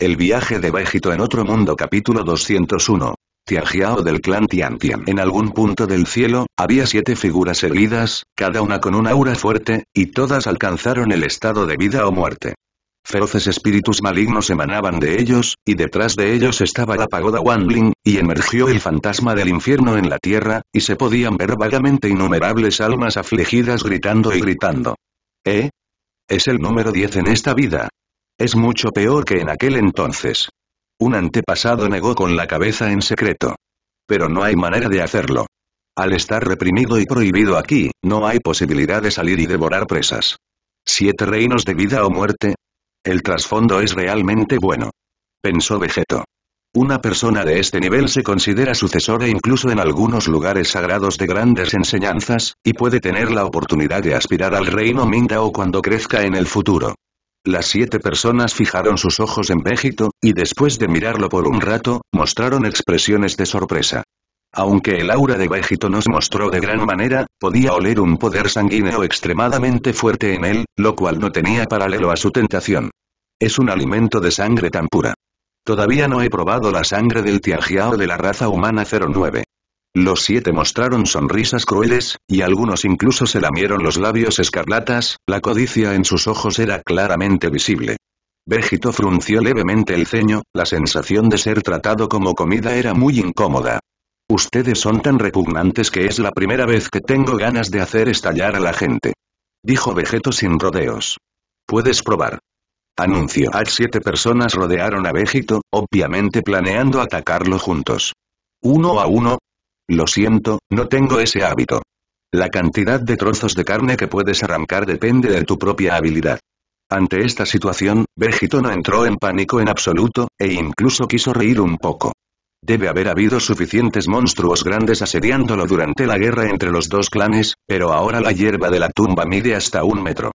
El viaje de Bégito en otro mundo capítulo 201. Tianjiao del clan Tiantian. En algún punto del cielo, había siete figuras erguidas, cada una con un aura fuerte, y todas alcanzaron el estado de vida o muerte. Feroces espíritus malignos emanaban de ellos, y detrás de ellos estaba la pagoda Wanling, y emergió el fantasma del infierno en la tierra, y se podían ver vagamente innumerables almas afligidas gritando y gritando. ¿Eh? Es el número 10 en esta vida. Es mucho peor que en aquel entonces. Un antepasado negó con la cabeza en secreto. Pero no hay manera de hacerlo. Al estar reprimido y prohibido aquí, no hay posibilidad de salir y devorar presas. Siete reinos de vida o muerte. El trasfondo es realmente bueno. Pensó Vegeto. Una persona de este nivel se considera sucesora e incluso en algunos lugares sagrados de grandes enseñanzas, y puede tener la oportunidad de aspirar al reino o cuando crezca en el futuro. Las siete personas fijaron sus ojos en Vegito, y después de mirarlo por un rato, mostraron expresiones de sorpresa. Aunque el aura de no nos mostró de gran manera, podía oler un poder sanguíneo extremadamente fuerte en él, lo cual no tenía paralelo a su tentación. Es un alimento de sangre tan pura. Todavía no he probado la sangre del Tianjiao de la raza humana 09. Los siete mostraron sonrisas crueles, y algunos incluso se lamieron los labios escarlatas, la codicia en sus ojos era claramente visible. Vegito frunció levemente el ceño, la sensación de ser tratado como comida era muy incómoda. Ustedes son tan repugnantes que es la primera vez que tengo ganas de hacer estallar a la gente. Dijo Vegeto sin rodeos. Puedes probar. Anuncio. Las siete personas rodearon a Vegito, obviamente planeando atacarlo juntos. Uno a uno, lo siento, no tengo ese hábito. La cantidad de trozos de carne que puedes arrancar depende de tu propia habilidad. Ante esta situación, Vegito no entró en pánico en absoluto, e incluso quiso reír un poco. Debe haber habido suficientes monstruos grandes asediándolo durante la guerra entre los dos clanes, pero ahora la hierba de la tumba mide hasta un metro.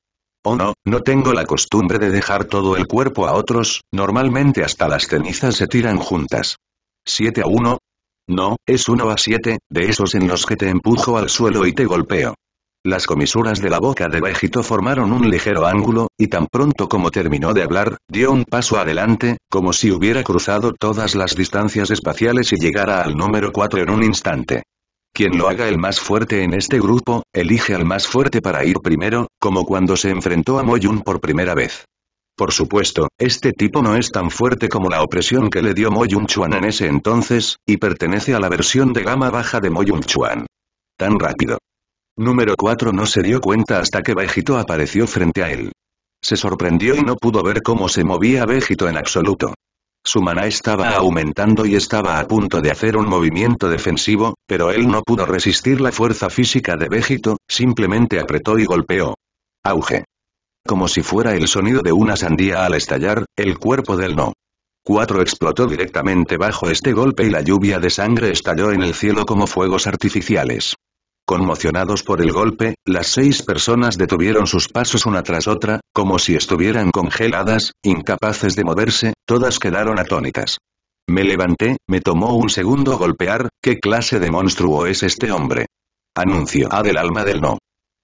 Oh no, no tengo la costumbre de dejar todo el cuerpo a otros, normalmente hasta las cenizas se tiran juntas. 7 a 1, no, es uno a siete, de esos en los que te empujo al suelo y te golpeo. Las comisuras de la boca de Vegito formaron un ligero ángulo, y tan pronto como terminó de hablar, dio un paso adelante, como si hubiera cruzado todas las distancias espaciales y llegara al número 4 en un instante. Quien lo haga el más fuerte en este grupo, elige al más fuerte para ir primero, como cuando se enfrentó a Moyun por primera vez. Por supuesto, este tipo no es tan fuerte como la opresión que le dio Mo chuan en ese entonces, y pertenece a la versión de gama baja de Mo chuan Tan rápido. Número 4 no se dio cuenta hasta que Vegito apareció frente a él. Se sorprendió y no pudo ver cómo se movía Vegito en absoluto. Su maná estaba aumentando y estaba a punto de hacer un movimiento defensivo, pero él no pudo resistir la fuerza física de Vegito, simplemente apretó y golpeó. Auge como si fuera el sonido de una sandía al estallar, el cuerpo del no. 4 explotó directamente bajo este golpe y la lluvia de sangre estalló en el cielo como fuegos artificiales. Conmocionados por el golpe, las seis personas detuvieron sus pasos una tras otra, como si estuvieran congeladas, incapaces de moverse, todas quedaron atónitas. Me levanté, me tomó un segundo golpear, ¿qué clase de monstruo es este hombre? Anuncio A ah, del alma del no.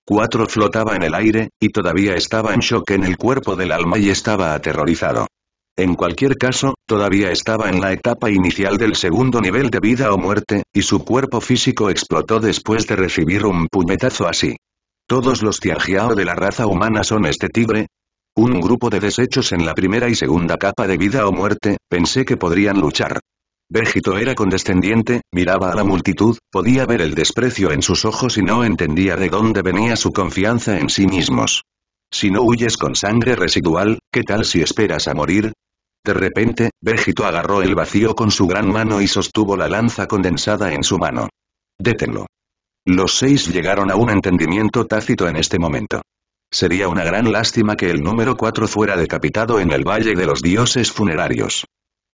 Cuatro flotaba en el aire, y todavía estaba en shock en el cuerpo del alma y estaba aterrorizado. En cualquier caso, todavía estaba en la etapa inicial del segundo nivel de vida o muerte, y su cuerpo físico explotó después de recibir un puñetazo así. ¿Todos los Tianjiao de la raza humana son este tigre? Un grupo de desechos en la primera y segunda capa de vida o muerte, pensé que podrían luchar. Vegito era condescendiente, miraba a la multitud, podía ver el desprecio en sus ojos y no entendía de dónde venía su confianza en sí mismos. Si no huyes con sangre residual, ¿qué tal si esperas a morir? De repente, Bérgito agarró el vacío con su gran mano y sostuvo la lanza condensada en su mano. Détenlo. Los seis llegaron a un entendimiento tácito en este momento. Sería una gran lástima que el número cuatro fuera decapitado en el Valle de los Dioses Funerarios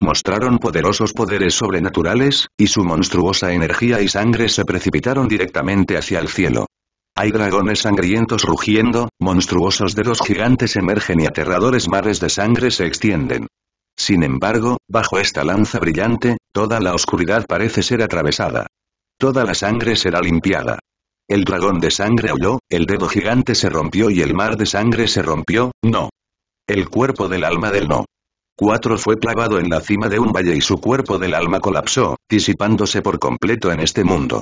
mostraron poderosos poderes sobrenaturales, y su monstruosa energía y sangre se precipitaron directamente hacia el cielo. Hay dragones sangrientos rugiendo, monstruosos dedos gigantes emergen y aterradores mares de sangre se extienden. Sin embargo, bajo esta lanza brillante, toda la oscuridad parece ser atravesada. Toda la sangre será limpiada. El dragón de sangre aulló, el dedo gigante se rompió y el mar de sangre se rompió, no. El cuerpo del alma del no. Cuatro fue clavado en la cima de un valle y su cuerpo del alma colapsó, disipándose por completo en este mundo.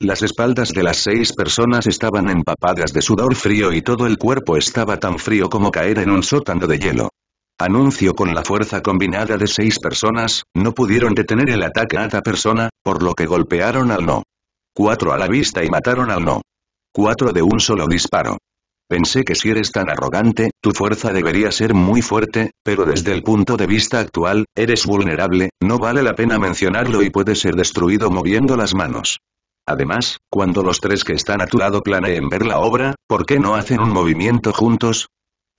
Las espaldas de las seis personas estaban empapadas de sudor frío y todo el cuerpo estaba tan frío como caer en un sótano de hielo. Anuncio con la fuerza combinada de seis personas, no pudieron detener el ataque a cada persona, por lo que golpearon al no. Cuatro a la vista y mataron al no. Cuatro de un solo disparo. Pensé que si eres tan arrogante, tu fuerza debería ser muy fuerte, pero desde el punto de vista actual, eres vulnerable, no vale la pena mencionarlo y puede ser destruido moviendo las manos. Además, cuando los tres que están a tu lado planeen ver la obra, ¿por qué no hacen un movimiento juntos?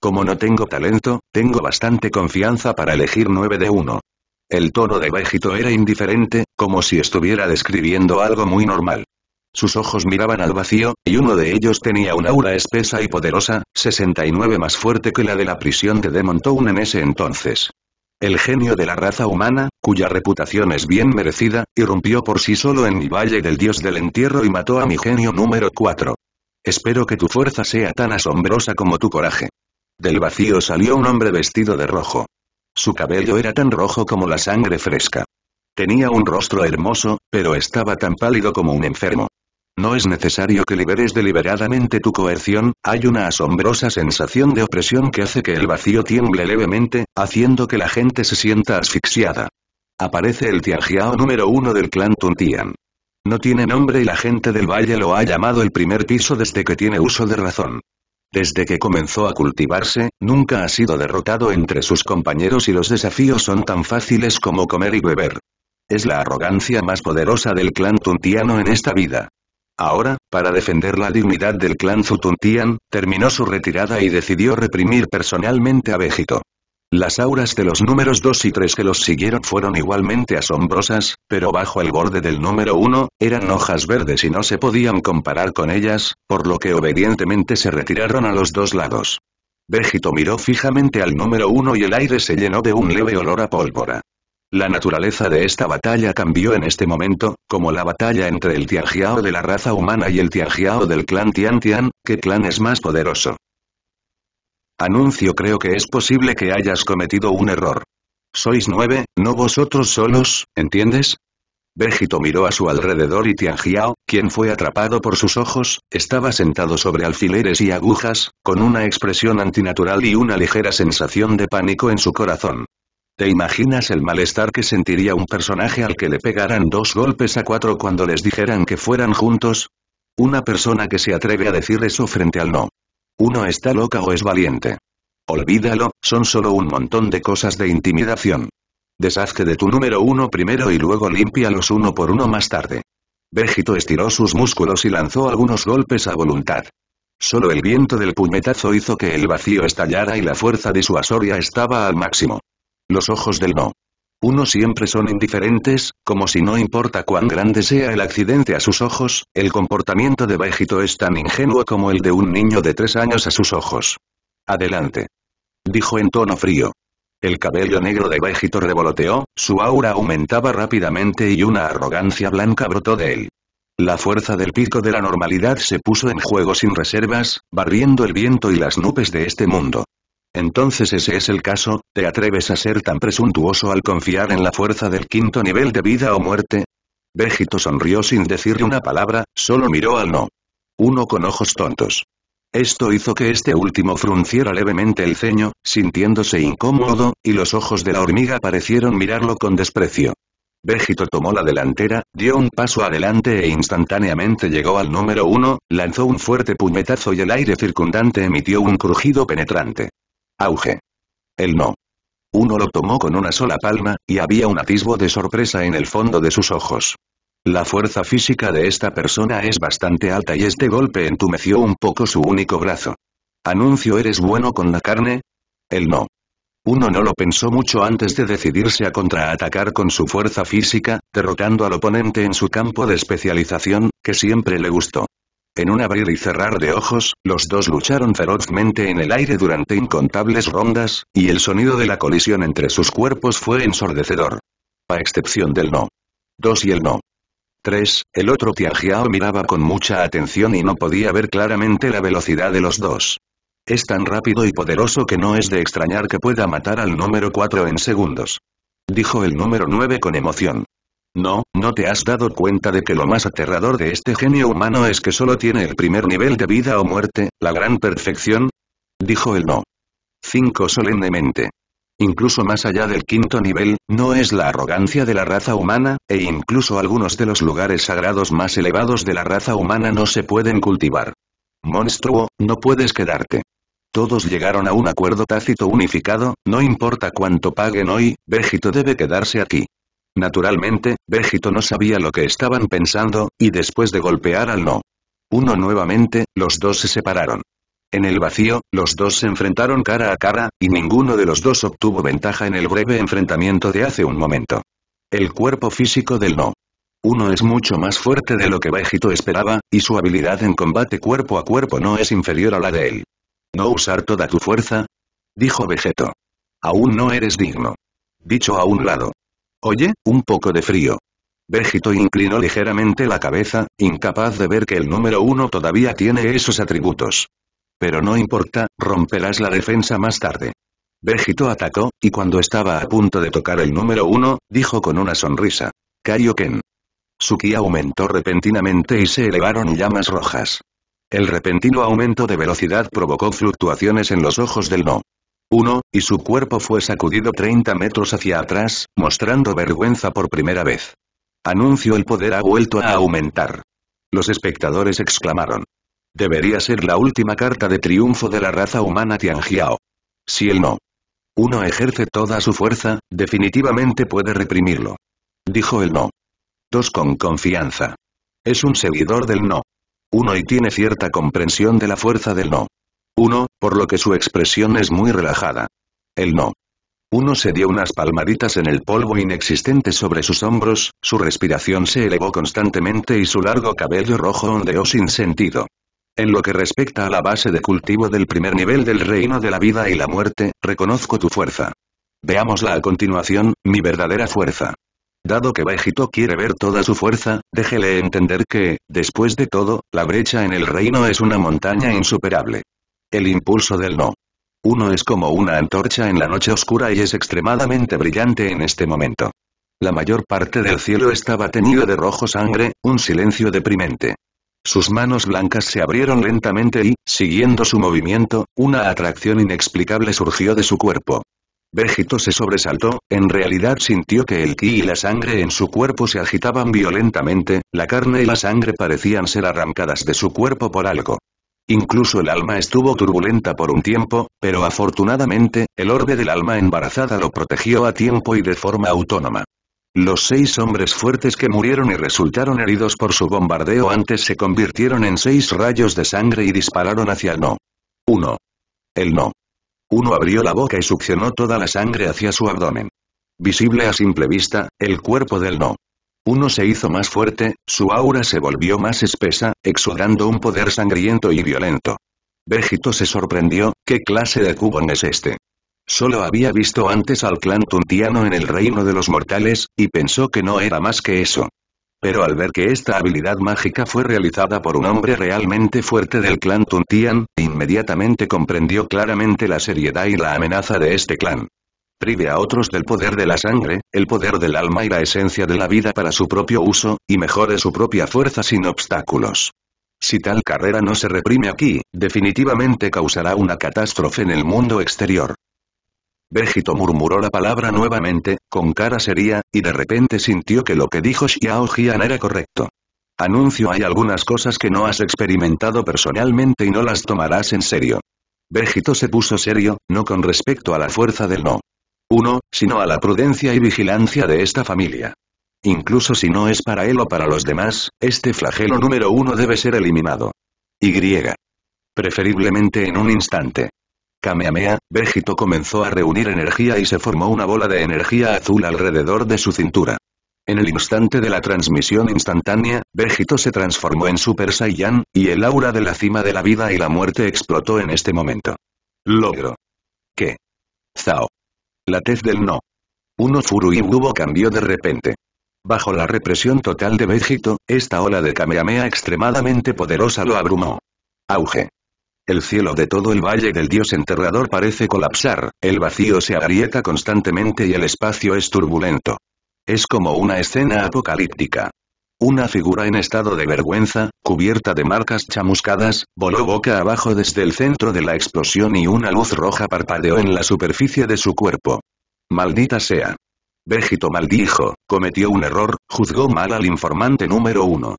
Como no tengo talento, tengo bastante confianza para elegir 9 de 1. El tono de Vegito era indiferente, como si estuviera describiendo algo muy normal. Sus ojos miraban al vacío, y uno de ellos tenía una aura espesa y poderosa, 69 más fuerte que la de la prisión de Demon Town en ese entonces. El genio de la raza humana, cuya reputación es bien merecida, irrumpió por sí solo en mi valle del dios del entierro y mató a mi genio número 4. Espero que tu fuerza sea tan asombrosa como tu coraje. Del vacío salió un hombre vestido de rojo. Su cabello era tan rojo como la sangre fresca. Tenía un rostro hermoso, pero estaba tan pálido como un enfermo. No es necesario que liberes deliberadamente tu coerción, hay una asombrosa sensación de opresión que hace que el vacío tiemble levemente, haciendo que la gente se sienta asfixiada. Aparece el Tianjiao número uno del clan Tuntian. No tiene nombre y la gente del valle lo ha llamado el primer piso desde que tiene uso de razón. Desde que comenzó a cultivarse, nunca ha sido derrotado entre sus compañeros y los desafíos son tan fáciles como comer y beber. Es la arrogancia más poderosa del clan tuntiano en esta vida. Ahora, para defender la dignidad del clan Zutuntian, terminó su retirada y decidió reprimir personalmente a Vegito. Las auras de los números 2 y 3 que los siguieron fueron igualmente asombrosas, pero bajo el borde del número 1, eran hojas verdes y no se podían comparar con ellas, por lo que obedientemente se retiraron a los dos lados. Vegito miró fijamente al número 1 y el aire se llenó de un leve olor a pólvora. La naturaleza de esta batalla cambió en este momento, como la batalla entre el Tianjiao de la raza humana y el Tianjiao del clan Tian Tian, ¿qué clan es más poderoso? Anuncio creo que es posible que hayas cometido un error. Sois nueve, no vosotros solos, ¿entiendes? Vegito miró a su alrededor y Tianjiao, quien fue atrapado por sus ojos, estaba sentado sobre alfileres y agujas, con una expresión antinatural y una ligera sensación de pánico en su corazón. ¿Te imaginas el malestar que sentiría un personaje al que le pegaran dos golpes a cuatro cuando les dijeran que fueran juntos? Una persona que se atreve a decir eso frente al no. Uno está loca o es valiente. Olvídalo, son solo un montón de cosas de intimidación. Deshazte de tu número uno primero y luego los uno por uno más tarde. Béjito estiró sus músculos y lanzó algunos golpes a voluntad. Solo el viento del puñetazo hizo que el vacío estallara y la fuerza disuasoria estaba al máximo los ojos del no. Uno siempre son indiferentes, como si no importa cuán grande sea el accidente a sus ojos, el comportamiento de Bajito es tan ingenuo como el de un niño de tres años a sus ojos. Adelante. Dijo en tono frío. El cabello negro de Bajito revoloteó, su aura aumentaba rápidamente y una arrogancia blanca brotó de él. La fuerza del pico de la normalidad se puso en juego sin reservas, barriendo el viento y las nubes de este mundo. Entonces ese es el caso, ¿te atreves a ser tan presuntuoso al confiar en la fuerza del quinto nivel de vida o muerte? Vegito sonrió sin decirle una palabra, solo miró al no. Uno con ojos tontos. Esto hizo que este último frunciera levemente el ceño, sintiéndose incómodo, y los ojos de la hormiga parecieron mirarlo con desprecio. Vegito tomó la delantera, dio un paso adelante e instantáneamente llegó al número uno, lanzó un fuerte puñetazo y el aire circundante emitió un crujido penetrante auge. El no. Uno lo tomó con una sola palma, y había un atisbo de sorpresa en el fondo de sus ojos. La fuerza física de esta persona es bastante alta y este golpe entumeció un poco su único brazo. Anuncio ¿eres bueno con la carne? El no. Uno no lo pensó mucho antes de decidirse a contraatacar con su fuerza física, derrotando al oponente en su campo de especialización, que siempre le gustó. En un abrir y cerrar de ojos, los dos lucharon ferozmente en el aire durante incontables rondas, y el sonido de la colisión entre sus cuerpos fue ensordecedor. A excepción del no. 2 y el no. 3. El otro Tianjiao miraba con mucha atención y no podía ver claramente la velocidad de los dos. Es tan rápido y poderoso que no es de extrañar que pueda matar al número 4 en segundos. Dijo el número 9 con emoción. No, no te has dado cuenta de que lo más aterrador de este genio humano es que solo tiene el primer nivel de vida o muerte, la gran perfección? Dijo el no. 5. Solemnemente. Incluso más allá del quinto nivel, no es la arrogancia de la raza humana, e incluso algunos de los lugares sagrados más elevados de la raza humana no se pueden cultivar. Monstruo, no puedes quedarte. Todos llegaron a un acuerdo tácito unificado, no importa cuánto paguen hoy, Végito debe quedarse aquí. Naturalmente, vegeto no sabía lo que estaban pensando, y después de golpear al no. Uno nuevamente, los dos se separaron. En el vacío, los dos se enfrentaron cara a cara, y ninguno de los dos obtuvo ventaja en el breve enfrentamiento de hace un momento. El cuerpo físico del no. Uno es mucho más fuerte de lo que vegeto esperaba, y su habilidad en combate cuerpo a cuerpo no es inferior a la de él. ¿No usar toda tu fuerza? Dijo Vegeto. Aún no eres digno. Dicho a un lado, Oye, un poco de frío. Vegito inclinó ligeramente la cabeza, incapaz de ver que el número uno todavía tiene esos atributos. Pero no importa, romperás la defensa más tarde. Vegito atacó, y cuando estaba a punto de tocar el número uno, dijo con una sonrisa. Kaioken. Su ki aumentó repentinamente y se elevaron llamas rojas. El repentino aumento de velocidad provocó fluctuaciones en los ojos del no. 1, y su cuerpo fue sacudido 30 metros hacia atrás, mostrando vergüenza por primera vez. Anuncio el poder ha vuelto a aumentar. Los espectadores exclamaron. Debería ser la última carta de triunfo de la raza humana Tianjiao. Si el no. Uno ejerce toda su fuerza, definitivamente puede reprimirlo. Dijo el no. 2. Con confianza. Es un seguidor del no. Uno y tiene cierta comprensión de la fuerza del no. Uno, por lo que su expresión es muy relajada. Él no. Uno se dio unas palmaditas en el polvo inexistente sobre sus hombros, su respiración se elevó constantemente y su largo cabello rojo ondeó sin sentido. En lo que respecta a la base de cultivo del primer nivel del reino de la vida y la muerte, reconozco tu fuerza. Veámosla a continuación, mi verdadera fuerza. Dado que Vegito quiere ver toda su fuerza, déjele entender que, después de todo, la brecha en el reino es una montaña insuperable el impulso del no. Uno es como una antorcha en la noche oscura y es extremadamente brillante en este momento. La mayor parte del cielo estaba teñido de rojo sangre, un silencio deprimente. Sus manos blancas se abrieron lentamente y, siguiendo su movimiento, una atracción inexplicable surgió de su cuerpo. Végito se sobresaltó, en realidad sintió que el ki y la sangre en su cuerpo se agitaban violentamente, la carne y la sangre parecían ser arrancadas de su cuerpo por algo. Incluso el alma estuvo turbulenta por un tiempo, pero afortunadamente, el orbe del alma embarazada lo protegió a tiempo y de forma autónoma. Los seis hombres fuertes que murieron y resultaron heridos por su bombardeo antes se convirtieron en seis rayos de sangre y dispararon hacia no. 1. El no. Uno abrió la boca y succionó toda la sangre hacia su abdomen. Visible a simple vista, el cuerpo del no. Uno se hizo más fuerte, su aura se volvió más espesa, exudando un poder sangriento y violento. Vegito se sorprendió, ¿qué clase de cubón es este? Solo había visto antes al clan Tuntiano en el reino de los mortales, y pensó que no era más que eso. Pero al ver que esta habilidad mágica fue realizada por un hombre realmente fuerte del clan Tuntian, inmediatamente comprendió claramente la seriedad y la amenaza de este clan prive a otros del poder de la sangre, el poder del alma y la esencia de la vida para su propio uso, y mejore su propia fuerza sin obstáculos. Si tal carrera no se reprime aquí, definitivamente causará una catástrofe en el mundo exterior. Vegito murmuró la palabra nuevamente, con cara seria, y de repente sintió que lo que dijo Xiao Jian era correcto. Anuncio hay algunas cosas que no has experimentado personalmente y no las tomarás en serio. Vegito se puso serio, no con respecto a la fuerza del no, uno, sino a la prudencia y vigilancia de esta familia. Incluso si no es para él o para los demás, este flagelo número uno debe ser eliminado. Y. Preferiblemente en un instante. Kamehameha, Vegito comenzó a reunir energía y se formó una bola de energía azul alrededor de su cintura. En el instante de la transmisión instantánea, Vegito se transformó en Super Saiyan, y el aura de la cima de la vida y la muerte explotó en este momento. Logro. ¿Qué? Zao. La tez del no. Uno hubo cambió de repente. Bajo la represión total de Vegito, esta ola de Kamehameha extremadamente poderosa lo abrumó. Auge. El cielo de todo el valle del dios enterrador parece colapsar, el vacío se agrieta constantemente y el espacio es turbulento. Es como una escena apocalíptica. Una figura en estado de vergüenza, cubierta de marcas chamuscadas, voló boca abajo desde el centro de la explosión y una luz roja parpadeó en la superficie de su cuerpo. Maldita sea. Vegito maldijo, cometió un error, juzgó mal al informante número uno.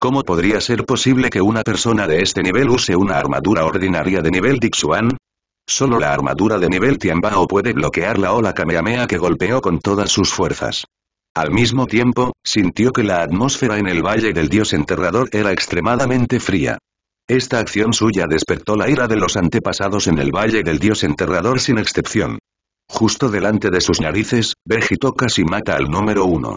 ¿Cómo podría ser posible que una persona de este nivel use una armadura ordinaria de nivel Dixuan? Solo la armadura de nivel Tianbao puede bloquear la ola Kamehameha que golpeó con todas sus fuerzas. Al mismo tiempo, sintió que la atmósfera en el Valle del Dios Enterrador era extremadamente fría. Esta acción suya despertó la ira de los antepasados en el Valle del Dios Enterrador sin excepción. Justo delante de sus narices, Vegito casi mata al número uno.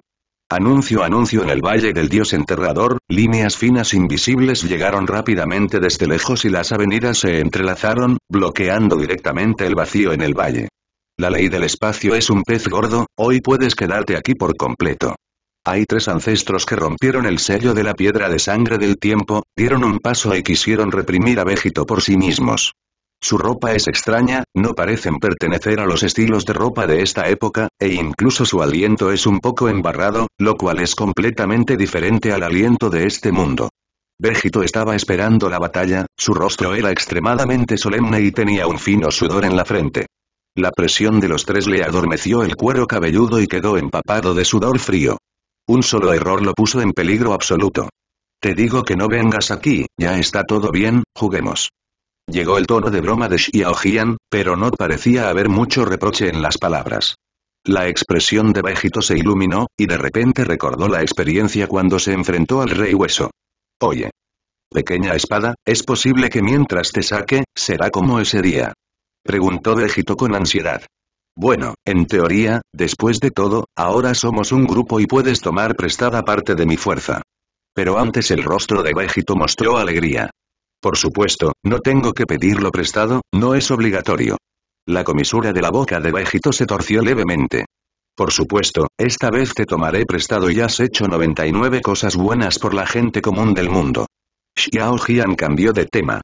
Anuncio anuncio en el Valle del Dios Enterrador, líneas finas invisibles llegaron rápidamente desde lejos y las avenidas se entrelazaron, bloqueando directamente el vacío en el valle. La ley del espacio es un pez gordo, hoy puedes quedarte aquí por completo. Hay tres ancestros que rompieron el sello de la piedra de sangre del tiempo, dieron un paso y quisieron reprimir a Vegito por sí mismos. Su ropa es extraña, no parecen pertenecer a los estilos de ropa de esta época, e incluso su aliento es un poco embarrado, lo cual es completamente diferente al aliento de este mundo. Vegito estaba esperando la batalla, su rostro era extremadamente solemne y tenía un fino sudor en la frente. La presión de los tres le adormeció el cuero cabelludo y quedó empapado de sudor frío. Un solo error lo puso en peligro absoluto. Te digo que no vengas aquí, ya está todo bien, juguemos. Llegó el tono de broma de Xiao pero no parecía haber mucho reproche en las palabras. La expresión de Vegito se iluminó, y de repente recordó la experiencia cuando se enfrentó al Rey Hueso. Oye. Pequeña espada, es posible que mientras te saque, será como ese día. Preguntó Vegito con ansiedad. Bueno, en teoría, después de todo, ahora somos un grupo y puedes tomar prestada parte de mi fuerza. Pero antes el rostro de Bejito mostró alegría. Por supuesto, no tengo que pedirlo prestado, no es obligatorio. La comisura de la boca de Bejito se torció levemente. Por supuesto, esta vez te tomaré prestado y has hecho 99 cosas buenas por la gente común del mundo. Xiao Jian cambió de tema.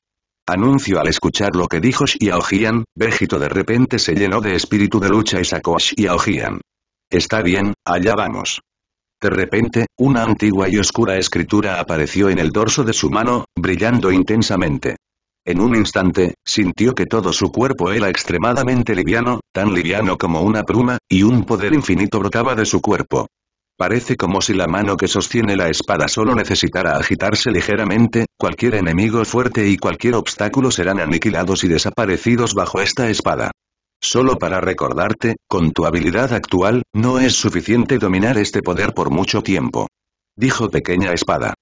Anuncio al escuchar lo que dijo Jian, Vegito de repente se llenó de espíritu de lucha y sacó a Jian. Está bien, allá vamos. De repente, una antigua y oscura escritura apareció en el dorso de su mano, brillando intensamente. En un instante, sintió que todo su cuerpo era extremadamente liviano, tan liviano como una pluma, y un poder infinito brotaba de su cuerpo. Parece como si la mano que sostiene la espada solo necesitara agitarse ligeramente, cualquier enemigo fuerte y cualquier obstáculo serán aniquilados y desaparecidos bajo esta espada. Solo para recordarte, con tu habilidad actual, no es suficiente dominar este poder por mucho tiempo. Dijo Pequeña Espada.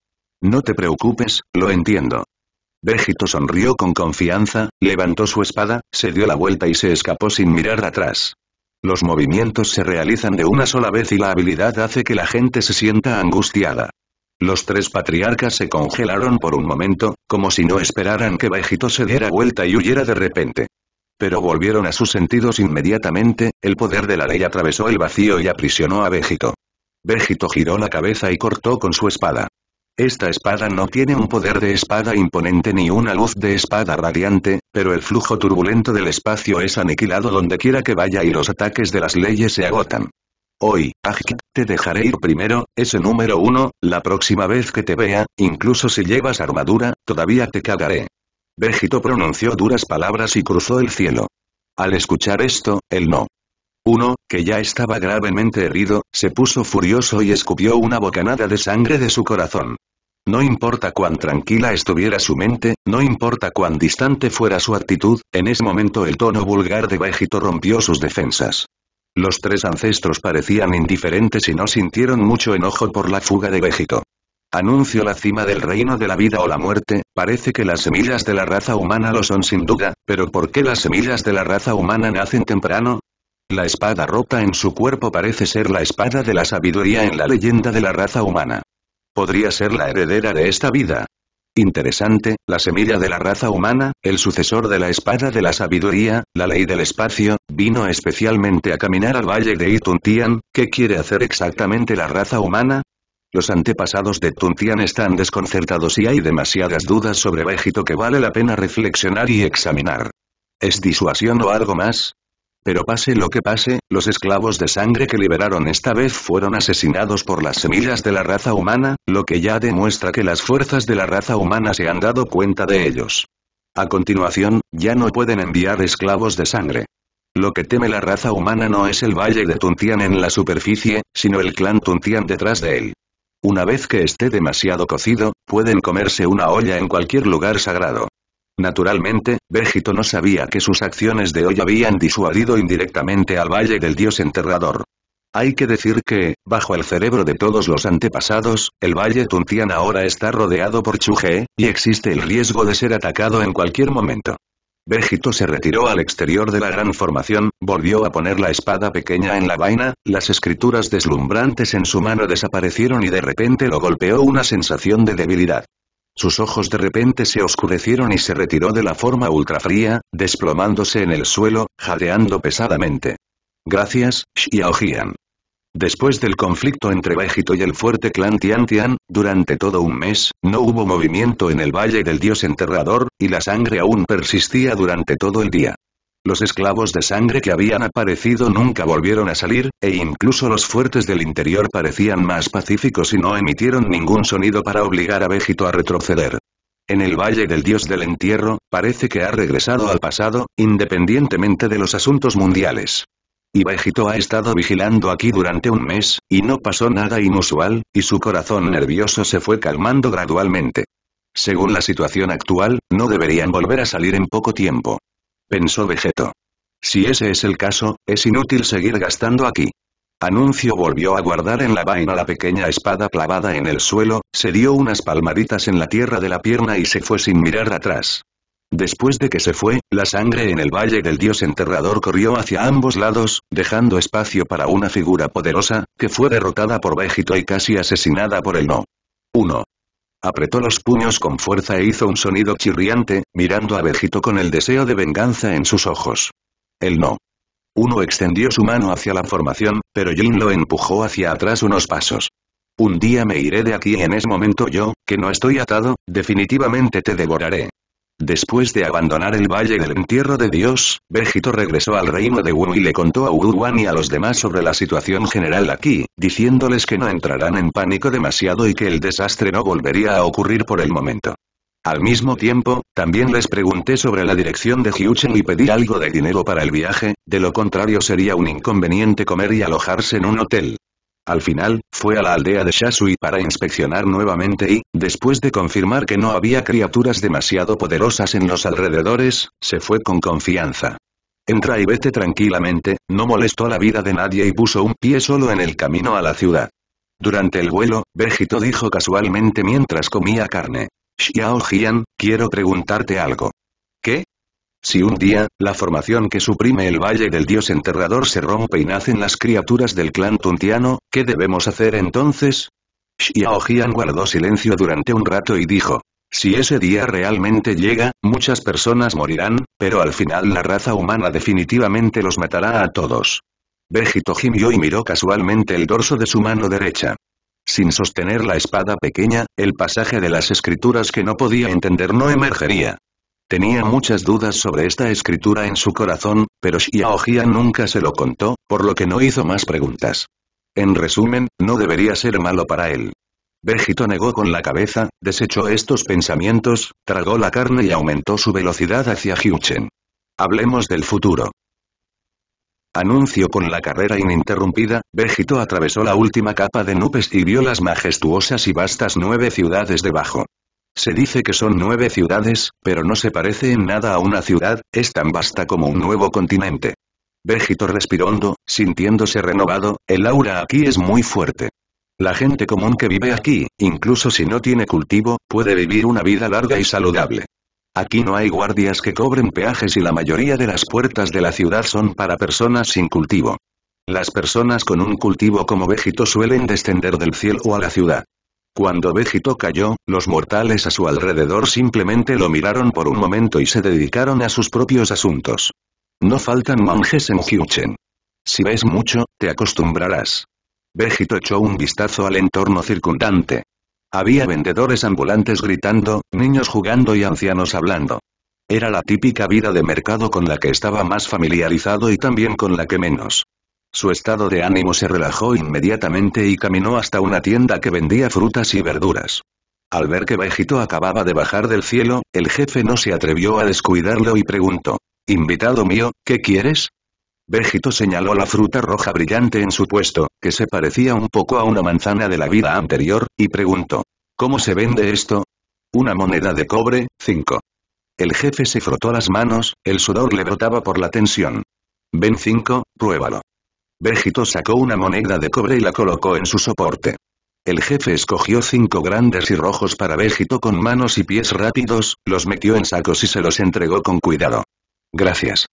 No te preocupes, lo entiendo. Vegito sonrió con confianza, levantó su espada, se dio la vuelta y se escapó sin mirar atrás. Los movimientos se realizan de una sola vez y la habilidad hace que la gente se sienta angustiada. Los tres patriarcas se congelaron por un momento, como si no esperaran que Béjito se diera vuelta y huyera de repente. Pero volvieron a sus sentidos inmediatamente, el poder de la ley atravesó el vacío y aprisionó a Béjito. Béjito giró la cabeza y cortó con su espada. Esta espada no tiene un poder de espada imponente ni una luz de espada radiante, pero el flujo turbulento del espacio es aniquilado donde quiera que vaya y los ataques de las leyes se agotan. Hoy, Ajk, te dejaré ir primero, ese número uno, la próxima vez que te vea, incluso si llevas armadura, todavía te cagaré. Vegito pronunció duras palabras y cruzó el cielo. Al escuchar esto, el no uno, que ya estaba gravemente herido, se puso furioso y escupió una bocanada de sangre de su corazón. No importa cuán tranquila estuviera su mente, no importa cuán distante fuera su actitud, en ese momento el tono vulgar de Béjito rompió sus defensas. Los tres ancestros parecían indiferentes y no sintieron mucho enojo por la fuga de Béjito. Anuncio la cima del reino de la vida o la muerte, parece que las semillas de la raza humana lo son sin duda, pero ¿por qué las semillas de la raza humana nacen temprano? La espada rota en su cuerpo parece ser la espada de la sabiduría en la leyenda de la raza humana. Podría ser la heredera de esta vida. Interesante, la semilla de la raza humana, el sucesor de la espada de la sabiduría, la ley del espacio, vino especialmente a caminar al valle de Ituntian, ¿qué quiere hacer exactamente la raza humana? Los antepasados de Tuntian están desconcertados y hay demasiadas dudas sobre Vegito que vale la pena reflexionar y examinar. ¿Es disuasión o algo más? Pero pase lo que pase, los esclavos de sangre que liberaron esta vez fueron asesinados por las semillas de la raza humana, lo que ya demuestra que las fuerzas de la raza humana se han dado cuenta de ellos. A continuación, ya no pueden enviar esclavos de sangre. Lo que teme la raza humana no es el valle de Tuntian en la superficie, sino el clan Tuntian detrás de él. Una vez que esté demasiado cocido, pueden comerse una olla en cualquier lugar sagrado. Naturalmente, Vegito no sabía que sus acciones de hoy habían disuadido indirectamente al Valle del Dios Enterrador. Hay que decir que, bajo el cerebro de todos los antepasados, el Valle Tuntian ahora está rodeado por Chuge, y existe el riesgo de ser atacado en cualquier momento. Vegito se retiró al exterior de la gran formación, volvió a poner la espada pequeña en la vaina, las escrituras deslumbrantes en su mano desaparecieron y de repente lo golpeó una sensación de debilidad. Sus ojos de repente se oscurecieron y se retiró de la forma ultrafría, desplomándose en el suelo, jadeando pesadamente. Gracias, Xiaojian. Después del conflicto entre Vegito y el fuerte clan Tian Tian, durante todo un mes, no hubo movimiento en el Valle del Dios Enterrador, y la sangre aún persistía durante todo el día. Los esclavos de sangre que habían aparecido nunca volvieron a salir, e incluso los fuertes del interior parecían más pacíficos y no emitieron ningún sonido para obligar a Vegito a retroceder. En el Valle del Dios del Entierro, parece que ha regresado al pasado, independientemente de los asuntos mundiales. Y Vegito ha estado vigilando aquí durante un mes, y no pasó nada inusual, y su corazón nervioso se fue calmando gradualmente. Según la situación actual, no deberían volver a salir en poco tiempo pensó Vegeto. Si ese es el caso, es inútil seguir gastando aquí. Anuncio volvió a guardar en la vaina la pequeña espada clavada en el suelo, se dio unas palmaditas en la tierra de la pierna y se fue sin mirar atrás. Después de que se fue, la sangre en el valle del dios enterrador corrió hacia ambos lados, dejando espacio para una figura poderosa, que fue derrotada por Vegeto y casi asesinada por el no. 1. Apretó los puños con fuerza e hizo un sonido chirriante, mirando a Vegito con el deseo de venganza en sus ojos. Él no. Uno extendió su mano hacia la formación, pero Jin lo empujó hacia atrás unos pasos. Un día me iré de aquí y en ese momento yo, que no estoy atado, definitivamente te devoraré. Después de abandonar el Valle del Entierro de Dios, Vegito regresó al reino de Wu y le contó a Wan y a los demás sobre la situación general aquí, diciéndoles que no entrarán en pánico demasiado y que el desastre no volvería a ocurrir por el momento. Al mismo tiempo, también les pregunté sobre la dirección de Hyuchen y pedí algo de dinero para el viaje, de lo contrario sería un inconveniente comer y alojarse en un hotel. Al final, fue a la aldea de Shasui para inspeccionar nuevamente y, después de confirmar que no había criaturas demasiado poderosas en los alrededores, se fue con confianza. Entra y vete tranquilamente, no molestó la vida de nadie y puso un pie solo en el camino a la ciudad. Durante el vuelo, Vegito dijo casualmente mientras comía carne. Xiao Jian, quiero preguntarte algo. Si un día, la formación que suprime el Valle del Dios Enterrador se rompe y nacen las criaturas del clan Tuntiano, ¿qué debemos hacer entonces? Xiao Jian guardó silencio durante un rato y dijo. Si ese día realmente llega, muchas personas morirán, pero al final la raza humana definitivamente los matará a todos. Vegito gimió y miró casualmente el dorso de su mano derecha. Sin sostener la espada pequeña, el pasaje de las escrituras que no podía entender no emergería. Tenía muchas dudas sobre esta escritura en su corazón, pero Xiaojian nunca se lo contó, por lo que no hizo más preguntas. En resumen, no debería ser malo para él. Vegito negó con la cabeza, desechó estos pensamientos, tragó la carne y aumentó su velocidad hacia Hyuchen. Hablemos del futuro. Anuncio con la carrera ininterrumpida, Vegito atravesó la última capa de nubes y vio las majestuosas y vastas nueve ciudades debajo. Se dice que son nueve ciudades, pero no se parece en nada a una ciudad, es tan vasta como un nuevo continente. Vegito respiró sintiéndose renovado, el aura aquí es muy fuerte. La gente común que vive aquí, incluso si no tiene cultivo, puede vivir una vida larga y saludable. Aquí no hay guardias que cobren peajes y la mayoría de las puertas de la ciudad son para personas sin cultivo. Las personas con un cultivo como Vegito suelen descender del cielo a la ciudad. Cuando Vegito cayó, los mortales a su alrededor simplemente lo miraron por un momento y se dedicaron a sus propios asuntos. No faltan monjes en Hyuchen. Si ves mucho, te acostumbrarás. Vegito echó un vistazo al entorno circundante. Había vendedores ambulantes gritando, niños jugando y ancianos hablando. Era la típica vida de mercado con la que estaba más familiarizado y también con la que menos. Su estado de ánimo se relajó inmediatamente y caminó hasta una tienda que vendía frutas y verduras. Al ver que Vegito acababa de bajar del cielo, el jefe no se atrevió a descuidarlo y preguntó. Invitado mío, ¿qué quieres? Vegito señaló la fruta roja brillante en su puesto, que se parecía un poco a una manzana de la vida anterior, y preguntó. ¿Cómo se vende esto? Una moneda de cobre, 5. El jefe se frotó las manos, el sudor le brotaba por la tensión. Ven 5, pruébalo. Vegito sacó una moneda de cobre y la colocó en su soporte. El jefe escogió cinco grandes y rojos para Béjito con manos y pies rápidos, los metió en sacos y se los entregó con cuidado. Gracias.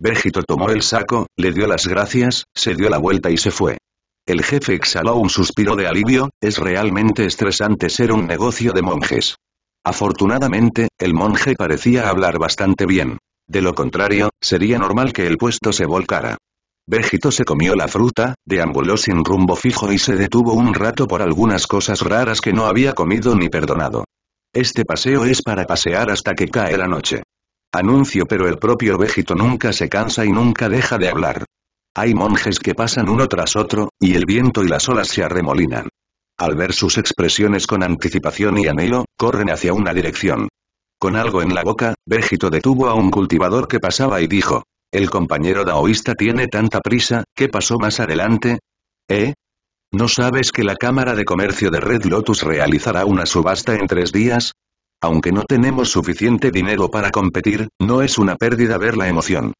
Vegito tomó el saco, le dio las gracias, se dio la vuelta y se fue. El jefe exhaló un suspiro de alivio, es realmente estresante ser un negocio de monjes. Afortunadamente, el monje parecía hablar bastante bien. De lo contrario, sería normal que el puesto se volcara. Béjito se comió la fruta, deambuló sin rumbo fijo y se detuvo un rato por algunas cosas raras que no había comido ni perdonado. Este paseo es para pasear hasta que cae la noche. Anuncio pero el propio Vegito nunca se cansa y nunca deja de hablar. Hay monjes que pasan uno tras otro, y el viento y las olas se arremolinan. Al ver sus expresiones con anticipación y anhelo, corren hacia una dirección. Con algo en la boca, Vegito detuvo a un cultivador que pasaba y dijo, el compañero daoísta tiene tanta prisa, ¿qué pasó más adelante? ¿Eh? ¿No sabes que la Cámara de Comercio de Red Lotus realizará una subasta en tres días? Aunque no tenemos suficiente dinero para competir, no es una pérdida ver la emoción.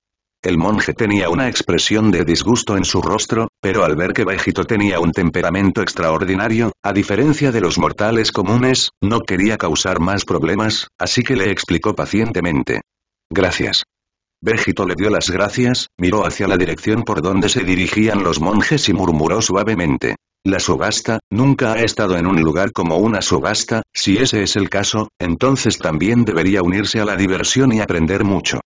El monje tenía una expresión de disgusto en su rostro, pero al ver que Bajito tenía un temperamento extraordinario, a diferencia de los mortales comunes, no quería causar más problemas, así que le explicó pacientemente. Gracias. Végito le dio las gracias, miró hacia la dirección por donde se dirigían los monjes y murmuró suavemente. La subasta, nunca ha estado en un lugar como una subasta, si ese es el caso, entonces también debería unirse a la diversión y aprender mucho.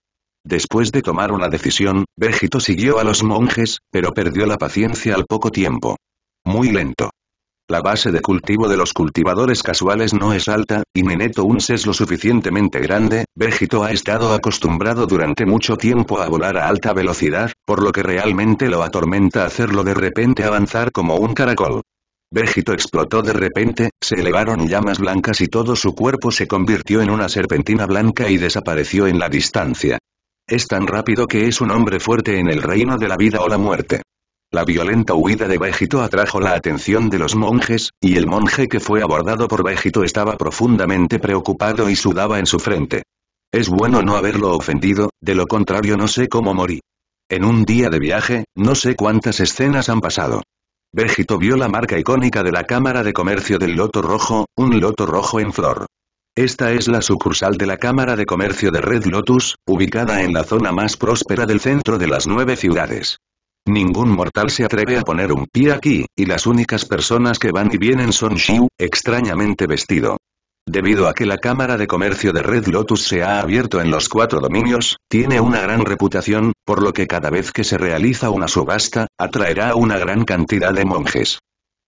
Después de tomar una decisión, Vegito siguió a los monjes, pero perdió la paciencia al poco tiempo. Muy lento. La base de cultivo de los cultivadores casuales no es alta, y Meneto un es lo suficientemente grande, Vegito ha estado acostumbrado durante mucho tiempo a volar a alta velocidad, por lo que realmente lo atormenta hacerlo de repente avanzar como un caracol. Vegito explotó de repente, se elevaron llamas blancas y todo su cuerpo se convirtió en una serpentina blanca y desapareció en la distancia. Es tan rápido que es un hombre fuerte en el reino de la vida o la muerte. La violenta huida de Bejito atrajo la atención de los monjes, y el monje que fue abordado por Bejito estaba profundamente preocupado y sudaba en su frente. Es bueno no haberlo ofendido, de lo contrario no sé cómo morí. En un día de viaje, no sé cuántas escenas han pasado. Vegito vio la marca icónica de la Cámara de Comercio del Loto Rojo, un loto rojo en flor. Esta es la sucursal de la Cámara de Comercio de Red Lotus, ubicada en la zona más próspera del centro de las nueve ciudades. Ningún mortal se atreve a poner un pie aquí, y las únicas personas que van y vienen son Xiu, extrañamente vestido. Debido a que la Cámara de Comercio de Red Lotus se ha abierto en los cuatro dominios, tiene una gran reputación, por lo que cada vez que se realiza una subasta, atraerá a una gran cantidad de monjes.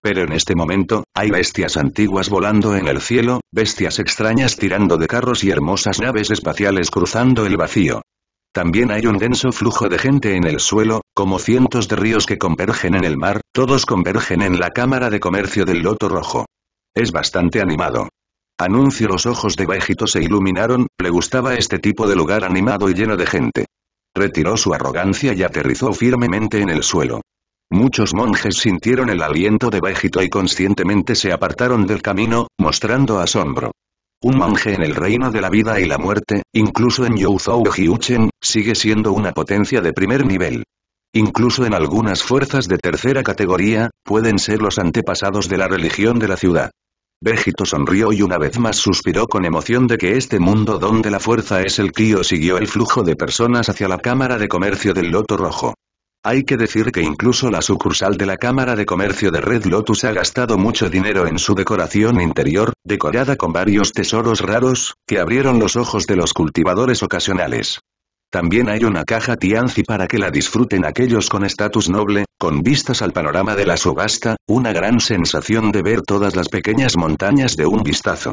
Pero en este momento, hay bestias antiguas volando en el cielo, bestias extrañas tirando de carros y hermosas naves espaciales cruzando el vacío. También hay un denso flujo de gente en el suelo, como cientos de ríos que convergen en el mar, todos convergen en la Cámara de Comercio del Loto Rojo. Es bastante animado. Anuncio los ojos de Bajito se iluminaron, le gustaba este tipo de lugar animado y lleno de gente. Retiró su arrogancia y aterrizó firmemente en el suelo. Muchos monjes sintieron el aliento de Bajito y conscientemente se apartaron del camino, mostrando asombro un monje en el reino de la vida y la muerte, incluso en Youzhou Hyuchen, sigue siendo una potencia de primer nivel. Incluso en algunas fuerzas de tercera categoría, pueden ser los antepasados de la religión de la ciudad. Vegito sonrió y una vez más suspiró con emoción de que este mundo donde la fuerza es el Kyo siguió el flujo de personas hacia la Cámara de Comercio del Loto Rojo. Hay que decir que incluso la sucursal de la Cámara de Comercio de Red Lotus ha gastado mucho dinero en su decoración interior, decorada con varios tesoros raros, que abrieron los ojos de los cultivadores ocasionales. También hay una caja Tianzi para que la disfruten aquellos con estatus noble, con vistas al panorama de la subasta, una gran sensación de ver todas las pequeñas montañas de un vistazo.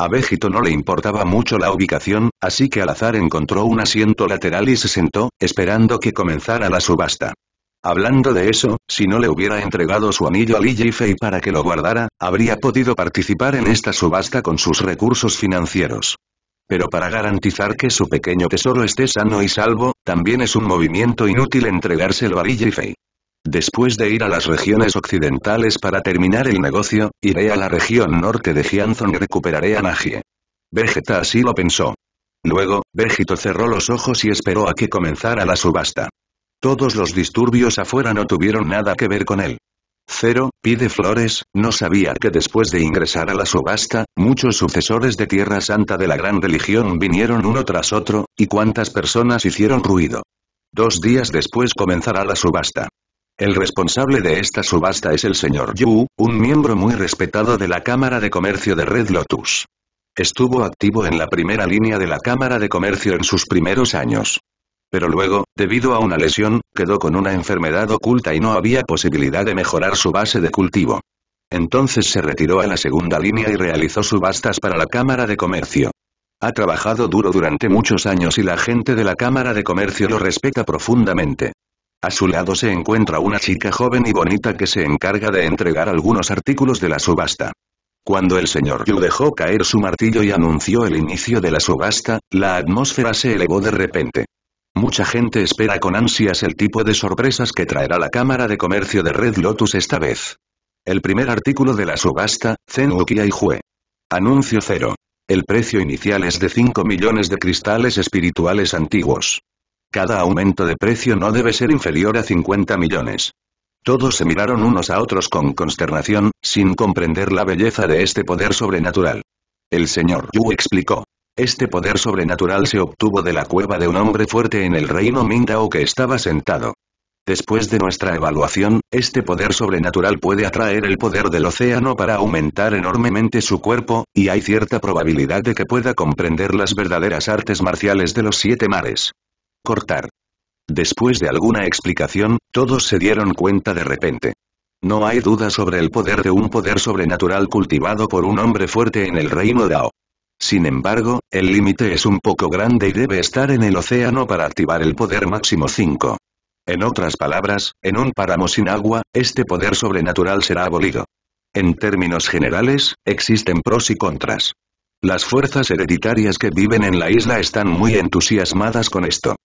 A Vegito no le importaba mucho la ubicación, así que al azar encontró un asiento lateral y se sentó, esperando que comenzara la subasta. Hablando de eso, si no le hubiera entregado su anillo a Li para que lo guardara, habría podido participar en esta subasta con sus recursos financieros. Pero para garantizar que su pequeño tesoro esté sano y salvo, también es un movimiento inútil entregárselo a Li Después de ir a las regiones occidentales para terminar el negocio, iré a la región norte de Gianzon y recuperaré a Nagie. Vegeta así lo pensó. Luego, Vegito cerró los ojos y esperó a que comenzara la subasta. Todos los disturbios afuera no tuvieron nada que ver con él. Cero, pide flores, no sabía que después de ingresar a la subasta, muchos sucesores de Tierra Santa de la gran religión vinieron uno tras otro, y cuántas personas hicieron ruido. Dos días después comenzará la subasta. El responsable de esta subasta es el señor Yu, un miembro muy respetado de la Cámara de Comercio de Red Lotus. Estuvo activo en la primera línea de la Cámara de Comercio en sus primeros años. Pero luego, debido a una lesión, quedó con una enfermedad oculta y no había posibilidad de mejorar su base de cultivo. Entonces se retiró a la segunda línea y realizó subastas para la Cámara de Comercio. Ha trabajado duro durante muchos años y la gente de la Cámara de Comercio lo respeta profundamente. A su lado se encuentra una chica joven y bonita que se encarga de entregar algunos artículos de la subasta. Cuando el señor Yu dejó caer su martillo y anunció el inicio de la subasta, la atmósfera se elevó de repente. Mucha gente espera con ansias el tipo de sorpresas que traerá la Cámara de Comercio de Red Lotus esta vez. El primer artículo de la subasta, Zen y Hue. Anuncio cero. El precio inicial es de 5 millones de cristales espirituales antiguos. Cada aumento de precio no debe ser inferior a 50 millones. Todos se miraron unos a otros con consternación, sin comprender la belleza de este poder sobrenatural. El señor Yu explicó. Este poder sobrenatural se obtuvo de la cueva de un hombre fuerte en el reino Mindao que estaba sentado. Después de nuestra evaluación, este poder sobrenatural puede atraer el poder del océano para aumentar enormemente su cuerpo, y hay cierta probabilidad de que pueda comprender las verdaderas artes marciales de los siete mares cortar. Después de alguna explicación, todos se dieron cuenta de repente. No hay duda sobre el poder de un poder sobrenatural cultivado por un hombre fuerte en el reino Dao. Sin embargo, el límite es un poco grande y debe estar en el océano para activar el poder máximo 5. En otras palabras, en un páramo sin agua, este poder sobrenatural será abolido. En términos generales, existen pros y contras. Las fuerzas hereditarias que viven en la isla están muy entusiasmadas con esto.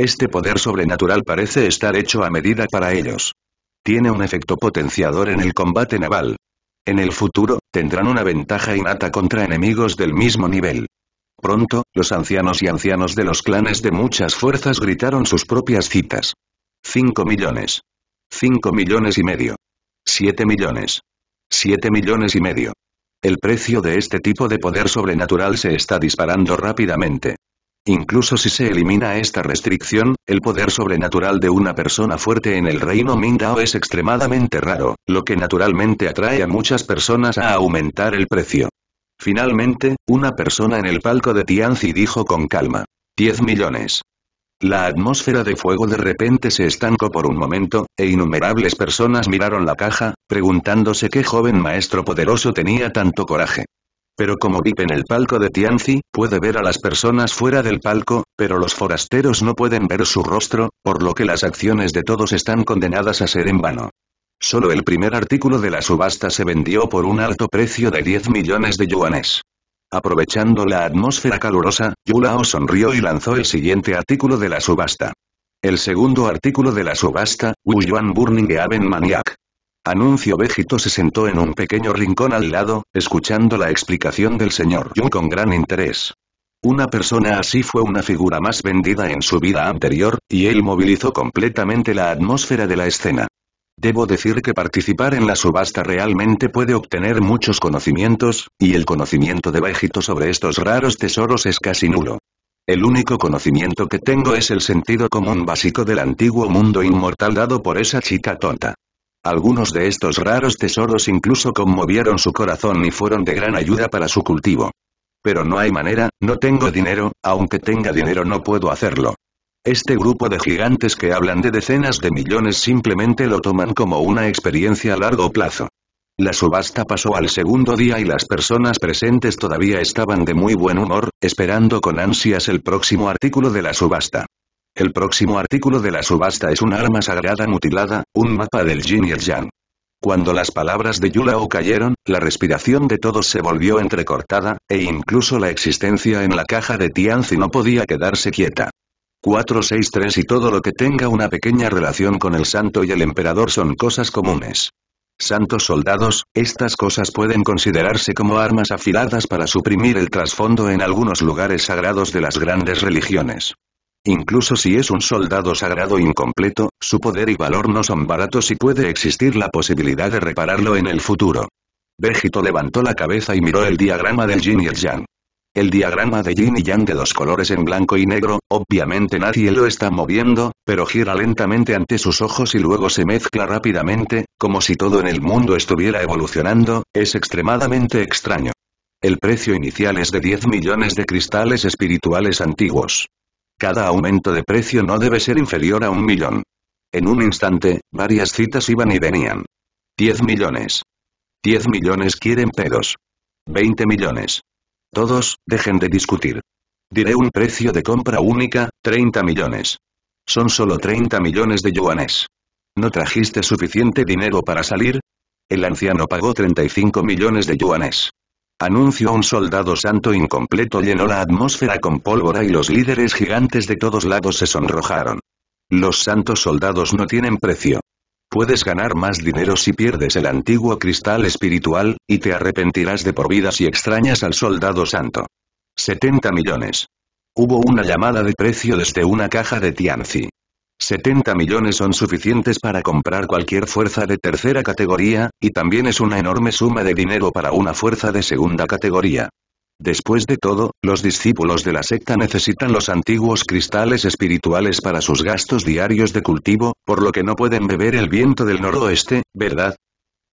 Este poder sobrenatural parece estar hecho a medida para ellos. Tiene un efecto potenciador en el combate naval. En el futuro, tendrán una ventaja innata contra enemigos del mismo nivel. Pronto, los ancianos y ancianos de los clanes de muchas fuerzas gritaron sus propias citas. 5 millones. 5 millones y medio. 7 millones. 7 millones y medio. El precio de este tipo de poder sobrenatural se está disparando rápidamente. Incluso si se elimina esta restricción, el poder sobrenatural de una persona fuerte en el reino Mingdao es extremadamente raro, lo que naturalmente atrae a muchas personas a aumentar el precio. Finalmente, una persona en el palco de Tianzi dijo con calma. 10 millones. La atmósfera de fuego de repente se estancó por un momento, e innumerables personas miraron la caja, preguntándose qué joven maestro poderoso tenía tanto coraje. Pero como VIP en el palco de Tianzi, puede ver a las personas fuera del palco, pero los forasteros no pueden ver su rostro, por lo que las acciones de todos están condenadas a ser en vano. Solo el primer artículo de la subasta se vendió por un alto precio de 10 millones de yuanes. Aprovechando la atmósfera calurosa, Yulao sonrió y lanzó el siguiente artículo de la subasta. El segundo artículo de la subasta, Wu Yuan Burning Aven Maniac. Anuncio Vegito se sentó en un pequeño rincón al lado, escuchando la explicación del señor Yun con gran interés. Una persona así fue una figura más vendida en su vida anterior, y él movilizó completamente la atmósfera de la escena. Debo decir que participar en la subasta realmente puede obtener muchos conocimientos, y el conocimiento de Vegito sobre estos raros tesoros es casi nulo. El único conocimiento que tengo es el sentido común básico del antiguo mundo inmortal dado por esa chica tonta. Algunos de estos raros tesoros incluso conmovieron su corazón y fueron de gran ayuda para su cultivo. Pero no hay manera, no tengo dinero, aunque tenga dinero no puedo hacerlo. Este grupo de gigantes que hablan de decenas de millones simplemente lo toman como una experiencia a largo plazo. La subasta pasó al segundo día y las personas presentes todavía estaban de muy buen humor, esperando con ansias el próximo artículo de la subasta. El próximo artículo de la subasta es un arma sagrada mutilada, un mapa del Jin y el yang. Cuando las palabras de Yulao cayeron, la respiración de todos se volvió entrecortada, e incluso la existencia en la caja de Tianzi no podía quedarse quieta. 463 y todo lo que tenga una pequeña relación con el santo y el emperador son cosas comunes. Santos soldados, estas cosas pueden considerarse como armas afiladas para suprimir el trasfondo en algunos lugares sagrados de las grandes religiones. Incluso si es un soldado sagrado incompleto, su poder y valor no son baratos y puede existir la posibilidad de repararlo en el futuro. Vegito levantó la cabeza y miró el diagrama del yin y el yang. El diagrama de Jin y yang de dos colores en blanco y negro, obviamente nadie lo está moviendo, pero gira lentamente ante sus ojos y luego se mezcla rápidamente, como si todo en el mundo estuviera evolucionando, es extremadamente extraño. El precio inicial es de 10 millones de cristales espirituales antiguos. Cada aumento de precio no debe ser inferior a un millón. En un instante, varias citas iban y venían. 10 millones. 10 millones quieren pedos. 20 millones. Todos, dejen de discutir. Diré un precio de compra única, 30 millones. Son solo 30 millones de yuanes. ¿No trajiste suficiente dinero para salir? El anciano pagó 35 millones de yuanes anunció un soldado santo incompleto llenó la atmósfera con pólvora y los líderes gigantes de todos lados se sonrojaron. Los santos soldados no tienen precio. Puedes ganar más dinero si pierdes el antiguo cristal espiritual, y te arrepentirás de por vida si extrañas al soldado santo. 70 millones. Hubo una llamada de precio desde una caja de Tianzi. 70 millones son suficientes para comprar cualquier fuerza de tercera categoría, y también es una enorme suma de dinero para una fuerza de segunda categoría. Después de todo, los discípulos de la secta necesitan los antiguos cristales espirituales para sus gastos diarios de cultivo, por lo que no pueden beber el viento del noroeste, ¿verdad?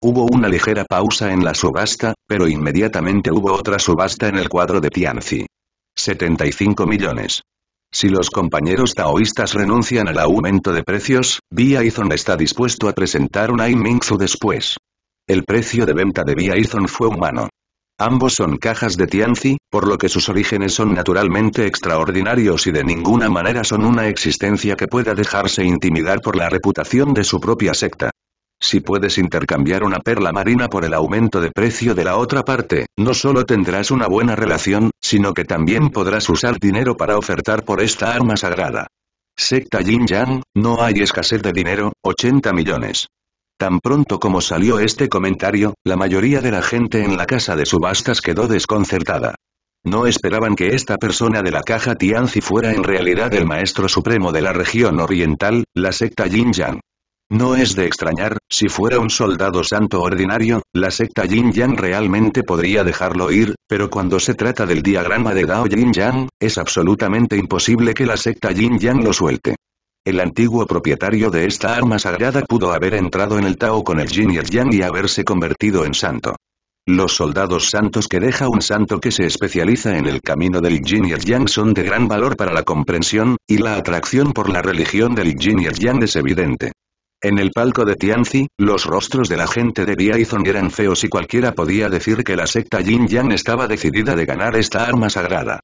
Hubo una ligera pausa en la subasta, pero inmediatamente hubo otra subasta en el cuadro de Tianzi. 75 millones. Si los compañeros taoístas renuncian al aumento de precios, Biaizon está dispuesto a presentar un Mingzu después. El precio de venta de Biaizon fue humano. Ambos son cajas de Tianzi, por lo que sus orígenes son naturalmente extraordinarios y de ninguna manera son una existencia que pueda dejarse intimidar por la reputación de su propia secta. Si puedes intercambiar una perla marina por el aumento de precio de la otra parte, no solo tendrás una buena relación, sino que también podrás usar dinero para ofertar por esta arma sagrada. Secta Yin Yang, no hay escasez de dinero, 80 millones. Tan pronto como salió este comentario, la mayoría de la gente en la casa de subastas quedó desconcertada. No esperaban que esta persona de la caja Tianzi fuera en realidad el maestro supremo de la región oriental, la secta Yin Yang. No es de extrañar, si fuera un soldado santo ordinario, la secta Jin yang realmente podría dejarlo ir, pero cuando se trata del diagrama de Dao Jin yang es absolutamente imposible que la secta Jin yang lo suelte. El antiguo propietario de esta arma sagrada pudo haber entrado en el Tao con el Jin y Yang y haberse convertido en santo. Los soldados santos que deja un santo que se especializa en el camino del yin yang son de gran valor para la comprensión, y la atracción por la religión del Jin yang es evidente. En el palco de Tianzi, los rostros de la gente de Viaizon eran feos y cualquiera podía decir que la secta Jin Yang estaba decidida de ganar esta arma sagrada.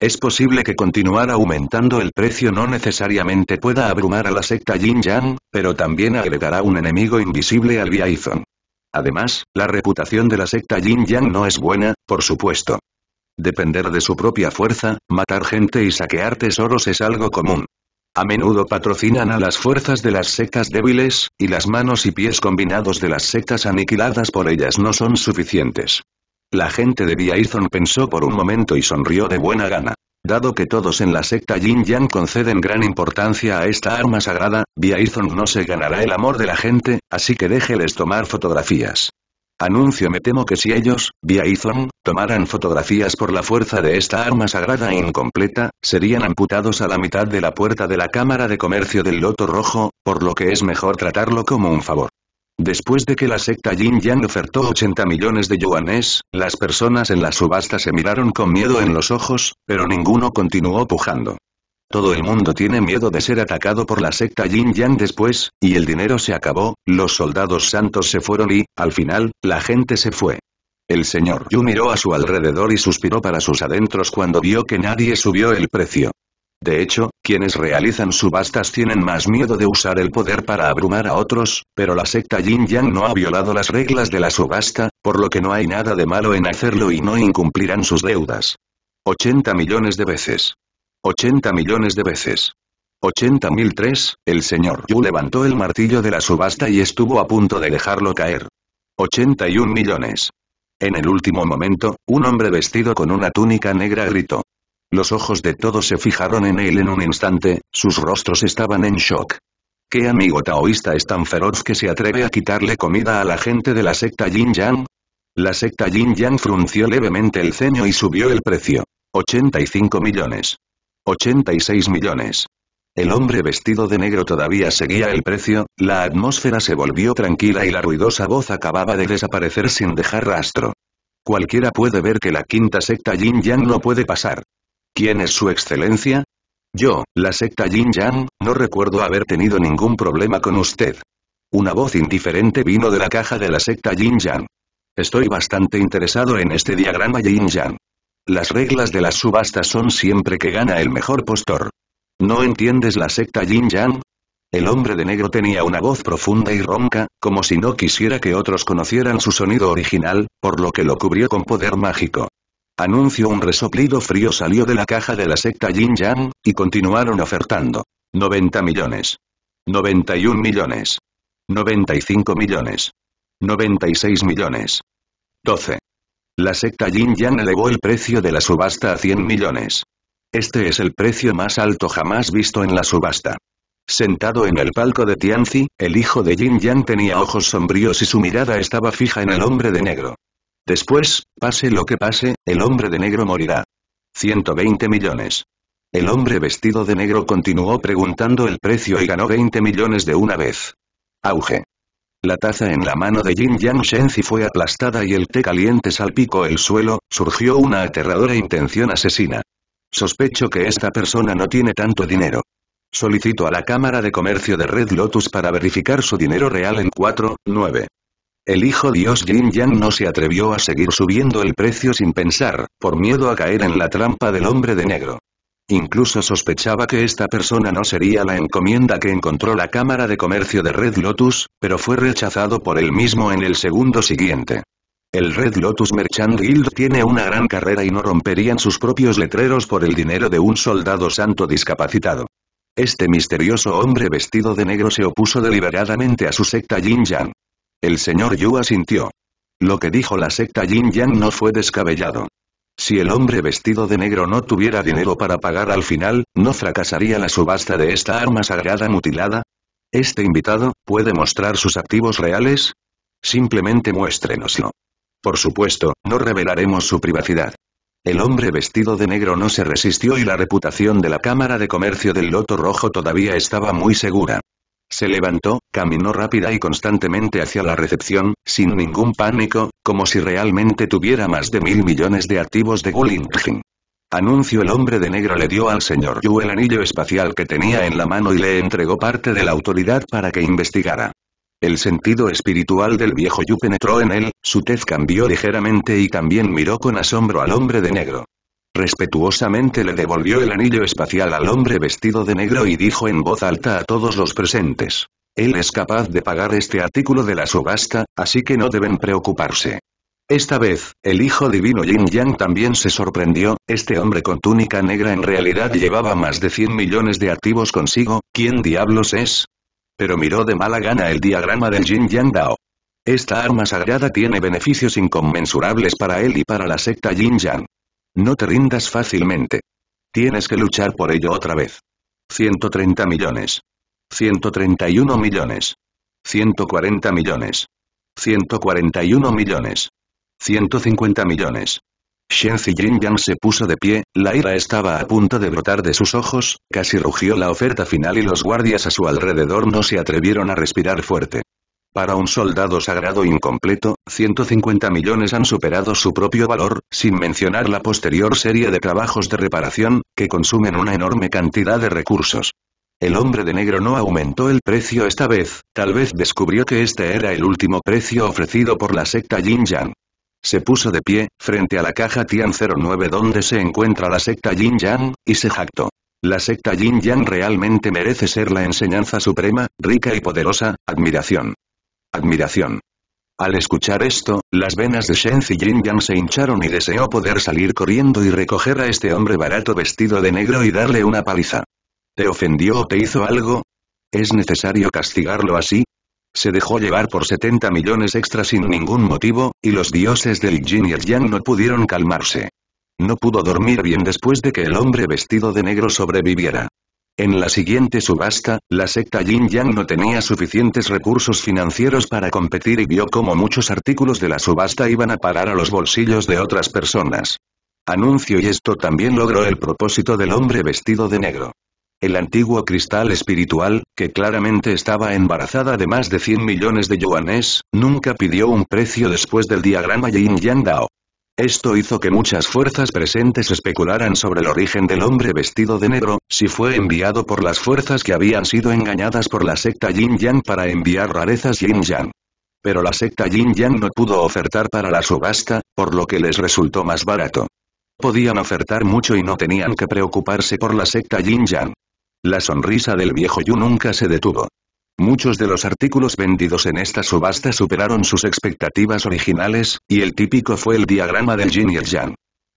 Es posible que continuar aumentando el precio no necesariamente pueda abrumar a la secta Jin Yang, pero también agregará un enemigo invisible al Viaizon. Además, la reputación de la secta Jin Yang no es buena, por supuesto. Depender de su propia fuerza, matar gente y saquear tesoros es algo común. A menudo patrocinan a las fuerzas de las sectas débiles, y las manos y pies combinados de las sectas aniquiladas por ellas no son suficientes. La gente de Biaizon pensó por un momento y sonrió de buena gana. Dado que todos en la secta Jin Yang conceden gran importancia a esta arma sagrada, Biaizon no se ganará el amor de la gente, así que déjeles tomar fotografías. Anuncio me temo que si ellos, Biaizon, tomaran fotografías por la fuerza de esta arma sagrada e incompleta, serían amputados a la mitad de la puerta de la Cámara de Comercio del Loto Rojo, por lo que es mejor tratarlo como un favor. Después de que la secta Jin Yang ofertó 80 millones de yuanes, las personas en la subasta se miraron con miedo en los ojos, pero ninguno continuó pujando. Todo el mundo tiene miedo de ser atacado por la secta Jin Yang después, y el dinero se acabó, los soldados santos se fueron y, al final, la gente se fue. El señor Yu miró a su alrededor y suspiró para sus adentros cuando vio que nadie subió el precio. De hecho, quienes realizan subastas tienen más miedo de usar el poder para abrumar a otros, pero la secta Yin Yang no ha violado las reglas de la subasta, por lo que no hay nada de malo en hacerlo y no incumplirán sus deudas. 80 millones de veces. 80 millones de veces. 80.003, el señor Yu levantó el martillo de la subasta y estuvo a punto de dejarlo caer. 81 millones. En el último momento, un hombre vestido con una túnica negra gritó. Los ojos de todos se fijaron en él en un instante, sus rostros estaban en shock. ¿Qué amigo taoísta es tan feroz que se atreve a quitarle comida a la gente de la secta Yin Yang? La secta Yin Yang frunció levemente el ceño y subió el precio. 85 millones. 86 millones. El hombre vestido de negro todavía seguía el precio, la atmósfera se volvió tranquila y la ruidosa voz acababa de desaparecer sin dejar rastro. Cualquiera puede ver que la quinta secta Yin Yang no puede pasar. ¿Quién es su excelencia? Yo, la secta Yin Yang, no recuerdo haber tenido ningún problema con usted. Una voz indiferente vino de la caja de la secta Yin Yang. Estoy bastante interesado en este diagrama Yin Yang. Las reglas de las subastas son siempre que gana el mejor postor. ¿No entiendes la secta Jin Yang? El hombre de negro tenía una voz profunda y ronca, como si no quisiera que otros conocieran su sonido original, por lo que lo cubrió con poder mágico. Anunció un resoplido frío salió de la caja de la secta Jin Yang, y continuaron ofertando. 90 millones. 91 millones. 95 millones. 96 millones. 12. La secta Jin Yang elevó el precio de la subasta a 100 millones. Este es el precio más alto jamás visto en la subasta. Sentado en el palco de Tianzi, el hijo de Jin Yang tenía ojos sombríos y su mirada estaba fija en el hombre de negro. Después, pase lo que pase, el hombre de negro morirá. 120 millones. El hombre vestido de negro continuó preguntando el precio y ganó 20 millones de una vez. Auge. La taza en la mano de Jin Yang Shenzi fue aplastada y el té caliente salpicó el suelo, surgió una aterradora intención asesina. Sospecho que esta persona no tiene tanto dinero. Solicito a la Cámara de Comercio de Red Lotus para verificar su dinero real en 4.9. El hijo dios Jin Yang no se atrevió a seguir subiendo el precio sin pensar, por miedo a caer en la trampa del hombre de negro. Incluso sospechaba que esta persona no sería la encomienda que encontró la Cámara de Comercio de Red Lotus, pero fue rechazado por él mismo en el segundo siguiente. El Red Lotus Merchant Guild tiene una gran carrera y no romperían sus propios letreros por el dinero de un soldado santo discapacitado. Este misterioso hombre vestido de negro se opuso deliberadamente a su secta Yin Yang. El señor Yu asintió. Lo que dijo la secta Yin Yang no fue descabellado. Si el hombre vestido de negro no tuviera dinero para pagar al final, ¿no fracasaría la subasta de esta arma sagrada mutilada? ¿Este invitado puede mostrar sus activos reales? Simplemente muéstrenoslo. Por supuesto, no revelaremos su privacidad. El hombre vestido de negro no se resistió y la reputación de la Cámara de Comercio del Loto Rojo todavía estaba muy segura. Se levantó, caminó rápida y constantemente hacia la recepción, sin ningún pánico, como si realmente tuviera más de mil millones de activos de Gullingen. Anuncio el hombre de negro le dio al señor Yu el anillo espacial que tenía en la mano y le entregó parte de la autoridad para que investigara. El sentido espiritual del viejo Yu penetró en él, su tez cambió ligeramente y también miró con asombro al hombre de negro. Respetuosamente le devolvió el anillo espacial al hombre vestido de negro y dijo en voz alta a todos los presentes. Él es capaz de pagar este artículo de la subasta, así que no deben preocuparse. Esta vez, el hijo divino Yin Yang también se sorprendió, este hombre con túnica negra en realidad llevaba más de 100 millones de activos consigo, ¿quién diablos es? pero miró de mala gana el diagrama del Jin Yang Dao. Esta arma sagrada tiene beneficios inconmensurables para él y para la secta Jin Yang. No te rindas fácilmente. Tienes que luchar por ello otra vez. 130 millones. 131 millones. 140 millones. 141 millones. 150 millones. Shen Yang se puso de pie, la ira estaba a punto de brotar de sus ojos, casi rugió la oferta final y los guardias a su alrededor no se atrevieron a respirar fuerte. Para un soldado sagrado incompleto, 150 millones han superado su propio valor, sin mencionar la posterior serie de trabajos de reparación, que consumen una enorme cantidad de recursos. El hombre de negro no aumentó el precio esta vez, tal vez descubrió que este era el último precio ofrecido por la secta Yin Yang se puso de pie, frente a la caja Tian 09 donde se encuentra la secta Yin Yang, y se jactó. La secta Yin Yang realmente merece ser la enseñanza suprema, rica y poderosa, admiración. Admiración. Al escuchar esto, las venas de Shenzi Yin Yang se hincharon y deseó poder salir corriendo y recoger a este hombre barato vestido de negro y darle una paliza. ¿Te ofendió o te hizo algo? ¿Es necesario castigarlo así? Se dejó llevar por 70 millones extra sin ningún motivo, y los dioses del Jin y el Yang no pudieron calmarse. No pudo dormir bien después de que el hombre vestido de negro sobreviviera. En la siguiente subasta, la secta Jin Yang no tenía suficientes recursos financieros para competir y vio cómo muchos artículos de la subasta iban a parar a los bolsillos de otras personas. Anuncio y esto también logró el propósito del hombre vestido de negro. El antiguo cristal espiritual, que claramente estaba embarazada de más de 100 millones de yuanes, nunca pidió un precio después del diagrama Yin-Yang Dao. Esto hizo que muchas fuerzas presentes especularan sobre el origen del hombre vestido de negro, si fue enviado por las fuerzas que habían sido engañadas por la secta Yin Yang para enviar rarezas Yin Yang. Pero la secta Yin Yang no pudo ofertar para la subasta, por lo que les resultó más barato. Podían ofertar mucho y no tenían que preocuparse por la secta Yin Yang. La sonrisa del viejo Yu nunca se detuvo. Muchos de los artículos vendidos en esta subasta superaron sus expectativas originales, y el típico fue el diagrama del Jin y el yang.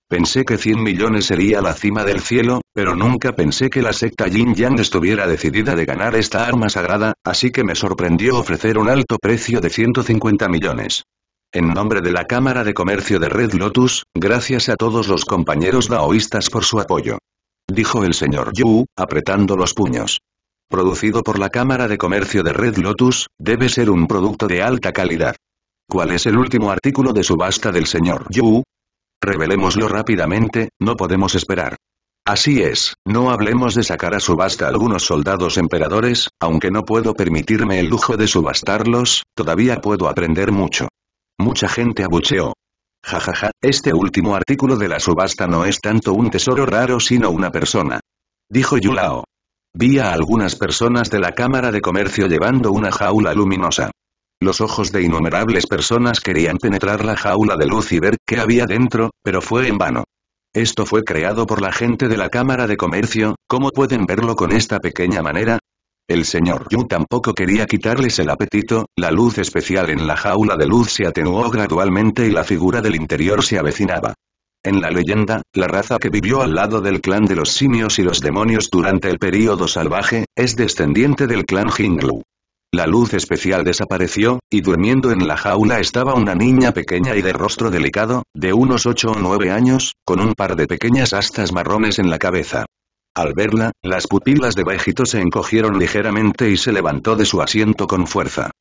Pensé que 100 millones sería la cima del cielo, pero nunca pensé que la secta Yin Yang estuviera decidida de ganar esta arma sagrada, así que me sorprendió ofrecer un alto precio de 150 millones. En nombre de la Cámara de Comercio de Red Lotus, gracias a todos los compañeros daoístas por su apoyo dijo el señor Yu, apretando los puños. Producido por la Cámara de Comercio de Red Lotus, debe ser un producto de alta calidad. ¿Cuál es el último artículo de subasta del señor Yu? Revelémoslo rápidamente, no podemos esperar. Así es, no hablemos de sacar a subasta algunos soldados emperadores, aunque no puedo permitirme el lujo de subastarlos, todavía puedo aprender mucho. Mucha gente abucheó. Jajaja, este último artículo de la subasta no es tanto un tesoro raro sino una persona. Dijo Yulao. Vi a algunas personas de la Cámara de Comercio llevando una jaula luminosa. Los ojos de innumerables personas querían penetrar la jaula de luz y ver qué había dentro, pero fue en vano. Esto fue creado por la gente de la Cámara de Comercio, ¿cómo pueden verlo con esta pequeña manera? El señor Yu tampoco quería quitarles el apetito, la luz especial en la jaula de luz se atenuó gradualmente y la figura del interior se avecinaba. En la leyenda, la raza que vivió al lado del clan de los simios y los demonios durante el período salvaje, es descendiente del clan Jinglu. La luz especial desapareció, y durmiendo en la jaula estaba una niña pequeña y de rostro delicado, de unos 8 o nueve años, con un par de pequeñas astas marrones en la cabeza. Al verla, las pupilas de Bajito se encogieron ligeramente y se levantó de su asiento con fuerza.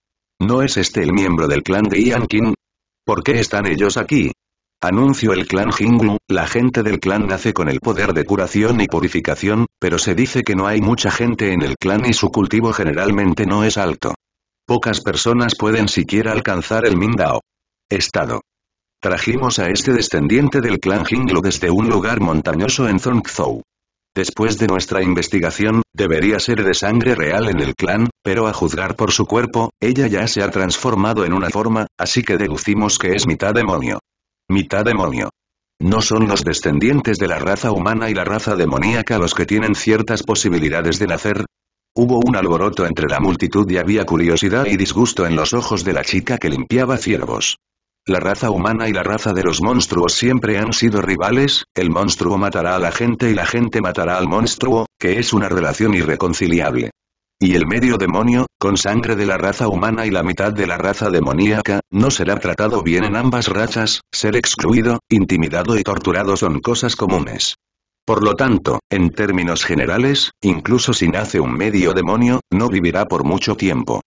¿No es este el miembro del clan de Ian King? ¿Por qué están ellos aquí? Anuncio el clan Jinglu, la gente del clan nace con el poder de curación y purificación, pero se dice que no hay mucha gente en el clan y su cultivo generalmente no es alto. Pocas personas pueden siquiera alcanzar el Mindao. Estado. Trajimos a este descendiente del clan Jinglu desde un lugar montañoso en Zhongzhou. Después de nuestra investigación, debería ser de sangre real en el clan, pero a juzgar por su cuerpo, ella ya se ha transformado en una forma, así que deducimos que es mitad demonio. Mitad demonio. No son los descendientes de la raza humana y la raza demoníaca los que tienen ciertas posibilidades de nacer. Hubo un alboroto entre la multitud y había curiosidad y disgusto en los ojos de la chica que limpiaba ciervos. La raza humana y la raza de los monstruos siempre han sido rivales, el monstruo matará a la gente y la gente matará al monstruo, que es una relación irreconciliable. Y el medio demonio, con sangre de la raza humana y la mitad de la raza demoníaca, no será tratado bien en ambas razas, ser excluido, intimidado y torturado son cosas comunes. Por lo tanto, en términos generales, incluso si nace un medio demonio, no vivirá por mucho tiempo.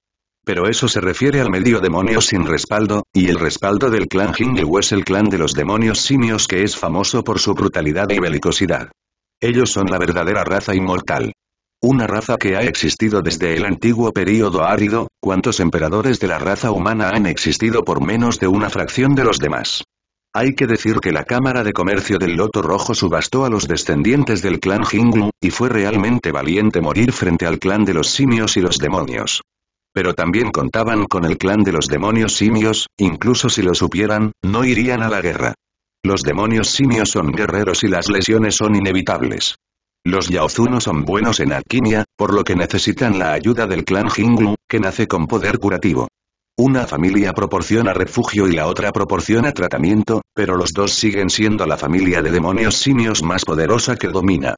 Pero eso se refiere al medio demonio sin respaldo, y el respaldo del clan Jinyu es el clan de los demonios simios que es famoso por su brutalidad y belicosidad. Ellos son la verdadera raza inmortal. Una raza que ha existido desde el antiguo período árido, cuantos emperadores de la raza humana han existido por menos de una fracción de los demás. Hay que decir que la Cámara de Comercio del Loto Rojo subastó a los descendientes del clan Jingu, y fue realmente valiente morir frente al clan de los simios y los demonios. Pero también contaban con el clan de los demonios simios, incluso si lo supieran, no irían a la guerra. Los demonios simios son guerreros y las lesiones son inevitables. Los yaozunos son buenos en alquimia, por lo que necesitan la ayuda del clan Jinglu, que nace con poder curativo. Una familia proporciona refugio y la otra proporciona tratamiento, pero los dos siguen siendo la familia de demonios simios más poderosa que domina.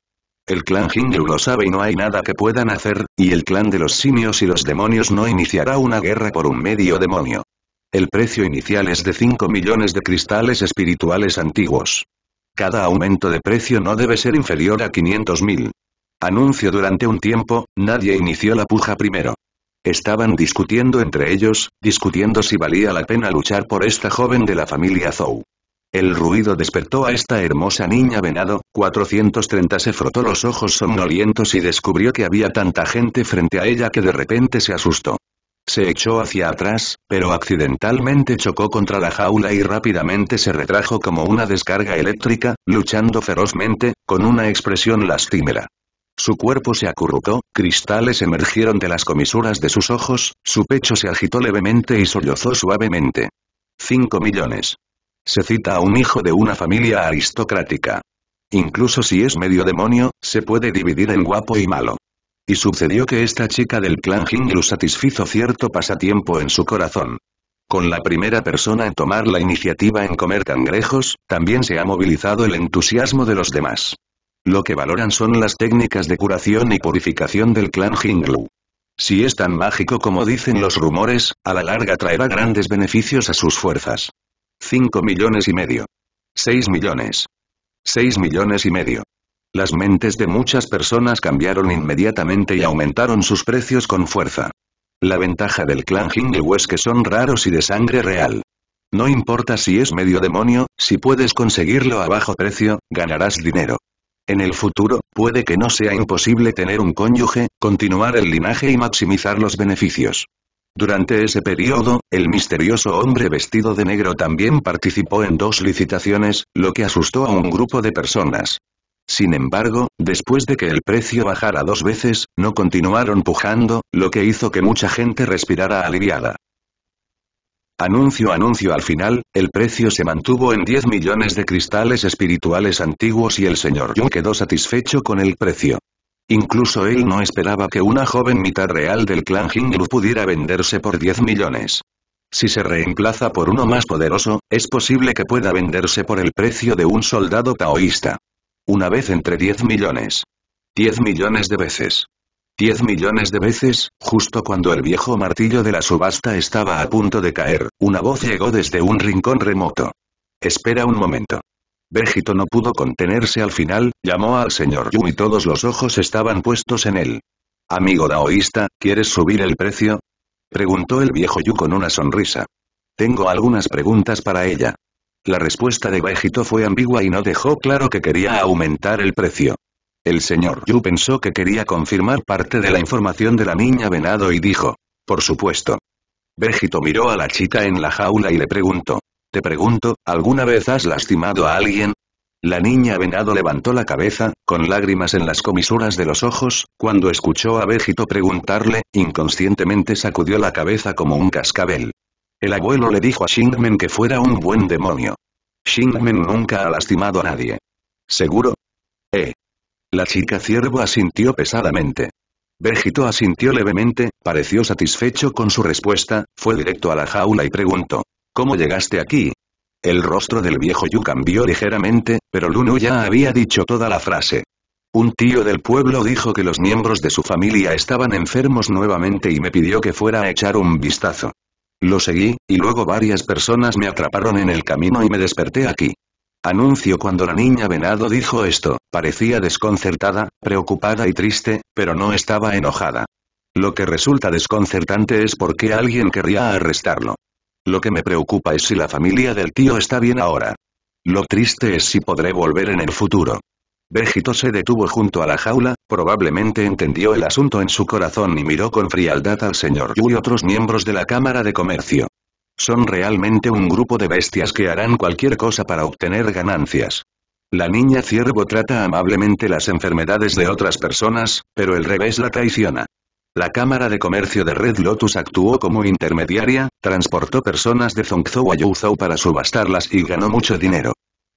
El clan Hinju lo sabe y no hay nada que puedan hacer, y el clan de los simios y los demonios no iniciará una guerra por un medio demonio. El precio inicial es de 5 millones de cristales espirituales antiguos. Cada aumento de precio no debe ser inferior a 500.000. Anuncio durante un tiempo, nadie inició la puja primero. Estaban discutiendo entre ellos, discutiendo si valía la pena luchar por esta joven de la familia Zhou. El ruido despertó a esta hermosa niña venado, 430 se frotó los ojos somnolientos y descubrió que había tanta gente frente a ella que de repente se asustó. Se echó hacia atrás, pero accidentalmente chocó contra la jaula y rápidamente se retrajo como una descarga eléctrica, luchando ferozmente, con una expresión lastimera. Su cuerpo se acurrucó, cristales emergieron de las comisuras de sus ojos, su pecho se agitó levemente y sollozó suavemente. 5 millones. Se cita a un hijo de una familia aristocrática. Incluso si es medio demonio, se puede dividir en guapo y malo. Y sucedió que esta chica del clan Hinglu satisfizo cierto pasatiempo en su corazón. Con la primera persona en tomar la iniciativa en comer cangrejos, también se ha movilizado el entusiasmo de los demás. Lo que valoran son las técnicas de curación y purificación del clan Hinglu. Si es tan mágico como dicen los rumores, a la larga traerá grandes beneficios a sus fuerzas. 5 millones y medio. 6 millones. 6 millones y medio. Las mentes de muchas personas cambiaron inmediatamente y aumentaron sus precios con fuerza. La ventaja del clan Jingliu es que son raros y de sangre real. No importa si es medio demonio, si puedes conseguirlo a bajo precio, ganarás dinero. En el futuro, puede que no sea imposible tener un cónyuge, continuar el linaje y maximizar los beneficios. Durante ese periodo, el misterioso hombre vestido de negro también participó en dos licitaciones, lo que asustó a un grupo de personas. Sin embargo, después de que el precio bajara dos veces, no continuaron pujando, lo que hizo que mucha gente respirara aliviada. Anuncio anuncio al final, el precio se mantuvo en 10 millones de cristales espirituales antiguos y el señor Yu quedó satisfecho con el precio. Incluso él no esperaba que una joven mitad real del clan Jinglu pudiera venderse por 10 millones. Si se reemplaza por uno más poderoso, es posible que pueda venderse por el precio de un soldado taoísta. Una vez entre 10 millones. 10 millones de veces. 10 millones de veces, justo cuando el viejo martillo de la subasta estaba a punto de caer, una voz llegó desde un rincón remoto. Espera un momento. Vegito no pudo contenerse al final, llamó al señor Yu y todos los ojos estaban puestos en él. Amigo daoísta, ¿quieres subir el precio? Preguntó el viejo Yu con una sonrisa. Tengo algunas preguntas para ella. La respuesta de Vegito fue ambigua y no dejó claro que quería aumentar el precio. El señor Yu pensó que quería confirmar parte de la información de la niña Venado y dijo, por supuesto. Vegito miró a la chica en la jaula y le preguntó, te pregunto, ¿alguna vez has lastimado a alguien? La niña venado levantó la cabeza, con lágrimas en las comisuras de los ojos, cuando escuchó a Vegito preguntarle, inconscientemente sacudió la cabeza como un cascabel. El abuelo le dijo a Shingmen que fuera un buen demonio. Shingmen nunca ha lastimado a nadie. ¿Seguro? Eh. La chica ciervo asintió pesadamente. Vegito asintió levemente, pareció satisfecho con su respuesta, fue directo a la jaula y preguntó. ¿Cómo llegaste aquí? El rostro del viejo Yu cambió ligeramente, pero Lunu ya había dicho toda la frase. Un tío del pueblo dijo que los miembros de su familia estaban enfermos nuevamente y me pidió que fuera a echar un vistazo. Lo seguí, y luego varias personas me atraparon en el camino y me desperté aquí. Anuncio cuando la niña Venado dijo esto, parecía desconcertada, preocupada y triste, pero no estaba enojada. Lo que resulta desconcertante es por qué alguien querría arrestarlo. Lo que me preocupa es si la familia del tío está bien ahora. Lo triste es si podré volver en el futuro. Vegito se detuvo junto a la jaula, probablemente entendió el asunto en su corazón y miró con frialdad al señor Yu y otros miembros de la Cámara de Comercio. Son realmente un grupo de bestias que harán cualquier cosa para obtener ganancias. La niña ciervo trata amablemente las enfermedades de otras personas, pero el revés la traiciona. La Cámara de Comercio de Red Lotus actuó como intermediaria, transportó personas de Zhongzhou a Yuzhou para subastarlas y ganó mucho dinero.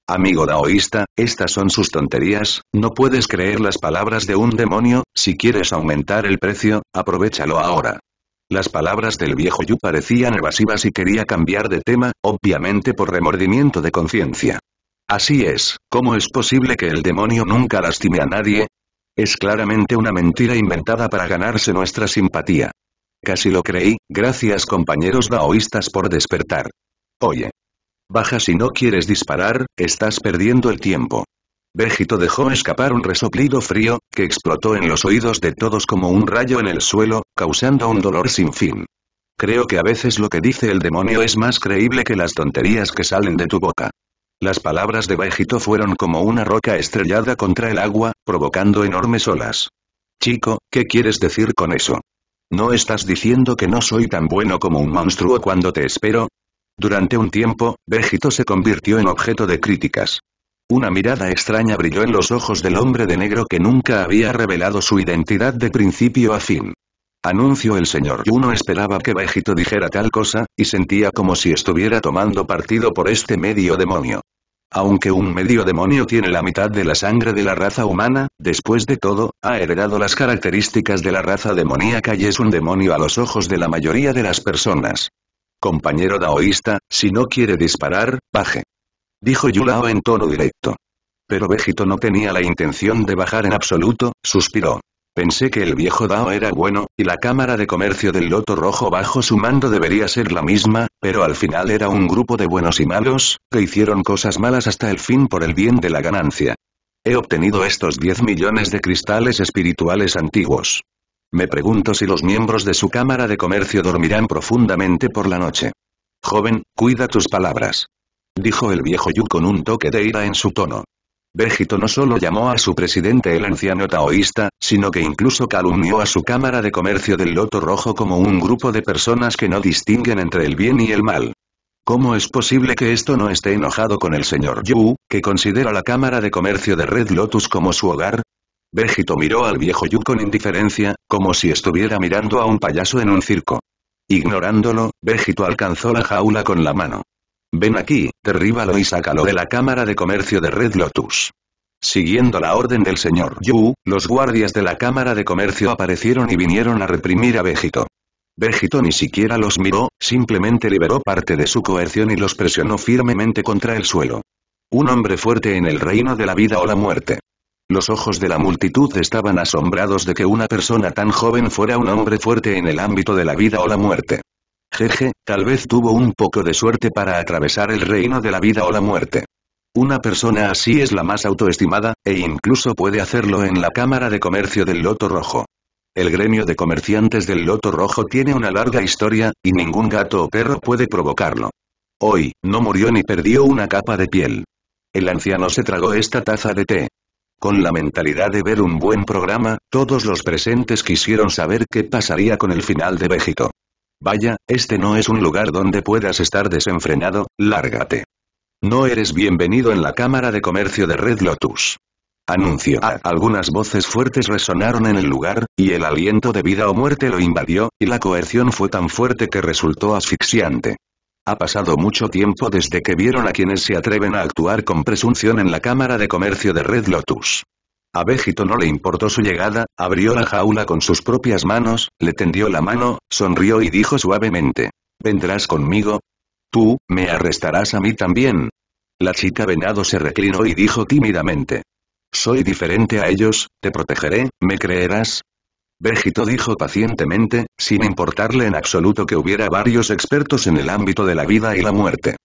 Amigo daoísta, estas son sus tonterías, no puedes creer las palabras de un demonio, si quieres aumentar el precio, aprovechalo ahora. Las palabras del viejo Yu parecían evasivas y quería cambiar de tema, obviamente por remordimiento de conciencia. Así es, ¿cómo es posible que el demonio nunca lastime a nadie? Es claramente una mentira inventada para ganarse nuestra simpatía. Casi lo creí, gracias compañeros daoístas por despertar. Oye. Baja si no quieres disparar, estás perdiendo el tiempo. Vegito dejó escapar un resoplido frío, que explotó en los oídos de todos como un rayo en el suelo, causando un dolor sin fin. Creo que a veces lo que dice el demonio es más creíble que las tonterías que salen de tu boca. Las palabras de Bejito fueron como una roca estrellada contra el agua, provocando enormes olas. Chico, ¿qué quieres decir con eso? ¿No estás diciendo que no soy tan bueno como un monstruo cuando te espero? Durante un tiempo, Vegito se convirtió en objeto de críticas. Una mirada extraña brilló en los ojos del hombre de negro que nunca había revelado su identidad de principio a fin. Anunció el señor Yuno esperaba que Vegito dijera tal cosa, y sentía como si estuviera tomando partido por este medio demonio. Aunque un medio demonio tiene la mitad de la sangre de la raza humana, después de todo, ha heredado las características de la raza demoníaca y es un demonio a los ojos de la mayoría de las personas. Compañero daoísta, si no quiere disparar, baje. Dijo Yulao en tono directo. Pero Vegito no tenía la intención de bajar en absoluto, suspiró. Pensé que el viejo Dao era bueno, y la Cámara de Comercio del Loto Rojo bajo su mando debería ser la misma, pero al final era un grupo de buenos y malos, que hicieron cosas malas hasta el fin por el bien de la ganancia. He obtenido estos 10 millones de cristales espirituales antiguos. Me pregunto si los miembros de su Cámara de Comercio dormirán profundamente por la noche. Joven, cuida tus palabras. Dijo el viejo Yu con un toque de ira en su tono. Vegito no solo llamó a su presidente el anciano taoísta, sino que incluso calumnió a su Cámara de Comercio del Loto Rojo como un grupo de personas que no distinguen entre el bien y el mal. ¿Cómo es posible que esto no esté enojado con el señor Yu, que considera la Cámara de Comercio de Red Lotus como su hogar? Vegito miró al viejo Yu con indiferencia, como si estuviera mirando a un payaso en un circo. Ignorándolo, Vegito alcanzó la jaula con la mano. Ven aquí, derríbalo y sácalo de la Cámara de Comercio de Red Lotus. Siguiendo la orden del señor Yu, los guardias de la Cámara de Comercio aparecieron y vinieron a reprimir a Vegito. Vegito ni siquiera los miró, simplemente liberó parte de su coerción y los presionó firmemente contra el suelo. Un hombre fuerte en el reino de la vida o la muerte. Los ojos de la multitud estaban asombrados de que una persona tan joven fuera un hombre fuerte en el ámbito de la vida o la muerte. Jeje, tal vez tuvo un poco de suerte para atravesar el reino de la vida o la muerte. Una persona así es la más autoestimada, e incluso puede hacerlo en la Cámara de Comercio del Loto Rojo. El gremio de comerciantes del Loto Rojo tiene una larga historia, y ningún gato o perro puede provocarlo. Hoy, no murió ni perdió una capa de piel. El anciano se tragó esta taza de té. Con la mentalidad de ver un buen programa, todos los presentes quisieron saber qué pasaría con el final de Béjito. Vaya, este no es un lugar donde puedas estar desenfrenado, lárgate. No eres bienvenido en la Cámara de Comercio de Red Lotus. Anuncio. Ah, algunas voces fuertes resonaron en el lugar, y el aliento de vida o muerte lo invadió, y la coerción fue tan fuerte que resultó asfixiante. Ha pasado mucho tiempo desde que vieron a quienes se atreven a actuar con presunción en la Cámara de Comercio de Red Lotus. A Vegito no le importó su llegada, abrió la jaula con sus propias manos, le tendió la mano, sonrió y dijo suavemente. ¿Vendrás conmigo? Tú, me arrestarás a mí también. La chica venado se reclinó y dijo tímidamente. Soy diferente a ellos, te protegeré, ¿me creerás? Vegito dijo pacientemente, sin importarle en absoluto que hubiera varios expertos en el ámbito de la vida y la muerte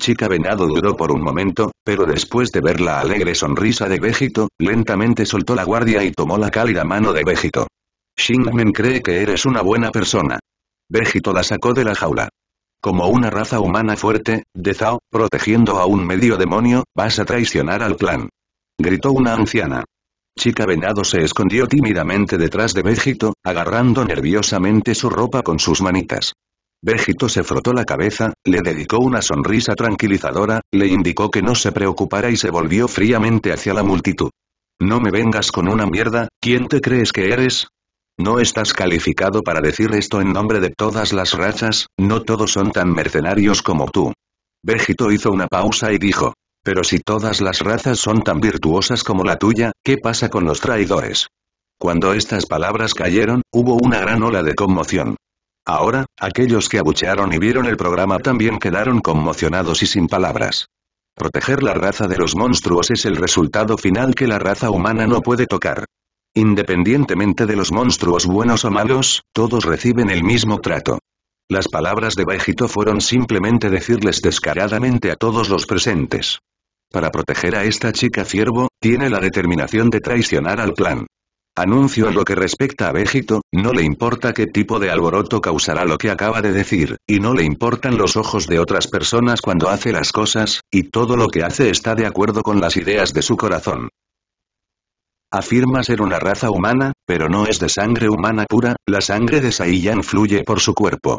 chica venado dudó por un momento, pero después de ver la alegre sonrisa de Vegito, lentamente soltó la guardia y tomó la cálida mano de Vegito. «Shingmen cree que eres una buena persona. Vegito la sacó de la jaula. Como una raza humana fuerte, de protegiendo a un medio demonio, vas a traicionar al clan. Gritó una anciana. Chica Venado se escondió tímidamente detrás de Vegito, agarrando nerviosamente su ropa con sus manitas végito se frotó la cabeza, le dedicó una sonrisa tranquilizadora, le indicó que no se preocupara y se volvió fríamente hacia la multitud. No me vengas con una mierda, ¿quién te crees que eres? No estás calificado para decir esto en nombre de todas las razas, no todos son tan mercenarios como tú. Vegito hizo una pausa y dijo, pero si todas las razas son tan virtuosas como la tuya, ¿qué pasa con los traidores? Cuando estas palabras cayeron, hubo una gran ola de conmoción. Ahora, aquellos que abuchearon y vieron el programa también quedaron conmocionados y sin palabras. Proteger la raza de los monstruos es el resultado final que la raza humana no puede tocar. Independientemente de los monstruos buenos o malos, todos reciben el mismo trato. Las palabras de bajito fueron simplemente decirles descaradamente a todos los presentes. Para proteger a esta chica ciervo, tiene la determinación de traicionar al plan. Anuncio lo que respecta a Vegito, no le importa qué tipo de alboroto causará lo que acaba de decir, y no le importan los ojos de otras personas cuando hace las cosas, y todo lo que hace está de acuerdo con las ideas de su corazón. Afirma ser una raza humana, pero no es de sangre humana pura, la sangre de Saiyan fluye por su cuerpo.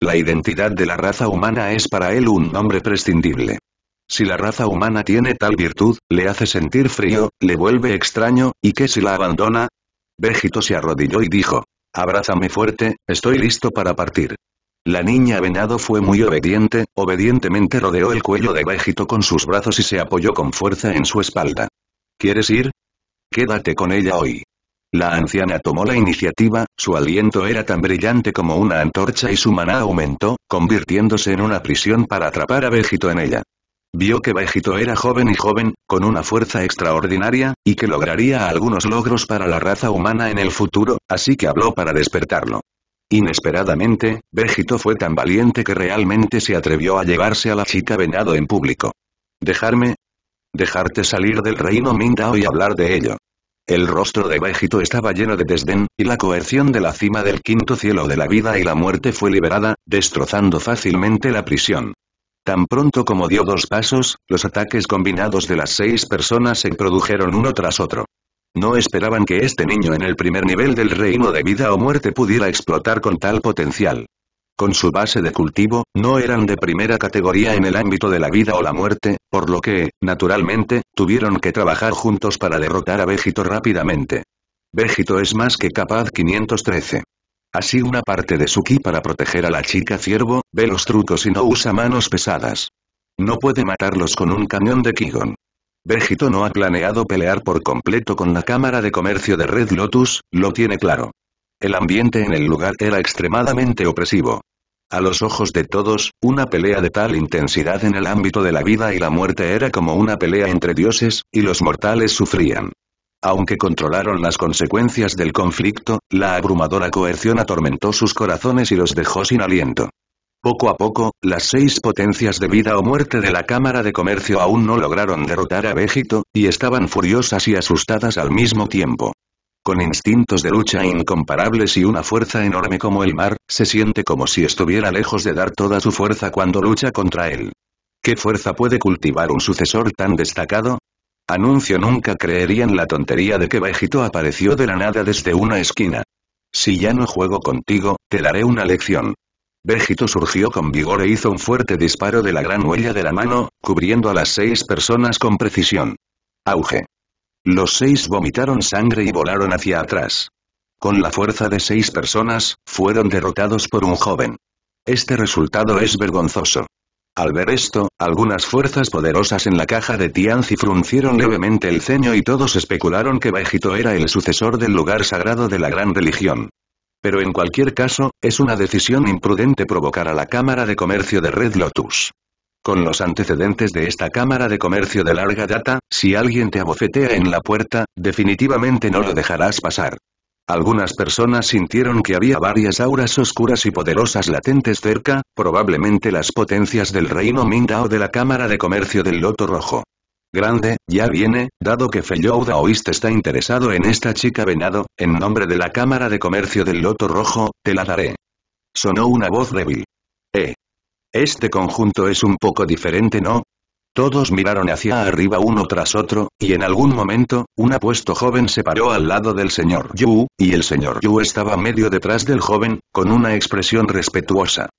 La identidad de la raza humana es para él un nombre prescindible. Si la raza humana tiene tal virtud, le hace sentir frío, le vuelve extraño, y que si la abandona, Béjito se arrodilló y dijo. Abrázame fuerte, estoy listo para partir. La niña venado fue muy obediente, obedientemente rodeó el cuello de Béjito con sus brazos y se apoyó con fuerza en su espalda. ¿Quieres ir? Quédate con ella hoy. La anciana tomó la iniciativa, su aliento era tan brillante como una antorcha y su maná aumentó, convirtiéndose en una prisión para atrapar a Béjito en ella. Vio que Vegito era joven y joven, con una fuerza extraordinaria, y que lograría algunos logros para la raza humana en el futuro, así que habló para despertarlo. Inesperadamente, Vegito fue tan valiente que realmente se atrevió a llevarse a la chica venado en público. ¿Dejarme? Dejarte salir del reino Mindao y hablar de ello. El rostro de Vegito estaba lleno de desdén, y la coerción de la cima del quinto cielo de la vida y la muerte fue liberada, destrozando fácilmente la prisión. Tan pronto como dio dos pasos, los ataques combinados de las seis personas se produjeron uno tras otro. No esperaban que este niño en el primer nivel del reino de vida o muerte pudiera explotar con tal potencial. Con su base de cultivo, no eran de primera categoría en el ámbito de la vida o la muerte, por lo que, naturalmente, tuvieron que trabajar juntos para derrotar a Vegito rápidamente. Vegito es más que capaz 513 así una parte de su ki para proteger a la chica ciervo, ve los trucos y no usa manos pesadas. No puede matarlos con un cañón de Kigon. Vegito no ha planeado pelear por completo con la Cámara de Comercio de Red Lotus, lo tiene claro. El ambiente en el lugar era extremadamente opresivo. A los ojos de todos, una pelea de tal intensidad en el ámbito de la vida y la muerte era como una pelea entre dioses, y los mortales sufrían. Aunque controlaron las consecuencias del conflicto, la abrumadora coerción atormentó sus corazones y los dejó sin aliento. Poco a poco, las seis potencias de vida o muerte de la Cámara de Comercio aún no lograron derrotar a Béjito, y estaban furiosas y asustadas al mismo tiempo. Con instintos de lucha incomparables y una fuerza enorme como el mar, se siente como si estuviera lejos de dar toda su fuerza cuando lucha contra él. ¿Qué fuerza puede cultivar un sucesor tan destacado? Anuncio nunca creerían la tontería de que Vegito apareció de la nada desde una esquina. Si ya no juego contigo, te daré una lección. Vegito surgió con vigor e hizo un fuerte disparo de la gran huella de la mano, cubriendo a las seis personas con precisión. Auge. Los seis vomitaron sangre y volaron hacia atrás. Con la fuerza de seis personas, fueron derrotados por un joven. Este resultado es vergonzoso. Al ver esto, algunas fuerzas poderosas en la caja de Tianzi fruncieron levemente el ceño y todos especularon que bajito era el sucesor del lugar sagrado de la gran religión. Pero en cualquier caso, es una decisión imprudente provocar a la Cámara de Comercio de Red Lotus. Con los antecedentes de esta Cámara de Comercio de larga data, si alguien te abofetea en la puerta, definitivamente no lo dejarás pasar. Algunas personas sintieron que había varias auras oscuras y poderosas latentes cerca, probablemente las potencias del reino Mingdao o de la Cámara de Comercio del Loto Rojo. Grande, ya viene, dado que Fellow Daoist está interesado en esta chica venado, en nombre de la Cámara de Comercio del Loto Rojo, te la daré. Sonó una voz débil. Eh. Este conjunto es un poco diferente ¿no? Todos miraron hacia arriba uno tras otro, y en algún momento, un apuesto joven se paró al lado del señor Yu, y el señor Yu estaba medio detrás del joven, con una expresión respetuosa.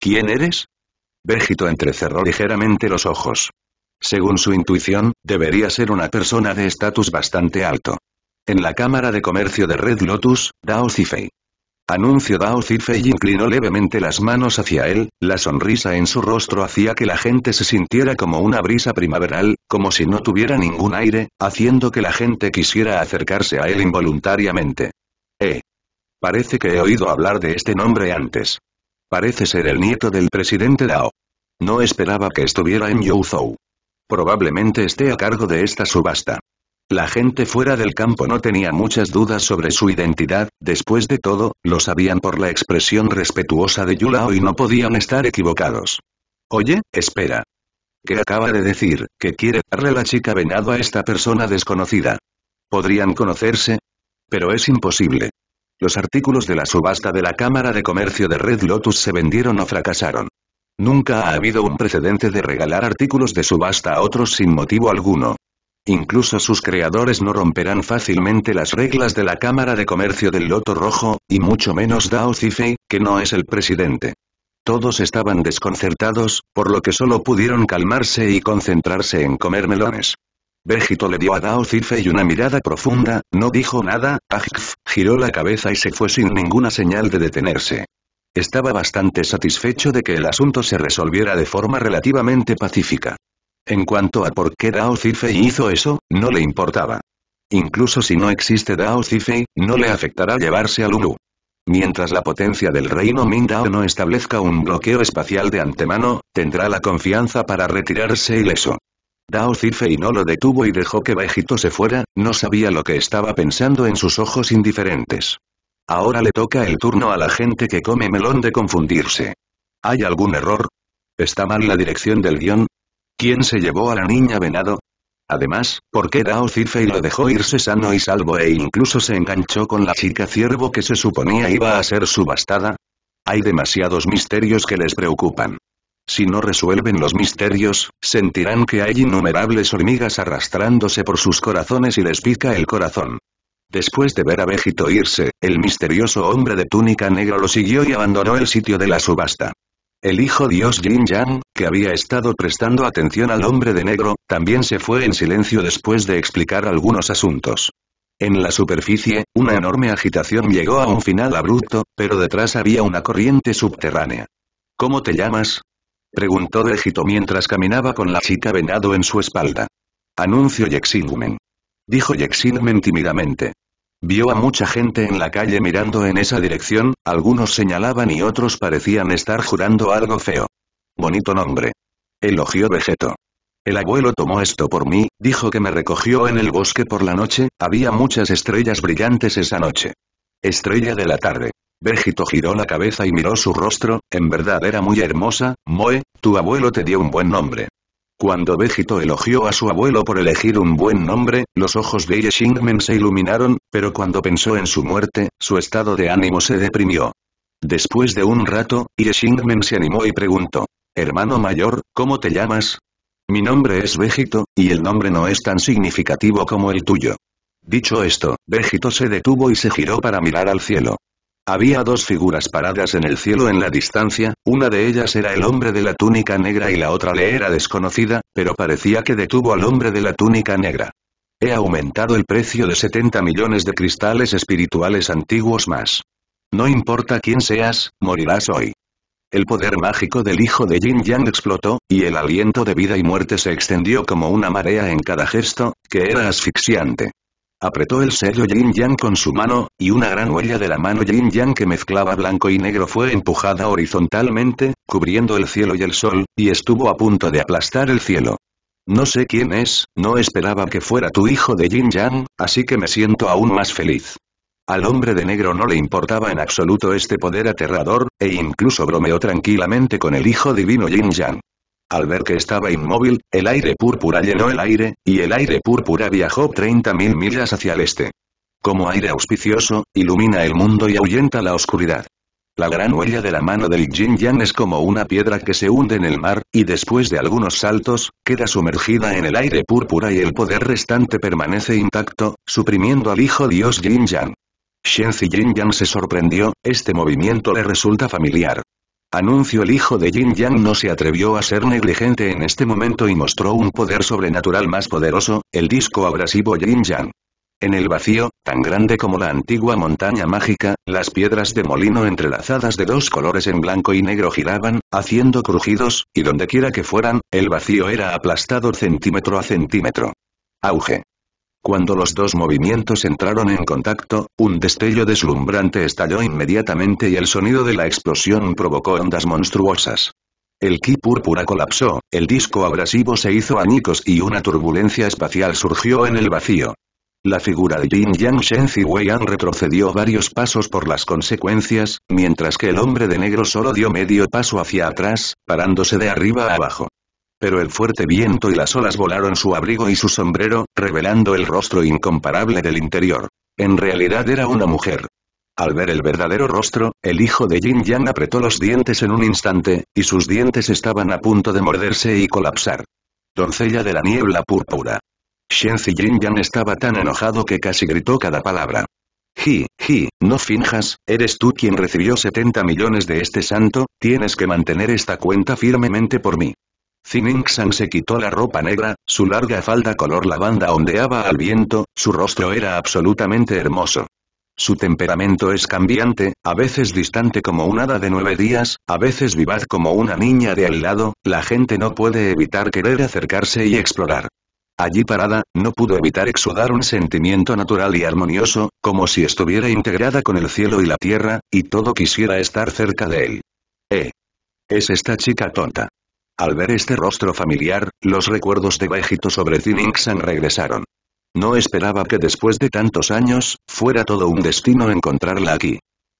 ¿Quién eres? Vegito entrecerró ligeramente los ojos. Según su intuición, debería ser una persona de estatus bastante alto. En la Cámara de Comercio de Red Lotus, Dao Zifei. Anuncio Dao y inclinó levemente las manos hacia él, la sonrisa en su rostro hacía que la gente se sintiera como una brisa primaveral, como si no tuviera ningún aire, haciendo que la gente quisiera acercarse a él involuntariamente. Eh. Parece que he oído hablar de este nombre antes. Parece ser el nieto del presidente Dao. No esperaba que estuviera en Youzhou. Probablemente esté a cargo de esta subasta. La gente fuera del campo no tenía muchas dudas sobre su identidad, después de todo, lo sabían por la expresión respetuosa de Yulao y no podían estar equivocados. Oye, espera. ¿Qué acaba de decir? que quiere darle la chica venado a esta persona desconocida? ¿Podrían conocerse? Pero es imposible. Los artículos de la subasta de la Cámara de Comercio de Red Lotus se vendieron o fracasaron. Nunca ha habido un precedente de regalar artículos de subasta a otros sin motivo alguno. Incluso sus creadores no romperán fácilmente las reglas de la Cámara de Comercio del Loto Rojo, y mucho menos Dao Zifei, que no es el presidente. Todos estaban desconcertados, por lo que solo pudieron calmarse y concentrarse en comer melones. Béjito le dio a Dao Zifei una mirada profunda, no dijo nada, Ajf, giró la cabeza y se fue sin ninguna señal de detenerse. Estaba bastante satisfecho de que el asunto se resolviera de forma relativamente pacífica. En cuanto a por qué Dao Zifei hizo eso, no le importaba. Incluso si no existe Dao Zifei, no le afectará llevarse a Lulu. Mientras la potencia del reino Dao no establezca un bloqueo espacial de antemano, tendrá la confianza para retirarse ileso. Dao Zifei no lo detuvo y dejó que Bajito se fuera, no sabía lo que estaba pensando en sus ojos indiferentes. Ahora le toca el turno a la gente que come melón de confundirse. ¿Hay algún error? ¿Está mal la dirección del guión? ¿Quién se llevó a la niña venado? Además, ¿por qué Dao y lo dejó irse sano y salvo e incluso se enganchó con la chica ciervo que se suponía iba a ser subastada? Hay demasiados misterios que les preocupan. Si no resuelven los misterios, sentirán que hay innumerables hormigas arrastrándose por sus corazones y les pica el corazón. Después de ver a Vegito irse, el misterioso hombre de túnica negra lo siguió y abandonó el sitio de la subasta. El hijo dios Jin Yang, que había estado prestando atención al hombre de negro, también se fue en silencio después de explicar algunos asuntos. En la superficie, una enorme agitación llegó a un final abrupto, pero detrás había una corriente subterránea. ¿Cómo te llamas? Preguntó Dejito mientras caminaba con la chica venado en su espalda. Anuncio Yexingmen. Dijo Yexingmen tímidamente. Vio a mucha gente en la calle mirando en esa dirección, algunos señalaban y otros parecían estar jurando algo feo. Bonito nombre. Elogió Vegeto. El abuelo tomó esto por mí, dijo que me recogió en el bosque por la noche, había muchas estrellas brillantes esa noche. Estrella de la tarde. vegeto giró la cabeza y miró su rostro, en verdad era muy hermosa, Moe, tu abuelo te dio un buen nombre. Cuando Vegito elogió a su abuelo por elegir un buen nombre, los ojos de Yeshingmen se iluminaron, pero cuando pensó en su muerte, su estado de ánimo se deprimió. Después de un rato, Yeshingmen se animó y preguntó. Hermano mayor, ¿cómo te llamas? Mi nombre es Vegito, y el nombre no es tan significativo como el tuyo. Dicho esto, Vegito se detuvo y se giró para mirar al cielo. Había dos figuras paradas en el cielo en la distancia, una de ellas era el hombre de la túnica negra y la otra le era desconocida, pero parecía que detuvo al hombre de la túnica negra. He aumentado el precio de 70 millones de cristales espirituales antiguos más. No importa quién seas, morirás hoy. El poder mágico del hijo de Jin Yang explotó, y el aliento de vida y muerte se extendió como una marea en cada gesto, que era asfixiante. Apretó el sello Yin Yang con su mano, y una gran huella de la mano Yin Yang que mezclaba blanco y negro fue empujada horizontalmente, cubriendo el cielo y el sol, y estuvo a punto de aplastar el cielo. No sé quién es, no esperaba que fuera tu hijo de Yin Yang, así que me siento aún más feliz. Al hombre de negro no le importaba en absoluto este poder aterrador, e incluso bromeó tranquilamente con el hijo divino Yin Yang. Al ver que estaba inmóvil, el aire púrpura llenó el aire, y el aire púrpura viajó 30.000 millas hacia el este. Como aire auspicioso, ilumina el mundo y ahuyenta la oscuridad. La gran huella de la mano del Jin Yang es como una piedra que se hunde en el mar, y después de algunos saltos, queda sumergida en el aire púrpura y el poder restante permanece intacto, suprimiendo al hijo dios Jin Yang. Shenzi Jin Yang se sorprendió, este movimiento le resulta familiar. Anuncio el hijo de Jin Yang no se atrevió a ser negligente en este momento y mostró un poder sobrenatural más poderoso, el disco abrasivo Jin Yang. En el vacío, tan grande como la antigua montaña mágica, las piedras de molino entrelazadas de dos colores en blanco y negro giraban, haciendo crujidos, y donde quiera que fueran, el vacío era aplastado centímetro a centímetro. Auge. Cuando los dos movimientos entraron en contacto, un destello deslumbrante estalló inmediatamente y el sonido de la explosión provocó ondas monstruosas. El ki púrpura colapsó, el disco abrasivo se hizo añicos y una turbulencia espacial surgió en el vacío. La figura de Jin Yang Wei Weian retrocedió varios pasos por las consecuencias, mientras que el hombre de negro solo dio medio paso hacia atrás, parándose de arriba a abajo pero el fuerte viento y las olas volaron su abrigo y su sombrero, revelando el rostro incomparable del interior. En realidad era una mujer. Al ver el verdadero rostro, el hijo de Jin Yang apretó los dientes en un instante, y sus dientes estaban a punto de morderse y colapsar. Doncella de la niebla púrpura. Shen Jin Yang estaba tan enojado que casi gritó cada palabra. Ji, Ji, no finjas, eres tú quien recibió 70 millones de este santo, tienes que mantener esta cuenta firmemente por mí. Hyun-sang se quitó la ropa negra, su larga falda color lavanda ondeaba al viento, su rostro era absolutamente hermoso. Su temperamento es cambiante, a veces distante como un hada de nueve días, a veces vivaz como una niña de al lado, la gente no puede evitar querer acercarse y explorar. Allí parada, no pudo evitar exudar un sentimiento natural y armonioso, como si estuviera integrada con el cielo y la tierra, y todo quisiera estar cerca de él. Eh. Es esta chica tonta. Al ver este rostro familiar, los recuerdos de Bajito sobre Zinixan regresaron. No esperaba que después de tantos años, fuera todo un destino encontrarla aquí.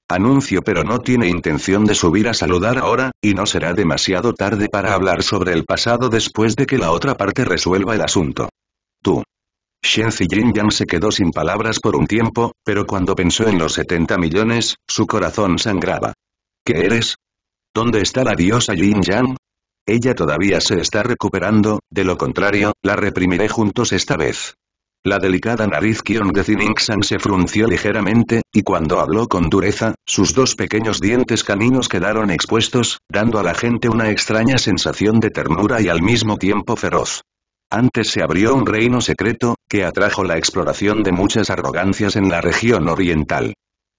Anuncio pero no tiene intención de subir a saludar ahora, y no será demasiado tarde para hablar sobre el pasado después de que la otra parte resuelva el asunto. Tú. Shen Yang se quedó sin palabras por un tiempo, pero cuando pensó en los 70 millones, su corazón sangraba. ¿Qué eres? ¿Dónde está la diosa Yin Yang? Ella todavía se está recuperando, de lo contrario, la reprimiré juntos esta vez. La delicada nariz Kion de Zinixan se frunció ligeramente, y cuando habló con dureza, sus dos pequeños dientes caninos quedaron expuestos, dando a la gente una extraña sensación de ternura y al mismo tiempo feroz. Antes se abrió un reino secreto, que atrajo la exploración de muchas arrogancias en la región oriental.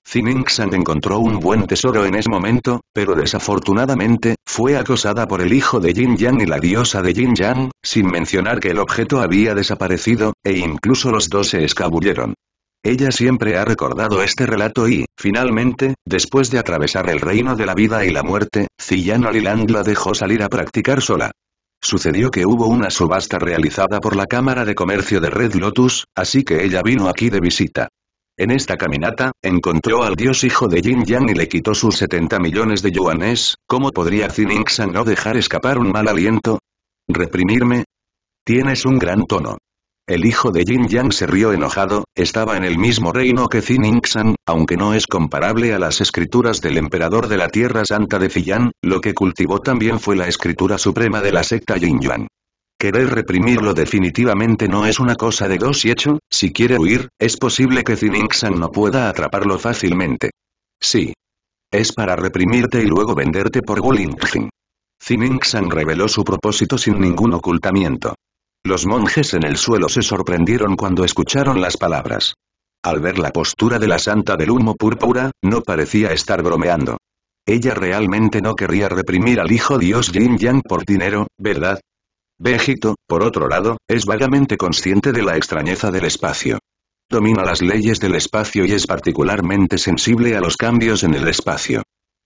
San encontró un buen tesoro en ese momento, pero desafortunadamente, fue acosada por el hijo de Jin Yang y la diosa de Jin Yang, sin mencionar que el objeto había desaparecido, e incluso los dos se escabulleron. Ella siempre ha recordado este relato y, finalmente, después de atravesar el reino de la vida y la muerte, Ziyan Aliland la dejó salir a practicar sola. Sucedió que hubo una subasta realizada por la Cámara de Comercio de Red Lotus, así que ella vino aquí de visita. En esta caminata, encontró al dios hijo de Jin Yang y le quitó sus 70 millones de yuanes, ¿cómo podría Xinxan no dejar escapar un mal aliento? ¿Reprimirme? Tienes un gran tono. El hijo de Jin Yang se rió enojado, estaba en el mismo reino que Xinxan, aunque no es comparable a las escrituras del emperador de la Tierra Santa de Fiyang, lo que cultivó también fue la escritura suprema de la secta Jin Yuan. Querer reprimirlo definitivamente no es una cosa de dos y hecho, si quiere huir, es posible que Zininxan no pueda atraparlo fácilmente. Sí. Es para reprimirte y luego venderte por Zining Zininxan reveló su propósito sin ningún ocultamiento. Los monjes en el suelo se sorprendieron cuando escucharon las palabras. Al ver la postura de la santa del humo púrpura, no parecía estar bromeando. Ella realmente no querría reprimir al hijo dios Jin Yang por dinero, ¿verdad? Béjito, por otro lado, es vagamente consciente de la extrañeza del espacio. Domina las leyes del espacio y es particularmente sensible a los cambios en el espacio.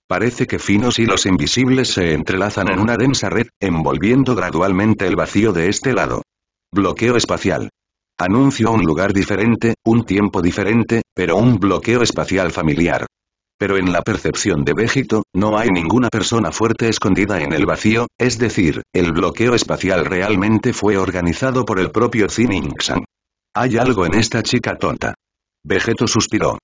Parece que finos hilos invisibles se entrelazan en una densa red, envolviendo gradualmente el vacío de este lado. Bloqueo espacial. Anuncio un lugar diferente, un tiempo diferente, pero un bloqueo espacial familiar. Pero en la percepción de Vegeto, no hay ninguna persona fuerte escondida en el vacío, es decir, el bloqueo espacial realmente fue organizado por el propio Inksan. Hay algo en esta chica tonta. Vegeto suspiró.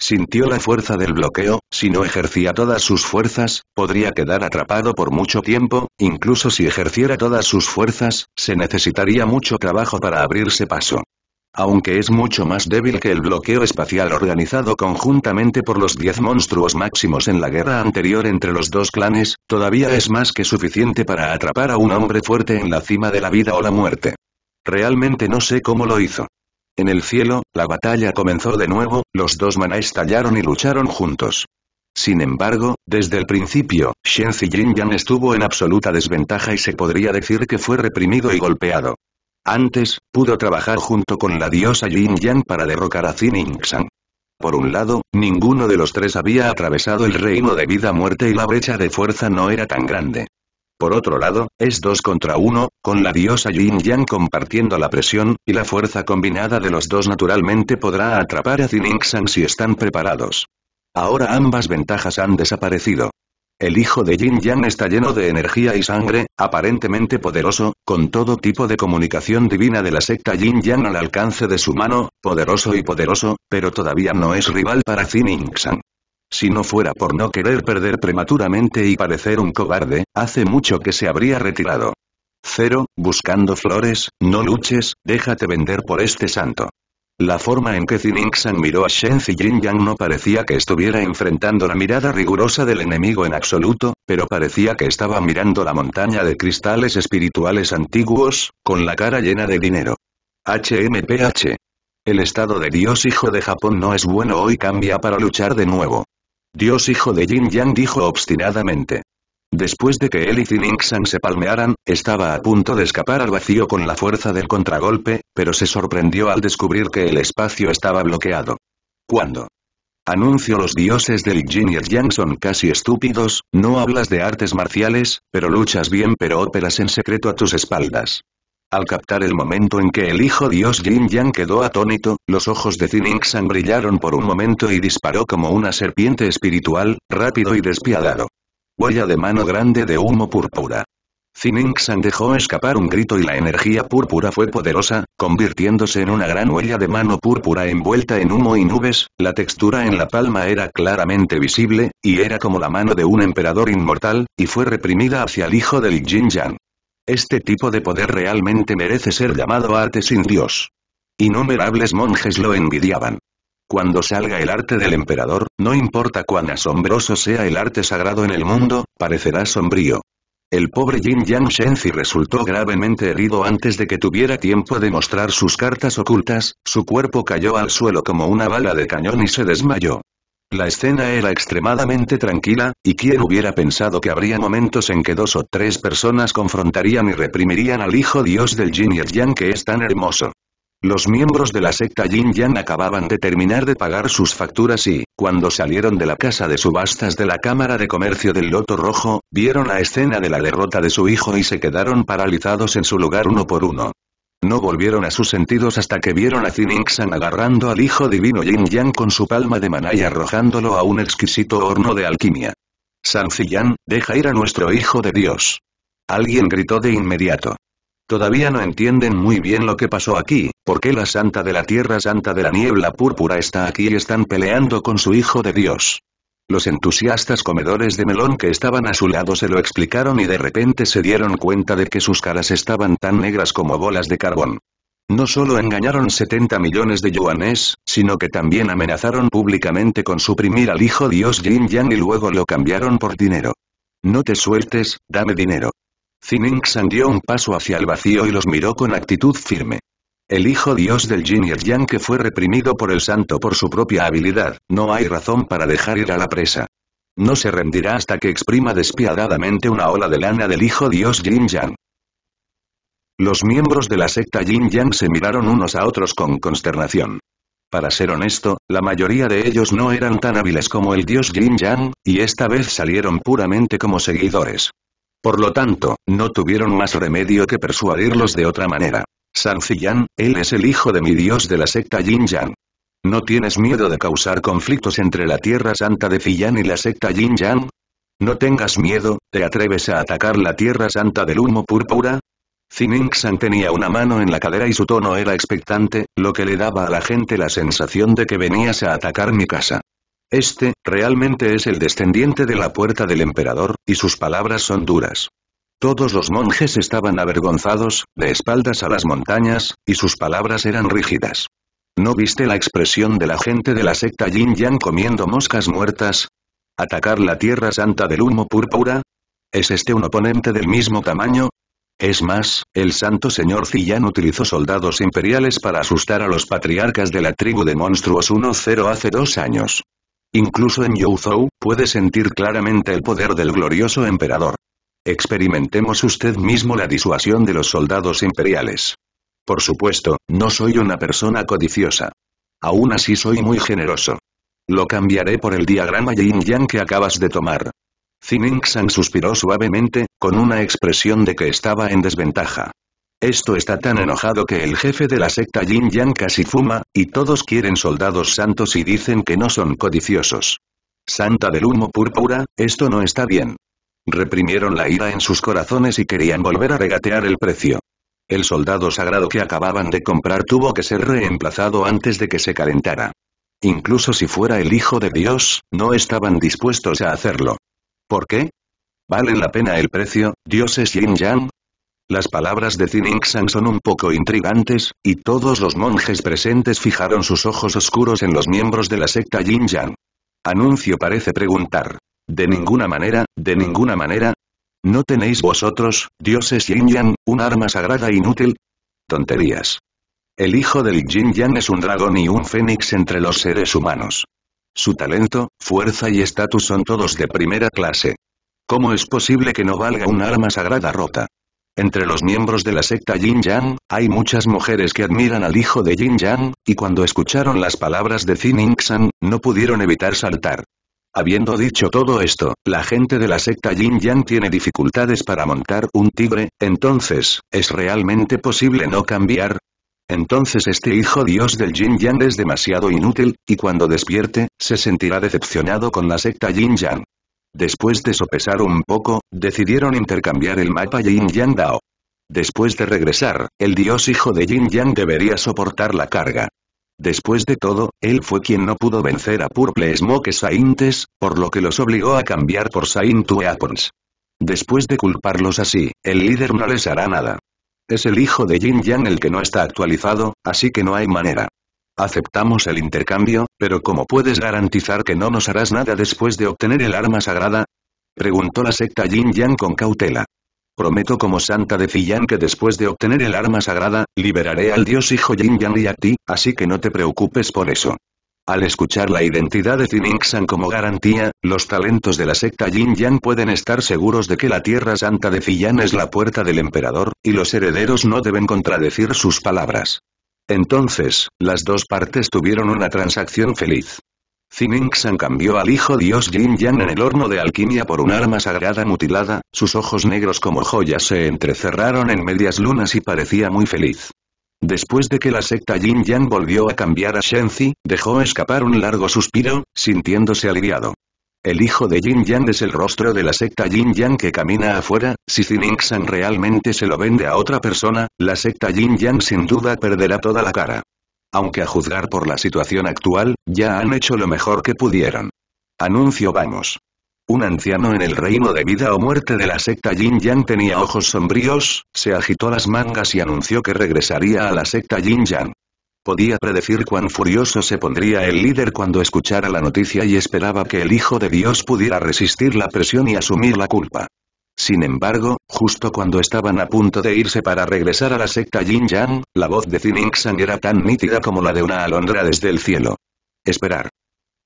Sintió la fuerza del bloqueo, si no ejercía todas sus fuerzas, podría quedar atrapado por mucho tiempo, incluso si ejerciera todas sus fuerzas, se necesitaría mucho trabajo para abrirse paso. Aunque es mucho más débil que el bloqueo espacial organizado conjuntamente por los diez monstruos máximos en la guerra anterior entre los dos clanes, todavía es más que suficiente para atrapar a un hombre fuerte en la cima de la vida o la muerte. Realmente no sé cómo lo hizo. En el cielo, la batalla comenzó de nuevo, los dos maná estallaron y lucharon juntos. Sin embargo, desde el principio, Shen Yan estuvo en absoluta desventaja y se podría decir que fue reprimido y golpeado. Antes, pudo trabajar junto con la diosa Yin Yang para derrocar a Xin sang Por un lado, ninguno de los tres había atravesado el reino de vida-muerte y la brecha de fuerza no era tan grande. Por otro lado, es dos contra uno, con la diosa Yin Yang compartiendo la presión, y la fuerza combinada de los dos naturalmente podrá atrapar a Xin si están preparados. Ahora ambas ventajas han desaparecido. El hijo de Jin Yang está lleno de energía y sangre, aparentemente poderoso, con todo tipo de comunicación divina de la secta Jin Yang al alcance de su mano, poderoso y poderoso, pero todavía no es rival para Xin San. Si no fuera por no querer perder prematuramente y parecer un cobarde, hace mucho que se habría retirado. Cero, buscando flores, no luches, déjate vender por este santo. La forma en que San miró a Shen Yang no parecía que estuviera enfrentando la mirada rigurosa del enemigo en absoluto, pero parecía que estaba mirando la montaña de cristales espirituales antiguos, con la cara llena de dinero. HMPH. El estado de Dios Hijo de Japón no es bueno hoy cambia para luchar de nuevo. Dios Hijo de Jin Yang dijo obstinadamente. Después de que él y Nixon se palmearan, estaba a punto de escapar al vacío con la fuerza del contragolpe, pero se sorprendió al descubrir que el espacio estaba bloqueado. ¿Cuándo? Anuncio los dioses del Jin y el Yang son casi estúpidos, no hablas de artes marciales, pero luchas bien pero óperas en secreto a tus espaldas. Al captar el momento en que el hijo dios Jin Yang quedó atónito, los ojos de Zinixan brillaron por un momento y disparó como una serpiente espiritual, rápido y despiadado. Huella de mano grande de humo púrpura. San dejó escapar un grito y la energía púrpura fue poderosa, convirtiéndose en una gran huella de mano púrpura envuelta en humo y nubes, la textura en la palma era claramente visible, y era como la mano de un emperador inmortal, y fue reprimida hacia el hijo del Jin Yang. Este tipo de poder realmente merece ser llamado arte sin Dios. Innumerables monjes lo envidiaban. Cuando salga el arte del emperador, no importa cuán asombroso sea el arte sagrado en el mundo, parecerá sombrío. El pobre Jin Yang Shenzi resultó gravemente herido antes de que tuviera tiempo de mostrar sus cartas ocultas, su cuerpo cayó al suelo como una bala de cañón y se desmayó. La escena era extremadamente tranquila, y quien hubiera pensado que habría momentos en que dos o tres personas confrontarían y reprimirían al hijo dios del Jin y Yang que es tan hermoso. Los miembros de la secta Yin Yang acababan de terminar de pagar sus facturas y, cuando salieron de la casa de subastas de la Cámara de Comercio del Loto Rojo, vieron la escena de la derrota de su hijo y se quedaron paralizados en su lugar uno por uno. No volvieron a sus sentidos hasta que vieron a San agarrando al hijo divino Yin Yang con su palma de maná y arrojándolo a un exquisito horno de alquimia. San Ziyan, deja ir a nuestro hijo de Dios. Alguien gritó de inmediato. Todavía no entienden muy bien lo que pasó aquí, porque la Santa de la Tierra Santa de la Niebla Púrpura está aquí y están peleando con su Hijo de Dios. Los entusiastas comedores de melón que estaban a su lado se lo explicaron y de repente se dieron cuenta de que sus caras estaban tan negras como bolas de carbón. No solo engañaron 70 millones de yuanes, sino que también amenazaron públicamente con suprimir al hijo dios Jin Yang y luego lo cambiaron por dinero. No te sueltes, dame dinero. Zining san dio un paso hacia el vacío y los miró con actitud firme. El hijo dios del Jin y Yang que fue reprimido por el santo por su propia habilidad, no hay razón para dejar ir a la presa. No se rendirá hasta que exprima despiadadamente una ola de lana del hijo dios Jin Yang. Los miembros de la secta Jin Yang se miraron unos a otros con consternación. Para ser honesto, la mayoría de ellos no eran tan hábiles como el dios Jin Yang, y esta vez salieron puramente como seguidores. Por lo tanto, no tuvieron más remedio que persuadirlos de otra manera. San Ziyan, él es el hijo de mi dios de la secta Yin Yang. ¿No tienes miedo de causar conflictos entre la Tierra Santa de Fillán y la secta Yin Yang? No tengas miedo, ¿te atreves a atacar la Tierra Santa del humo púrpura? Zining san tenía una mano en la cadera y su tono era expectante, lo que le daba a la gente la sensación de que venías a atacar mi casa. Este, realmente es el descendiente de la puerta del emperador, y sus palabras son duras. Todos los monjes estaban avergonzados, de espaldas a las montañas, y sus palabras eran rígidas. ¿No viste la expresión de la gente de la secta Yin Yang comiendo moscas muertas? ¿Atacar la Tierra Santa del humo púrpura? ¿Es este un oponente del mismo tamaño? Es más, el santo señor Ziyan utilizó soldados imperiales para asustar a los patriarcas de la tribu de monstruos 1-0 hace dos años. Incluso en Youzhou, puede sentir claramente el poder del glorioso emperador. Experimentemos usted mismo la disuasión de los soldados imperiales. Por supuesto, no soy una persona codiciosa. Aún así soy muy generoso. Lo cambiaré por el diagrama yin-yang que acabas de tomar. Xining San suspiró suavemente, con una expresión de que estaba en desventaja. Esto está tan enojado que el jefe de la secta Yin Yang casi fuma, y todos quieren soldados santos y dicen que no son codiciosos. Santa del humo púrpura, esto no está bien. Reprimieron la ira en sus corazones y querían volver a regatear el precio. El soldado sagrado que acababan de comprar tuvo que ser reemplazado antes de que se calentara. Incluso si fuera el Hijo de Dios, no estaban dispuestos a hacerlo. ¿Por qué? ¿Vale la pena el precio, dioses yin yang? Las palabras de Zinningsan son un poco intrigantes, y todos los monjes presentes fijaron sus ojos oscuros en los miembros de la secta Yin Yang. Anuncio parece preguntar. De ninguna manera, de ninguna manera. ¿No tenéis vosotros, dioses Yin Yang, un arma sagrada inútil? Tonterías. El hijo del Yin Yang es un dragón y un fénix entre los seres humanos. Su talento, fuerza y estatus son todos de primera clase. ¿Cómo es posible que no valga un arma sagrada rota? Entre los miembros de la secta Jin Yang, hay muchas mujeres que admiran al hijo de Jin Yang, y cuando escucharon las palabras de Zin San, no pudieron evitar saltar. Habiendo dicho todo esto, la gente de la secta Jin Yang tiene dificultades para montar un tigre, entonces, ¿es realmente posible no cambiar? Entonces este hijo dios del Jin Yang es demasiado inútil, y cuando despierte, se sentirá decepcionado con la secta Jin Yang. Después de sopesar un poco, decidieron intercambiar el mapa Yin Yang Dao. Después de regresar, el dios hijo de Yin Yang debería soportar la carga. Después de todo, él fue quien no pudo vencer a Purple Smoke Saintes, por lo que los obligó a cambiar por Saint Weapons. Después de culparlos así, el líder no les hará nada. Es el hijo de Jin Yang el que no está actualizado, así que no hay manera. Aceptamos el intercambio, pero ¿cómo puedes garantizar que no nos harás nada después de obtener el arma sagrada? Preguntó la secta Jin Yang con cautela. Prometo como santa de Fiyan que después de obtener el arma sagrada, liberaré al dios hijo Jin Yang y a ti, así que no te preocupes por eso. Al escuchar la identidad de San como garantía, los talentos de la secta Jin Yang pueden estar seguros de que la Tierra Santa de Fiyan es la puerta del emperador, y los herederos no deben contradecir sus palabras. Entonces, las dos partes tuvieron una transacción feliz. Xining-San cambió al hijo dios Jin Yang en el horno de alquimia por un arma sagrada mutilada, sus ojos negros como joyas se entrecerraron en medias lunas y parecía muy feliz. Después de que la secta Jin Yang volvió a cambiar a Shenzi, dejó escapar un largo suspiro, sintiéndose aliviado. El hijo de Jin Yang es el rostro de la secta Jin Yang que camina afuera, si Xin san realmente se lo vende a otra persona, la secta Jin Yang sin duda perderá toda la cara. Aunque a juzgar por la situación actual, ya han hecho lo mejor que pudieron. Anuncio vamos. Un anciano en el reino de vida o muerte de la secta Jin Yang tenía ojos sombríos, se agitó las mangas y anunció que regresaría a la secta Jin Yang. Podía predecir cuán furioso se pondría el líder cuando escuchara la noticia y esperaba que el Hijo de Dios pudiera resistir la presión y asumir la culpa. Sin embargo, justo cuando estaban a punto de irse para regresar a la secta Yin Yang, la voz de Xinxang era tan nítida como la de una alondra desde el cielo. Esperar.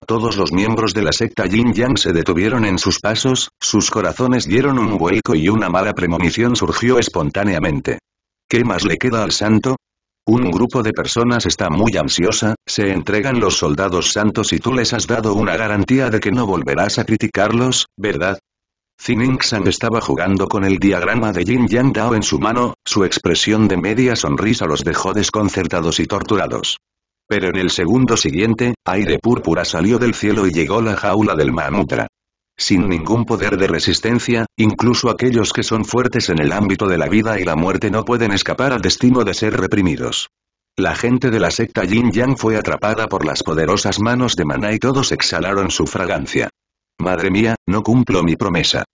Todos los miembros de la secta Yin Yang se detuvieron en sus pasos, sus corazones dieron un vuelco y una mala premonición surgió espontáneamente. ¿Qué más le queda al santo? Un grupo de personas está muy ansiosa, se entregan los soldados santos y tú les has dado una garantía de que no volverás a criticarlos, verdad Xininxang estaba jugando con el diagrama de Jin Yang Dao en su mano, su expresión de media sonrisa los dejó desconcertados y torturados. Pero en el segundo siguiente, aire púrpura salió del cielo y llegó la jaula del Manutra sin ningún poder de resistencia, incluso aquellos que son fuertes en el ámbito de la vida y la muerte no pueden escapar al destino de ser reprimidos. La gente de la secta Yin Yang fue atrapada por las poderosas manos de Mana y todos exhalaron su fragancia. Madre mía, no cumplo mi promesa.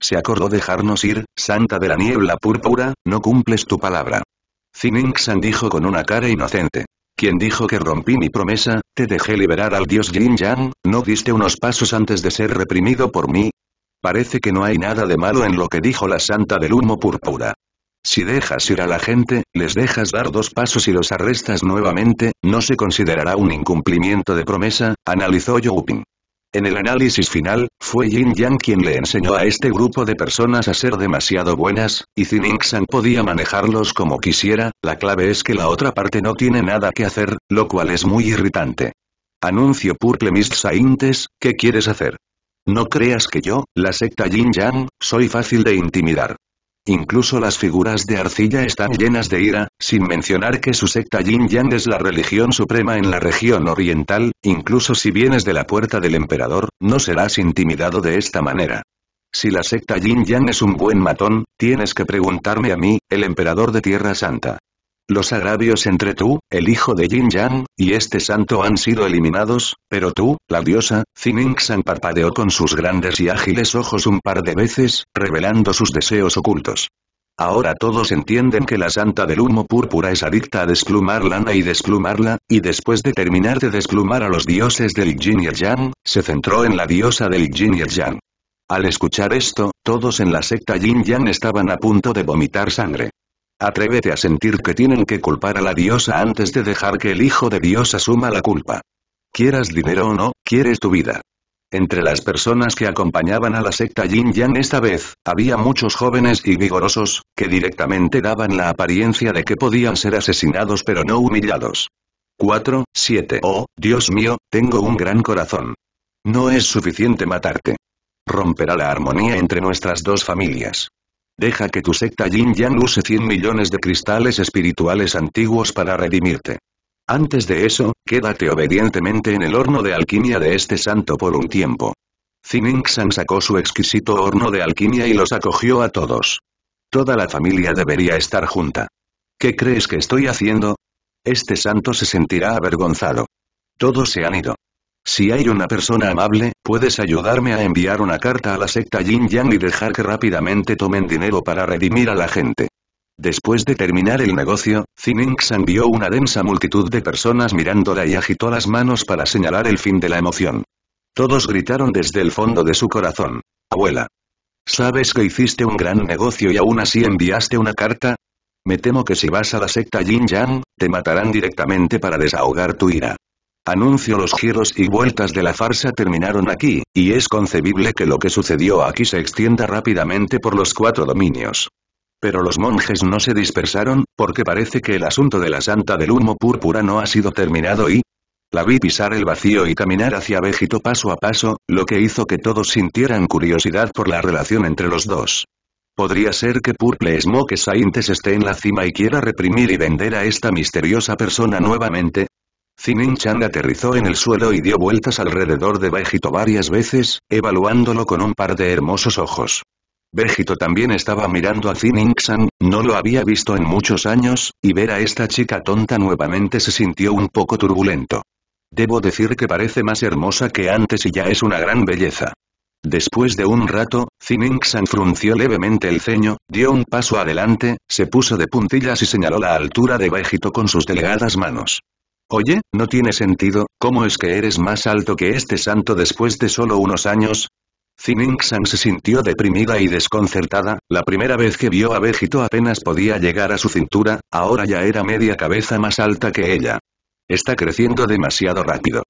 Se acordó dejarnos ir, Santa de la Niebla Púrpura, no cumples tu palabra. zin San dijo con una cara inocente quien dijo que rompí mi promesa, te dejé liberar al dios Jin Yang, ¿no diste unos pasos antes de ser reprimido por mí? Parece que no hay nada de malo en lo que dijo la santa del humo púrpura. Si dejas ir a la gente, les dejas dar dos pasos y los arrestas nuevamente, no se considerará un incumplimiento de promesa, analizó Youping. En el análisis final, fue Yin Yang quien le enseñó a este grupo de personas a ser demasiado buenas, y Xan podía manejarlos como quisiera, la clave es que la otra parte no tiene nada que hacer, lo cual es muy irritante. Anuncio Purple Mist Saintes, ¿qué quieres hacer? No creas que yo, la secta Yin Yang, soy fácil de intimidar. Incluso las figuras de arcilla están llenas de ira, sin mencionar que su secta Yin Yang es la religión suprema en la región oriental, incluso si vienes de la puerta del emperador, no serás intimidado de esta manera. Si la secta Yin Yang es un buen matón, tienes que preguntarme a mí, el emperador de Tierra Santa. Los agravios entre tú, el hijo de Jin Yang, y este santo han sido eliminados, pero tú, la diosa, Xan parpadeó con sus grandes y ágiles ojos un par de veces, revelando sus deseos ocultos. Ahora todos entienden que la santa del humo púrpura es adicta a desplumar lana y desplumarla, y después de terminar de desplumar a los dioses del Jin y Yang, se centró en la diosa del Jin y Al escuchar esto, todos en la secta Jin Yang estaban a punto de vomitar sangre. Atrévete a sentir que tienen que culpar a la diosa antes de dejar que el hijo de Dios asuma la culpa. Quieras dinero o no, quieres tu vida. Entre las personas que acompañaban a la secta Yin Yang esta vez, había muchos jóvenes y vigorosos, que directamente daban la apariencia de que podían ser asesinados pero no humillados. 4, 7. Oh, Dios mío, tengo un gran corazón. No es suficiente matarte. Romperá la armonía entre nuestras dos familias. Deja que tu secta Jin Yang use 100 millones de cristales espirituales antiguos para redimirte. Antes de eso, quédate obedientemente en el horno de alquimia de este santo por un tiempo. San sacó su exquisito horno de alquimia y los acogió a todos. Toda la familia debería estar junta. ¿Qué crees que estoy haciendo? Este santo se sentirá avergonzado. Todos se han ido. Si hay una persona amable, puedes ayudarme a enviar una carta a la secta Yin Yang y dejar que rápidamente tomen dinero para redimir a la gente. Después de terminar el negocio, Zininxan vio una densa multitud de personas mirándola y agitó las manos para señalar el fin de la emoción. Todos gritaron desde el fondo de su corazón. Abuela. ¿Sabes que hiciste un gran negocio y aún así enviaste una carta? Me temo que si vas a la secta Yin Yang, te matarán directamente para desahogar tu ira. Anuncio los giros y vueltas de la farsa terminaron aquí, y es concebible que lo que sucedió aquí se extienda rápidamente por los cuatro dominios. Pero los monjes no se dispersaron, porque parece que el asunto de la santa del humo púrpura no ha sido terminado y... La vi pisar el vacío y caminar hacia Vegito paso a paso, lo que hizo que todos sintieran curiosidad por la relación entre los dos. Podría ser que Purple Smoke Saintes esté en la cima y quiera reprimir y vender a esta misteriosa persona nuevamente, Zinin Chan aterrizó en el suelo y dio vueltas alrededor de Vegito varias veces, evaluándolo con un par de hermosos ojos. Vegito también estaba mirando a Zinin no lo había visto en muchos años, y ver a esta chica tonta nuevamente se sintió un poco turbulento. Debo decir que parece más hermosa que antes y ya es una gran belleza. Después de un rato, Zining-chan frunció levemente el ceño, dio un paso adelante, se puso de puntillas y señaló la altura de Vegito con sus delegadas manos. Oye, no tiene sentido, ¿cómo es que eres más alto que este santo después de solo unos años? xining se sintió deprimida y desconcertada, la primera vez que vio a Vegito apenas podía llegar a su cintura, ahora ya era media cabeza más alta que ella. Está creciendo demasiado rápido.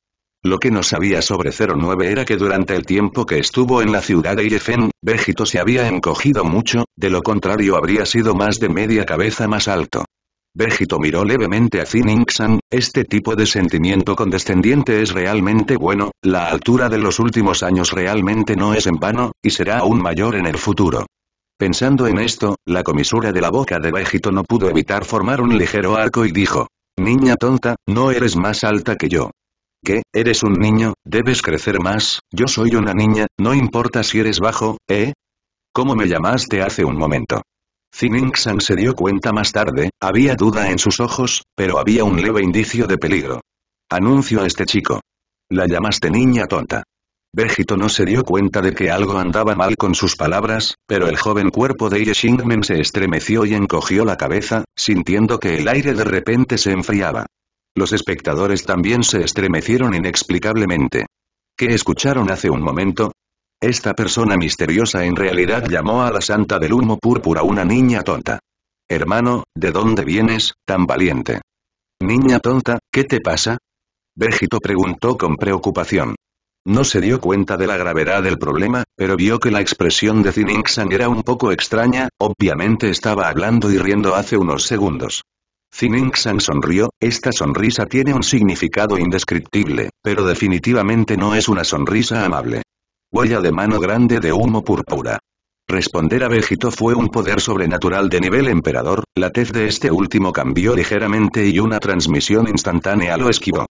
Lo que no sabía sobre 09 era que durante el tiempo que estuvo en la ciudad de Yefen, Vegito se había encogido mucho, de lo contrario habría sido más de media cabeza más alto. Vegito miró levemente a Finning-san, este tipo de sentimiento condescendiente es realmente bueno, la altura de los últimos años realmente no es en vano, y será aún mayor en el futuro. Pensando en esto, la comisura de la boca de Vegito no pudo evitar formar un ligero arco y dijo, Niña tonta, no eres más alta que yo. ¿Qué? Eres un niño, debes crecer más, yo soy una niña, no importa si eres bajo, ¿eh? ¿Cómo me llamaste hace un momento? san se dio cuenta más tarde, había duda en sus ojos, pero había un leve indicio de peligro. Anuncio a este chico. La llamaste niña tonta. Vegito no se dio cuenta de que algo andaba mal con sus palabras, pero el joven cuerpo de Ie Xingmen se estremeció y encogió la cabeza, sintiendo que el aire de repente se enfriaba. Los espectadores también se estremecieron inexplicablemente. ¿Qué escucharon hace un momento? Esta persona misteriosa en realidad llamó a la Santa del Humo Púrpura una niña tonta. Hermano, ¿de dónde vienes, tan valiente? Niña tonta, ¿qué te pasa? Vegito preguntó con preocupación. No se dio cuenta de la gravedad del problema, pero vio que la expresión de Zininxan era un poco extraña, obviamente estaba hablando y riendo hace unos segundos. Zininxan sonrió, esta sonrisa tiene un significado indescriptible, pero definitivamente no es una sonrisa amable. Huella de mano grande de humo púrpura. Responder a Vegito fue un poder sobrenatural de nivel emperador, la tez de este último cambió ligeramente y una transmisión instantánea lo esquivó.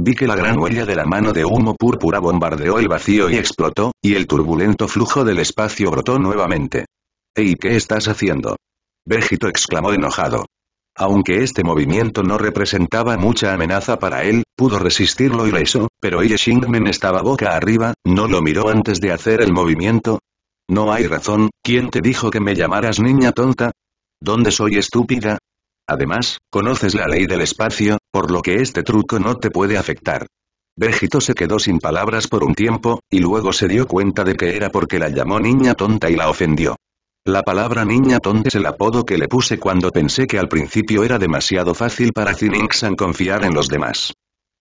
Vi que la gran huella de la mano de humo púrpura bombardeó el vacío y explotó, y el turbulento flujo del espacio brotó nuevamente. ¿Y qué estás haciendo? Vegito exclamó enojado. Aunque este movimiento no representaba mucha amenaza para él, pudo resistirlo y rezó, pero Ye estaba boca arriba, no lo miró antes de hacer el movimiento. No hay razón, ¿quién te dijo que me llamaras niña tonta? ¿Dónde soy estúpida? Además, conoces la ley del espacio, por lo que este truco no te puede afectar. Vegito se quedó sin palabras por un tiempo, y luego se dio cuenta de que era porque la llamó niña tonta y la ofendió. La palabra niña tonta es el apodo que le puse cuando pensé que al principio era demasiado fácil para Ziningsan confiar en los demás.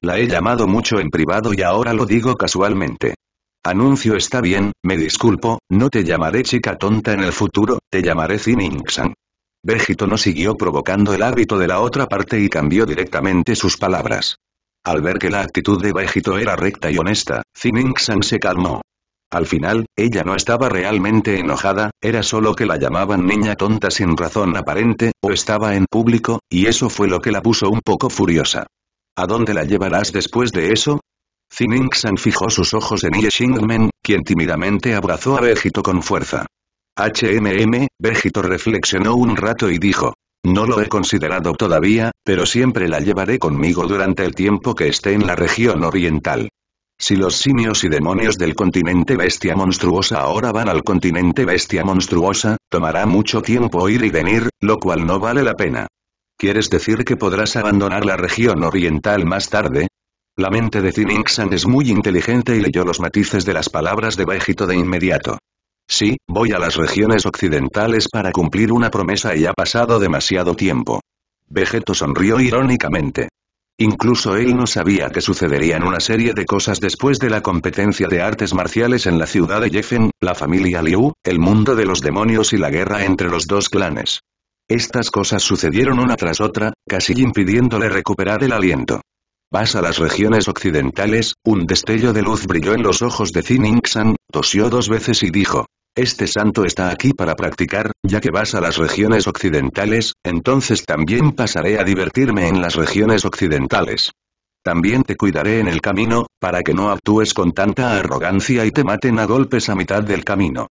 La he llamado mucho en privado y ahora lo digo casualmente. Anuncio está bien, me disculpo, no te llamaré chica tonta en el futuro, te llamaré Zinxan. Vegito no siguió provocando el hábito de la otra parte y cambió directamente sus palabras. Al ver que la actitud de Vegito era recta y honesta, Ziningsan se calmó. Al final, ella no estaba realmente enojada, era solo que la llamaban niña tonta sin razón aparente, o estaba en público, y eso fue lo que la puso un poco furiosa. ¿A dónde la llevarás después de eso? Zininxan fijó sus ojos en Ye Xingmen, quien tímidamente abrazó a Vegito con fuerza. HMM, Vegito reflexionó un rato y dijo. No lo he considerado todavía, pero siempre la llevaré conmigo durante el tiempo que esté en la región oriental. Si los simios y demonios del continente bestia monstruosa ahora van al continente bestia monstruosa, tomará mucho tiempo ir y venir, lo cual no vale la pena. ¿Quieres decir que podrás abandonar la región oriental más tarde? La mente de Zinixan es muy inteligente y leyó los matices de las palabras de Vegito de inmediato. Sí, voy a las regiones occidentales para cumplir una promesa y ha pasado demasiado tiempo. Vegeto sonrió irónicamente. Incluso él no sabía que sucederían una serie de cosas después de la competencia de artes marciales en la ciudad de Jeffen, la familia Liu, el mundo de los demonios y la guerra entre los dos clanes. Estas cosas sucedieron una tras otra, casi impidiéndole recuperar el aliento. Vas a las regiones occidentales, un destello de luz brilló en los ojos de Zin Xan, tosió dos veces y dijo, este santo está aquí para practicar, ya que vas a las regiones occidentales, entonces también pasaré a divertirme en las regiones occidentales. También te cuidaré en el camino, para que no actúes con tanta arrogancia y te maten a golpes a mitad del camino.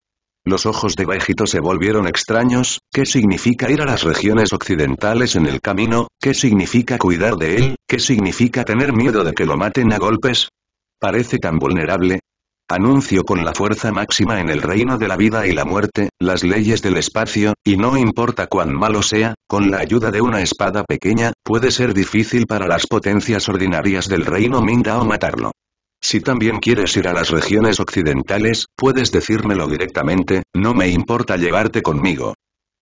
Los ojos de Vegito se volvieron extraños, ¿qué significa ir a las regiones occidentales en el camino? ¿Qué significa cuidar de él? ¿Qué significa tener miedo de que lo maten a golpes? Parece tan vulnerable, Anuncio con la fuerza máxima en el reino de la vida y la muerte, las leyes del espacio, y no importa cuán malo sea, con la ayuda de una espada pequeña, puede ser difícil para las potencias ordinarias del reino o matarlo. Si también quieres ir a las regiones occidentales, puedes decírmelo directamente, no me importa llevarte conmigo.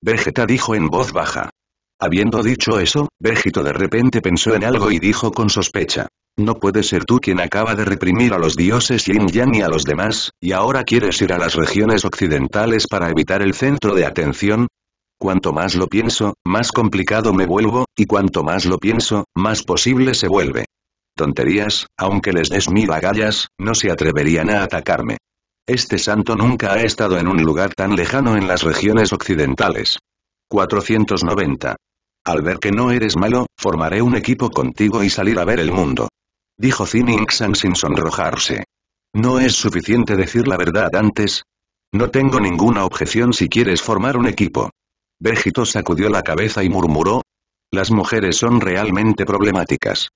Vegeta dijo en voz baja. Habiendo dicho eso, Béjito de repente pensó en algo y dijo con sospecha. No puedes ser tú quien acaba de reprimir a los dioses Yin Yang y a los demás, y ahora quieres ir a las regiones occidentales para evitar el centro de atención. Cuanto más lo pienso, más complicado me vuelvo, y cuanto más lo pienso, más posible se vuelve. Tonterías, aunque les des mil bagallas, no se atreverían a atacarme. Este santo nunca ha estado en un lugar tan lejano en las regiones occidentales. 490. Al ver que no eres malo, formaré un equipo contigo y salir a ver el mundo. Dijo Zinningsan sin sonrojarse. ¿No es suficiente decir la verdad antes? No tengo ninguna objeción si quieres formar un equipo. Vegito sacudió la cabeza y murmuró. Las mujeres son realmente problemáticas.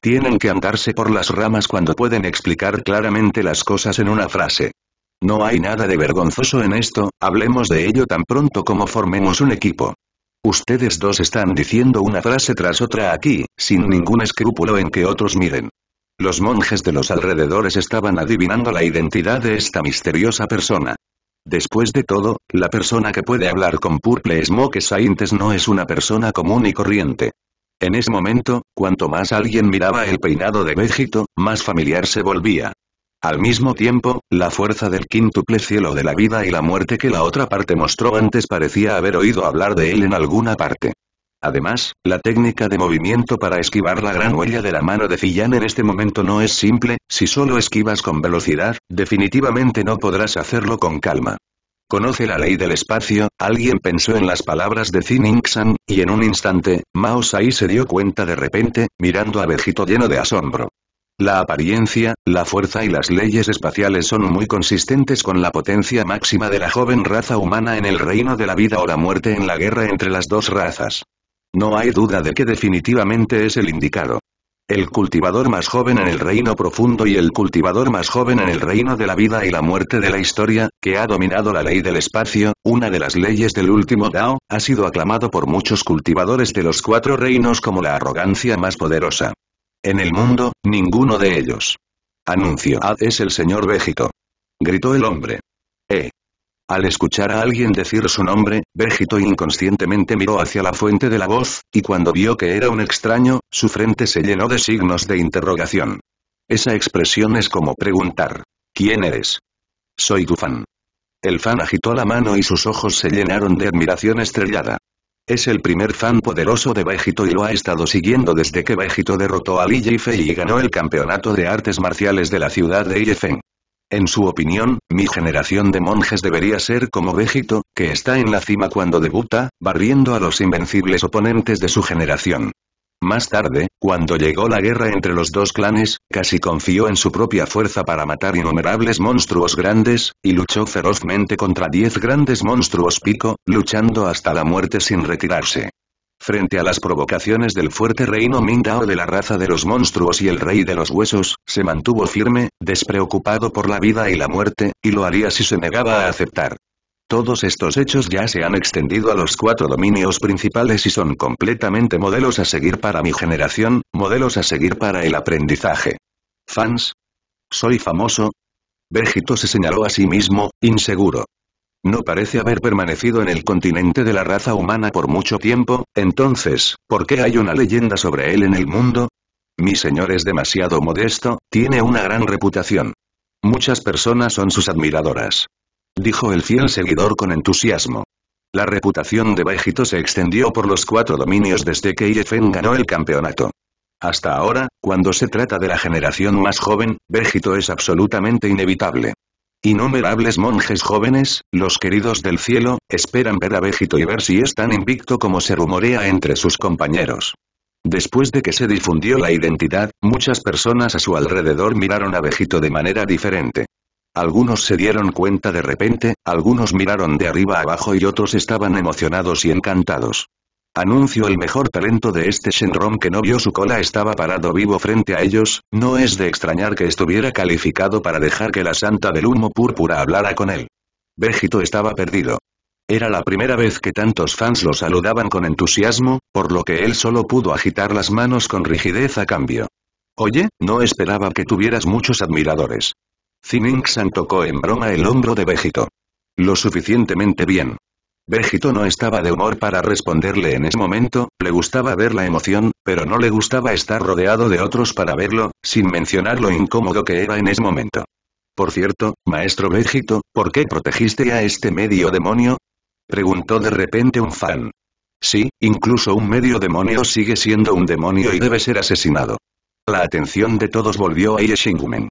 Tienen que andarse por las ramas cuando pueden explicar claramente las cosas en una frase. No hay nada de vergonzoso en esto, hablemos de ello tan pronto como formemos un equipo. Ustedes dos están diciendo una frase tras otra aquí, sin ningún escrúpulo en que otros miren. Los monjes de los alrededores estaban adivinando la identidad de esta misteriosa persona. Después de todo, la persona que puede hablar con Purple Smoke Saintes no es una persona común y corriente. En ese momento, cuanto más alguien miraba el peinado de Vegito, más familiar se volvía. Al mismo tiempo, la fuerza del quíntuple cielo de la vida y la muerte que la otra parte mostró antes parecía haber oído hablar de él en alguna parte. Además, la técnica de movimiento para esquivar la gran huella de la mano de Ziyan en este momento no es simple, si solo esquivas con velocidad, definitivamente no podrás hacerlo con calma. Conoce la ley del espacio, alguien pensó en las palabras de Xan, y en un instante, Mao Sai se dio cuenta de repente, mirando a Vegito lleno de asombro. La apariencia, la fuerza y las leyes espaciales son muy consistentes con la potencia máxima de la joven raza humana en el reino de la vida o la muerte en la guerra entre las dos razas. No hay duda de que definitivamente es el indicado. El cultivador más joven en el reino profundo y el cultivador más joven en el reino de la vida y la muerte de la historia, que ha dominado la ley del espacio, una de las leyes del último Dao, ha sido aclamado por muchos cultivadores de los cuatro reinos como la arrogancia más poderosa. En el mundo, ninguno de ellos. Anuncio. Ad es el señor Végito. Gritó el hombre. Eh. Al escuchar a alguien decir su nombre, Végito inconscientemente miró hacia la fuente de la voz, y cuando vio que era un extraño, su frente se llenó de signos de interrogación. Esa expresión es como preguntar. ¿Quién eres? Soy tu fan. El fan agitó la mano y sus ojos se llenaron de admiración estrellada. Es el primer fan poderoso de Vegito y lo ha estado siguiendo desde que Vegito derrotó a Li Yifei y ganó el campeonato de artes marciales de la ciudad de Yefen. En su opinión, mi generación de monjes debería ser como Vegito, que está en la cima cuando debuta, barriendo a los invencibles oponentes de su generación. Más tarde, cuando llegó la guerra entre los dos clanes, casi confió en su propia fuerza para matar innumerables monstruos grandes, y luchó ferozmente contra diez grandes monstruos pico, luchando hasta la muerte sin retirarse. Frente a las provocaciones del fuerte reino Mindao de la raza de los monstruos y el rey de los huesos, se mantuvo firme, despreocupado por la vida y la muerte, y lo haría si se negaba a aceptar. Todos estos hechos ya se han extendido a los cuatro dominios principales y son completamente modelos a seguir para mi generación, modelos a seguir para el aprendizaje. Fans. Soy famoso. Vergito se señaló a sí mismo, inseguro. No parece haber permanecido en el continente de la raza humana por mucho tiempo, entonces, ¿por qué hay una leyenda sobre él en el mundo? Mi señor es demasiado modesto, tiene una gran reputación. Muchas personas son sus admiradoras dijo el fiel seguidor con entusiasmo. La reputación de Béjito se extendió por los cuatro dominios desde que IFN ganó el campeonato. Hasta ahora, cuando se trata de la generación más joven, Béjito es absolutamente inevitable. Innumerables monjes jóvenes, los queridos del cielo, esperan ver a Béjito y ver si es tan invicto como se rumorea entre sus compañeros. Después de que se difundió la identidad, muchas personas a su alrededor miraron a Béjito de manera diferente. Algunos se dieron cuenta de repente, algunos miraron de arriba abajo y otros estaban emocionados y encantados. Anuncio el mejor talento de este Shenron que no vio su cola estaba parado vivo frente a ellos, no es de extrañar que estuviera calificado para dejar que la santa del humo púrpura hablara con él. Vegito estaba perdido. Era la primera vez que tantos fans lo saludaban con entusiasmo, por lo que él solo pudo agitar las manos con rigidez a cambio. Oye, no esperaba que tuvieras muchos admiradores zinning san tocó en broma el hombro de Vegito. Lo suficientemente bien. Vegito no estaba de humor para responderle en ese momento, le gustaba ver la emoción, pero no le gustaba estar rodeado de otros para verlo, sin mencionar lo incómodo que era en ese momento. Por cierto, maestro Vegito, ¿por qué protegiste a este medio demonio? Preguntó de repente un fan. Sí, incluso un medio demonio sigue siendo un demonio y debe ser asesinado. La atención de todos volvió a Yeshingumen.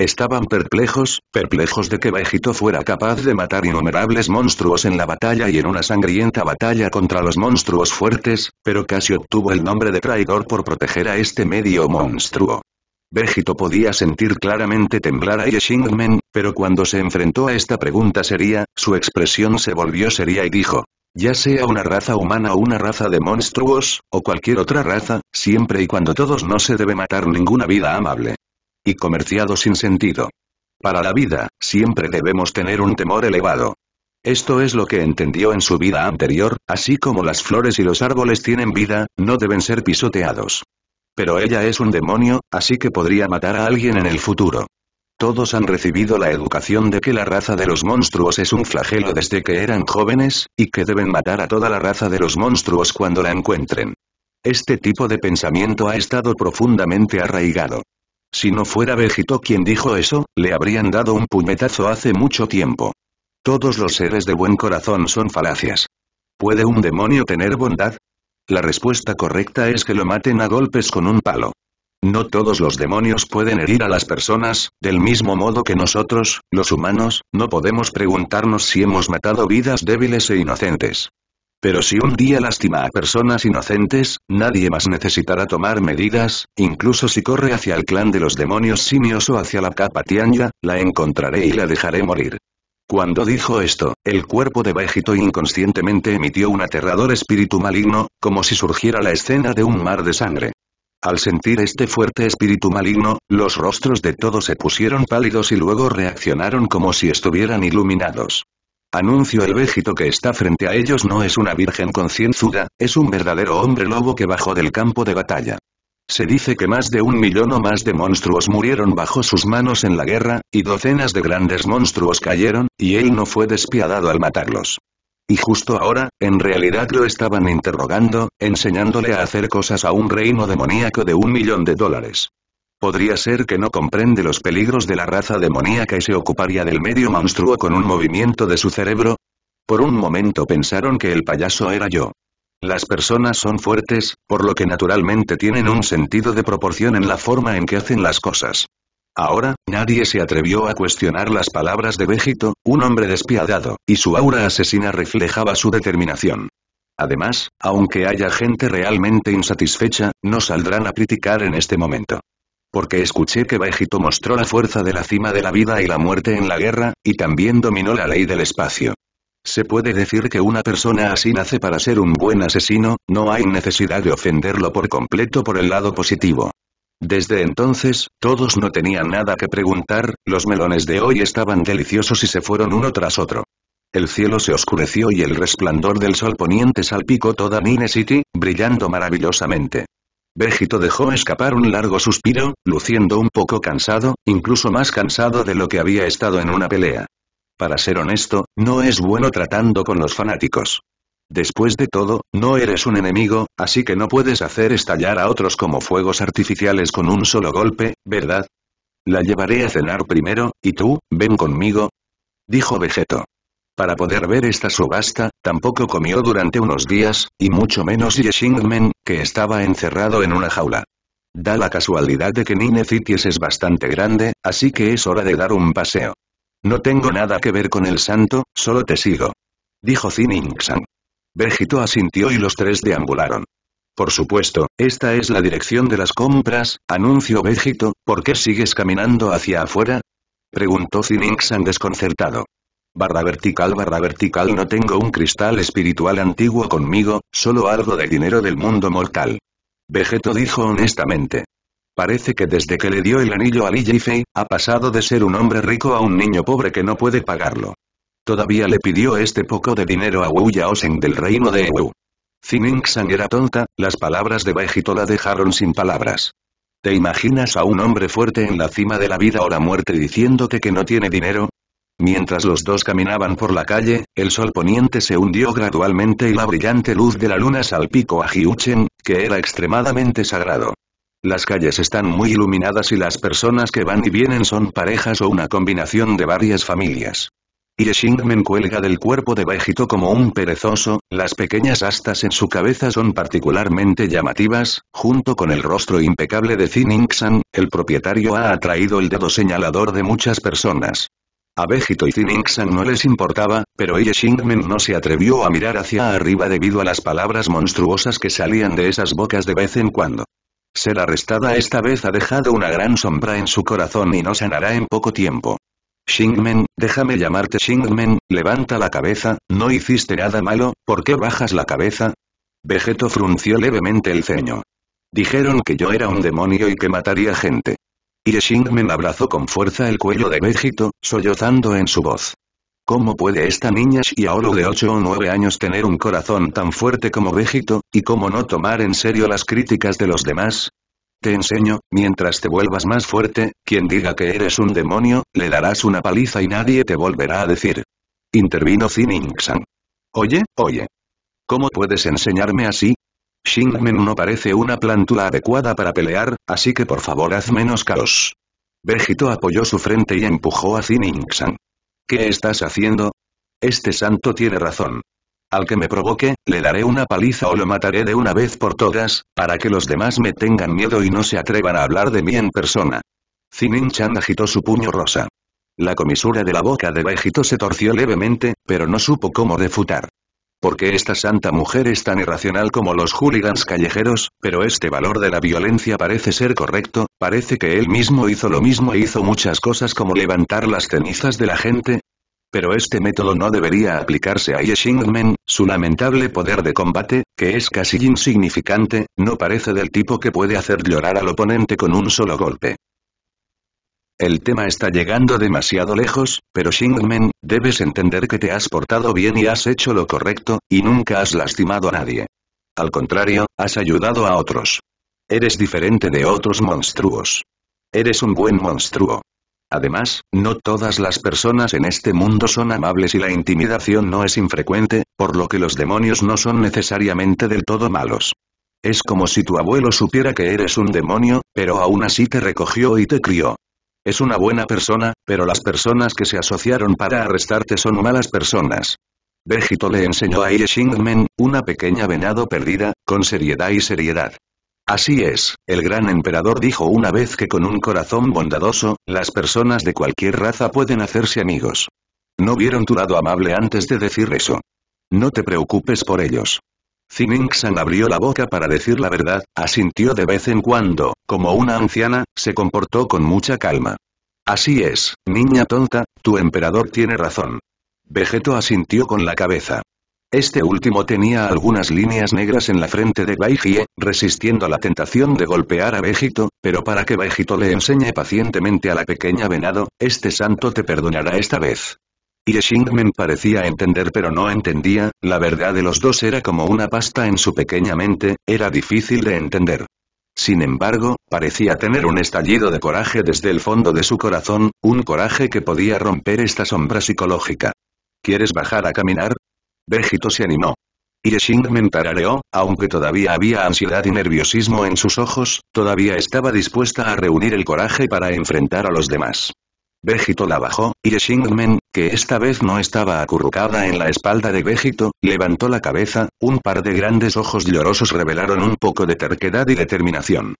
Estaban perplejos, perplejos de que Vegito fuera capaz de matar innumerables monstruos en la batalla y en una sangrienta batalla contra los monstruos fuertes, pero casi obtuvo el nombre de traidor por proteger a este medio monstruo. Vegito podía sentir claramente temblar a Yeshingmen, pero cuando se enfrentó a esta pregunta seria, su expresión se volvió seria y dijo, ya sea una raza humana o una raza de monstruos, o cualquier otra raza, siempre y cuando todos no se debe matar ninguna vida amable y comerciado sin sentido. Para la vida, siempre debemos tener un temor elevado. Esto es lo que entendió en su vida anterior, así como las flores y los árboles tienen vida, no deben ser pisoteados. Pero ella es un demonio, así que podría matar a alguien en el futuro. Todos han recibido la educación de que la raza de los monstruos es un flagelo desde que eran jóvenes, y que deben matar a toda la raza de los monstruos cuando la encuentren. Este tipo de pensamiento ha estado profundamente arraigado. Si no fuera Vegito quien dijo eso, le habrían dado un puñetazo hace mucho tiempo. Todos los seres de buen corazón son falacias. ¿Puede un demonio tener bondad? La respuesta correcta es que lo maten a golpes con un palo. No todos los demonios pueden herir a las personas, del mismo modo que nosotros, los humanos, no podemos preguntarnos si hemos matado vidas débiles e inocentes. Pero si un día lastima a personas inocentes, nadie más necesitará tomar medidas, incluso si corre hacia el clan de los demonios simios o hacia la capa Tianya, la encontraré y la dejaré morir. Cuando dijo esto, el cuerpo de Bajito inconscientemente emitió un aterrador espíritu maligno, como si surgiera la escena de un mar de sangre. Al sentir este fuerte espíritu maligno, los rostros de todos se pusieron pálidos y luego reaccionaron como si estuvieran iluminados. Anuncio el végito que está frente a ellos no es una virgen concienzuda, es un verdadero hombre lobo que bajó del campo de batalla. Se dice que más de un millón o más de monstruos murieron bajo sus manos en la guerra, y docenas de grandes monstruos cayeron, y él no fue despiadado al matarlos. Y justo ahora, en realidad lo estaban interrogando, enseñándole a hacer cosas a un reino demoníaco de un millón de dólares. Podría ser que no comprende los peligros de la raza demoníaca y se ocuparía del medio monstruo con un movimiento de su cerebro. Por un momento pensaron que el payaso era yo. Las personas son fuertes, por lo que naturalmente tienen un sentido de proporción en la forma en que hacen las cosas. Ahora, nadie se atrevió a cuestionar las palabras de Vegito, un hombre despiadado, y su aura asesina reflejaba su determinación. Además, aunque haya gente realmente insatisfecha, no saldrán a criticar en este momento. Porque escuché que Bajito mostró la fuerza de la cima de la vida y la muerte en la guerra, y también dominó la ley del espacio. Se puede decir que una persona así nace para ser un buen asesino, no hay necesidad de ofenderlo por completo por el lado positivo. Desde entonces, todos no tenían nada que preguntar, los melones de hoy estaban deliciosos y se fueron uno tras otro. El cielo se oscureció y el resplandor del sol poniente salpicó toda Nine City, brillando maravillosamente. Vegeto dejó escapar un largo suspiro, luciendo un poco cansado, incluso más cansado de lo que había estado en una pelea. Para ser honesto, no es bueno tratando con los fanáticos. Después de todo, no eres un enemigo, así que no puedes hacer estallar a otros como fuegos artificiales con un solo golpe, ¿verdad? La llevaré a cenar primero, y tú, ven conmigo. Dijo Vegeto. Para poder ver esta subasta, tampoco comió durante unos días, y mucho menos Ye que estaba encerrado en una jaula. Da la casualidad de que Nine Cities es bastante grande, así que es hora de dar un paseo. No tengo nada que ver con el santo, solo te sigo. Dijo Zininxan. Béjito asintió y los tres deambularon. Por supuesto, esta es la dirección de las compras, anunció Béjito. ¿por qué sigues caminando hacia afuera? Preguntó Zininxan desconcertado barra vertical barra vertical no tengo un cristal espiritual antiguo conmigo, solo algo de dinero del mundo mortal. Vegeto dijo honestamente. Parece que desde que le dio el anillo a Li ha pasado de ser un hombre rico a un niño pobre que no puede pagarlo. Todavía le pidió este poco de dinero a Wu Yaoseng del reino de Ewu. xining Sang era tonta, las palabras de Vegeto la dejaron sin palabras. ¿Te imaginas a un hombre fuerte en la cima de la vida o la muerte diciéndote que no tiene dinero? Mientras los dos caminaban por la calle, el sol poniente se hundió gradualmente y la brillante luz de la luna salpicó a Jiuchen, que era extremadamente sagrado. Las calles están muy iluminadas y las personas que van y vienen son parejas o una combinación de varias familias. Y cuelga del cuerpo de bajito como un perezoso, las pequeñas astas en su cabeza son particularmente llamativas, junto con el rostro impecable de Inksan, el propietario ha atraído el dedo señalador de muchas personas. A Vegeto y Zinxan no les importaba, pero ella Shingmen no se atrevió a mirar hacia arriba debido a las palabras monstruosas que salían de esas bocas de vez en cuando. Ser arrestada esta vez ha dejado una gran sombra en su corazón y no sanará en poco tiempo. Shingmen, déjame llamarte Shingmen, levanta la cabeza, no hiciste nada malo, ¿por qué bajas la cabeza? Vegeto frunció levemente el ceño. Dijeron que yo era un demonio y que mataría gente. Ireshingme me abrazó con fuerza el cuello de Vegito, sollozando en su voz. ¿Cómo puede esta niña Xiaolo de 8 o 9 años tener un corazón tan fuerte como Vegito, y cómo no tomar en serio las críticas de los demás? Te enseño, mientras te vuelvas más fuerte, quien diga que eres un demonio, le darás una paliza y nadie te volverá a decir. Intervino zining Oye, oye. ¿Cómo puedes enseñarme así? Shingmen no parece una plantula adecuada para pelear, así que por favor haz menos caos. Vegito apoyó su frente y empujó a Zining-Chan. ¿Qué estás haciendo? Este santo tiene razón. Al que me provoque, le daré una paliza o lo mataré de una vez por todas, para que los demás me tengan miedo y no se atrevan a hablar de mí en persona. Zinin chan agitó su puño rosa. La comisura de la boca de Vegito se torció levemente, pero no supo cómo refutar porque esta santa mujer es tan irracional como los hooligans callejeros, pero este valor de la violencia parece ser correcto, parece que él mismo hizo lo mismo e hizo muchas cosas como levantar las cenizas de la gente, pero este método no debería aplicarse a Men, su lamentable poder de combate, que es casi insignificante, no parece del tipo que puede hacer llorar al oponente con un solo golpe. El tema está llegando demasiado lejos, pero Shingmen, debes entender que te has portado bien y has hecho lo correcto, y nunca has lastimado a nadie. Al contrario, has ayudado a otros. Eres diferente de otros monstruos. Eres un buen monstruo. Además, no todas las personas en este mundo son amables y la intimidación no es infrecuente, por lo que los demonios no son necesariamente del todo malos. Es como si tu abuelo supiera que eres un demonio, pero aún así te recogió y te crió. Es una buena persona, pero las personas que se asociaron para arrestarte son malas personas. Vegito le enseñó a Shingmen, una pequeña venado perdida, con seriedad y seriedad. Así es, el gran emperador dijo una vez que con un corazón bondadoso, las personas de cualquier raza pueden hacerse amigos. No vieron tu lado amable antes de decir eso. No te preocupes por ellos san abrió la boca para decir la verdad, asintió de vez en cuando, como una anciana, se comportó con mucha calma. Así es, niña tonta, tu emperador tiene razón. Vegeto asintió con la cabeza. Este último tenía algunas líneas negras en la frente de Baijie, resistiendo la tentación de golpear a vegeto pero para que vegeto le enseñe pacientemente a la pequeña venado, este santo te perdonará esta vez y parecía entender pero no entendía, la verdad de los dos era como una pasta en su pequeña mente, era difícil de entender. Sin embargo, parecía tener un estallido de coraje desde el fondo de su corazón, un coraje que podía romper esta sombra psicológica. ¿Quieres bajar a caminar? Vegito se animó. Ireshingmen tarareó, aunque todavía había ansiedad y nerviosismo en sus ojos, todavía estaba dispuesta a reunir el coraje para enfrentar a los demás. Vegito la bajó, y Shingmen, que esta vez no estaba acurrucada en la espalda de Vegito, levantó la cabeza, un par de grandes ojos llorosos revelaron un poco de terquedad y determinación.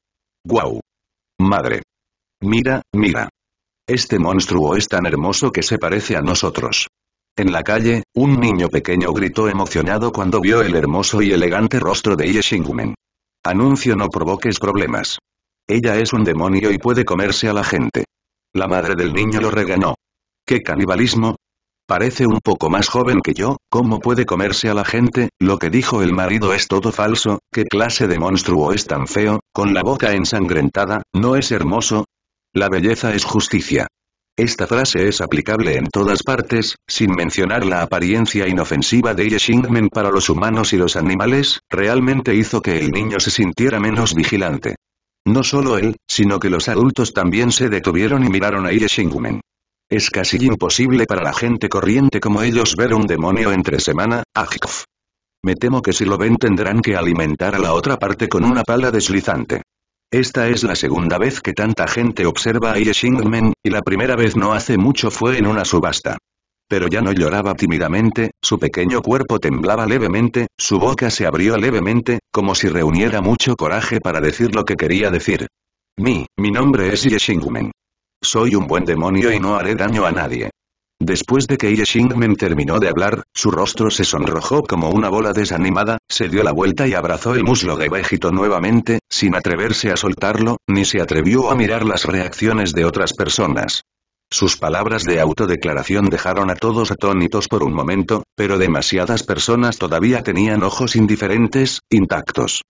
¡Guau! ¡Madre! Mira, mira. Este monstruo es tan hermoso que se parece a nosotros. En la calle, un niño pequeño gritó emocionado cuando vio el hermoso y elegante rostro de e. Shingmen. Anuncio no provoques problemas. Ella es un demonio y puede comerse a la gente. La madre del niño lo regañó. ¿Qué canibalismo? Parece un poco más joven que yo, ¿cómo puede comerse a la gente? Lo que dijo el marido es todo falso, ¿qué clase de monstruo es tan feo, con la boca ensangrentada, no es hermoso? La belleza es justicia. Esta frase es aplicable en todas partes, sin mencionar la apariencia inofensiva de Yeshingmen para los humanos y los animales, realmente hizo que el niño se sintiera menos vigilante. No solo él, sino que los adultos también se detuvieron y miraron a Ie Shingumen. Es casi imposible para la gente corriente como ellos ver un demonio entre semana, Ajikof. Me temo que si lo ven tendrán que alimentar a la otra parte con una pala deslizante. Esta es la segunda vez que tanta gente observa a Ie y la primera vez no hace mucho fue en una subasta. Pero ya no lloraba tímidamente, su pequeño cuerpo temblaba levemente, su boca se abrió levemente, como si reuniera mucho coraje para decir lo que quería decir. Mi, mi nombre es Yeshingmen. Soy un buen demonio y no haré daño a nadie. Después de que Yeshingmen terminó de hablar, su rostro se sonrojó como una bola desanimada, se dio la vuelta y abrazó el muslo de Vegito nuevamente, sin atreverse a soltarlo, ni se atrevió a mirar las reacciones de otras personas. Sus palabras de autodeclaración dejaron a todos atónitos por un momento, pero demasiadas personas todavía tenían ojos indiferentes, intactos.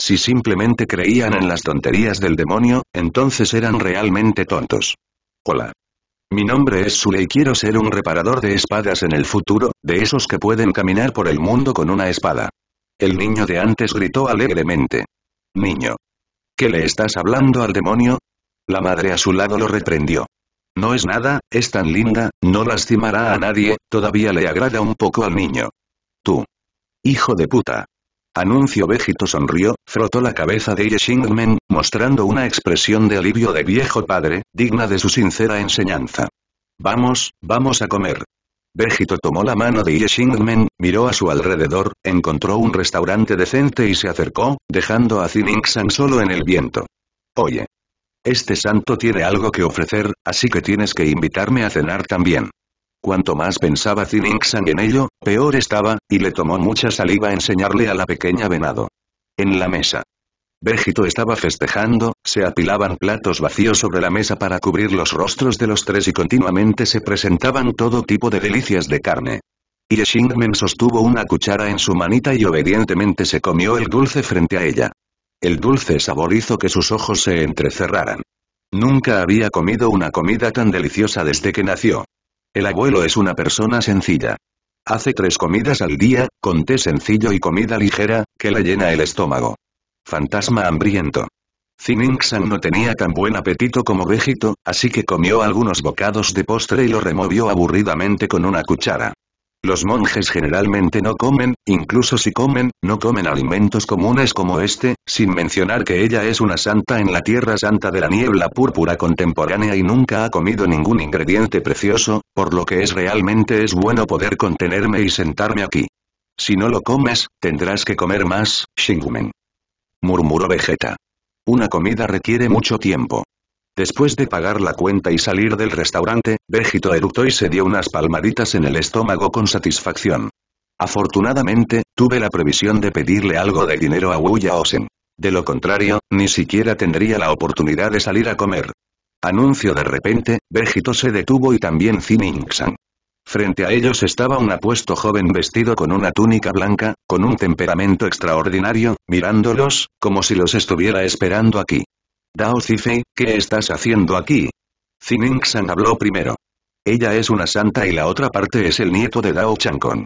Si simplemente creían en las tonterías del demonio, entonces eran realmente tontos. Hola. Mi nombre es Sule y quiero ser un reparador de espadas en el futuro, de esos que pueden caminar por el mundo con una espada. El niño de antes gritó alegremente. Niño. ¿Qué le estás hablando al demonio? La madre a su lado lo reprendió. No es nada, es tan linda, no lastimará a nadie, todavía le agrada un poco al niño. Tú. Hijo de puta. Anuncio Vegito sonrió, frotó la cabeza de Yeshingmen, mostrando una expresión de alivio de viejo padre, digna de su sincera enseñanza. Vamos, vamos a comer. Vegito tomó la mano de Men, miró a su alrededor, encontró un restaurante decente y se acercó, dejando a Zinixan solo en el viento. Oye. Este santo tiene algo que ofrecer, así que tienes que invitarme a cenar también. Cuanto más pensaba Sang en ello, peor estaba, y le tomó mucha saliva enseñarle a la pequeña venado. En la mesa. Vegito estaba festejando, se apilaban platos vacíos sobre la mesa para cubrir los rostros de los tres y continuamente se presentaban todo tipo de delicias de carne. Y sostuvo una cuchara en su manita y obedientemente se comió el dulce frente a ella. El dulce sabor hizo que sus ojos se entrecerraran. Nunca había comido una comida tan deliciosa desde que nació. El abuelo es una persona sencilla. Hace tres comidas al día, con té sencillo y comida ligera, que le llena el estómago. Fantasma hambriento. Zininxan no tenía tan buen apetito como Vegito, así que comió algunos bocados de postre y lo removió aburridamente con una cuchara. Los monjes generalmente no comen, incluso si comen, no comen alimentos comunes como este, sin mencionar que ella es una santa en la tierra santa de la niebla púrpura contemporánea y nunca ha comido ningún ingrediente precioso, por lo que es realmente es bueno poder contenerme y sentarme aquí. Si no lo comes, tendrás que comer más, Shingumen. Murmuró Vegeta. Una comida requiere mucho tiempo. Después de pagar la cuenta y salir del restaurante, Béjito eructó y se dio unas palmaditas en el estómago con satisfacción. Afortunadamente, tuve la previsión de pedirle algo de dinero a Wuya Osen. De lo contrario, ni siquiera tendría la oportunidad de salir a comer. Anuncio de repente, Béjito se detuvo y también zining Frente a ellos estaba un apuesto joven vestido con una túnica blanca, con un temperamento extraordinario, mirándolos, como si los estuviera esperando aquí. Dao Zifei, ¿qué estás haciendo aquí? Zining-san habló primero. Ella es una santa y la otra parte es el nieto de Dao Kong.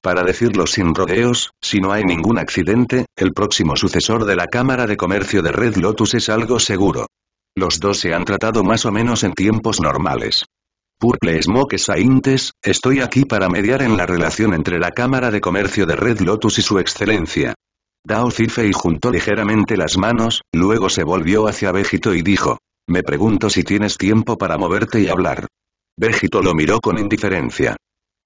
Para decirlo sin rodeos, si no hay ningún accidente, el próximo sucesor de la Cámara de Comercio de Red Lotus es algo seguro. Los dos se han tratado más o menos en tiempos normales. Purple Smoke Saintes, estoy aquí para mediar en la relación entre la Cámara de Comercio de Red Lotus y su excelencia. Dao Zifei juntó ligeramente las manos, luego se volvió hacia Vegito y dijo. Me pregunto si tienes tiempo para moverte y hablar. Vegito lo miró con indiferencia.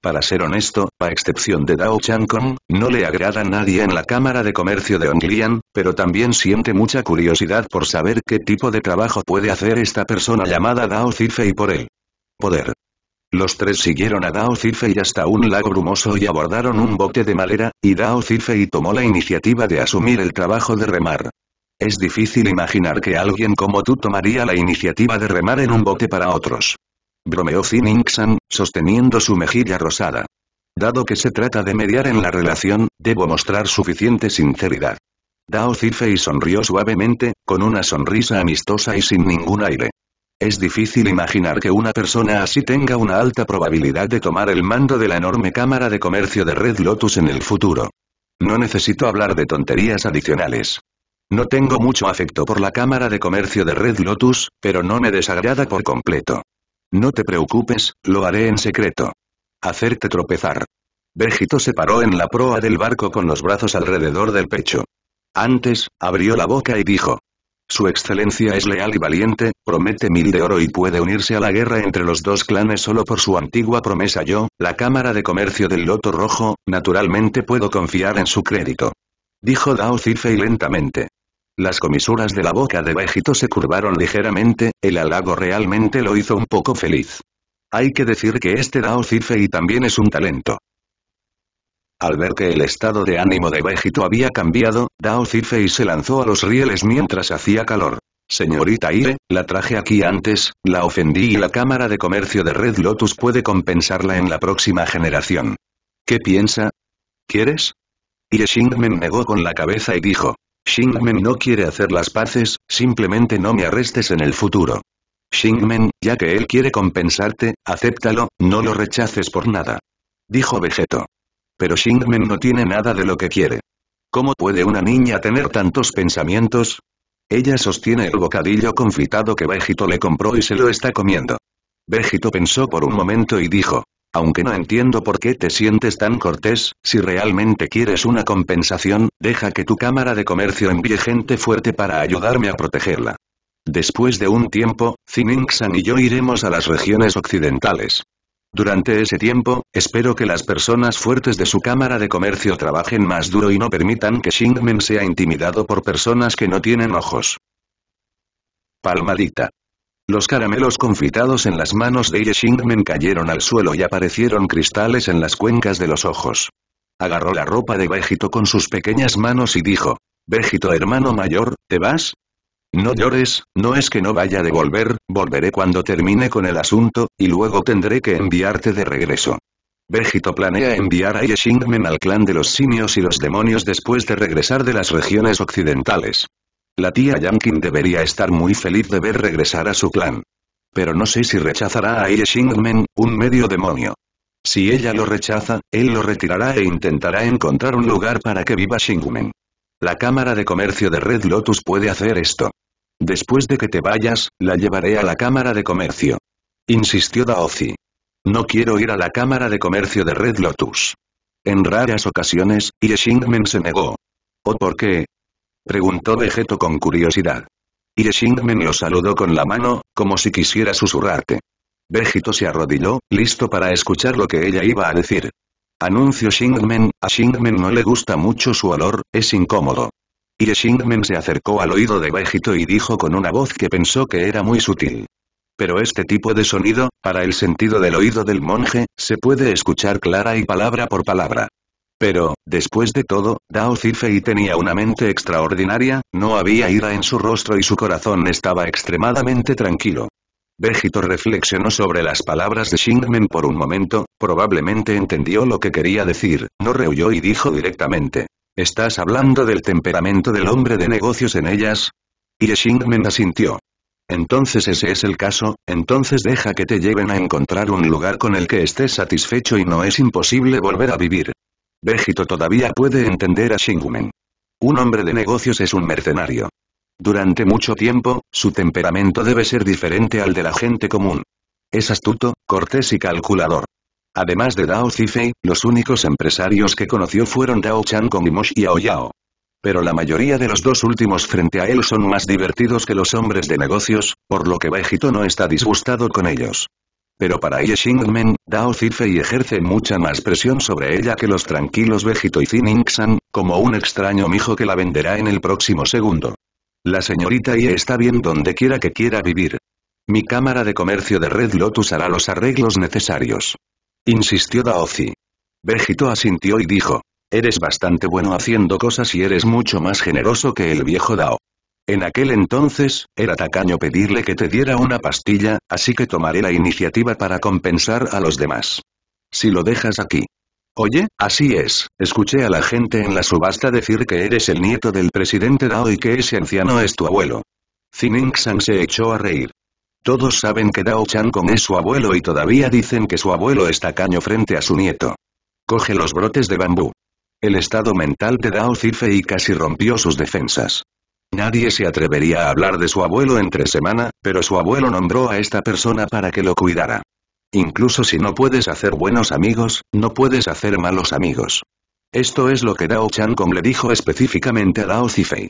Para ser honesto, a excepción de Dao Kong, no le agrada a nadie en la Cámara de Comercio de Onglian, pero también siente mucha curiosidad por saber qué tipo de trabajo puede hacer esta persona llamada Dao Zifei por él. Poder. Los tres siguieron a Dao Zifei hasta un lago brumoso y abordaron un bote de madera, y Dao Zifei tomó la iniciativa de asumir el trabajo de remar. Es difícil imaginar que alguien como tú tomaría la iniciativa de remar en un bote para otros. Bromeó Inksan, sosteniendo su mejilla rosada. Dado que se trata de mediar en la relación, debo mostrar suficiente sinceridad. Dao Zifei sonrió suavemente, con una sonrisa amistosa y sin ningún aire. Es difícil imaginar que una persona así tenga una alta probabilidad de tomar el mando de la enorme Cámara de Comercio de Red Lotus en el futuro. No necesito hablar de tonterías adicionales. No tengo mucho afecto por la Cámara de Comercio de Red Lotus, pero no me desagrada por completo. No te preocupes, lo haré en secreto. Hacerte tropezar. Vegito se paró en la proa del barco con los brazos alrededor del pecho. Antes, abrió la boca y dijo. Su excelencia es leal y valiente, promete mil de oro y puede unirse a la guerra entre los dos clanes solo por su antigua promesa yo, la Cámara de Comercio del Loto Rojo, naturalmente puedo confiar en su crédito. Dijo Dao Zifei lentamente. Las comisuras de la boca de Vegito se curvaron ligeramente, el halago realmente lo hizo un poco feliz. Hay que decir que este Dao Zifei también es un talento. Al ver que el estado de ánimo de Vegeto había cambiado, Dao y se lanzó a los rieles mientras hacía calor. Señorita Ire, la traje aquí antes, la ofendí y la Cámara de Comercio de Red Lotus puede compensarla en la próxima generación. ¿Qué piensa? ¿Quieres? Ire Shingmen negó con la cabeza y dijo. Shingmen no quiere hacer las paces, simplemente no me arrestes en el futuro. Shingmen, ya que él quiere compensarte, acéptalo, no lo rechaces por nada. Dijo Vegeto. Pero Shingmen no tiene nada de lo que quiere. ¿Cómo puede una niña tener tantos pensamientos? Ella sostiene el bocadillo confitado que Vegito le compró y se lo está comiendo. Vegito pensó por un momento y dijo, aunque no entiendo por qué te sientes tan cortés, si realmente quieres una compensación, deja que tu cámara de comercio envíe gente fuerte para ayudarme a protegerla. Después de un tiempo, San y yo iremos a las regiones occidentales. Durante ese tiempo, espero que las personas fuertes de su Cámara de Comercio trabajen más duro y no permitan que Xingmen sea intimidado por personas que no tienen ojos. Palmadita. Los caramelos confitados en las manos de Xingmen cayeron al suelo y aparecieron cristales en las cuencas de los ojos. Agarró la ropa de Vegito con sus pequeñas manos y dijo, Vegito hermano mayor, ¿te vas? No llores, no es que no vaya a devolver, volveré cuando termine con el asunto, y luego tendré que enviarte de regreso. Vegito planea enviar a Yeshingmen al clan de los simios y los demonios después de regresar de las regiones occidentales. La tía Yankin debería estar muy feliz de ver regresar a su clan. Pero no sé si rechazará a Yeshingmen, un medio demonio. Si ella lo rechaza, él lo retirará e intentará encontrar un lugar para que viva Shingmen. La Cámara de Comercio de Red Lotus puede hacer esto. Después de que te vayas, la llevaré a la Cámara de Comercio. Insistió Daozi. No quiero ir a la Cámara de Comercio de Red Lotus. En raras ocasiones, Yeshingmen se negó. ¿O por qué? Preguntó Vegeto con curiosidad. Yeshingmen lo saludó con la mano, como si quisiera susurrarte. Vegeto se arrodilló, listo para escuchar lo que ella iba a decir anuncio Shingmen, a Shingmen no le gusta mucho su olor, es incómodo. Y Shingmen se acercó al oído de Vegito y dijo con una voz que pensó que era muy sutil. Pero este tipo de sonido, para el sentido del oído del monje, se puede escuchar clara y palabra por palabra. Pero, después de todo, Dao Zifei tenía una mente extraordinaria, no había ira en su rostro y su corazón estaba extremadamente tranquilo. Vegito reflexionó sobre las palabras de Shingmen por un momento, probablemente entendió lo que quería decir, no rehuyó y dijo directamente. ¿Estás hablando del temperamento del hombre de negocios en ellas? Y Shingmen asintió. Entonces ese es el caso, entonces deja que te lleven a encontrar un lugar con el que estés satisfecho y no es imposible volver a vivir. Vegito todavía puede entender a Shingmen. Un hombre de negocios es un mercenario. Durante mucho tiempo, su temperamento debe ser diferente al de la gente común. Es astuto, cortés y calculador. Además de Dao Zifei, los únicos empresarios que conoció fueron Dao Chan y Mosh Yao Yao. Pero la mayoría de los dos últimos frente a él son más divertidos que los hombres de negocios, por lo que Baejito no está disgustado con ellos. Pero para Ye Xingmen, Dao Zifei ejerce mucha más presión sobre ella que los tranquilos Vegito y Xin como un extraño mijo que la venderá en el próximo segundo. La señorita y está bien donde quiera que quiera vivir. Mi cámara de comercio de Red Lotus hará los arreglos necesarios. Insistió Daozi. Vegito asintió y dijo. Eres bastante bueno haciendo cosas y eres mucho más generoso que el viejo Dao. En aquel entonces, era tacaño pedirle que te diera una pastilla, así que tomaré la iniciativa para compensar a los demás. Si lo dejas aquí. Oye, así es, escuché a la gente en la subasta decir que eres el nieto del presidente Dao y que ese anciano es tu abuelo. Xining-san se echó a reír. Todos saben que Dao-chan Kong es su abuelo y todavía dicen que su abuelo está caño frente a su nieto. Coge los brotes de bambú. El estado mental de Dao Zifei casi rompió sus defensas. Nadie se atrevería a hablar de su abuelo entre semana, pero su abuelo nombró a esta persona para que lo cuidara. Incluso si no puedes hacer buenos amigos, no puedes hacer malos amigos. Esto es lo que Dao Kong le dijo específicamente a Dao Zifei.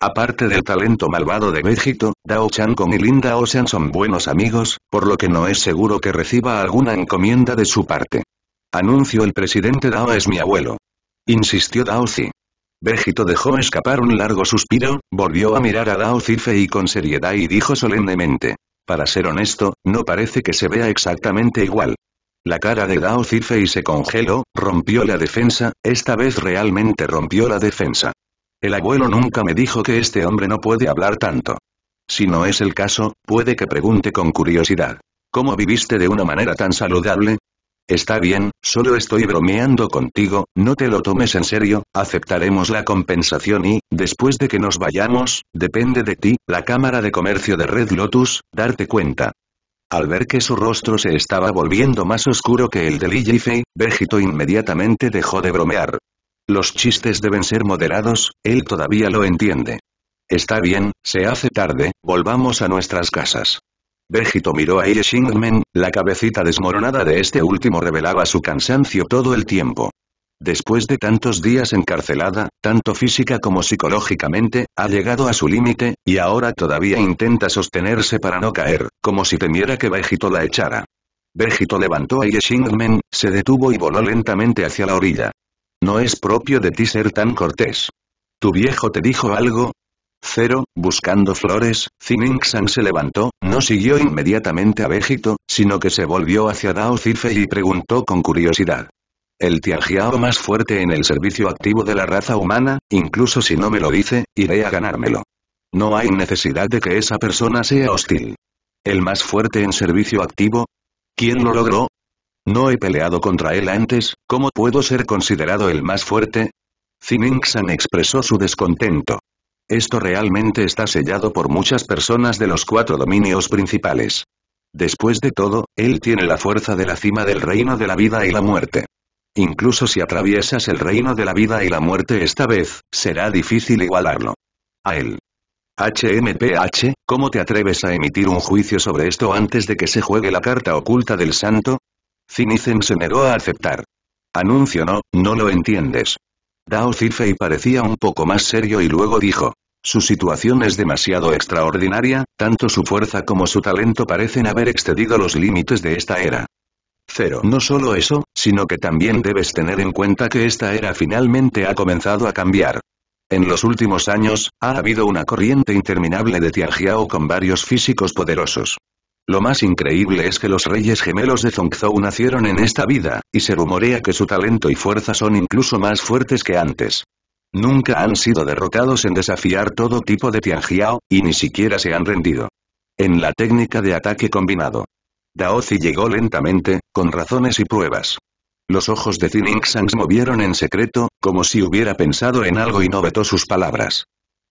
Aparte del talento malvado de Vegito, Dao Kong y Linda Ocean son buenos amigos, por lo que no es seguro que reciba alguna encomienda de su parte. Anuncio el presidente Dao es mi abuelo. Insistió Dao Zi. Vegito dejó escapar un largo suspiro, volvió a mirar a Dao Zifei con seriedad y dijo solemnemente. Para ser honesto, no parece que se vea exactamente igual. La cara de Dao Zifei se congeló, rompió la defensa, esta vez realmente rompió la defensa. El abuelo nunca me dijo que este hombre no puede hablar tanto. Si no es el caso, puede que pregunte con curiosidad. ¿Cómo viviste de una manera tan saludable? Está bien, solo estoy bromeando contigo, no te lo tomes en serio, aceptaremos la compensación y, después de que nos vayamos, depende de ti, la Cámara de Comercio de Red Lotus, darte cuenta. Al ver que su rostro se estaba volviendo más oscuro que el de Lily Fei, Vegito inmediatamente dejó de bromear. Los chistes deben ser moderados, él todavía lo entiende. Está bien, se hace tarde, volvamos a nuestras casas. Vegito miró a Shingmen, la cabecita desmoronada de este último revelaba su cansancio todo el tiempo. Después de tantos días encarcelada, tanto física como psicológicamente, ha llegado a su límite, y ahora todavía intenta sostenerse para no caer, como si temiera que Vegito la echara. Vegito levantó a Shingmen, se detuvo y voló lentamente hacia la orilla. No es propio de ti ser tan cortés. ¿Tu viejo te dijo algo? Cero, buscando flores, San se levantó, no siguió inmediatamente a Vegito, sino que se volvió hacia Dao Cife y preguntó con curiosidad. El tiajiao más fuerte en el servicio activo de la raza humana, incluso si no me lo dice, iré a ganármelo. No hay necesidad de que esa persona sea hostil. ¿El más fuerte en servicio activo? ¿Quién lo logró? No he peleado contra él antes, ¿cómo puedo ser considerado el más fuerte? San expresó su descontento. Esto realmente está sellado por muchas personas de los cuatro dominios principales. Después de todo, él tiene la fuerza de la cima del reino de la vida y la muerte. Incluso si atraviesas el reino de la vida y la muerte esta vez, será difícil igualarlo. A él. HMPH, ¿cómo te atreves a emitir un juicio sobre esto antes de que se juegue la carta oculta del santo? Cinizen se negó a aceptar. Anuncio no, no lo entiendes. Dao Zifei parecía un poco más serio y luego dijo. Su situación es demasiado extraordinaria, tanto su fuerza como su talento parecen haber excedido los límites de esta era. Cero. No solo eso, sino que también debes tener en cuenta que esta era finalmente ha comenzado a cambiar. En los últimos años, ha habido una corriente interminable de Tianjiao con varios físicos poderosos. Lo más increíble es que los reyes gemelos de Zongzhou nacieron en esta vida, y se rumorea que su talento y fuerza son incluso más fuertes que antes. Nunca han sido derrotados en desafiar todo tipo de Tianjiao, y ni siquiera se han rendido. En la técnica de ataque combinado. Daozi llegó lentamente, con razones y pruebas. Los ojos de Xinxang se movieron en secreto, como si hubiera pensado en algo y no vetó sus palabras.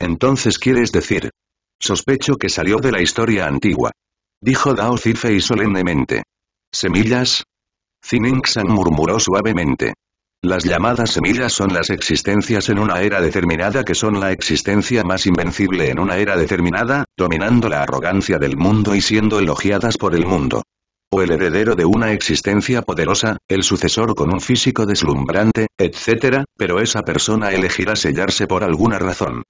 Entonces quieres decir. Sospecho que salió de la historia antigua dijo Dao Zifei solemnemente. ¿Semillas? San murmuró suavemente. Las llamadas semillas son las existencias en una era determinada que son la existencia más invencible en una era determinada, dominando la arrogancia del mundo y siendo elogiadas por el mundo. O el heredero de una existencia poderosa, el sucesor con un físico deslumbrante, etc., pero esa persona elegirá sellarse por alguna razón.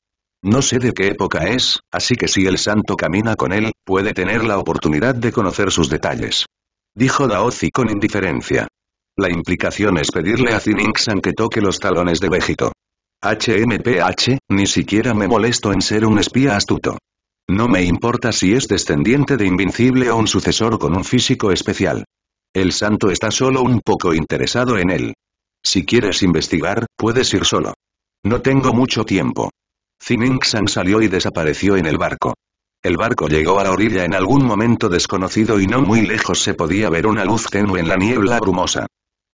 No sé de qué época es, así que si el santo camina con él, puede tener la oportunidad de conocer sus detalles. Dijo Daozi con indiferencia. La implicación es pedirle a Zininxan que toque los talones de Vegito. HMPH, ni siquiera me molesto en ser un espía astuto. No me importa si es descendiente de Invincible o un sucesor con un físico especial. El santo está solo un poco interesado en él. Si quieres investigar, puedes ir solo. No tengo mucho tiempo. Ziming san salió y desapareció en el barco. El barco llegó a la orilla en algún momento desconocido y no muy lejos se podía ver una luz tenue en la niebla brumosa.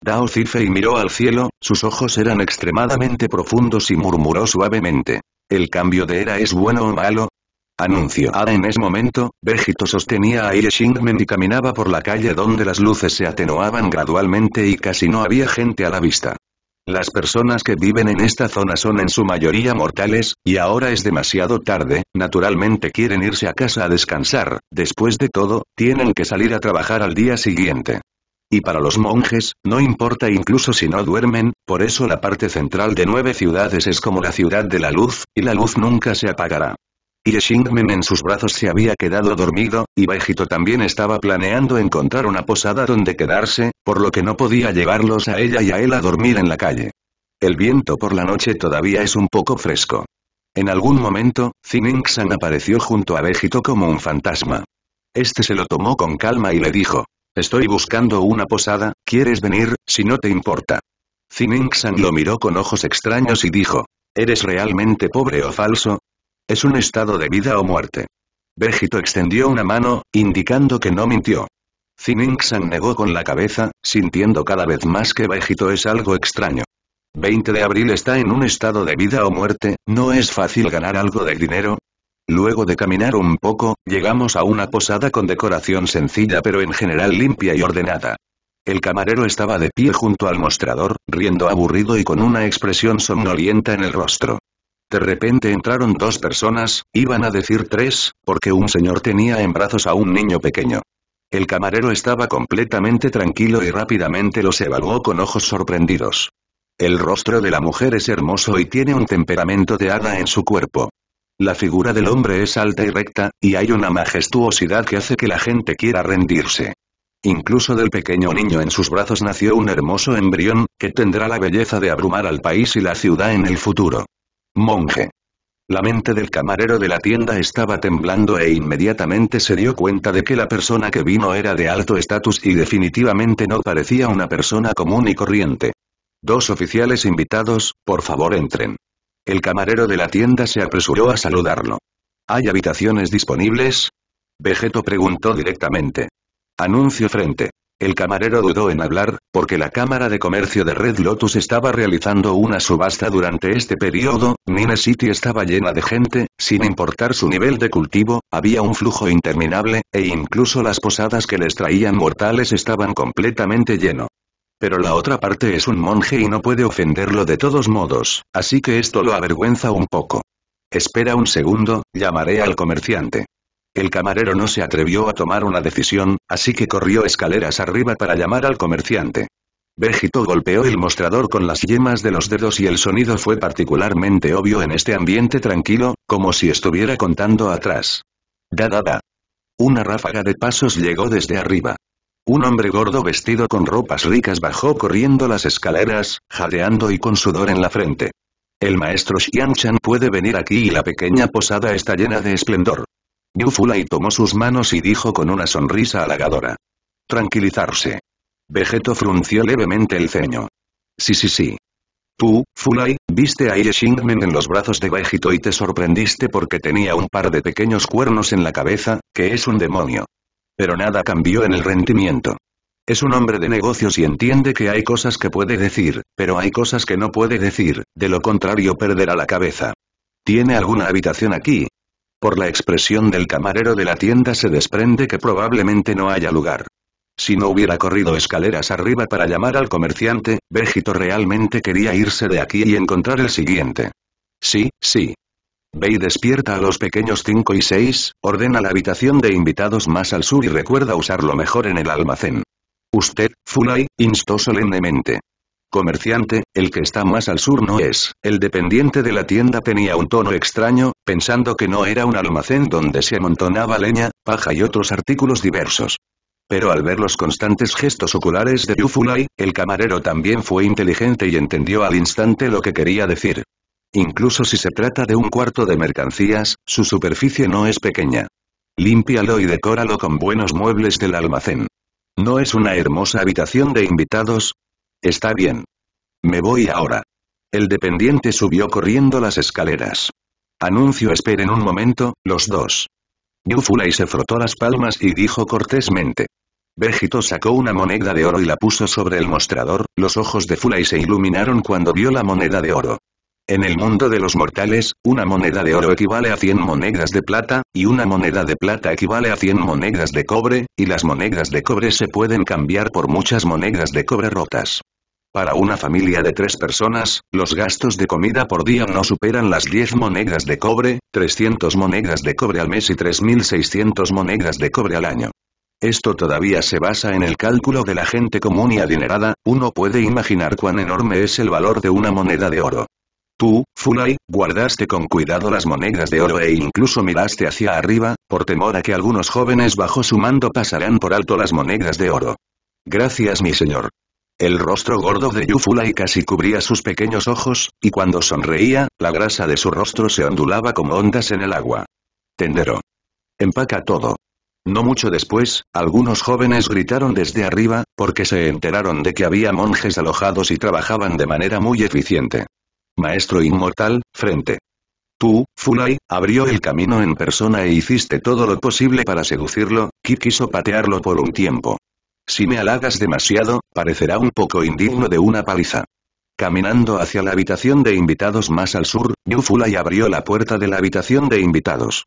Dao Zifei miró al cielo, sus ojos eran extremadamente profundos y murmuró suavemente. ¿El cambio de era es bueno o malo? anunció. Ah, en ese momento, Vegito sostenía a Ye Xingmen y caminaba por la calle donde las luces se atenuaban gradualmente y casi no había gente a la vista. Las personas que viven en esta zona son en su mayoría mortales, y ahora es demasiado tarde, naturalmente quieren irse a casa a descansar, después de todo, tienen que salir a trabajar al día siguiente. Y para los monjes, no importa incluso si no duermen, por eso la parte central de nueve ciudades es como la ciudad de la luz, y la luz nunca se apagará y Xingmen en sus brazos se había quedado dormido, y Baejito también estaba planeando encontrar una posada donde quedarse, por lo que no podía llevarlos a ella y a él a dormir en la calle. El viento por la noche todavía es un poco fresco. En algún momento, Zininxan apareció junto a Baejito como un fantasma. Este se lo tomó con calma y le dijo, «Estoy buscando una posada, ¿quieres venir, si no te importa?» Zininxan lo miró con ojos extraños y dijo, ¿Eres realmente pobre o falso? Es un estado de vida o muerte. Vegito extendió una mano, indicando que no mintió. San negó con la cabeza, sintiendo cada vez más que Vegito es algo extraño. 20 de abril está en un estado de vida o muerte, ¿no es fácil ganar algo de dinero? Luego de caminar un poco, llegamos a una posada con decoración sencilla pero en general limpia y ordenada. El camarero estaba de pie junto al mostrador, riendo aburrido y con una expresión somnolienta en el rostro. De repente entraron dos personas, iban a decir tres, porque un señor tenía en brazos a un niño pequeño. El camarero estaba completamente tranquilo y rápidamente los evaluó con ojos sorprendidos. El rostro de la mujer es hermoso y tiene un temperamento de hada en su cuerpo. La figura del hombre es alta y recta, y hay una majestuosidad que hace que la gente quiera rendirse. Incluso del pequeño niño en sus brazos nació un hermoso embrión, que tendrá la belleza de abrumar al país y la ciudad en el futuro. Monje. La mente del camarero de la tienda estaba temblando e inmediatamente se dio cuenta de que la persona que vino era de alto estatus y definitivamente no parecía una persona común y corriente. Dos oficiales invitados, por favor entren. El camarero de la tienda se apresuró a saludarlo. ¿Hay habitaciones disponibles? Vegeto preguntó directamente. Anuncio frente. El camarero dudó en hablar, porque la Cámara de Comercio de Red Lotus estaba realizando una subasta durante este periodo, Mine City estaba llena de gente, sin importar su nivel de cultivo, había un flujo interminable, e incluso las posadas que les traían mortales estaban completamente lleno. Pero la otra parte es un monje y no puede ofenderlo de todos modos, así que esto lo avergüenza un poco. Espera un segundo, llamaré al comerciante. El camarero no se atrevió a tomar una decisión, así que corrió escaleras arriba para llamar al comerciante. Végito golpeó el mostrador con las yemas de los dedos y el sonido fue particularmente obvio en este ambiente tranquilo, como si estuviera contando atrás. Da da da. Una ráfaga de pasos llegó desde arriba. Un hombre gordo vestido con ropas ricas bajó corriendo las escaleras, jadeando y con sudor en la frente. El maestro Xianchan puede venir aquí y la pequeña posada está llena de esplendor. Yu Fulai tomó sus manos y dijo con una sonrisa halagadora. Tranquilizarse. Vegeto frunció levemente el ceño. Sí sí sí. Tú, Fulai, viste a Ye en los brazos de Vegeto y te sorprendiste porque tenía un par de pequeños cuernos en la cabeza, que es un demonio. Pero nada cambió en el rendimiento. Es un hombre de negocios y entiende que hay cosas que puede decir, pero hay cosas que no puede decir, de lo contrario perderá la cabeza. ¿Tiene alguna habitación aquí? Por la expresión del camarero de la tienda se desprende que probablemente no haya lugar. Si no hubiera corrido escaleras arriba para llamar al comerciante, Vegito realmente quería irse de aquí y encontrar el siguiente. Sí, sí. Ve despierta a los pequeños 5 y 6, ordena la habitación de invitados más al sur y recuerda usarlo mejor en el almacén. Usted, Fulay, instó solemnemente. Comerciante, el que está más al sur no es. El dependiente de la tienda tenía un tono extraño, pensando que no era un almacén donde se amontonaba leña, paja y otros artículos diversos. Pero al ver los constantes gestos oculares de Yufulai, el camarero también fue inteligente y entendió al instante lo que quería decir. Incluso si se trata de un cuarto de mercancías, su superficie no es pequeña. Límpialo y decóralo con buenos muebles del almacén. ¿No es una hermosa habitación de invitados? Está bien. Me voy ahora. El dependiente subió corriendo las escaleras. Anuncio esperen un momento, los dos. Yu y se frotó las palmas y dijo cortésmente. Béjito sacó una moneda de oro y la puso sobre el mostrador, los ojos de Fulay se iluminaron cuando vio la moneda de oro. En el mundo de los mortales, una moneda de oro equivale a 100 monedas de plata, y una moneda de plata equivale a 100 monedas de cobre, y las monedas de cobre se pueden cambiar por muchas monedas de cobre rotas. Para una familia de tres personas, los gastos de comida por día no superan las 10 monedas de cobre, 300 monedas de cobre al mes y 3.600 monedas de cobre al año. Esto todavía se basa en el cálculo de la gente común y adinerada, uno puede imaginar cuán enorme es el valor de una moneda de oro. Tú, Fulai, guardaste con cuidado las monedas de oro e incluso miraste hacia arriba, por temor a que algunos jóvenes bajo su mando pasaran por alto las monedas de oro. Gracias mi señor. El rostro gordo de Yu Fulai casi cubría sus pequeños ojos, y cuando sonreía, la grasa de su rostro se ondulaba como ondas en el agua. Tendero. Empaca todo. No mucho después, algunos jóvenes gritaron desde arriba, porque se enteraron de que había monjes alojados y trabajaban de manera muy eficiente. Maestro inmortal, frente. Tú, Fulai, abrió el camino en persona e hiciste todo lo posible para seducirlo, Ki quiso patearlo por un tiempo. Si me halagas demasiado, parecerá un poco indigno de una paliza. Caminando hacia la habitación de invitados más al sur, Yu Fulai abrió la puerta de la habitación de invitados.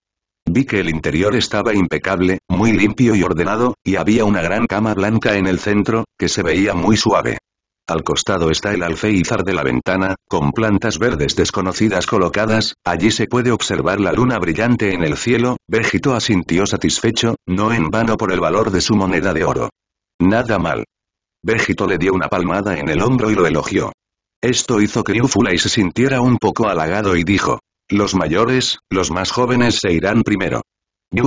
Vi que el interior estaba impecable, muy limpio y ordenado, y había una gran cama blanca en el centro, que se veía muy suave. Al costado está el alféizar de la ventana, con plantas verdes desconocidas colocadas, allí se puede observar la luna brillante en el cielo, Vegito asintió satisfecho, no en vano por el valor de su moneda de oro. Nada mal. Vegito le dio una palmada en el hombro y lo elogió. Esto hizo que Ufulai se sintiera un poco halagado y dijo, los mayores, los más jóvenes se irán primero.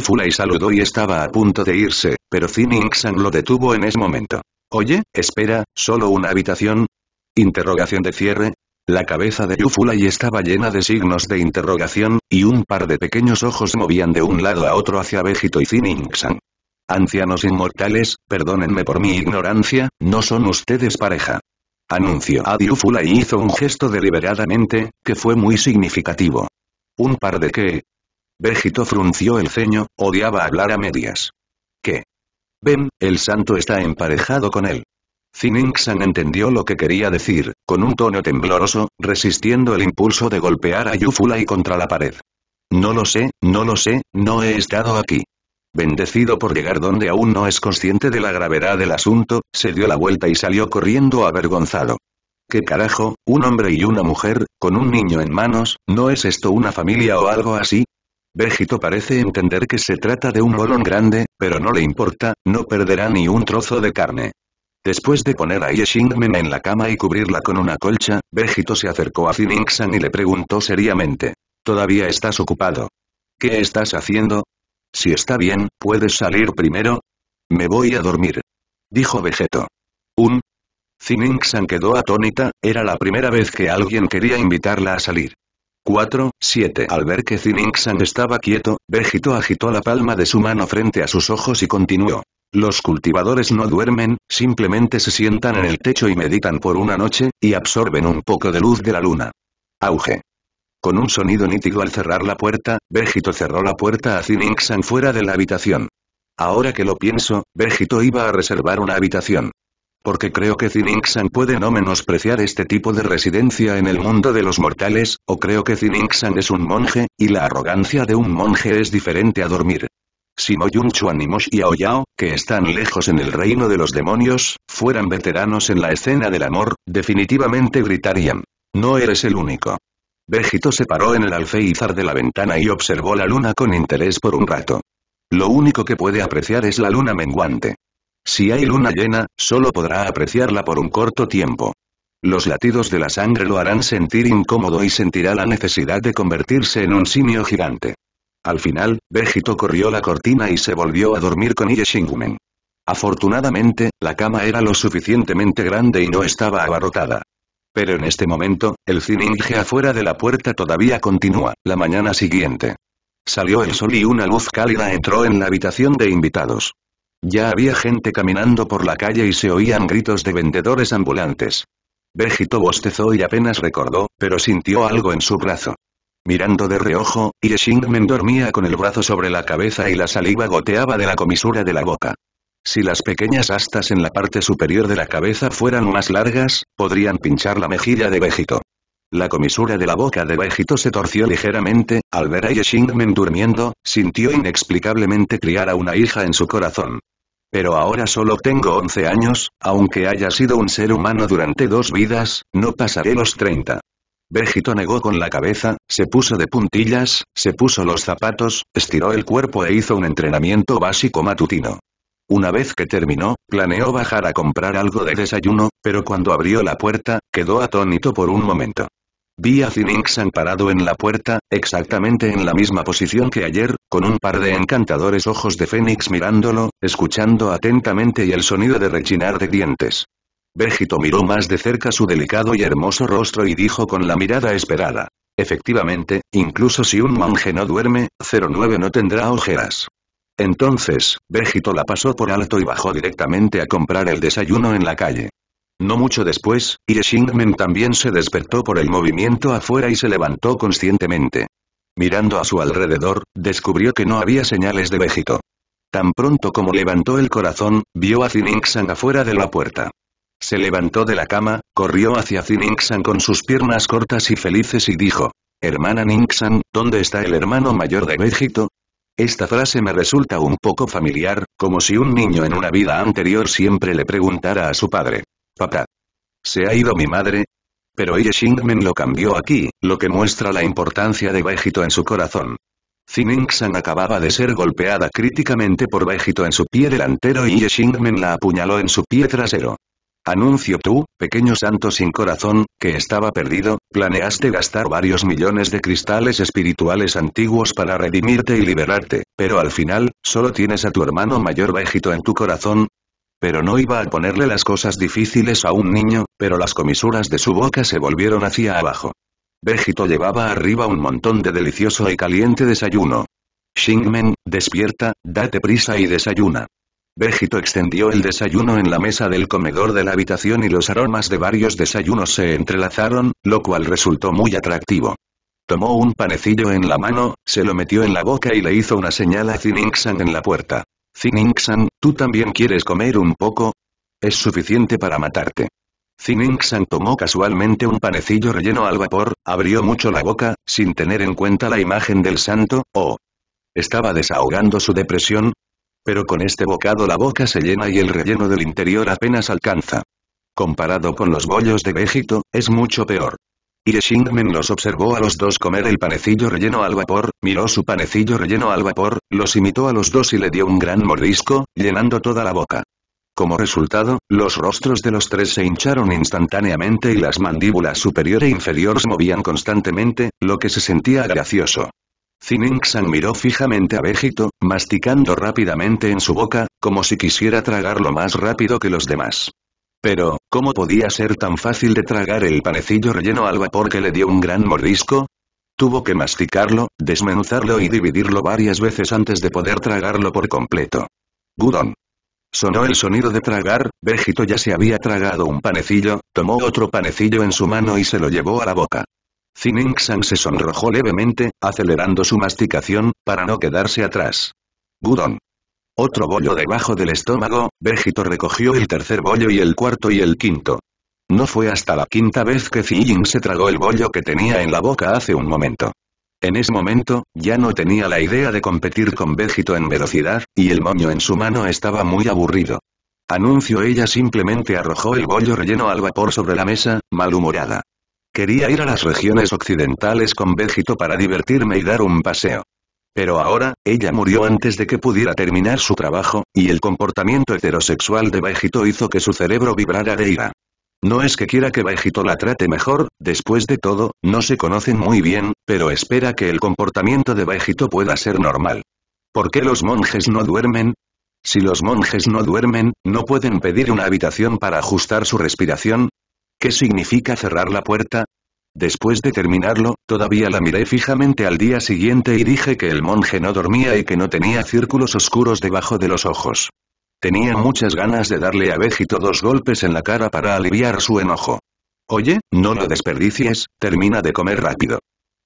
Fulay saludó y estaba a punto de irse, pero Sang lo detuvo en ese momento. Oye, espera, ¿solo una habitación? Interrogación de cierre. La cabeza de y estaba llena de signos de interrogación, y un par de pequeños ojos movían de un lado a otro hacia Vegito y Zininxan. Ancianos inmortales, perdónenme por mi ignorancia, no son ustedes pareja. Anunció a Diúfula y hizo un gesto deliberadamente, que fue muy significativo. Un par de qué?» Vegito frunció el ceño, odiaba hablar a medias. Ven, el santo está emparejado con él. Zininxan entendió lo que quería decir, con un tono tembloroso, resistiendo el impulso de golpear a Yufula y contra la pared. No lo sé, no lo sé, no he estado aquí. Bendecido por llegar donde aún no es consciente de la gravedad del asunto, se dio la vuelta y salió corriendo avergonzado. ¿Qué carajo? Un hombre y una mujer, con un niño en manos, ¿no es esto una familia o algo así? Vegito parece entender que se trata de un bolón grande, pero no le importa, no perderá ni un trozo de carne. Después de poner a Yeshingmen en la cama y cubrirla con una colcha, Vegito se acercó a Finixan y le preguntó seriamente. ¿Todavía estás ocupado? ¿Qué estás haciendo? Si está bien, ¿puedes salir primero? Me voy a dormir. Dijo Vegeto. Un. Finnixan quedó atónita, era la primera vez que alguien quería invitarla a salir. 4, 7. Al ver que Zininxan estaba quieto, Vegito agitó la palma de su mano frente a sus ojos y continuó. Los cultivadores no duermen, simplemente se sientan en el techo y meditan por una noche, y absorben un poco de luz de la luna. Auge. Con un sonido nítido al cerrar la puerta, Vegito cerró la puerta a Zininxan fuera de la habitación. Ahora que lo pienso, Vegito iba a reservar una habitación. Porque creo que Zinixan puede no menospreciar este tipo de residencia en el mundo de los mortales, o creo que Zinixan es un monje, y la arrogancia de un monje es diferente a dormir. si Yunchuan y Aoyao, que están lejos en el reino de los demonios, fueran veteranos en la escena del amor, definitivamente gritarían. No eres el único. Vegito se paró en el alféizar de la ventana y observó la luna con interés por un rato. Lo único que puede apreciar es la luna menguante. Si hay luna llena, solo podrá apreciarla por un corto tiempo. Los latidos de la sangre lo harán sentir incómodo y sentirá la necesidad de convertirse en un simio gigante. Al final, Vegito corrió la cortina y se volvió a dormir con Iye Shingumen. Afortunadamente, la cama era lo suficientemente grande y no estaba abarrotada. Pero en este momento, el cininge afuera de la puerta todavía continúa, la mañana siguiente. Salió el sol y una luz cálida entró en la habitación de invitados. Ya había gente caminando por la calle y se oían gritos de vendedores ambulantes. Vegito bostezó y apenas recordó, pero sintió algo en su brazo. Mirando de reojo, Xingmen dormía con el brazo sobre la cabeza y la saliva goteaba de la comisura de la boca. Si las pequeñas astas en la parte superior de la cabeza fueran más largas, podrían pinchar la mejilla de Vegito. La comisura de la boca de Vegito se torció ligeramente, al ver a Irishingmen durmiendo, sintió inexplicablemente criar a una hija en su corazón. Pero ahora solo tengo 11 años, aunque haya sido un ser humano durante dos vidas, no pasaré los 30. Vegito negó con la cabeza, se puso de puntillas, se puso los zapatos, estiró el cuerpo e hizo un entrenamiento básico matutino. Una vez que terminó, planeó bajar a comprar algo de desayuno, pero cuando abrió la puerta, quedó atónito por un momento. Vi a Phoenix amparado en la puerta, exactamente en la misma posición que ayer, con un par de encantadores ojos de fénix mirándolo, escuchando atentamente y el sonido de rechinar de dientes. Vegito miró más de cerca su delicado y hermoso rostro y dijo con la mirada esperada. Efectivamente, incluso si un monje no duerme, 09 no tendrá ojeras. Entonces, Vegito la pasó por alto y bajó directamente a comprar el desayuno en la calle. No mucho después, Xingmen también se despertó por el movimiento afuera y se levantó conscientemente. Mirando a su alrededor, descubrió que no había señales de Vegito. Tan pronto como levantó el corazón, vio a Zinixan afuera de la puerta. Se levantó de la cama, corrió hacia Zinixan con sus piernas cortas y felices y dijo, Hermana Ninxan, ¿dónde está el hermano mayor de Vegito? Esta frase me resulta un poco familiar, como si un niño en una vida anterior siempre le preguntara a su padre, Papá. Se ha ido mi madre. Pero Ye Xingmen lo cambió aquí, lo que muestra la importancia de Vegito en su corazón. Zining-san acababa de ser golpeada críticamente por Vegito en su pie delantero y Ye Xingmen la apuñaló en su pie trasero. Anuncio tú, pequeño santo sin corazón, que estaba perdido, planeaste gastar varios millones de cristales espirituales antiguos para redimirte y liberarte, pero al final, solo tienes a tu hermano mayor Baegito en tu corazón, pero no iba a ponerle las cosas difíciles a un niño, pero las comisuras de su boca se volvieron hacia abajo. Vegito llevaba arriba un montón de delicioso y caliente desayuno. Xingmen, despierta, date prisa y desayuna. Vegito extendió el desayuno en la mesa del comedor de la habitación y los aromas de varios desayunos se entrelazaron, lo cual resultó muy atractivo. Tomó un panecillo en la mano, se lo metió en la boca y le hizo una señal a Zinixan en la puerta zinning ¿tú también quieres comer un poco? Es suficiente para matarte. zinning tomó casualmente un panecillo relleno al vapor, abrió mucho la boca, sin tener en cuenta la imagen del santo, o Estaba desahogando su depresión. Pero con este bocado la boca se llena y el relleno del interior apenas alcanza. Comparado con los bollos de Vegito, es mucho peor. Xingmen los observó a los dos comer el panecillo relleno al vapor, miró su panecillo relleno al vapor, los imitó a los dos y le dio un gran mordisco, llenando toda la boca. Como resultado, los rostros de los tres se hincharon instantáneamente y las mandíbulas superior e inferior se movían constantemente, lo que se sentía gracioso. San miró fijamente a Vegito, masticando rápidamente en su boca, como si quisiera tragarlo más rápido que los demás. Pero, ¿cómo podía ser tan fácil de tragar el panecillo relleno al vapor que le dio un gran mordisco? Tuvo que masticarlo, desmenuzarlo y dividirlo varias veces antes de poder tragarlo por completo. Gudon. Sonó el sonido de tragar, Vegito ya se había tragado un panecillo, tomó otro panecillo en su mano y se lo llevó a la boca. Zininxan se sonrojó levemente, acelerando su masticación, para no quedarse atrás. Gudon. Otro bollo debajo del estómago, Vegito recogió el tercer bollo y el cuarto y el quinto. No fue hasta la quinta vez que Ziying se tragó el bollo que tenía en la boca hace un momento. En ese momento, ya no tenía la idea de competir con Vegito en velocidad, y el moño en su mano estaba muy aburrido. Anuncio ella simplemente arrojó el bollo relleno al vapor sobre la mesa, malhumorada. Quería ir a las regiones occidentales con Vegito para divertirme y dar un paseo. Pero ahora, ella murió antes de que pudiera terminar su trabajo, y el comportamiento heterosexual de bajito hizo que su cerebro vibrara de ira. No es que quiera que bajito la trate mejor, después de todo, no se conocen muy bien, pero espera que el comportamiento de bajito pueda ser normal. ¿Por qué los monjes no duermen? Si los monjes no duermen, ¿no pueden pedir una habitación para ajustar su respiración? ¿Qué significa cerrar la puerta? Después de terminarlo, todavía la miré fijamente al día siguiente y dije que el monje no dormía y que no tenía círculos oscuros debajo de los ojos. Tenía muchas ganas de darle a Vegito dos golpes en la cara para aliviar su enojo. Oye, no lo desperdicies, termina de comer rápido.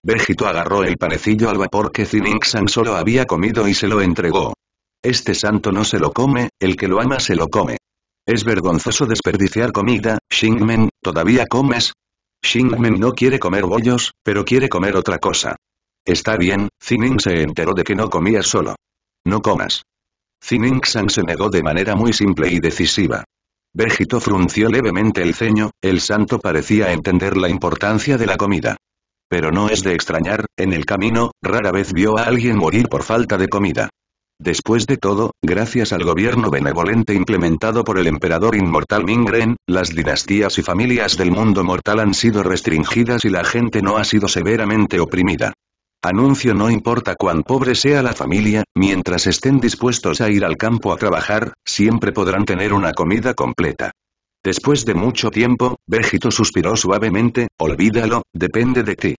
Vegito agarró el panecillo al vapor que Zininxan solo había comido y se lo entregó. Este santo no se lo come, el que lo ama se lo come. Es vergonzoso desperdiciar comida, Xingmen, ¿todavía comes? Xingmen no quiere comer bollos, pero quiere comer otra cosa. Está bien, Xining se enteró de que no comía solo. No comas. Zinning San se negó de manera muy simple y decisiva. Vegito frunció levemente el ceño, el santo parecía entender la importancia de la comida. Pero no es de extrañar, en el camino, rara vez vio a alguien morir por falta de comida. Después de todo, gracias al gobierno benevolente implementado por el emperador inmortal Mingren, las dinastías y familias del mundo mortal han sido restringidas y la gente no ha sido severamente oprimida. Anuncio no importa cuán pobre sea la familia, mientras estén dispuestos a ir al campo a trabajar, siempre podrán tener una comida completa. Después de mucho tiempo, Vegito suspiró suavemente, olvídalo, depende de ti.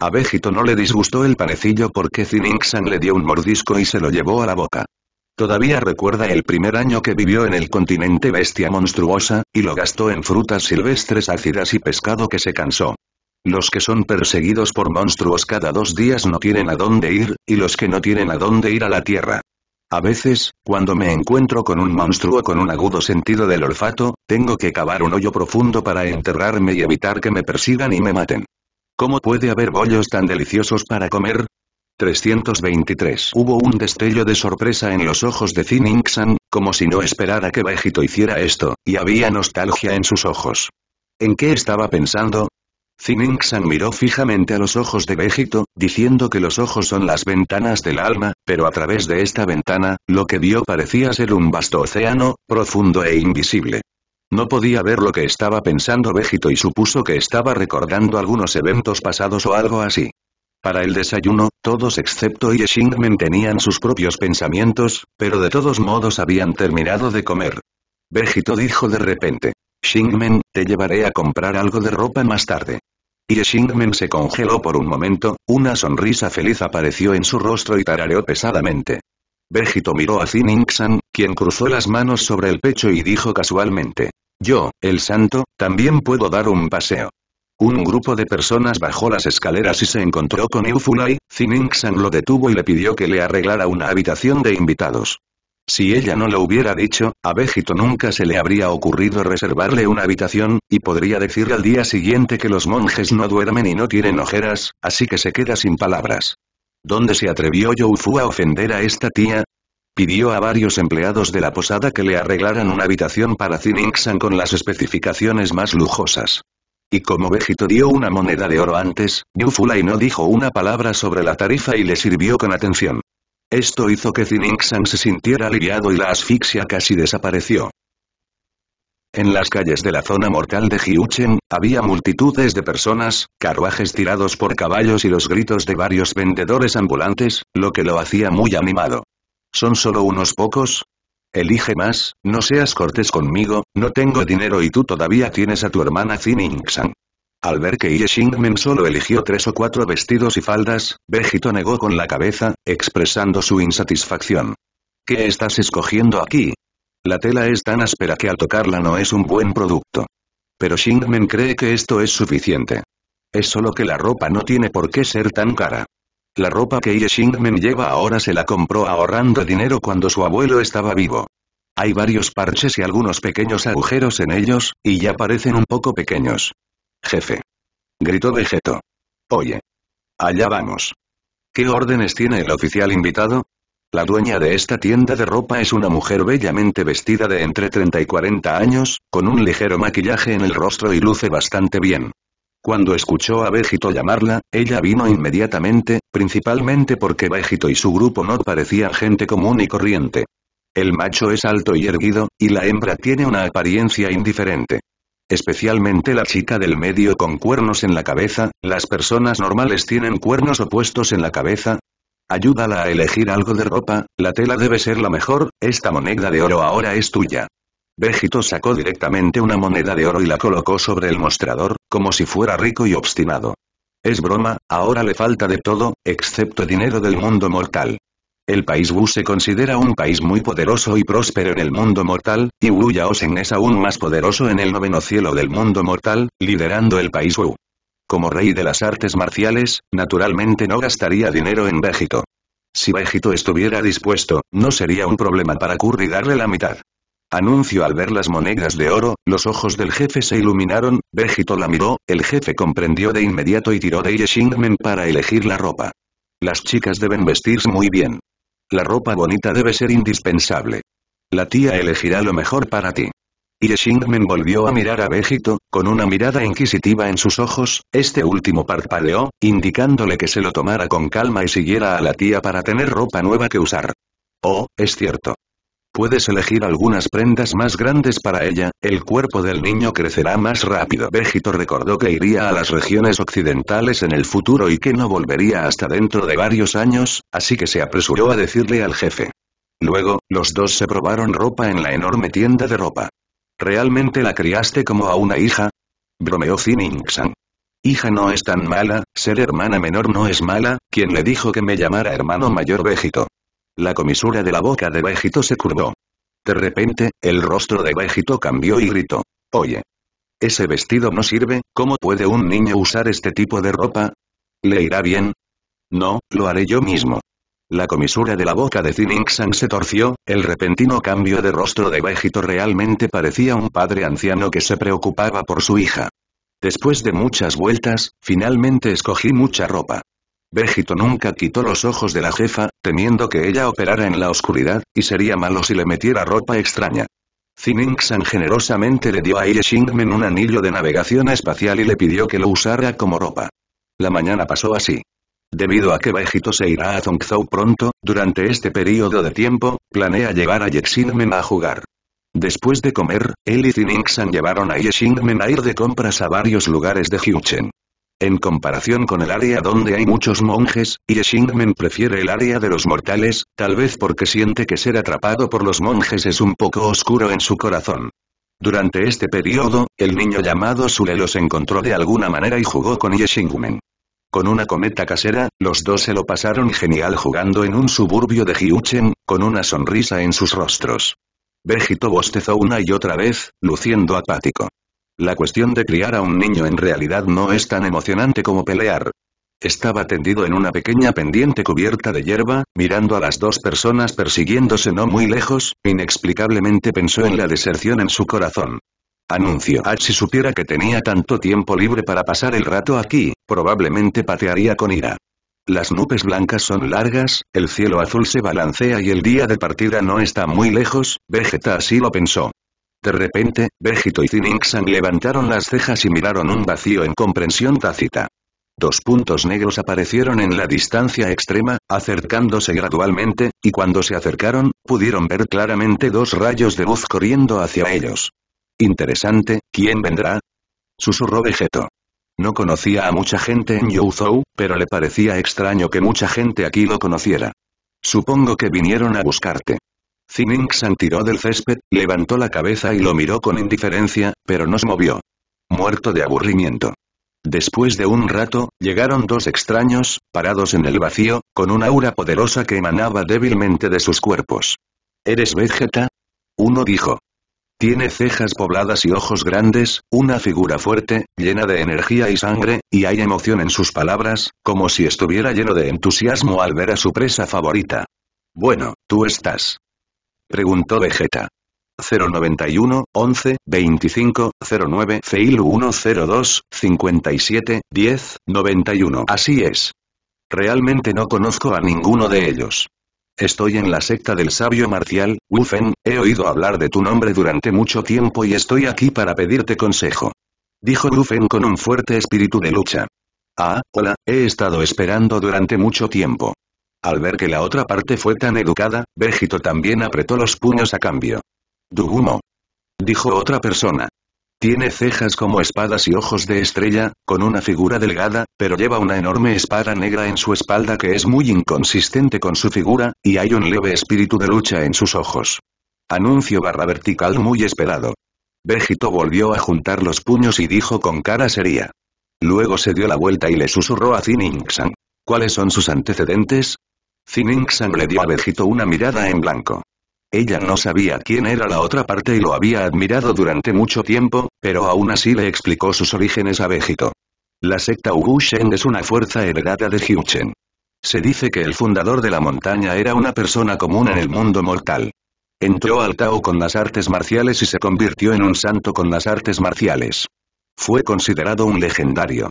A Vegito no le disgustó el panecillo porque san le dio un mordisco y se lo llevó a la boca. Todavía recuerda el primer año que vivió en el continente bestia monstruosa, y lo gastó en frutas silvestres ácidas y pescado que se cansó. Los que son perseguidos por monstruos cada dos días no tienen a dónde ir, y los que no tienen a dónde ir a la tierra. A veces, cuando me encuentro con un monstruo con un agudo sentido del olfato, tengo que cavar un hoyo profundo para enterrarme y evitar que me persigan y me maten. ¿Cómo puede haber bollos tan deliciosos para comer? 323 Hubo un destello de sorpresa en los ojos de Zin como si no esperara que Vegito hiciera esto, y había nostalgia en sus ojos. ¿En qué estaba pensando? Zin miró fijamente a los ojos de Vegito, diciendo que los ojos son las ventanas del alma, pero a través de esta ventana, lo que vio parecía ser un vasto océano, profundo e invisible. No podía ver lo que estaba pensando Vegito y supuso que estaba recordando algunos eventos pasados o algo así. Para el desayuno, todos excepto Xingmen tenían sus propios pensamientos, pero de todos modos habían terminado de comer. Vegito dijo de repente, Shingmen, te llevaré a comprar algo de ropa más tarde. Y Shingmen se congeló por un momento, una sonrisa feliz apareció en su rostro y tarareó pesadamente. Béjito miró a Xin quien cruzó las manos sobre el pecho y dijo casualmente. Yo, el santo, también puedo dar un paseo. Un grupo de personas bajó las escaleras y se encontró con Eufulai, Xin lo detuvo y le pidió que le arreglara una habitación de invitados. Si ella no lo hubiera dicho, a Vegito nunca se le habría ocurrido reservarle una habitación, y podría decir al día siguiente que los monjes no duermen y no tienen ojeras, así que se queda sin palabras. ¿Dónde se atrevió Youfu a ofender a esta tía? Pidió a varios empleados de la posada que le arreglaran una habitación para Zininxan con las especificaciones más lujosas. Y como Vegito dio una moneda de oro antes, y no dijo una palabra sobre la tarifa y le sirvió con atención. Esto hizo que Zininxan se sintiera aliviado y la asfixia casi desapareció. En las calles de la zona mortal de Jiuchen, había multitudes de personas, carruajes tirados por caballos y los gritos de varios vendedores ambulantes, lo que lo hacía muy animado. ¿Son solo unos pocos? Elige más, no seas cortés conmigo, no tengo dinero y tú todavía tienes a tu hermana zining Al ver que Ye Xingmen solo eligió tres o cuatro vestidos y faldas, Vegito negó con la cabeza, expresando su insatisfacción. ¿Qué estás escogiendo aquí? La tela es tan áspera que al tocarla no es un buen producto. Pero Shingmen cree que esto es suficiente. Es solo que la ropa no tiene por qué ser tan cara. La ropa que Ie Shingmen lleva ahora se la compró ahorrando dinero cuando su abuelo estaba vivo. Hay varios parches y algunos pequeños agujeros en ellos, y ya parecen un poco pequeños. Jefe. Gritó Vegeto. Oye. Allá vamos. ¿Qué órdenes tiene el oficial invitado? La dueña de esta tienda de ropa es una mujer bellamente vestida de entre 30 y 40 años, con un ligero maquillaje en el rostro y luce bastante bien. Cuando escuchó a Béjito llamarla, ella vino inmediatamente, principalmente porque Béjito y su grupo no parecían gente común y corriente. El macho es alto y erguido, y la hembra tiene una apariencia indiferente. Especialmente la chica del medio con cuernos en la cabeza, las personas normales tienen cuernos opuestos en la cabeza, Ayúdala a elegir algo de ropa, la tela debe ser la mejor, esta moneda de oro ahora es tuya. Vegito sacó directamente una moneda de oro y la colocó sobre el mostrador, como si fuera rico y obstinado. Es broma, ahora le falta de todo, excepto dinero del mundo mortal. El país Wu se considera un país muy poderoso y próspero en el mundo mortal, y Wu Yaoseng es aún más poderoso en el noveno cielo del mundo mortal, liderando el país Wu. Como rey de las artes marciales, naturalmente no gastaría dinero en Vegito. Si Vegito estuviera dispuesto, no sería un problema para Curry darle la mitad. Anuncio al ver las monedas de oro, los ojos del jefe se iluminaron, Vegito la miró, el jefe comprendió de inmediato y tiró de Yeshingmen para elegir la ropa. Las chicas deben vestirse muy bien. La ropa bonita debe ser indispensable. La tía elegirá lo mejor para ti. Y volvió a mirar a Vegito, con una mirada inquisitiva en sus ojos, este último parpadeó, indicándole que se lo tomara con calma y siguiera a la tía para tener ropa nueva que usar. Oh, es cierto. Puedes elegir algunas prendas más grandes para ella, el cuerpo del niño crecerá más rápido. Vegito recordó que iría a las regiones occidentales en el futuro y que no volvería hasta dentro de varios años, así que se apresuró a decirle al jefe. Luego, los dos se probaron ropa en la enorme tienda de ropa. ¿Realmente la criaste como a una hija? Bromeó finning Hija no es tan mala, ser hermana menor no es mala, quien le dijo que me llamara hermano mayor Vegito. La comisura de la boca de Vegito se curvó. De repente, el rostro de Vegito cambió y gritó. Oye. Ese vestido no sirve, ¿cómo puede un niño usar este tipo de ropa? ¿Le irá bien? No, lo haré yo mismo. La comisura de la boca de Zinning-san se torció, el repentino cambio de rostro de Vegito realmente parecía un padre anciano que se preocupaba por su hija. Después de muchas vueltas, finalmente escogí mucha ropa. Vegito nunca quitó los ojos de la jefa, temiendo que ella operara en la oscuridad, y sería malo si le metiera ropa extraña. Zinning-san generosamente le dio a Men un anillo de navegación espacial y le pidió que lo usara como ropa. La mañana pasó así. Debido a que bajito se irá a Zhongzhou pronto, durante este periodo de tiempo, planea llevar a Yexingmen a jugar. Después de comer, él y Ningxan llevaron a Yexingmen a ir de compras a varios lugares de Hyuchen. En comparación con el área donde hay muchos monjes, Xingmen prefiere el área de los mortales, tal vez porque siente que ser atrapado por los monjes es un poco oscuro en su corazón. Durante este periodo, el niño llamado Sule los encontró de alguna manera y jugó con Xingmen. Con una cometa casera, los dos se lo pasaron genial jugando en un suburbio de Jiuchen, con una sonrisa en sus rostros. Vegito bostezó una y otra vez, luciendo apático. La cuestión de criar a un niño en realidad no es tan emocionante como pelear. Estaba tendido en una pequeña pendiente cubierta de hierba, mirando a las dos personas persiguiéndose no muy lejos, inexplicablemente pensó en la deserción en su corazón. Anuncio. Ah, si supiera que tenía tanto tiempo libre para pasar el rato aquí, probablemente patearía con ira. Las nubes blancas son largas, el cielo azul se balancea y el día de partida no está muy lejos, Vegeta así lo pensó. De repente, Vegito y Zinixan levantaron las cejas y miraron un vacío en comprensión tácita. Dos puntos negros aparecieron en la distancia extrema, acercándose gradualmente, y cuando se acercaron, pudieron ver claramente dos rayos de luz corriendo hacia ellos. Interesante, ¿quién vendrá? Susurró Vegeto. No conocía a mucha gente en Youzhou, pero le parecía extraño que mucha gente aquí lo conociera. Supongo que vinieron a buscarte. se tiró del césped, levantó la cabeza y lo miró con indiferencia, pero no se movió. Muerto de aburrimiento. Después de un rato, llegaron dos extraños, parados en el vacío, con una aura poderosa que emanaba débilmente de sus cuerpos. ¿Eres Vegeta? Uno dijo. Tiene cejas pobladas y ojos grandes, una figura fuerte, llena de energía y sangre, y hay emoción en sus palabras, como si estuviera lleno de entusiasmo al ver a su presa favorita. Bueno, tú estás. Preguntó Vegeta. 091 11 25 09 102 57 10 91 Así es. Realmente no conozco a ninguno de ellos. Estoy en la secta del sabio marcial, Wufen, he oído hablar de tu nombre durante mucho tiempo y estoy aquí para pedirte consejo. Dijo Wu con un fuerte espíritu de lucha. Ah, hola, he estado esperando durante mucho tiempo. Al ver que la otra parte fue tan educada, Vegito también apretó los puños a cambio. Dugumo. Dijo otra persona. Tiene cejas como espadas y ojos de estrella, con una figura delgada, pero lleva una enorme espada negra en su espalda que es muy inconsistente con su figura, y hay un leve espíritu de lucha en sus ojos. Anuncio barra vertical muy esperado. Vegito volvió a juntar los puños y dijo con cara seria. Luego se dio la vuelta y le susurró a Zininxan. ¿Cuáles son sus antecedentes? Zininxan le dio a Vegito una mirada en blanco. Ella no sabía quién era la otra parte y lo había admirado durante mucho tiempo, pero aún así le explicó sus orígenes a Vegito. La secta Shen es una fuerza heredada de Hyuchen. Se dice que el fundador de la montaña era una persona común en el mundo mortal. Entró al Tao con las artes marciales y se convirtió en un santo con las artes marciales. Fue considerado un legendario.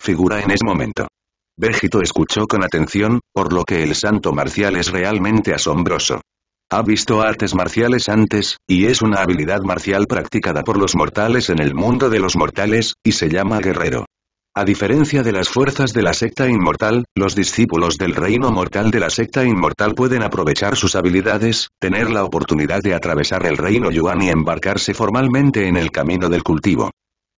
Figura en ese momento. Vegito escuchó con atención, por lo que el santo marcial es realmente asombroso. Ha visto artes marciales antes, y es una habilidad marcial practicada por los mortales en el mundo de los mortales, y se llama guerrero. A diferencia de las fuerzas de la secta inmortal, los discípulos del reino mortal de la secta inmortal pueden aprovechar sus habilidades, tener la oportunidad de atravesar el reino Yuan y embarcarse formalmente en el camino del cultivo.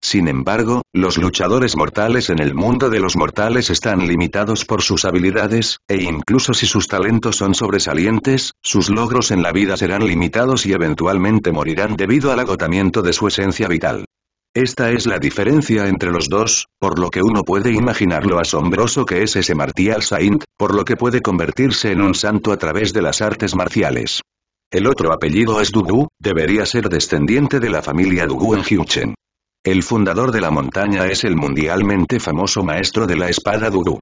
Sin embargo, los luchadores mortales en el mundo de los mortales están limitados por sus habilidades, e incluso si sus talentos son sobresalientes, sus logros en la vida serán limitados y eventualmente morirán debido al agotamiento de su esencia vital. Esta es la diferencia entre los dos, por lo que uno puede imaginar lo asombroso que es ese martial saint, por lo que puede convertirse en un santo a través de las artes marciales. El otro apellido es Dugu, debería ser descendiente de la familia Dugu en Hyuchen. El fundador de la montaña es el mundialmente famoso maestro de la espada Dugu.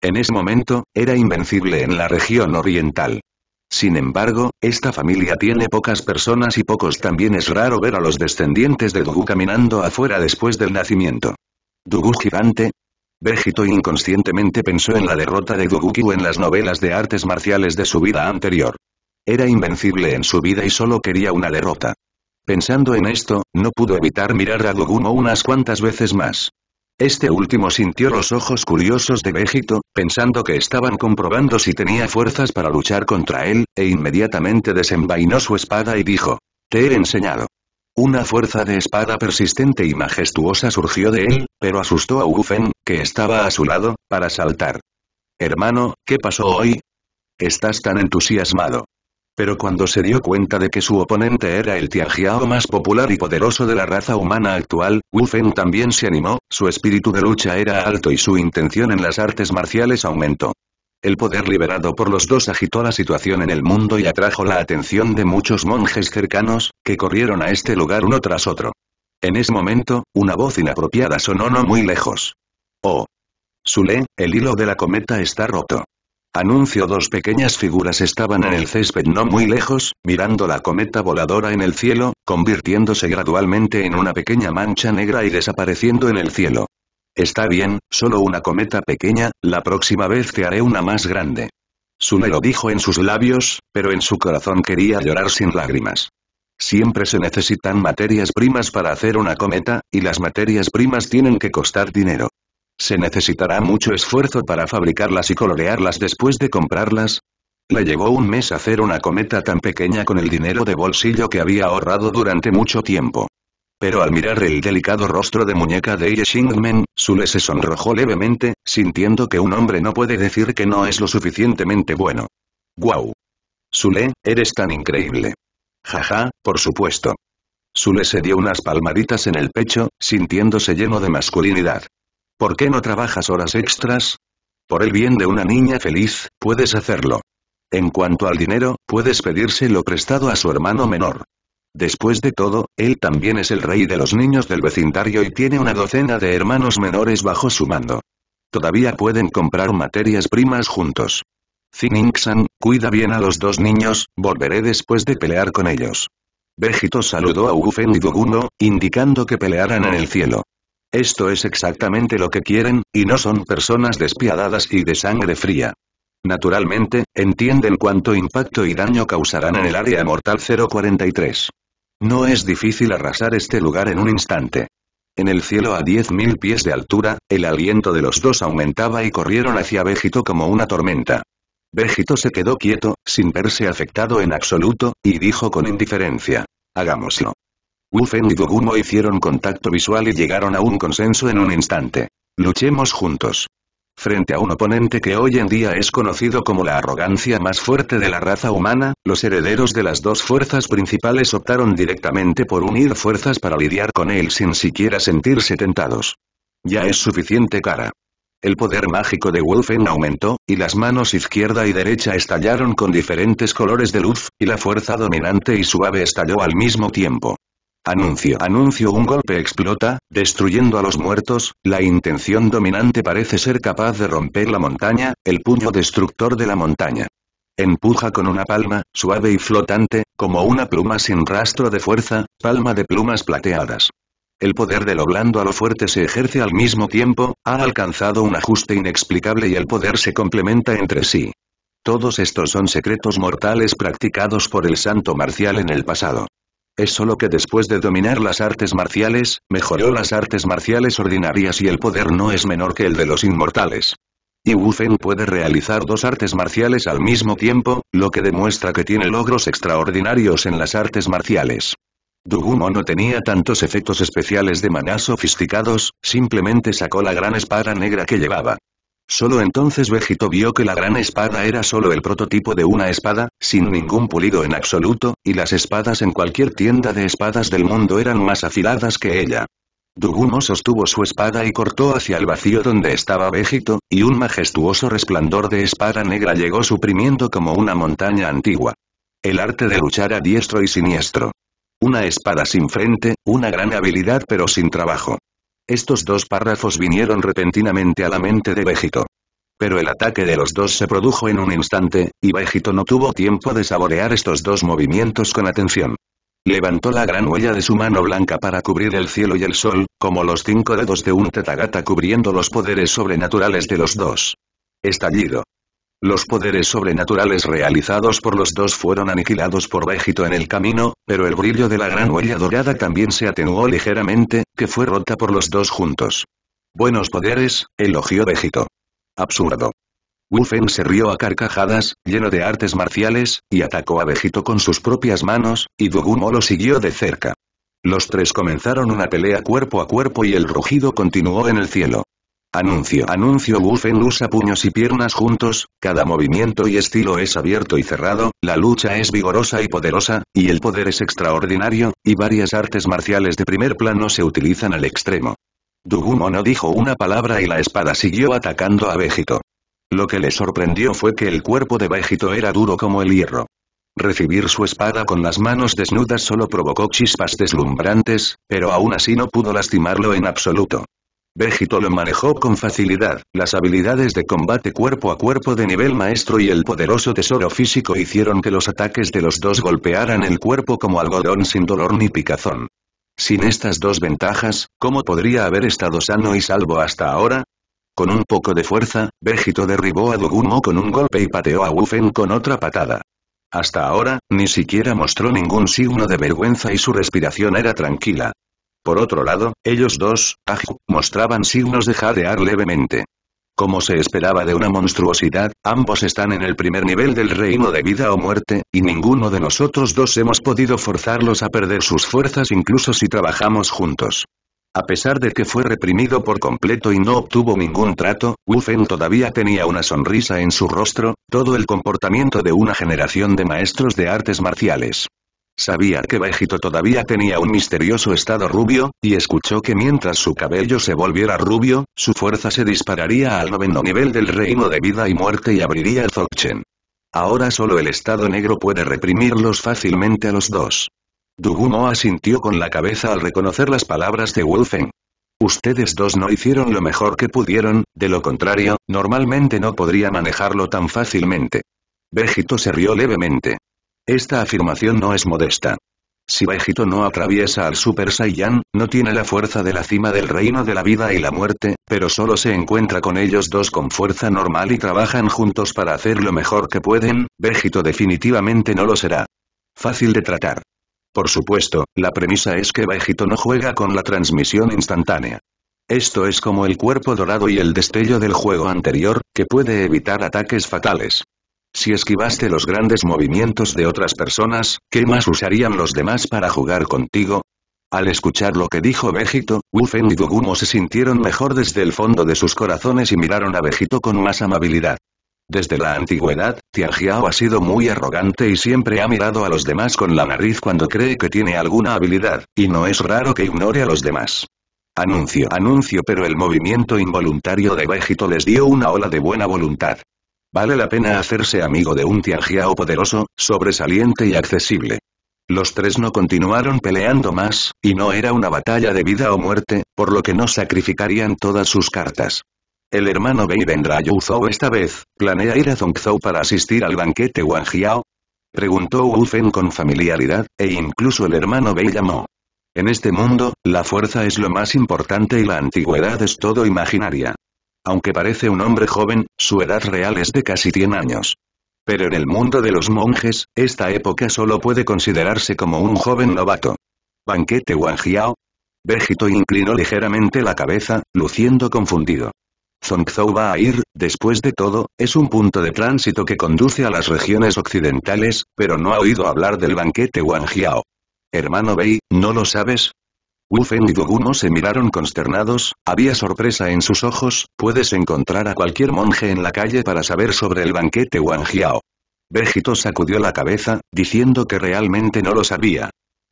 En ese momento, era invencible en la región oriental. Sin embargo, esta familia tiene pocas personas y pocos también es raro ver a los descendientes de Dugu caminando afuera después del nacimiento. Dugu gigante. Vegito inconscientemente pensó en la derrota de Kyu en las novelas de artes marciales de su vida anterior. Era invencible en su vida y solo quería una derrota. Pensando en esto, no pudo evitar mirar a Dogumo unas cuantas veces más. Este último sintió los ojos curiosos de Vegito, pensando que estaban comprobando si tenía fuerzas para luchar contra él, e inmediatamente desenvainó su espada y dijo. Te he enseñado. Una fuerza de espada persistente y majestuosa surgió de él, pero asustó a Ufen, que estaba a su lado, para saltar. Hermano, ¿qué pasó hoy? Estás tan entusiasmado. Pero cuando se dio cuenta de que su oponente era el Tianjiao más popular y poderoso de la raza humana actual, Wu Feng también se animó, su espíritu de lucha era alto y su intención en las artes marciales aumentó. El poder liberado por los dos agitó la situación en el mundo y atrajo la atención de muchos monjes cercanos, que corrieron a este lugar uno tras otro. En ese momento, una voz inapropiada sonó no muy lejos. Oh. Sule, el hilo de la cometa está roto. Anuncio dos pequeñas figuras estaban en el césped no muy lejos, mirando la cometa voladora en el cielo, convirtiéndose gradualmente en una pequeña mancha negra y desapareciendo en el cielo. Está bien, solo una cometa pequeña, la próxima vez te haré una más grande. Sune lo dijo en sus labios, pero en su corazón quería llorar sin lágrimas. Siempre se necesitan materias primas para hacer una cometa, y las materias primas tienen que costar dinero. ¿Se necesitará mucho esfuerzo para fabricarlas y colorearlas después de comprarlas? Le llevó un mes hacer una cometa tan pequeña con el dinero de bolsillo que había ahorrado durante mucho tiempo. Pero al mirar el delicado rostro de muñeca de Ye Shingmen, Sule se sonrojó levemente, sintiendo que un hombre no puede decir que no es lo suficientemente bueno. ¡Guau! Sule, eres tan increíble. Jaja, por supuesto. Sule se dio unas palmaditas en el pecho, sintiéndose lleno de masculinidad. ¿Por qué no trabajas horas extras? Por el bien de una niña feliz, puedes hacerlo. En cuanto al dinero, puedes pedírselo prestado a su hermano menor. Después de todo, él también es el rey de los niños del vecindario y tiene una docena de hermanos menores bajo su mando. Todavía pueden comprar materias primas juntos. Zinning-san, cuida bien a los dos niños, volveré después de pelear con ellos. Vegito saludó a Ufen y Doguno, indicando que pelearan en el cielo. Esto es exactamente lo que quieren, y no son personas despiadadas y de sangre fría. Naturalmente, entienden cuánto impacto y daño causarán en el área mortal 043. No es difícil arrasar este lugar en un instante. En el cielo a 10.000 pies de altura, el aliento de los dos aumentaba y corrieron hacia Vegito como una tormenta. Végito se quedó quieto, sin verse afectado en absoluto, y dijo con indiferencia. Hagámoslo. Wolfen y Dogumo hicieron contacto visual y llegaron a un consenso en un instante. Luchemos juntos. Frente a un oponente que hoy en día es conocido como la arrogancia más fuerte de la raza humana, los herederos de las dos fuerzas principales optaron directamente por unir fuerzas para lidiar con él sin siquiera sentirse tentados. Ya es suficiente cara. El poder mágico de Wolfen aumentó, y las manos izquierda y derecha estallaron con diferentes colores de luz, y la fuerza dominante y suave estalló al mismo tiempo. Anuncio. Anuncio un golpe explota, destruyendo a los muertos, la intención dominante parece ser capaz de romper la montaña, el puño destructor de la montaña. Empuja con una palma, suave y flotante, como una pluma sin rastro de fuerza, palma de plumas plateadas. El poder de lo blando a lo fuerte se ejerce al mismo tiempo, ha alcanzado un ajuste inexplicable y el poder se complementa entre sí. Todos estos son secretos mortales practicados por el santo marcial en el pasado. Es solo que después de dominar las artes marciales, mejoró las artes marciales ordinarias y el poder no es menor que el de los inmortales. Y Wu puede realizar dos artes marciales al mismo tiempo, lo que demuestra que tiene logros extraordinarios en las artes marciales. Dugumo no tenía tantos efectos especiales de maná sofisticados, simplemente sacó la gran espada negra que llevaba. Solo entonces Vegito vio que la gran espada era solo el prototipo de una espada, sin ningún pulido en absoluto, y las espadas en cualquier tienda de espadas del mundo eran más afiladas que ella. Dugumo sostuvo su espada y cortó hacia el vacío donde estaba Vegito, y un majestuoso resplandor de espada negra llegó suprimiendo como una montaña antigua. El arte de luchar a diestro y siniestro. Una espada sin frente, una gran habilidad pero sin trabajo. Estos dos párrafos vinieron repentinamente a la mente de Bejito. Pero el ataque de los dos se produjo en un instante, y Bejito no tuvo tiempo de saborear estos dos movimientos con atención. Levantó la gran huella de su mano blanca para cubrir el cielo y el sol, como los cinco dedos de un tetagata cubriendo los poderes sobrenaturales de los dos. Estallido. Los poderes sobrenaturales realizados por los dos fueron aniquilados por Vegito en el camino, pero el brillo de la gran huella dorada también se atenuó ligeramente, que fue rota por los dos juntos. Buenos poderes, elogió Vegito. Absurdo. Wu se rió a carcajadas, lleno de artes marciales, y atacó a Vegito con sus propias manos, y Dugumo lo siguió de cerca. Los tres comenzaron una pelea cuerpo a cuerpo y el rugido continuó en el cielo. Anuncio. Anuncio Wufen usa puños y piernas juntos, cada movimiento y estilo es abierto y cerrado, la lucha es vigorosa y poderosa, y el poder es extraordinario, y varias artes marciales de primer plano se utilizan al extremo. Dugumo no dijo una palabra y la espada siguió atacando a Vegito. Lo que le sorprendió fue que el cuerpo de Vegito era duro como el hierro. Recibir su espada con las manos desnudas solo provocó chispas deslumbrantes, pero aún así no pudo lastimarlo en absoluto. Vegito lo manejó con facilidad, las habilidades de combate cuerpo a cuerpo de nivel maestro y el poderoso tesoro físico hicieron que los ataques de los dos golpearan el cuerpo como algodón sin dolor ni picazón. Sin estas dos ventajas, ¿cómo podría haber estado sano y salvo hasta ahora? Con un poco de fuerza, Vegito derribó a Dugumo con un golpe y pateó a Wufen con otra patada. Hasta ahora, ni siquiera mostró ningún signo de vergüenza y su respiración era tranquila. Por otro lado, ellos dos, Aju, mostraban signos de jadear levemente. Como se esperaba de una monstruosidad, ambos están en el primer nivel del reino de vida o muerte, y ninguno de nosotros dos hemos podido forzarlos a perder sus fuerzas incluso si trabajamos juntos. A pesar de que fue reprimido por completo y no obtuvo ningún trato, Wu todavía tenía una sonrisa en su rostro, todo el comportamiento de una generación de maestros de artes marciales. Sabía que Vegito todavía tenía un misterioso estado rubio, y escuchó que mientras su cabello se volviera rubio, su fuerza se dispararía al noveno nivel del reino de vida y muerte y abriría el Zokchen. Ahora solo el estado negro puede reprimirlos fácilmente a los dos. Dugumo asintió con la cabeza al reconocer las palabras de Wolfen. Ustedes dos no hicieron lo mejor que pudieron, de lo contrario, normalmente no podría manejarlo tan fácilmente. Vegito se rió levemente. Esta afirmación no es modesta. Si Vegito no atraviesa al Super Saiyan, no tiene la fuerza de la cima del reino de la vida y la muerte, pero solo se encuentra con ellos dos con fuerza normal y trabajan juntos para hacer lo mejor que pueden, Vegito definitivamente no lo será. Fácil de tratar. Por supuesto, la premisa es que Vegito no juega con la transmisión instantánea. Esto es como el cuerpo dorado y el destello del juego anterior, que puede evitar ataques fatales. Si esquivaste los grandes movimientos de otras personas, ¿qué más usarían los demás para jugar contigo? Al escuchar lo que dijo Vegito, Wufen y Dugumo se sintieron mejor desde el fondo de sus corazones y miraron a Vegito con más amabilidad. Desde la antigüedad, Tianjiao ha sido muy arrogante y siempre ha mirado a los demás con la nariz cuando cree que tiene alguna habilidad, y no es raro que ignore a los demás. Anuncio, anuncio pero el movimiento involuntario de Vegito les dio una ola de buena voluntad. Vale la pena hacerse amigo de un Tianjiao poderoso, sobresaliente y accesible. Los tres no continuaron peleando más, y no era una batalla de vida o muerte, por lo que no sacrificarían todas sus cartas. El hermano Bei vendrá a Zhou esta vez, ¿planea ir a Zhongzhou para asistir al banquete Wang Preguntó Wu Fen con familiaridad, e incluso el hermano Bei llamó. En este mundo, la fuerza es lo más importante y la antigüedad es todo imaginaria. Aunque parece un hombre joven, su edad real es de casi 100 años. Pero en el mundo de los monjes, esta época solo puede considerarse como un joven novato. Banquete Wangiao? végito inclinó ligeramente la cabeza, luciendo confundido. Zhongzhou va a ir, después de todo, es un punto de tránsito que conduce a las regiones occidentales, pero no ha oído hablar del banquete Wangiao. Hermano Bei, ¿no lo sabes? Wufen y Dogumo se miraron consternados, había sorpresa en sus ojos, puedes encontrar a cualquier monje en la calle para saber sobre el banquete Wang Vegito sacudió la cabeza, diciendo que realmente no lo sabía.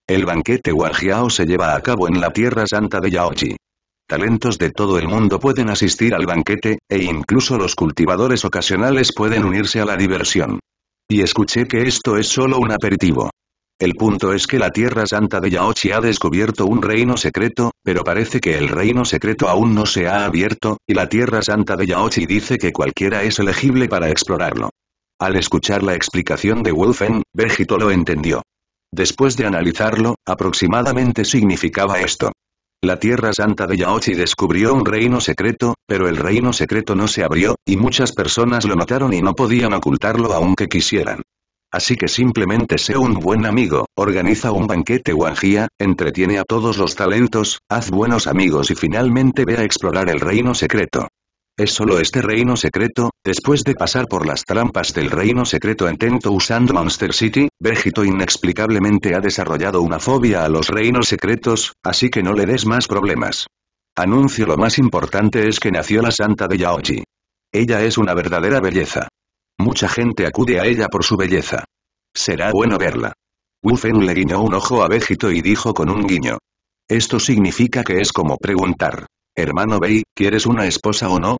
El banquete Wangiao se lleva a cabo en la Tierra Santa de Yaoji. Talentos de todo el mundo pueden asistir al banquete, e incluso los cultivadores ocasionales pueden unirse a la diversión. Y escuché que esto es solo un aperitivo. El punto es que la Tierra Santa de Yaochi ha descubierto un reino secreto, pero parece que el reino secreto aún no se ha abierto, y la Tierra Santa de Yaochi dice que cualquiera es elegible para explorarlo. Al escuchar la explicación de Wolfen, Vegito lo entendió. Después de analizarlo, aproximadamente significaba esto. La Tierra Santa de Yaochi descubrió un reino secreto, pero el reino secreto no se abrió, y muchas personas lo notaron y no podían ocultarlo aunque quisieran. Así que simplemente sea un buen amigo, organiza un banquete guanjía, entretiene a todos los talentos, haz buenos amigos y finalmente ve a explorar el reino secreto. Es solo este reino secreto, después de pasar por las trampas del reino secreto en Tento usando Monster City, Vegito inexplicablemente ha desarrollado una fobia a los reinos secretos, así que no le des más problemas. Anuncio lo más importante es que nació la santa de Yaoji. Ella es una verdadera belleza. Mucha gente acude a ella por su belleza. Será bueno verla. Wu le guiñó un ojo a Vegito y dijo con un guiño. Esto significa que es como preguntar. Hermano Bei, ¿quieres una esposa o no?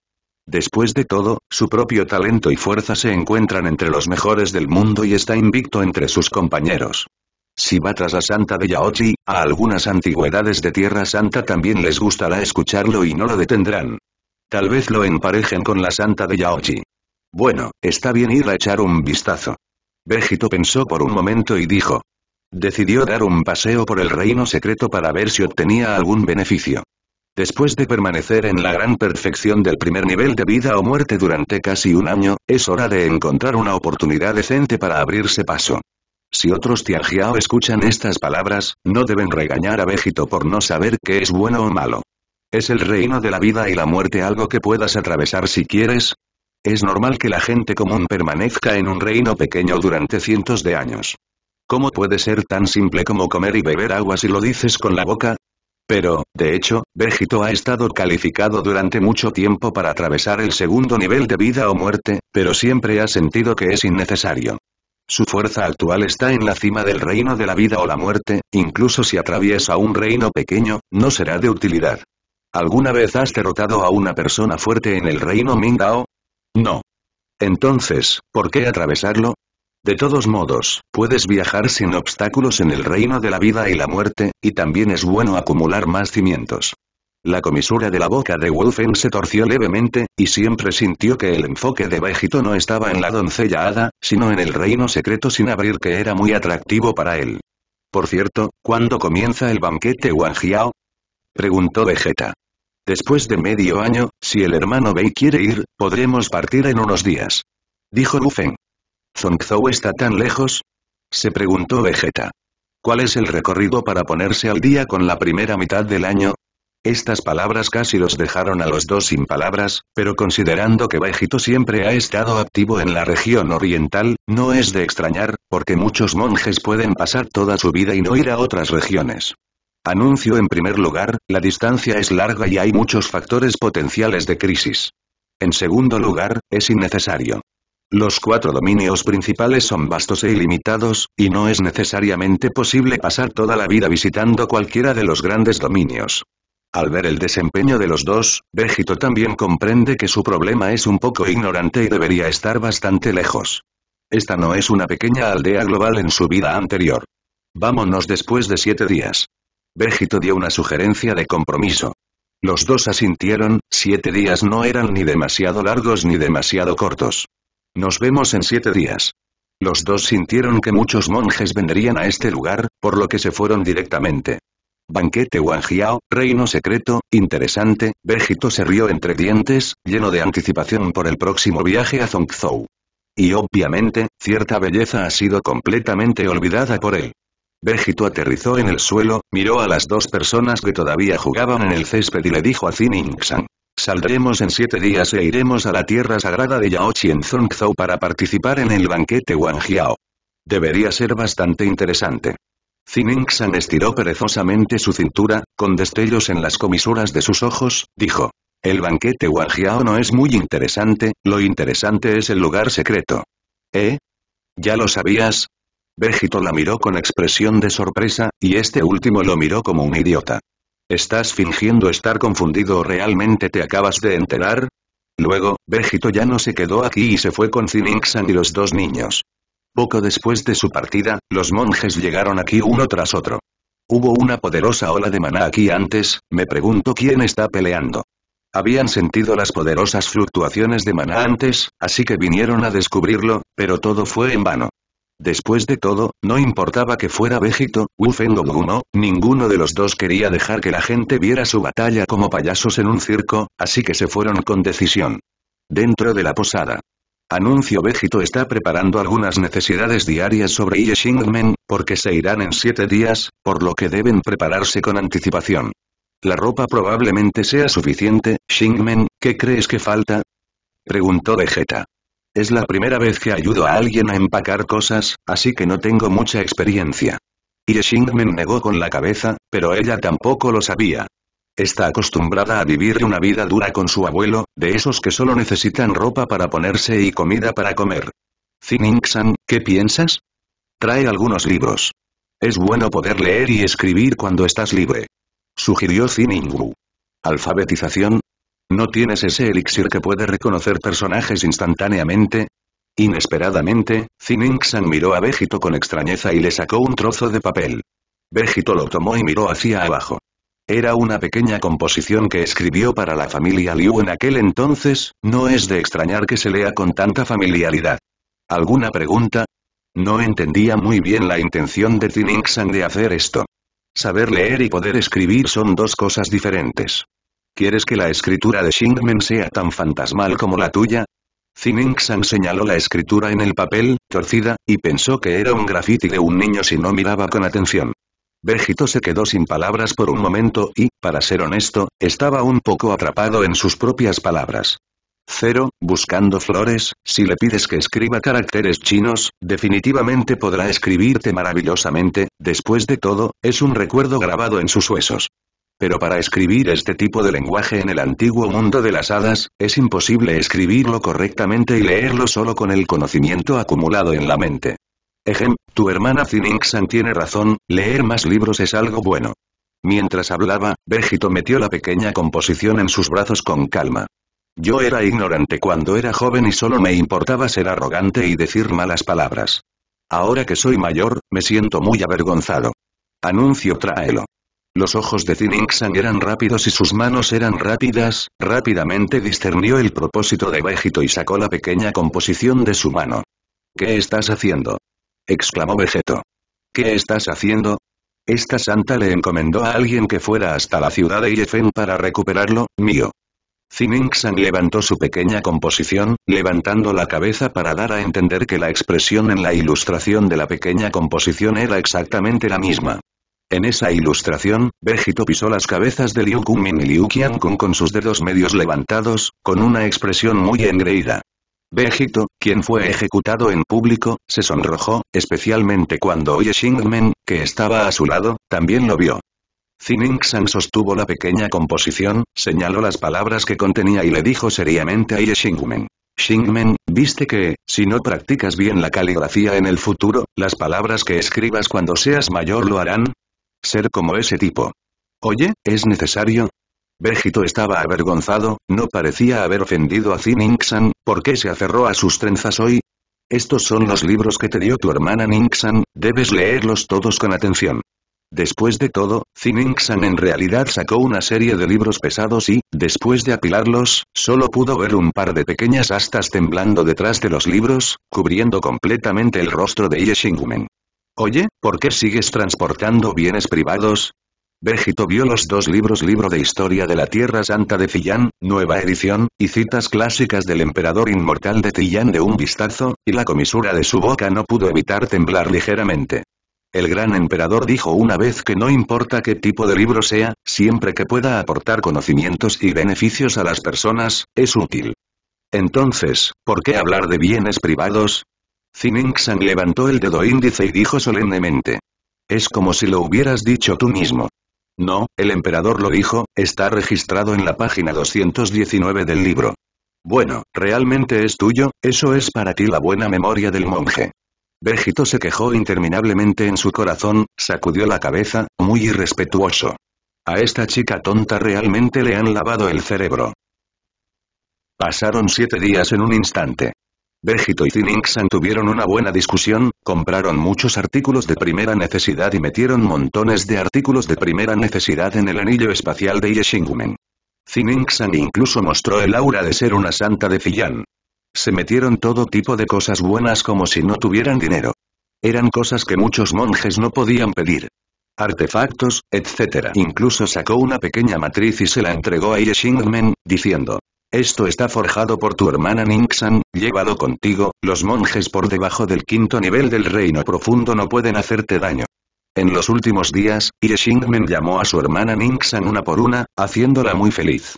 Después de todo, su propio talento y fuerza se encuentran entre los mejores del mundo y está invicto entre sus compañeros. Si va tras la Santa de Yaochi, a algunas antigüedades de Tierra Santa también les gustará escucharlo y no lo detendrán. Tal vez lo emparejen con la Santa de Yaochi. Bueno, está bien ir a echar un vistazo. Vegito pensó por un momento y dijo. Decidió dar un paseo por el reino secreto para ver si obtenía algún beneficio. Después de permanecer en la gran perfección del primer nivel de vida o muerte durante casi un año, es hora de encontrar una oportunidad decente para abrirse paso. Si otros Tianjiao escuchan estas palabras, no deben regañar a Vegito por no saber qué es bueno o malo. ¿Es el reino de la vida y la muerte algo que puedas atravesar si quieres? Es normal que la gente común permanezca en un reino pequeño durante cientos de años. ¿Cómo puede ser tan simple como comer y beber agua si lo dices con la boca? Pero, de hecho, Vegito ha estado calificado durante mucho tiempo para atravesar el segundo nivel de vida o muerte, pero siempre ha sentido que es innecesario. Su fuerza actual está en la cima del reino de la vida o la muerte, incluso si atraviesa un reino pequeño, no será de utilidad. ¿Alguna vez has derrotado a una persona fuerte en el reino Mingdao? No. Entonces, ¿por qué atravesarlo? De todos modos, puedes viajar sin obstáculos en el reino de la vida y la muerte, y también es bueno acumular más cimientos. La comisura de la boca de Wolfen se torció levemente, y siempre sintió que el enfoque de Vegito no estaba en la doncella hada, sino en el reino secreto sin abrir que era muy atractivo para él. Por cierto, ¿cuándo comienza el banquete Wangiao? Preguntó Vegeta. Después de medio año, si el hermano Bei quiere ir, podremos partir en unos días. Dijo rufeng ¿Zongzhou está tan lejos? Se preguntó Vegeta. ¿Cuál es el recorrido para ponerse al día con la primera mitad del año? Estas palabras casi los dejaron a los dos sin palabras, pero considerando que Vegito siempre ha estado activo en la región oriental, no es de extrañar, porque muchos monjes pueden pasar toda su vida y no ir a otras regiones. Anuncio en primer lugar, la distancia es larga y hay muchos factores potenciales de crisis. En segundo lugar, es innecesario. Los cuatro dominios principales son vastos e ilimitados, y no es necesariamente posible pasar toda la vida visitando cualquiera de los grandes dominios. Al ver el desempeño de los dos, Vegito también comprende que su problema es un poco ignorante y debería estar bastante lejos. Esta no es una pequeña aldea global en su vida anterior. Vámonos después de siete días. Végito dio una sugerencia de compromiso. Los dos asintieron, siete días no eran ni demasiado largos ni demasiado cortos. Nos vemos en siete días. Los dos sintieron que muchos monjes vendrían a este lugar, por lo que se fueron directamente. Banquete Wangjiao, reino secreto, interesante, Végito se rió entre dientes, lleno de anticipación por el próximo viaje a Zongzhou. Y obviamente, cierta belleza ha sido completamente olvidada por él. Béjito aterrizó en el suelo, miró a las dos personas que todavía jugaban en el césped y le dijo a Zin san Saldremos en siete días e iremos a la tierra sagrada de Yaochi en Zongzhou para participar en el banquete Wanjiao. Debería ser bastante interesante. Zin estiró perezosamente su cintura, con destellos en las comisuras de sus ojos, dijo. El banquete Wanjiao no es muy interesante, lo interesante es el lugar secreto. ¿Eh? ¿Ya lo sabías? Vegito la miró con expresión de sorpresa, y este último lo miró como un idiota. ¿Estás fingiendo estar confundido o realmente te acabas de enterar? Luego, Vegito ya no se quedó aquí y se fue con Zinixan y los dos niños. Poco después de su partida, los monjes llegaron aquí uno tras otro. Hubo una poderosa ola de maná aquí antes, me pregunto quién está peleando. Habían sentido las poderosas fluctuaciones de maná antes, así que vinieron a descubrirlo, pero todo fue en vano. Después de todo, no importaba que fuera Vegito, Wufen o Gumo, ninguno de los dos quería dejar que la gente viera su batalla como payasos en un circo, así que se fueron con decisión. Dentro de la posada. Anuncio Vegito está preparando algunas necesidades diarias sobre Ye Shingmen, porque se irán en siete días, por lo que deben prepararse con anticipación. La ropa probablemente sea suficiente, Shingmen, ¿qué crees que falta? Preguntó Vegeta. Es la primera vez que ayudo a alguien a empacar cosas, así que no tengo mucha experiencia. Y Xingmen negó con la cabeza, pero ella tampoco lo sabía. Está acostumbrada a vivir una vida dura con su abuelo, de esos que solo necesitan ropa para ponerse y comida para comer. zinning ¿qué piensas? Trae algunos libros. Es bueno poder leer y escribir cuando estás libre. Sugirió Xiningu. Alfabetización, ¿No tienes ese elixir que puede reconocer personajes instantáneamente? Inesperadamente, San miró a Vegito con extrañeza y le sacó un trozo de papel. Vegito lo tomó y miró hacia abajo. Era una pequeña composición que escribió para la familia Liu en aquel entonces, no es de extrañar que se lea con tanta familiaridad. ¿Alguna pregunta? No entendía muy bien la intención de San de hacer esto. Saber leer y poder escribir son dos cosas diferentes. ¿Quieres que la escritura de Xingmen sea tan fantasmal como la tuya? Zining señaló la escritura en el papel, torcida, y pensó que era un grafiti de un niño si no miraba con atención. Vegito se quedó sin palabras por un momento y, para ser honesto, estaba un poco atrapado en sus propias palabras. Cero, buscando flores, si le pides que escriba caracteres chinos, definitivamente podrá escribirte maravillosamente, después de todo, es un recuerdo grabado en sus huesos. Pero para escribir este tipo de lenguaje en el antiguo mundo de las hadas, es imposible escribirlo correctamente y leerlo solo con el conocimiento acumulado en la mente. Ejem, tu hermana Zininxan tiene razón, leer más libros es algo bueno. Mientras hablaba, Vegito metió la pequeña composición en sus brazos con calma. Yo era ignorante cuando era joven y solo me importaba ser arrogante y decir malas palabras. Ahora que soy mayor, me siento muy avergonzado. Anuncio tráelo. Los ojos de Thin eran rápidos y sus manos eran rápidas, rápidamente discernió el propósito de Vegeto y sacó la pequeña composición de su mano. ¿Qué estás haciendo? exclamó Vegeto. ¿Qué estás haciendo? Esta santa le encomendó a alguien que fuera hasta la ciudad de Yefen para recuperarlo, mío. Zininxan levantó su pequeña composición, levantando la cabeza para dar a entender que la expresión en la ilustración de la pequeña composición era exactamente la misma. En esa ilustración, Vegito pisó las cabezas de Liu Kunmin y Liu Qiankun con sus dedos medios levantados, con una expresión muy engreída. bejito quien fue ejecutado en público, se sonrojó, especialmente cuando Oye Xingmen, que estaba a su lado, también lo vio. Xin sostuvo la pequeña composición, señaló las palabras que contenía y le dijo seriamente a Ye Xingmen. Xingmen, viste que, si no practicas bien la caligrafía en el futuro, las palabras que escribas cuando seas mayor lo harán, ser como ese tipo. Oye, ¿es necesario? Vegito estaba avergonzado, no parecía haber ofendido a Ningxan, ¿por qué se aferró a sus trenzas hoy? Estos son los libros que te dio tu hermana Ningxan. debes leerlos todos con atención. Después de todo, Ningxan en realidad sacó una serie de libros pesados y, después de apilarlos, solo pudo ver un par de pequeñas astas temblando detrás de los libros, cubriendo completamente el rostro de Yeshingumen. Oye, ¿por qué sigues transportando bienes privados? Vegito vio los dos libros Libro de Historia de la Tierra Santa de Tillán, nueva edición, y citas clásicas del emperador inmortal de Tillán de un vistazo, y la comisura de su boca no pudo evitar temblar ligeramente. El gran emperador dijo una vez que no importa qué tipo de libro sea, siempre que pueda aportar conocimientos y beneficios a las personas, es útil. Entonces, ¿por qué hablar de bienes privados? xining levantó el dedo índice y dijo solemnemente. Es como si lo hubieras dicho tú mismo. No, el emperador lo dijo, está registrado en la página 219 del libro. Bueno, realmente es tuyo, eso es para ti la buena memoria del monje. Vegito se quejó interminablemente en su corazón, sacudió la cabeza, muy irrespetuoso. A esta chica tonta realmente le han lavado el cerebro. Pasaron siete días en un instante. Béjito y Thin tuvieron una buena discusión, compraron muchos artículos de primera necesidad y metieron montones de artículos de primera necesidad en el anillo espacial de Yeshingumen. Thin incluso mostró el aura de ser una santa de Fiyan. Se metieron todo tipo de cosas buenas como si no tuvieran dinero. Eran cosas que muchos monjes no podían pedir. Artefactos, etc. Incluso sacó una pequeña matriz y se la entregó a Yeshingumen, diciendo, esto está forjado por tu hermana Ningxan, llévalo contigo, los monjes por debajo del quinto nivel del reino profundo no pueden hacerte daño. En los últimos días, Xingmen llamó a su hermana Ningxan una por una, haciéndola muy feliz.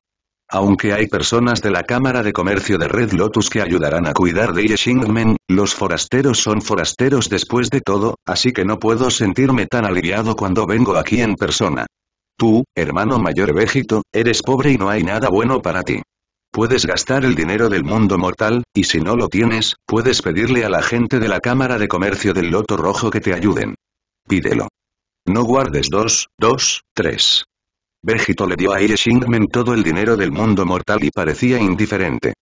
Aunque hay personas de la Cámara de Comercio de Red Lotus que ayudarán a cuidar de Xingmen, los forasteros son forasteros después de todo, así que no puedo sentirme tan aliviado cuando vengo aquí en persona. Tú, hermano mayor Vegito, eres pobre y no hay nada bueno para ti. Puedes gastar el dinero del mundo mortal, y si no lo tienes, puedes pedirle a la gente de la Cámara de Comercio del Loto Rojo que te ayuden. Pídelo. No guardes dos, dos, tres. Vegito le dio a Ye Shingmen todo el dinero del mundo mortal y parecía indiferente.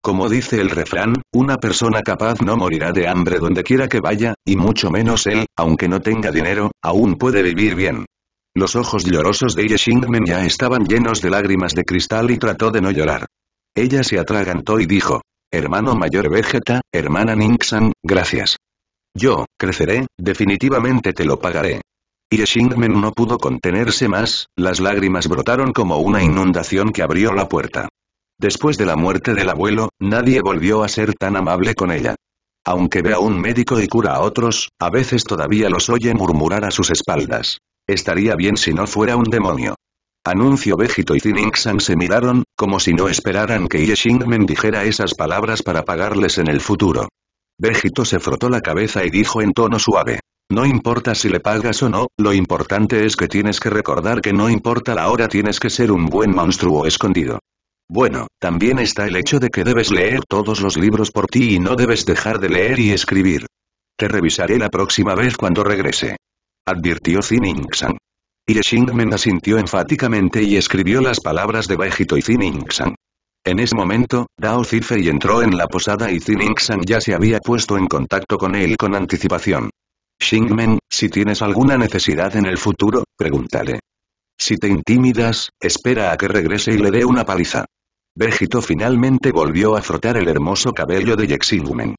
Como dice el refrán, una persona capaz no morirá de hambre donde quiera que vaya, y mucho menos él, aunque no tenga dinero, aún puede vivir bien. Los ojos llorosos de Ye ya estaban llenos de lágrimas de cristal y trató de no llorar. Ella se atragantó y dijo. Hermano mayor Vegeta, hermana San, gracias. Yo, creceré, definitivamente te lo pagaré. Y Shingmen no pudo contenerse más, las lágrimas brotaron como una inundación que abrió la puerta. Después de la muerte del abuelo, nadie volvió a ser tan amable con ella. Aunque ve a un médico y cura a otros, a veces todavía los oye murmurar a sus espaldas. Estaría bien si no fuera un demonio. Anuncio Vegito y Zining se miraron, como si no esperaran que Xingmen dijera esas palabras para pagarles en el futuro. Vegito se frotó la cabeza y dijo en tono suave. No importa si le pagas o no, lo importante es que tienes que recordar que no importa la hora tienes que ser un buen monstruo escondido. Bueno, también está el hecho de que debes leer todos los libros por ti y no debes dejar de leer y escribir. Te revisaré la próxima vez cuando regrese. Advirtió Zininxan. Xingmen asintió enfáticamente y escribió las palabras de Baejito y Zininxan. En ese momento, Dao Zifei entró en la posada y Zininxan ya se había puesto en contacto con él con anticipación. Xingmen, si tienes alguna necesidad en el futuro, pregúntale. Si te intimidas, espera a que regrese y le dé una paliza. Vegito finalmente volvió a frotar el hermoso cabello de Yexingmen.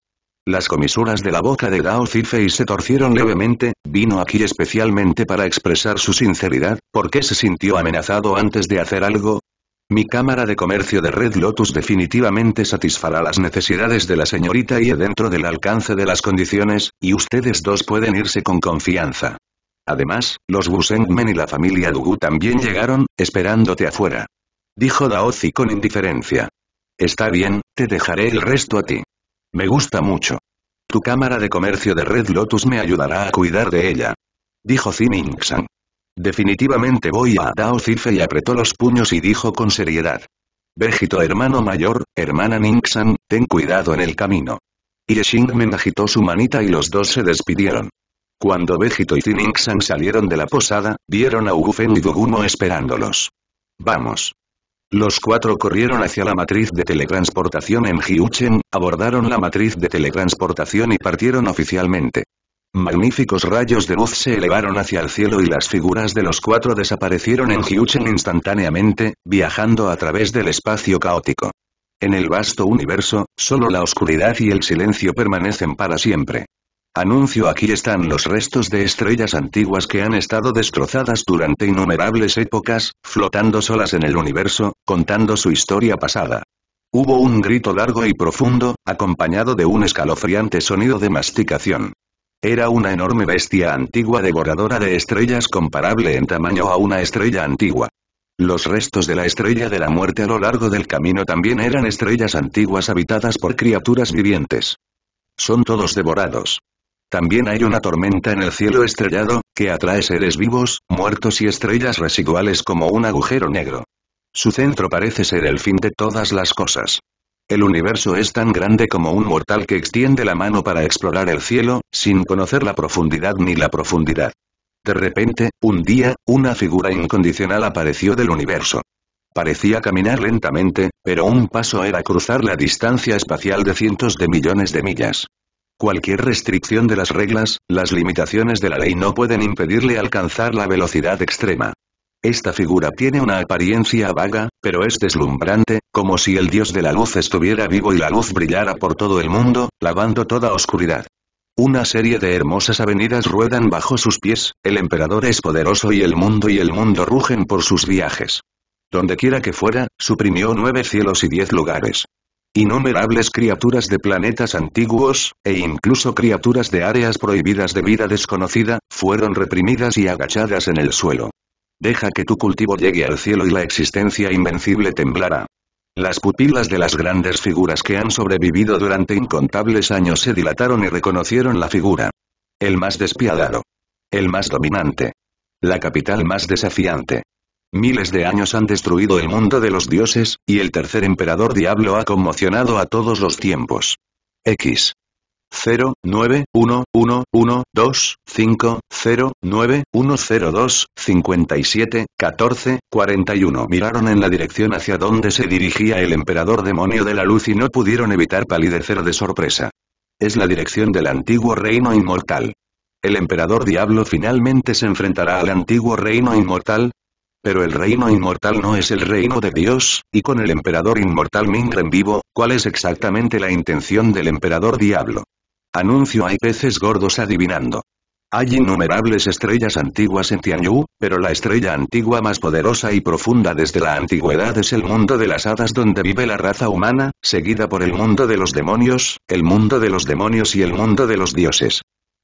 Las comisuras de la boca de Gao Zifei se torcieron levemente, vino aquí especialmente para expresar su sinceridad, ¿por qué se sintió amenazado antes de hacer algo? Mi cámara de comercio de Red Lotus definitivamente satisfará las necesidades de la señorita y dentro del alcance de las condiciones, y ustedes dos pueden irse con confianza. Además, los Wusengmen y la familia Dugu también llegaron, esperándote afuera. Dijo Daozi con indiferencia. Está bien, te dejaré el resto a ti. Me gusta mucho. Tu cámara de comercio de Red Lotus me ayudará a cuidar de ella. Dijo Zin Definitivamente voy a Dao Cife y apretó los puños y dijo con seriedad. Vegito hermano mayor, hermana Ningxan, ten cuidado en el camino. Y Xingmen agitó su manita y los dos se despidieron. Cuando Vegito y Ningxan salieron de la posada, vieron a Ugufen y Dogumo esperándolos. Vamos. Los cuatro corrieron hacia la matriz de teletransportación en Jiuchen, abordaron la matriz de teletransportación y partieron oficialmente. Magníficos rayos de luz se elevaron hacia el cielo y las figuras de los cuatro desaparecieron en Jiuchen instantáneamente, viajando a través del espacio caótico. En el vasto universo, solo la oscuridad y el silencio permanecen para siempre. Anuncio aquí están los restos de estrellas antiguas que han estado destrozadas durante innumerables épocas, flotando solas en el universo, contando su historia pasada. Hubo un grito largo y profundo, acompañado de un escalofriante sonido de masticación. Era una enorme bestia antigua devoradora de estrellas comparable en tamaño a una estrella antigua. Los restos de la estrella de la muerte a lo largo del camino también eran estrellas antiguas habitadas por criaturas vivientes. Son todos devorados. También hay una tormenta en el cielo estrellado, que atrae seres vivos, muertos y estrellas residuales como un agujero negro. Su centro parece ser el fin de todas las cosas. El universo es tan grande como un mortal que extiende la mano para explorar el cielo, sin conocer la profundidad ni la profundidad. De repente, un día, una figura incondicional apareció del universo. Parecía caminar lentamente, pero un paso era cruzar la distancia espacial de cientos de millones de millas. Cualquier restricción de las reglas, las limitaciones de la ley no pueden impedirle alcanzar la velocidad extrema. Esta figura tiene una apariencia vaga, pero es deslumbrante, como si el dios de la luz estuviera vivo y la luz brillara por todo el mundo, lavando toda oscuridad. Una serie de hermosas avenidas ruedan bajo sus pies, el emperador es poderoso y el mundo y el mundo rugen por sus viajes. Donde quiera que fuera, suprimió nueve cielos y diez lugares innumerables criaturas de planetas antiguos, e incluso criaturas de áreas prohibidas de vida desconocida, fueron reprimidas y agachadas en el suelo. Deja que tu cultivo llegue al cielo y la existencia invencible temblará. Las pupilas de las grandes figuras que han sobrevivido durante incontables años se dilataron y reconocieron la figura. El más despiadado. El más dominante. La capital más desafiante. Miles de años han destruido el mundo de los dioses, y el tercer emperador diablo ha conmocionado a todos los tiempos. X. 0, 9, 1, 1, 1, 2, 5, 0, 9, 1, 0, 2, 57, 14, 41. Miraron en la dirección hacia donde se dirigía el emperador demonio de la luz y no pudieron evitar palidecer de sorpresa. Es la dirección del antiguo reino inmortal. ¿El emperador diablo finalmente se enfrentará al antiguo reino inmortal? Pero el reino inmortal no es el reino de Dios, y con el emperador inmortal Mingren vivo, ¿cuál es exactamente la intención del emperador diablo? Anuncio hay peces gordos adivinando. Hay innumerables estrellas antiguas en Tianyu, pero la estrella antigua más poderosa y profunda desde la antigüedad es el mundo de las hadas donde vive la raza humana, seguida por el mundo de los demonios, el mundo de los demonios y el mundo de los dioses.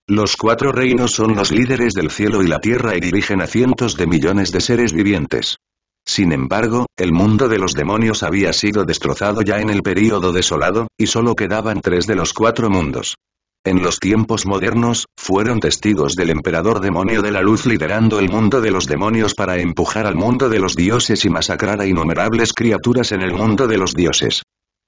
Los cuatro reinos son los líderes del cielo y la tierra y dirigen a cientos de millones de seres vivientes. Sin embargo, el mundo de los demonios había sido destrozado ya en el período desolado, y solo quedaban tres de los cuatro mundos. En los tiempos modernos, fueron testigos del emperador demonio de la luz liderando el mundo de los demonios para empujar al mundo de los dioses y masacrar a innumerables criaturas en el mundo de los dioses.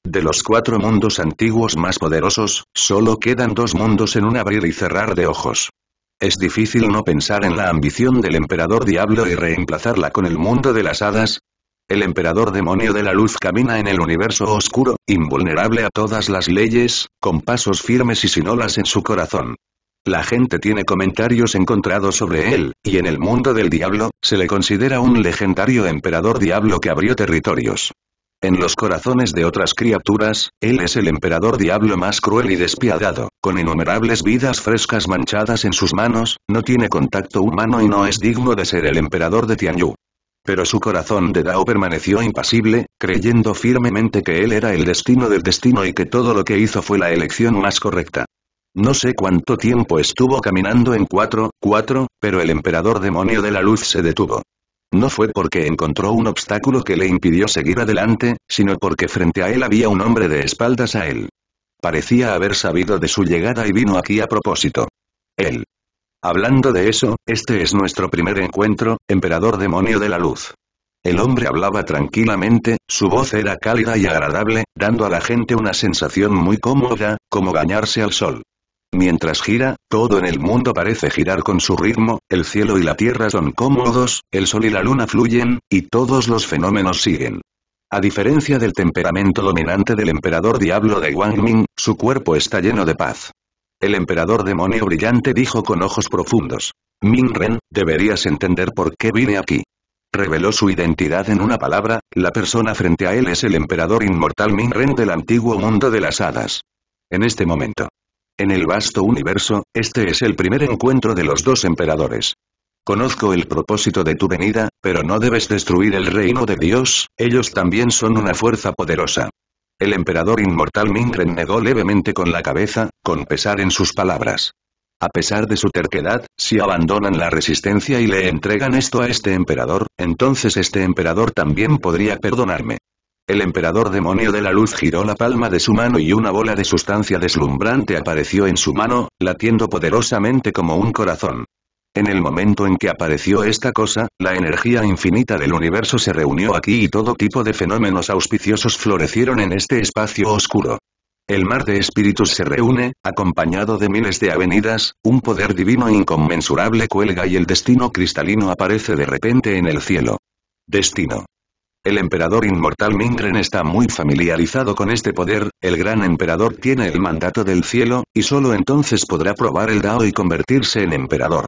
De los cuatro mundos antiguos más poderosos, solo quedan dos mundos en un abrir y cerrar de ojos. Es difícil no pensar en la ambición del emperador diablo y reemplazarla con el mundo de las hadas. El emperador demonio de la luz camina en el universo oscuro, invulnerable a todas las leyes, con pasos firmes y sin olas en su corazón. La gente tiene comentarios encontrados sobre él, y en el mundo del diablo, se le considera un legendario emperador diablo que abrió territorios. En los corazones de otras criaturas, él es el emperador diablo más cruel y despiadado, con innumerables vidas frescas manchadas en sus manos, no tiene contacto humano y no es digno de ser el emperador de Tianyu. Pero su corazón de Dao permaneció impasible, creyendo firmemente que él era el destino del destino y que todo lo que hizo fue la elección más correcta. No sé cuánto tiempo estuvo caminando en 4-4, pero el emperador demonio de la luz se detuvo. No fue porque encontró un obstáculo que le impidió seguir adelante, sino porque frente a él había un hombre de espaldas a él. Parecía haber sabido de su llegada y vino aquí a propósito. Él. Hablando de eso, este es nuestro primer encuentro, emperador demonio de la luz. El hombre hablaba tranquilamente, su voz era cálida y agradable, dando a la gente una sensación muy cómoda, como bañarse al sol. Mientras gira, todo en el mundo parece girar con su ritmo, el cielo y la tierra son cómodos, el sol y la luna fluyen, y todos los fenómenos siguen. A diferencia del temperamento dominante del emperador diablo de Ming, su cuerpo está lleno de paz. El emperador demonio brillante dijo con ojos profundos. Ming Ren, deberías entender por qué vine aquí. Reveló su identidad en una palabra, la persona frente a él es el emperador inmortal Ming Ren del antiguo mundo de las hadas. En este momento, en el vasto universo, este es el primer encuentro de los dos emperadores. Conozco el propósito de tu venida, pero no debes destruir el reino de Dios, ellos también son una fuerza poderosa. El emperador inmortal Mingren negó levemente con la cabeza, con pesar en sus palabras. A pesar de su terquedad, si abandonan la resistencia y le entregan esto a este emperador, entonces este emperador también podría perdonarme. El emperador demonio de la luz giró la palma de su mano y una bola de sustancia deslumbrante apareció en su mano, latiendo poderosamente como un corazón. En el momento en que apareció esta cosa, la energía infinita del universo se reunió aquí y todo tipo de fenómenos auspiciosos florecieron en este espacio oscuro. El mar de espíritus se reúne, acompañado de miles de avenidas, un poder divino inconmensurable cuelga y el destino cristalino aparece de repente en el cielo. Destino. El emperador inmortal Mingren está muy familiarizado con este poder, el gran emperador tiene el mandato del cielo, y solo entonces podrá probar el Dao y convertirse en emperador.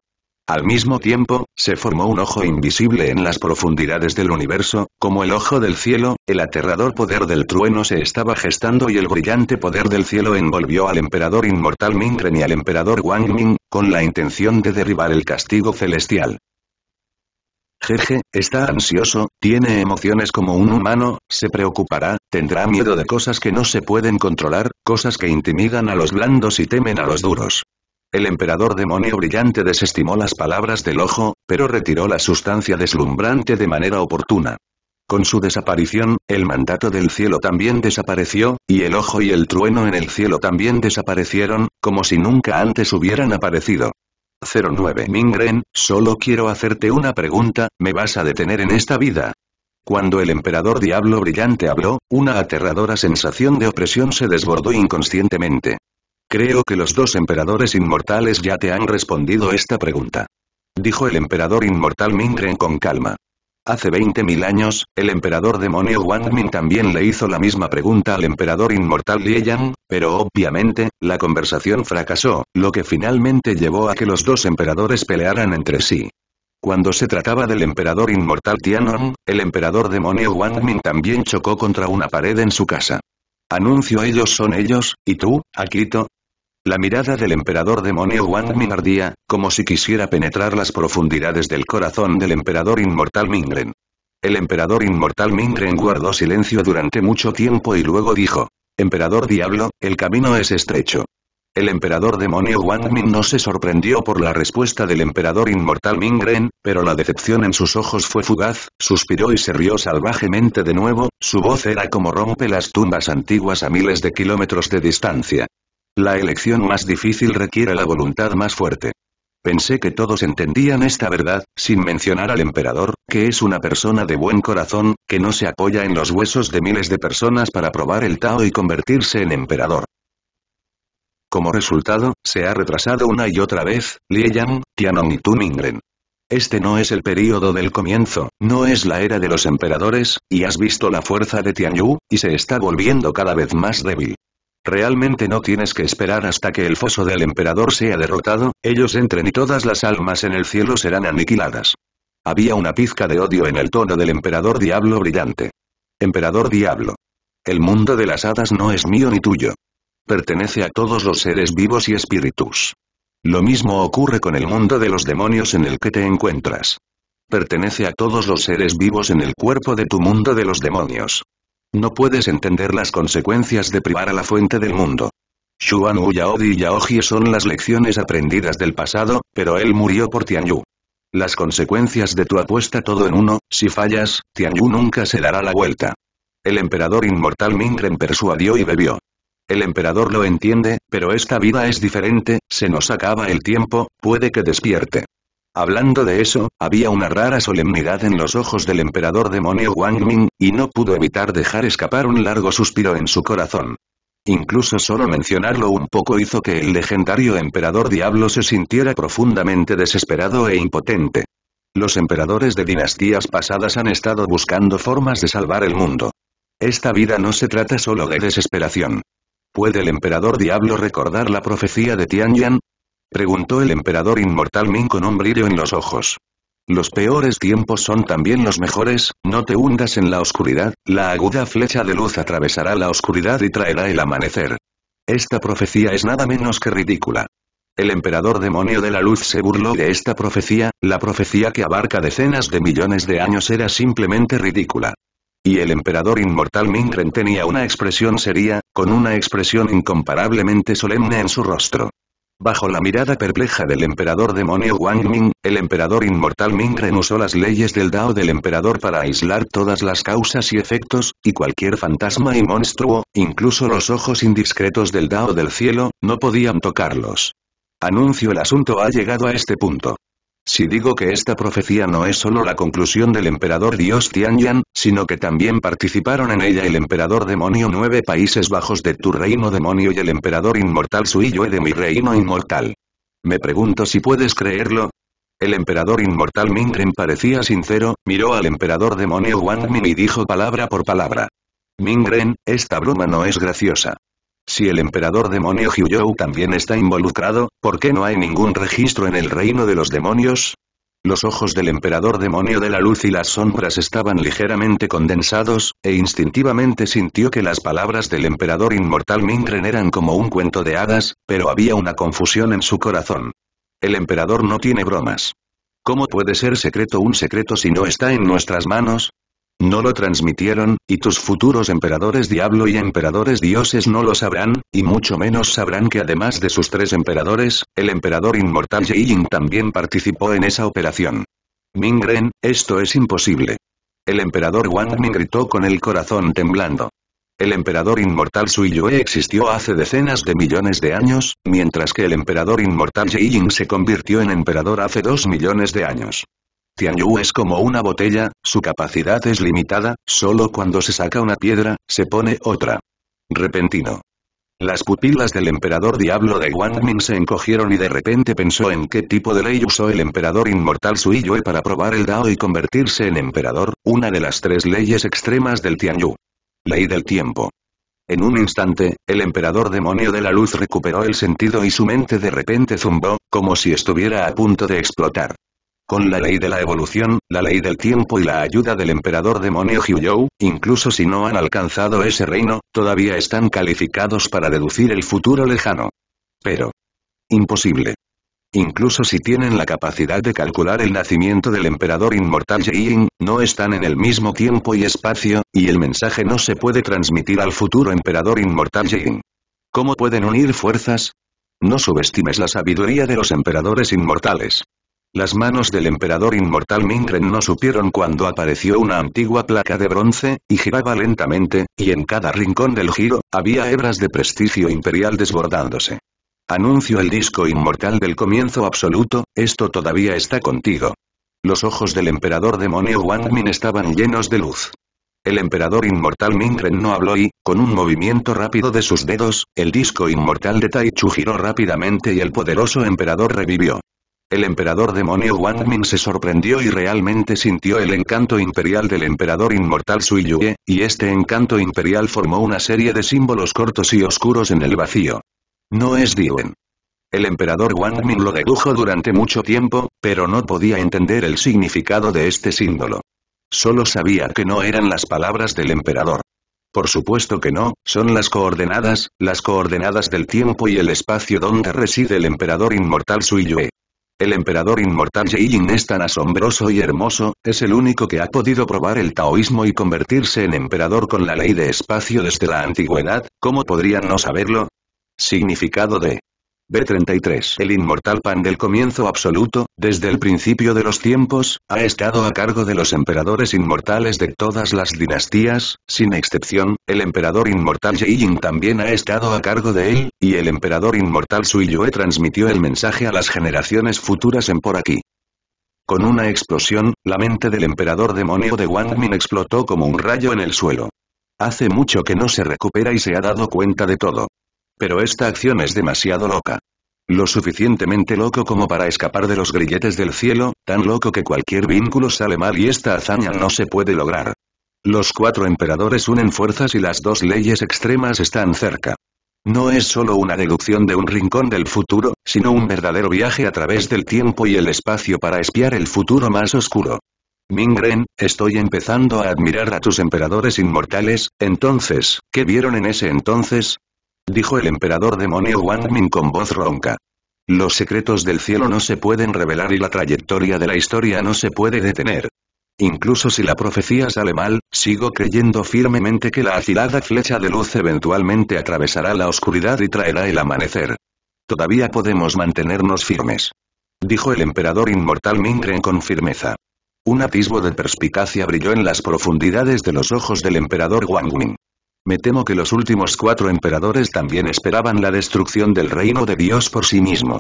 Al mismo tiempo, se formó un ojo invisible en las profundidades del universo, como el ojo del cielo, el aterrador poder del trueno se estaba gestando y el brillante poder del cielo envolvió al emperador inmortal Mingren y al emperador Wang Ming, con la intención de derribar el castigo celestial. Jeje, está ansioso, tiene emociones como un humano, se preocupará, tendrá miedo de cosas que no se pueden controlar, cosas que intimidan a los blandos y temen a los duros. El emperador demonio brillante desestimó las palabras del ojo, pero retiró la sustancia deslumbrante de manera oportuna. Con su desaparición, el mandato del cielo también desapareció, y el ojo y el trueno en el cielo también desaparecieron, como si nunca antes hubieran aparecido. 09 Mingren, solo quiero hacerte una pregunta, ¿me vas a detener en esta vida? Cuando el emperador Diablo Brillante habló, una aterradora sensación de opresión se desbordó inconscientemente. Creo que los dos emperadores inmortales ya te han respondido esta pregunta. Dijo el emperador inmortal Mingren con calma. Hace 20.000 años, el emperador demonio Wang también le hizo la misma pregunta al emperador inmortal Lie Yang, pero obviamente, la conversación fracasó, lo que finalmente llevó a que los dos emperadores pelearan entre sí. Cuando se trataba del emperador inmortal Tianong, el emperador demonio Wang también chocó contra una pared en su casa. Anuncio ellos son ellos, y tú, Akito, la mirada del emperador demonio Wang Ming ardía, como si quisiera penetrar las profundidades del corazón del emperador inmortal Mingren. El emperador inmortal Mingren guardó silencio durante mucho tiempo y luego dijo, Emperador Diablo, el camino es estrecho. El emperador demonio Wang Ming no se sorprendió por la respuesta del emperador inmortal Mingren, pero la decepción en sus ojos fue fugaz, suspiró y se rió salvajemente de nuevo, su voz era como rompe las tumbas antiguas a miles de kilómetros de distancia. La elección más difícil requiere la voluntad más fuerte. Pensé que todos entendían esta verdad, sin mencionar al emperador, que es una persona de buen corazón, que no se apoya en los huesos de miles de personas para probar el Tao y convertirse en emperador. Como resultado, se ha retrasado una y otra vez, yang Tianong y Tuningren. Este no es el período del comienzo, no es la era de los emperadores, y has visto la fuerza de Tianyu, y se está volviendo cada vez más débil. Realmente no tienes que esperar hasta que el foso del emperador sea derrotado, ellos entren y todas las almas en el cielo serán aniquiladas. Había una pizca de odio en el tono del emperador Diablo brillante. Emperador Diablo. El mundo de las hadas no es mío ni tuyo. Pertenece a todos los seres vivos y espíritus. Lo mismo ocurre con el mundo de los demonios en el que te encuentras. Pertenece a todos los seres vivos en el cuerpo de tu mundo de los demonios. No puedes entender las consecuencias de privar a la fuente del mundo. Yao Yaodi y Yaoji son las lecciones aprendidas del pasado, pero él murió por Tianyu. Las consecuencias de tu apuesta todo en uno, si fallas, Tianyu nunca se dará la vuelta. El emperador inmortal Mingren persuadió y bebió. El emperador lo entiende, pero esta vida es diferente, se nos acaba el tiempo, puede que despierte. Hablando de eso, había una rara solemnidad en los ojos del emperador demonio Wang Ming, y no pudo evitar dejar escapar un largo suspiro en su corazón. Incluso solo mencionarlo un poco hizo que el legendario emperador diablo se sintiera profundamente desesperado e impotente. Los emperadores de dinastías pasadas han estado buscando formas de salvar el mundo. Esta vida no se trata solo de desesperación. ¿Puede el emperador diablo recordar la profecía de Tianyan? Preguntó el emperador inmortal Ming con un brillo en los ojos. Los peores tiempos son también los mejores, no te hundas en la oscuridad, la aguda flecha de luz atravesará la oscuridad y traerá el amanecer. Esta profecía es nada menos que ridícula. El emperador demonio de la luz se burló de esta profecía, la profecía que abarca decenas de millones de años era simplemente ridícula. Y el emperador inmortal Mingren tenía una expresión seria, con una expresión incomparablemente solemne en su rostro. Bajo la mirada perpleja del emperador demonio Wang Ming, el emperador inmortal Ming renusó las leyes del Dao del emperador para aislar todas las causas y efectos, y cualquier fantasma y monstruo, incluso los ojos indiscretos del Dao del cielo, no podían tocarlos. Anuncio el asunto ha llegado a este punto. Si digo que esta profecía no es solo la conclusión del emperador dios Tianyan, sino que también participaron en ella el emperador demonio nueve países bajos de tu reino demonio y el emperador inmortal Suiyue de mi reino inmortal. Me pregunto si puedes creerlo. El emperador inmortal Mingren parecía sincero, miró al emperador demonio Wang y dijo palabra por palabra. Mingren, esta bruma no es graciosa. Si el emperador demonio Hyuyou también está involucrado, ¿por qué no hay ningún registro en el reino de los demonios? Los ojos del emperador demonio de la luz y las sombras estaban ligeramente condensados, e instintivamente sintió que las palabras del emperador inmortal Mingren eran como un cuento de hadas, pero había una confusión en su corazón. El emperador no tiene bromas. ¿Cómo puede ser secreto un secreto si no está en nuestras manos? No lo transmitieron, y tus futuros emperadores diablo y emperadores dioses no lo sabrán, y mucho menos sabrán que además de sus tres emperadores, el emperador inmortal Yi Jing también participó en esa operación. Mingren, esto es imposible. El emperador Wang Ming gritó con el corazón temblando. El emperador inmortal Sui Yue existió hace decenas de millones de años, mientras que el emperador inmortal Yi Jing se convirtió en emperador hace dos millones de años. Tianyu es como una botella, su capacidad es limitada, solo cuando se saca una piedra, se pone otra. Repentino. Las pupilas del emperador diablo de Wangmin se encogieron y de repente pensó en qué tipo de ley usó el emperador inmortal Suiyue para probar el Dao y convertirse en emperador, una de las tres leyes extremas del Tianyu. Ley del tiempo. En un instante, el emperador demonio de la luz recuperó el sentido y su mente de repente zumbó, como si estuviera a punto de explotar. Con la ley de la evolución, la ley del tiempo y la ayuda del emperador demonio you, incluso si no han alcanzado ese reino, todavía están calificados para deducir el futuro lejano. Pero. Imposible. Incluso si tienen la capacidad de calcular el nacimiento del emperador inmortal Yin, no están en el mismo tiempo y espacio, y el mensaje no se puede transmitir al futuro emperador inmortal jing. ¿Cómo pueden unir fuerzas? No subestimes la sabiduría de los emperadores inmortales. Las manos del emperador inmortal Mingren no supieron cuando apareció una antigua placa de bronce, y giraba lentamente, y en cada rincón del giro, había hebras de prestigio imperial desbordándose. Anuncio el disco inmortal del comienzo absoluto, esto todavía está contigo. Los ojos del emperador demonio Wangmin estaban llenos de luz. El emperador inmortal Mingren no habló y, con un movimiento rápido de sus dedos, el disco inmortal de Taichu giró rápidamente y el poderoso emperador revivió. El emperador demonio Wang se sorprendió y realmente sintió el encanto imperial del emperador inmortal Sui Yue, y este encanto imperial formó una serie de símbolos cortos y oscuros en el vacío. No es Diwen. El emperador Wang lo dedujo durante mucho tiempo, pero no podía entender el significado de este símbolo. Solo sabía que no eran las palabras del emperador. Por supuesto que no, son las coordenadas, las coordenadas del tiempo y el espacio donde reside el emperador inmortal Sui Yue. El emperador inmortal Yin es tan asombroso y hermoso, es el único que ha podido probar el taoísmo y convertirse en emperador con la ley de espacio desde la antigüedad, ¿cómo podrían no saberlo? Significado de B33 El inmortal pan del comienzo absoluto, desde el principio de los tiempos, ha estado a cargo de los emperadores inmortales de todas las dinastías, sin excepción, el emperador inmortal Jin también ha estado a cargo de él, y el emperador inmortal Sui transmitió el mensaje a las generaciones futuras en por aquí. Con una explosión, la mente del emperador demonio de Wang explotó como un rayo en el suelo. Hace mucho que no se recupera y se ha dado cuenta de todo. Pero esta acción es demasiado loca. Lo suficientemente loco como para escapar de los grilletes del cielo, tan loco que cualquier vínculo sale mal y esta hazaña no se puede lograr. Los cuatro emperadores unen fuerzas y las dos leyes extremas están cerca. No es solo una deducción de un rincón del futuro, sino un verdadero viaje a través del tiempo y el espacio para espiar el futuro más oscuro. Mingren, estoy empezando a admirar a tus emperadores inmortales, entonces, ¿qué vieron en ese entonces? dijo el emperador demonio Wang Ming con voz ronca. Los secretos del cielo no se pueden revelar y la trayectoria de la historia no se puede detener. Incluso si la profecía sale mal, sigo creyendo firmemente que la afilada flecha de luz eventualmente atravesará la oscuridad y traerá el amanecer. Todavía podemos mantenernos firmes. Dijo el emperador inmortal Mingren con firmeza. Un atisbo de perspicacia brilló en las profundidades de los ojos del emperador Wang me temo que los últimos cuatro emperadores también esperaban la destrucción del reino de Dios por sí mismo.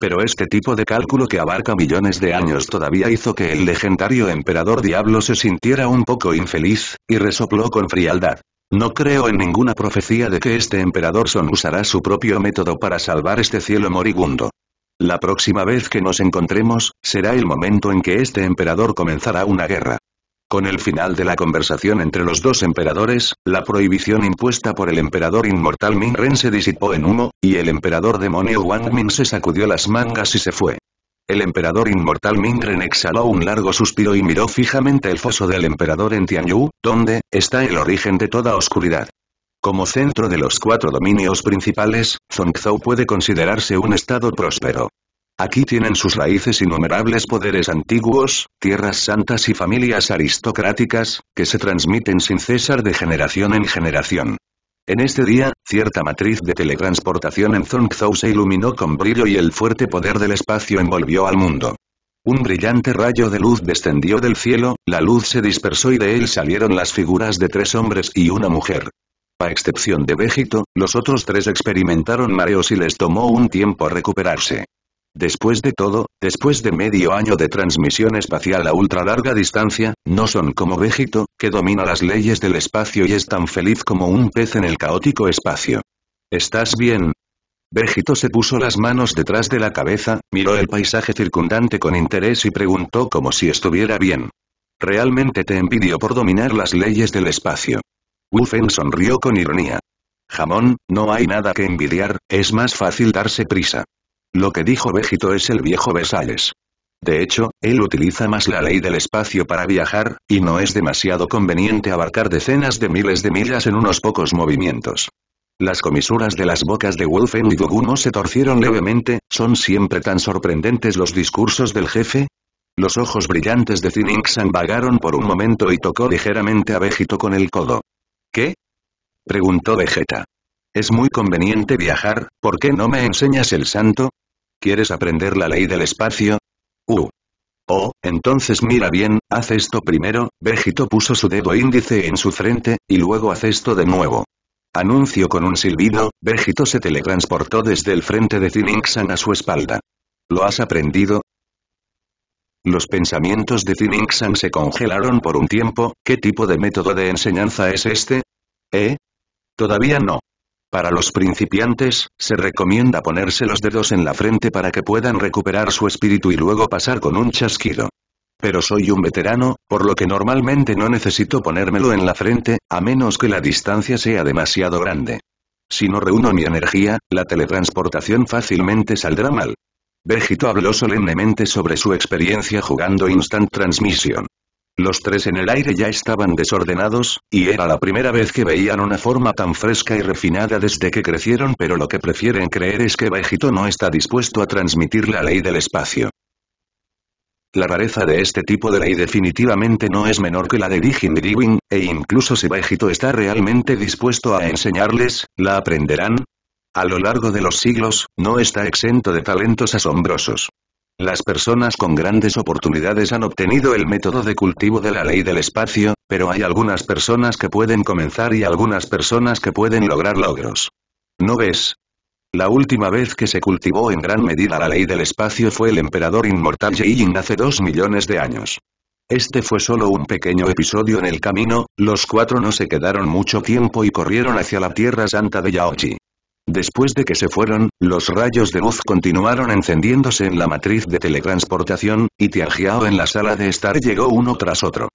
Pero este tipo de cálculo que abarca millones de años todavía hizo que el legendario emperador Diablo se sintiera un poco infeliz, y resopló con frialdad. No creo en ninguna profecía de que este emperador Son usará su propio método para salvar este cielo moribundo. La próxima vez que nos encontremos, será el momento en que este emperador comenzará una guerra. Con el final de la conversación entre los dos emperadores, la prohibición impuesta por el emperador inmortal Mingren Ren se disipó en humo, y el emperador demonio Wang Ming se sacudió las mangas y se fue. El emperador inmortal Ren exhaló un largo suspiro y miró fijamente el foso del emperador en Tianyu, donde, está el origen de toda oscuridad. Como centro de los cuatro dominios principales, Zongzhou puede considerarse un estado próspero. Aquí tienen sus raíces innumerables poderes antiguos, tierras santas y familias aristocráticas, que se transmiten sin cesar de generación en generación. En este día, cierta matriz de teletransportación en Zhongzhou se iluminó con brillo y el fuerte poder del espacio envolvió al mundo. Un brillante rayo de luz descendió del cielo, la luz se dispersó y de él salieron las figuras de tres hombres y una mujer. A excepción de Vegito, los otros tres experimentaron mareos y les tomó un tiempo recuperarse. Después de todo, después de medio año de transmisión espacial a ultra larga distancia, no son como Vegito, que domina las leyes del espacio y es tan feliz como un pez en el caótico espacio. ¿Estás bien? Vegito se puso las manos detrás de la cabeza, miró el paisaje circundante con interés y preguntó como si estuviera bien. Realmente te envidio por dominar las leyes del espacio. Wufen sonrió con ironía. Jamón, no hay nada que envidiar, es más fácil darse prisa. Lo que dijo Vegito es el viejo Besales. De hecho, él utiliza más la ley del espacio para viajar, y no es demasiado conveniente abarcar decenas de miles de millas en unos pocos movimientos. Las comisuras de las bocas de Wolfen y Doguno se torcieron levemente, ¿son siempre tan sorprendentes los discursos del jefe? Los ojos brillantes de Zinixan vagaron por un momento y tocó ligeramente a Vegito con el codo. ¿Qué? preguntó Vegeta. Es muy conveniente viajar, ¿por qué no me enseñas el santo? ¿Quieres aprender la ley del espacio? Uh. Oh, entonces mira bien, haz esto primero, Vegito puso su dedo índice en su frente, y luego haz esto de nuevo. Anuncio con un silbido, Vegito se teletransportó desde el frente de Zinixan a su espalda. ¿Lo has aprendido? Los pensamientos de Zinixan se congelaron por un tiempo, ¿qué tipo de método de enseñanza es este? ¿Eh? Todavía no. Para los principiantes, se recomienda ponerse los dedos en la frente para que puedan recuperar su espíritu y luego pasar con un chasquido. Pero soy un veterano, por lo que normalmente no necesito ponérmelo en la frente, a menos que la distancia sea demasiado grande. Si no reúno mi energía, la teletransportación fácilmente saldrá mal. Vegito habló solemnemente sobre su experiencia jugando Instant Transmission. Los tres en el aire ya estaban desordenados, y era la primera vez que veían una forma tan fresca y refinada desde que crecieron pero lo que prefieren creer es que Bajito no está dispuesto a transmitir la ley del espacio. La rareza de este tipo de ley definitivamente no es menor que la de Digimiribin, e incluso si Bajito está realmente dispuesto a enseñarles, ¿la aprenderán? A lo largo de los siglos, no está exento de talentos asombrosos. Las personas con grandes oportunidades han obtenido el método de cultivo de la ley del espacio, pero hay algunas personas que pueden comenzar y algunas personas que pueden lograr logros. ¿No ves? La última vez que se cultivó en gran medida la ley del espacio fue el emperador inmortal Jin hace dos millones de años. Este fue solo un pequeño episodio en el camino, los cuatro no se quedaron mucho tiempo y corrieron hacia la Tierra Santa de Yaochi. Después de que se fueron, los rayos de luz continuaron encendiéndose en la matriz de teletransportación, y Tianjiao en la sala de estar llegó uno tras otro.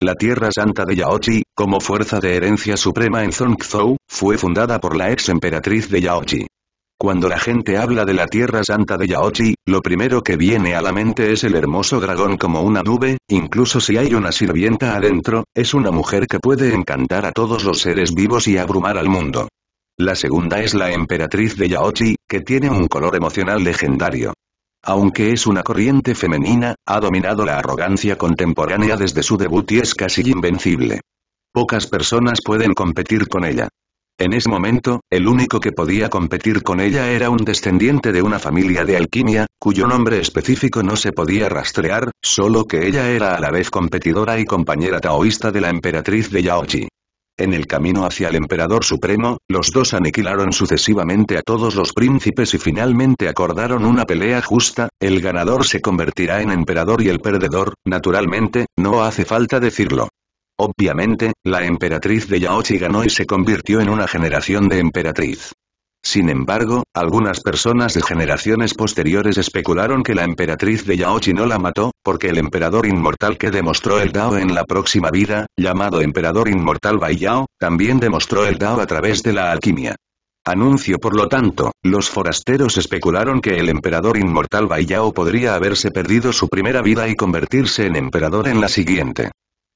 La Tierra Santa de Yaochi, como fuerza de herencia suprema en Zhongzhou, fue fundada por la ex emperatriz de Yaochi. Cuando la gente habla de la Tierra Santa de Yaochi, lo primero que viene a la mente es el hermoso dragón como una nube, incluso si hay una sirvienta adentro, es una mujer que puede encantar a todos los seres vivos y abrumar al mundo. La segunda es la emperatriz de Yaochi, que tiene un color emocional legendario. Aunque es una corriente femenina, ha dominado la arrogancia contemporánea desde su debut y es casi invencible. Pocas personas pueden competir con ella. En ese momento, el único que podía competir con ella era un descendiente de una familia de alquimia, cuyo nombre específico no se podía rastrear, solo que ella era a la vez competidora y compañera taoísta de la emperatriz de Yaochi. En el camino hacia el Emperador Supremo, los dos aniquilaron sucesivamente a todos los príncipes y finalmente acordaron una pelea justa, el ganador se convertirá en emperador y el perdedor, naturalmente, no hace falta decirlo. Obviamente, la emperatriz de Yaochi ganó y se convirtió en una generación de emperatriz. Sin embargo, algunas personas de generaciones posteriores especularon que la emperatriz de Yaochi no la mató, porque el emperador inmortal que demostró el Dao en la próxima vida, llamado emperador inmortal Bai Yao, también demostró el Dao a través de la alquimia. Anuncio por lo tanto, los forasteros especularon que el emperador inmortal Baiyao podría haberse perdido su primera vida y convertirse en emperador en la siguiente.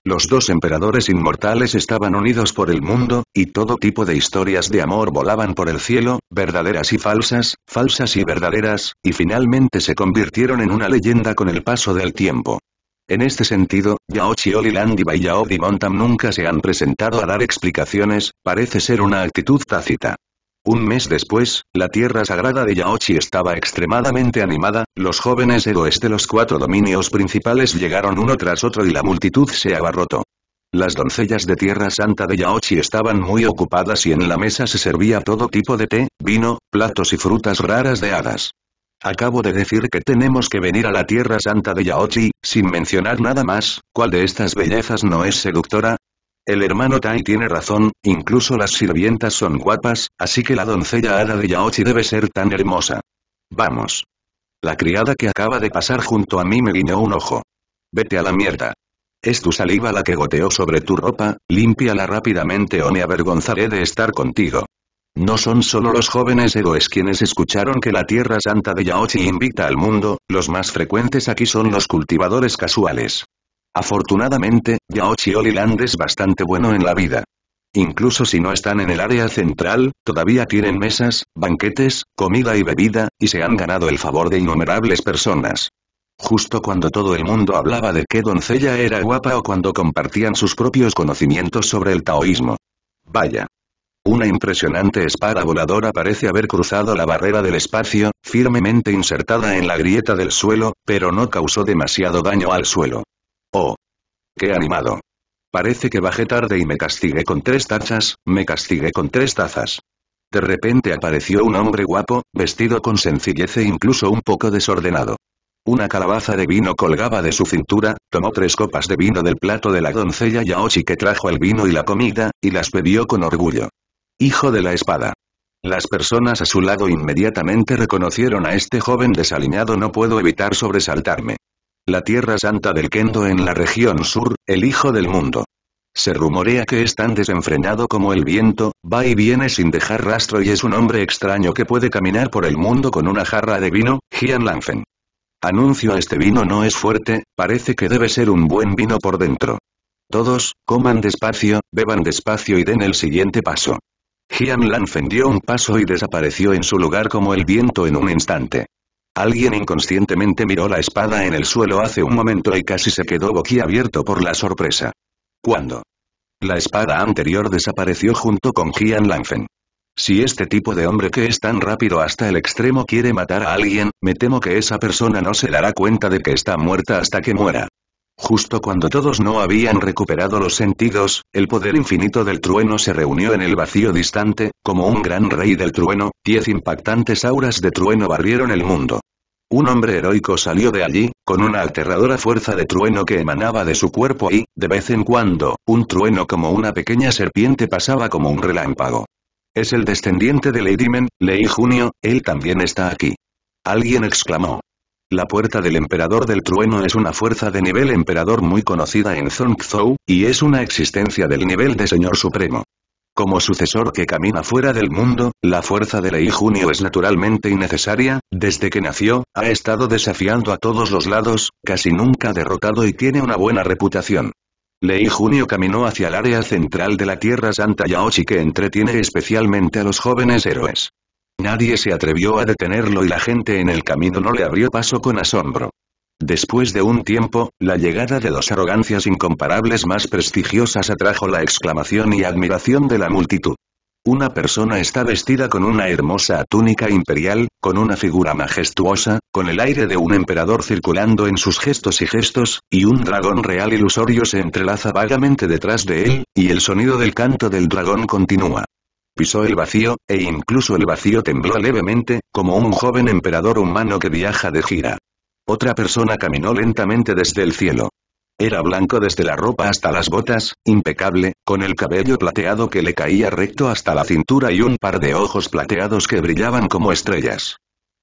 Los dos emperadores inmortales estaban unidos por el mundo, y todo tipo de historias de amor volaban por el cielo, verdaderas y falsas, falsas y verdaderas, y finalmente se convirtieron en una leyenda con el paso del tiempo. En este sentido, Yao Landiba y Yao Montam nunca se han presentado a dar explicaciones, parece ser una actitud tácita. Un mes después, la tierra sagrada de Yaochi estaba extremadamente animada, los jóvenes héroes de los cuatro dominios principales llegaron uno tras otro y la multitud se abarrotó. Las doncellas de Tierra Santa de Yaochi estaban muy ocupadas y en la mesa se servía todo tipo de té, vino, platos y frutas raras de hadas. Acabo de decir que tenemos que venir a la Tierra Santa de Yaochi, sin mencionar nada más, ¿cuál de estas bellezas no es seductora? El hermano Tai tiene razón, incluso las sirvientas son guapas, así que la doncella hada de Yaochi debe ser tan hermosa. Vamos. La criada que acaba de pasar junto a mí me guiñó un ojo. Vete a la mierda. Es tu saliva la que goteó sobre tu ropa, límpiala rápidamente o me avergonzaré de estar contigo. No son solo los jóvenes héroes quienes escucharon que la Tierra Santa de Yaochi invita al mundo, los más frecuentes aquí son los cultivadores casuales. Afortunadamente, Yaochi Land es bastante bueno en la vida. Incluso si no están en el área central, todavía tienen mesas, banquetes, comida y bebida, y se han ganado el favor de innumerables personas. Justo cuando todo el mundo hablaba de qué doncella era guapa o cuando compartían sus propios conocimientos sobre el taoísmo. Vaya. Una impresionante espada voladora parece haber cruzado la barrera del espacio, firmemente insertada en la grieta del suelo, pero no causó demasiado daño al suelo. Oh. Qué animado. Parece que bajé tarde y me castigué con tres tazas, me castigué con tres tazas. De repente apareció un hombre guapo, vestido con sencillez e incluso un poco desordenado. Una calabaza de vino colgaba de su cintura, tomó tres copas de vino del plato de la doncella Yaochi que trajo el vino y la comida, y las bebió con orgullo. Hijo de la espada. Las personas a su lado inmediatamente reconocieron a este joven desaliñado no puedo evitar sobresaltarme la tierra santa del Kendo en la región sur, el hijo del mundo. Se rumorea que es tan desenfrenado como el viento, va y viene sin dejar rastro y es un hombre extraño que puede caminar por el mundo con una jarra de vino, Jian Lanfen. Anuncio este vino no es fuerte, parece que debe ser un buen vino por dentro. Todos, coman despacio, beban despacio y den el siguiente paso. Jian Lanfen dio un paso y desapareció en su lugar como el viento en un instante. Alguien inconscientemente miró la espada en el suelo hace un momento y casi se quedó boquiabierto por la sorpresa. ¿Cuándo? La espada anterior desapareció junto con Gian Lanfen. Si este tipo de hombre que es tan rápido hasta el extremo quiere matar a alguien, me temo que esa persona no se dará cuenta de que está muerta hasta que muera. Justo cuando todos no habían recuperado los sentidos, el poder infinito del trueno se reunió en el vacío distante, como un gran rey del trueno, diez impactantes auras de trueno barrieron el mundo. Un hombre heroico salió de allí, con una aterradora fuerza de trueno que emanaba de su cuerpo y, de vez en cuando, un trueno como una pequeña serpiente pasaba como un relámpago. Es el descendiente de Lady Men, Lei Junio, él también está aquí. Alguien exclamó. La Puerta del Emperador del Trueno es una fuerza de nivel emperador muy conocida en Zhongzhou, y es una existencia del nivel de Señor Supremo. Como sucesor que camina fuera del mundo, la fuerza de Lei Junio es naturalmente innecesaria, desde que nació, ha estado desafiando a todos los lados, casi nunca derrotado y tiene una buena reputación. Lei Junio caminó hacia el área central de la Tierra Santa Yaoshi que entretiene especialmente a los jóvenes héroes. Nadie se atrevió a detenerlo y la gente en el camino no le abrió paso con asombro. Después de un tiempo, la llegada de dos arrogancias incomparables más prestigiosas atrajo la exclamación y admiración de la multitud. Una persona está vestida con una hermosa túnica imperial, con una figura majestuosa, con el aire de un emperador circulando en sus gestos y gestos, y un dragón real ilusorio se entrelaza vagamente detrás de él, y el sonido del canto del dragón continúa pisó el vacío, e incluso el vacío tembló levemente, como un joven emperador humano que viaja de gira. Otra persona caminó lentamente desde el cielo. Era blanco desde la ropa hasta las botas, impecable, con el cabello plateado que le caía recto hasta la cintura y un par de ojos plateados que brillaban como estrellas.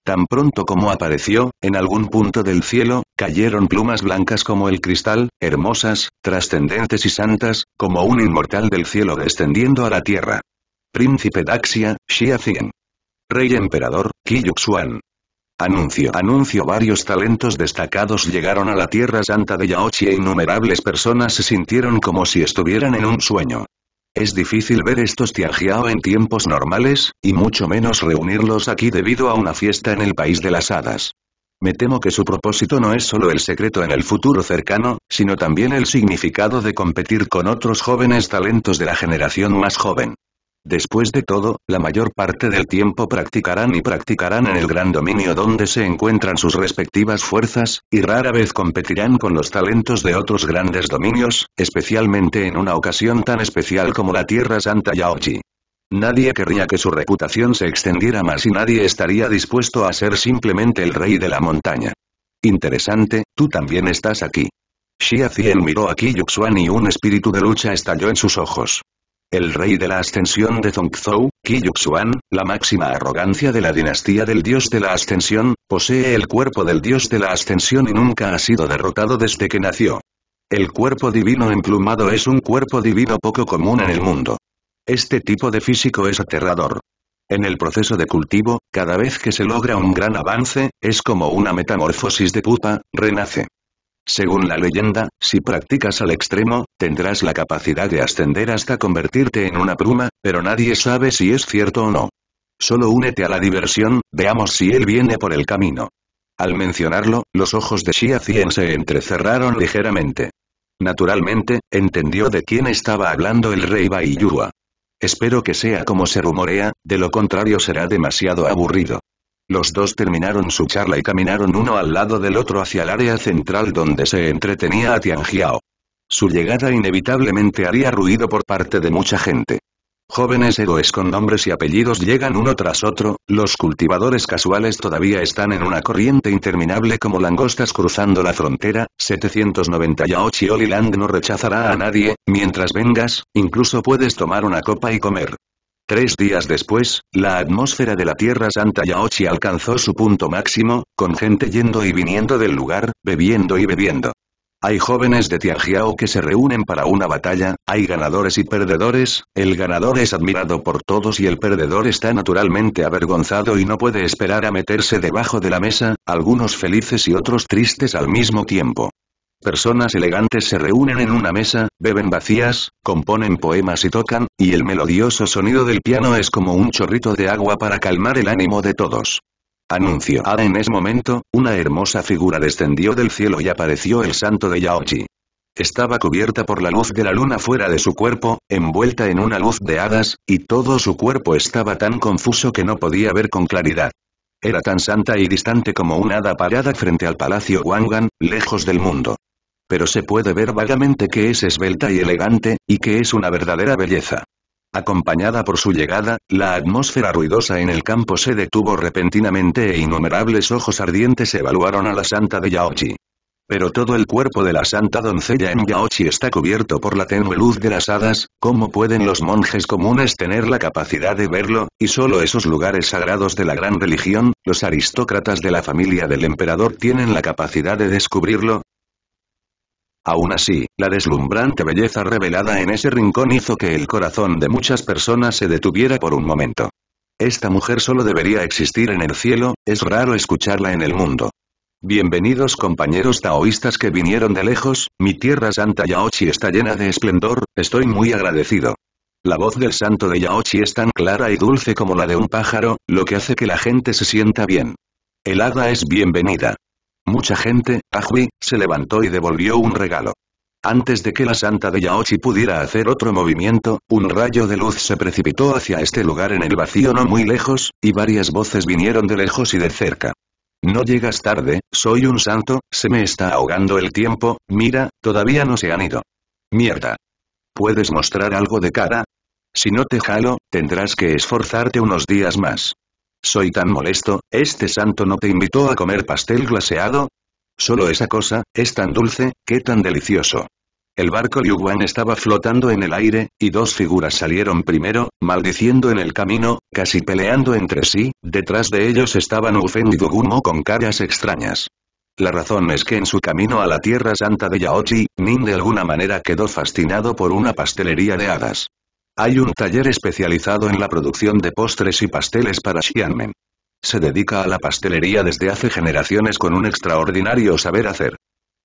Tan pronto como apareció, en algún punto del cielo, cayeron plumas blancas como el cristal, hermosas, trascendentes y santas, como un inmortal del cielo descendiendo a la tierra. Príncipe Daxia, Xia Zien. Rey Emperador, Qi Anuncio. Anuncio varios talentos destacados llegaron a la Tierra Santa de Yaochi e innumerables personas se sintieron como si estuvieran en un sueño. Es difícil ver estos Tianjiao en tiempos normales, y mucho menos reunirlos aquí debido a una fiesta en el País de las Hadas. Me temo que su propósito no es solo el secreto en el futuro cercano, sino también el significado de competir con otros jóvenes talentos de la generación más joven. Después de todo, la mayor parte del tiempo practicarán y practicarán en el gran dominio donde se encuentran sus respectivas fuerzas, y rara vez competirán con los talentos de otros grandes dominios, especialmente en una ocasión tan especial como la Tierra Santa Yaoji. Nadie querría que su reputación se extendiera más y nadie estaría dispuesto a ser simplemente el rey de la montaña. Interesante, tú también estás aquí. Xia Zien miró a Kiyuxuan y un espíritu de lucha estalló en sus ojos el rey de la ascensión de Zhongzhou, Qiyuxuan, la máxima arrogancia de la dinastía del dios de la ascensión, posee el cuerpo del dios de la ascensión y nunca ha sido derrotado desde que nació. El cuerpo divino emplumado es un cuerpo divino poco común en el mundo. Este tipo de físico es aterrador. En el proceso de cultivo, cada vez que se logra un gran avance, es como una metamorfosis de pupa, renace. Según la leyenda, si practicas al extremo, tendrás la capacidad de ascender hasta convertirte en una pruma, pero nadie sabe si es cierto o no. Solo únete a la diversión, veamos si él viene por el camino. Al mencionarlo, los ojos de Xia Cien se entrecerraron ligeramente. Naturalmente, entendió de quién estaba hablando el rey Baiyua. Espero que sea como se rumorea, de lo contrario será demasiado aburrido. Los dos terminaron su charla y caminaron uno al lado del otro hacia el área central donde se entretenía a Tianjiao. Su llegada inevitablemente haría ruido por parte de mucha gente. Jóvenes héroes con nombres y apellidos llegan uno tras otro, los cultivadores casuales todavía están en una corriente interminable como langostas cruzando la frontera, 798 Olliland no rechazará a nadie, mientras vengas, incluso puedes tomar una copa y comer. Tres días después, la atmósfera de la Tierra Santa Yaochi alcanzó su punto máximo, con gente yendo y viniendo del lugar, bebiendo y bebiendo. Hay jóvenes de Tianjiao que se reúnen para una batalla, hay ganadores y perdedores, el ganador es admirado por todos y el perdedor está naturalmente avergonzado y no puede esperar a meterse debajo de la mesa, algunos felices y otros tristes al mismo tiempo. Personas elegantes se reúnen en una mesa, beben vacías, componen poemas y tocan, y el melodioso sonido del piano es como un chorrito de agua para calmar el ánimo de todos. Anuncio. Ah, en ese momento, una hermosa figura descendió del cielo y apareció el santo de Yaochi. Estaba cubierta por la luz de la luna fuera de su cuerpo, envuelta en una luz de hadas, y todo su cuerpo estaba tan confuso que no podía ver con claridad. Era tan santa y distante como una hada parada frente al palacio Wangan, lejos del mundo pero se puede ver vagamente que es esbelta y elegante, y que es una verdadera belleza. Acompañada por su llegada, la atmósfera ruidosa en el campo se detuvo repentinamente e innumerables ojos ardientes evaluaron a la santa de Yaochi. Pero todo el cuerpo de la santa doncella en Yaochi está cubierto por la tenue luz de las hadas, ¿cómo pueden los monjes comunes tener la capacidad de verlo? Y solo esos lugares sagrados de la gran religión, los aristócratas de la familia del emperador tienen la capacidad de descubrirlo, Aún así, la deslumbrante belleza revelada en ese rincón hizo que el corazón de muchas personas se detuviera por un momento. Esta mujer solo debería existir en el cielo, es raro escucharla en el mundo. Bienvenidos compañeros taoístas que vinieron de lejos, mi tierra santa Yaochi está llena de esplendor, estoy muy agradecido. La voz del santo de Yaochi es tan clara y dulce como la de un pájaro, lo que hace que la gente se sienta bien. El hada es bienvenida. Mucha gente, ahui se levantó y devolvió un regalo. Antes de que la santa de Yaochi pudiera hacer otro movimiento, un rayo de luz se precipitó hacia este lugar en el vacío no muy lejos, y varias voces vinieron de lejos y de cerca. No llegas tarde, soy un santo, se me está ahogando el tiempo, mira, todavía no se han ido. Mierda. ¿Puedes mostrar algo de cara? Si no te jalo, tendrás que esforzarte unos días más. Soy tan molesto, este santo no te invitó a comer pastel glaseado. Solo esa cosa, es tan dulce, qué tan delicioso. El barco Liu Wan estaba flotando en el aire, y dos figuras salieron primero, maldiciendo en el camino, casi peleando entre sí, detrás de ellos estaban Ufen y Dugumo con caras extrañas. La razón es que en su camino a la Tierra Santa de Yaochi, Nin de alguna manera quedó fascinado por una pastelería de hadas. Hay un taller especializado en la producción de postres y pasteles para Xianmen. Se dedica a la pastelería desde hace generaciones con un extraordinario saber hacer.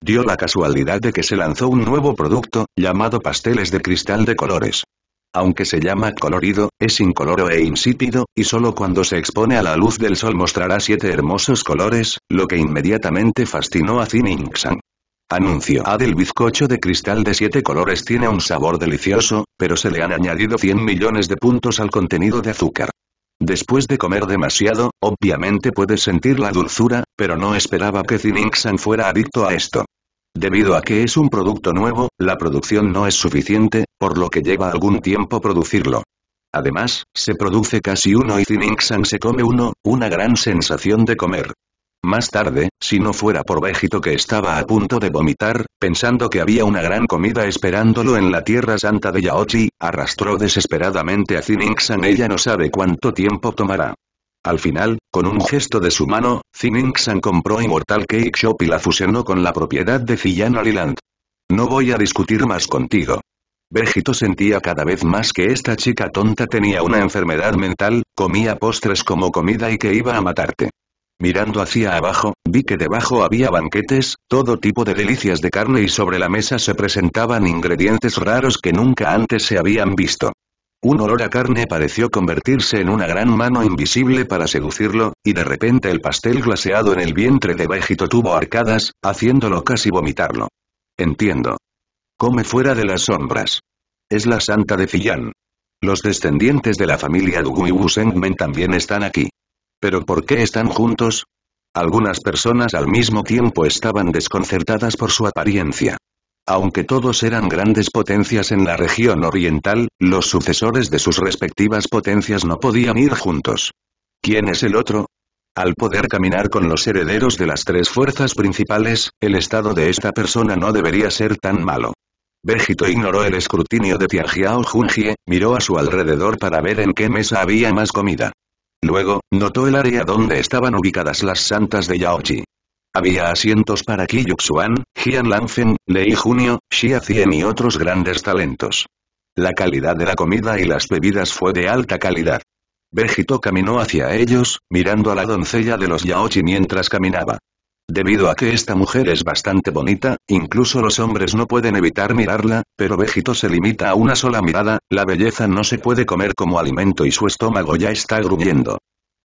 Dio la casualidad de que se lanzó un nuevo producto, llamado pasteles de cristal de colores. Aunque se llama colorido, es incoloro e insípido, y solo cuando se expone a la luz del sol mostrará siete hermosos colores, lo que inmediatamente fascinó a Xin Anuncio Adel bizcocho de cristal de siete colores tiene un sabor delicioso, pero se le han añadido 100 millones de puntos al contenido de azúcar. Después de comer demasiado, obviamente puedes sentir la dulzura, pero no esperaba que Zininxan fuera adicto a esto. Debido a que es un producto nuevo, la producción no es suficiente, por lo que lleva algún tiempo producirlo. Además, se produce casi uno y Zinxan se come uno, una gran sensación de comer. Más tarde, si no fuera por Vegito que estaba a punto de vomitar, pensando que había una gran comida esperándolo en la Tierra Santa de Yaochi, arrastró desesperadamente a Zinixan ella no sabe cuánto tiempo tomará. Al final, con un gesto de su mano, Zinixan compró Immortal Cake Shop y la fusionó con la propiedad de Ziyan Aliland. No voy a discutir más contigo. Vegito sentía cada vez más que esta chica tonta tenía una enfermedad mental, comía postres como comida y que iba a matarte. Mirando hacia abajo, vi que debajo había banquetes, todo tipo de delicias de carne y sobre la mesa se presentaban ingredientes raros que nunca antes se habían visto. Un olor a carne pareció convertirse en una gran mano invisible para seducirlo, y de repente el pastel glaseado en el vientre de bajito tuvo arcadas, haciéndolo casi vomitarlo. Entiendo. Come fuera de las sombras. Es la santa de Fillán. Los descendientes de la familia Duguibu también están aquí. ¿Pero por qué están juntos? Algunas personas al mismo tiempo estaban desconcertadas por su apariencia. Aunque todos eran grandes potencias en la región oriental, los sucesores de sus respectivas potencias no podían ir juntos. ¿Quién es el otro? Al poder caminar con los herederos de las tres fuerzas principales, el estado de esta persona no debería ser tan malo. Vegito ignoró el escrutinio de Tianjiao Junjie, miró a su alrededor para ver en qué mesa había más comida. Luego, notó el área donde estaban ubicadas las santas de Yaochi. Había asientos para Kiyuxuan, Jian Lanfen, Lei Junio, Xia Cien y otros grandes talentos. La calidad de la comida y las bebidas fue de alta calidad. Vegito caminó hacia ellos, mirando a la doncella de los Yaochi mientras caminaba. Debido a que esta mujer es bastante bonita, incluso los hombres no pueden evitar mirarla, pero Vegito se limita a una sola mirada, la belleza no se puede comer como alimento y su estómago ya está gruñendo.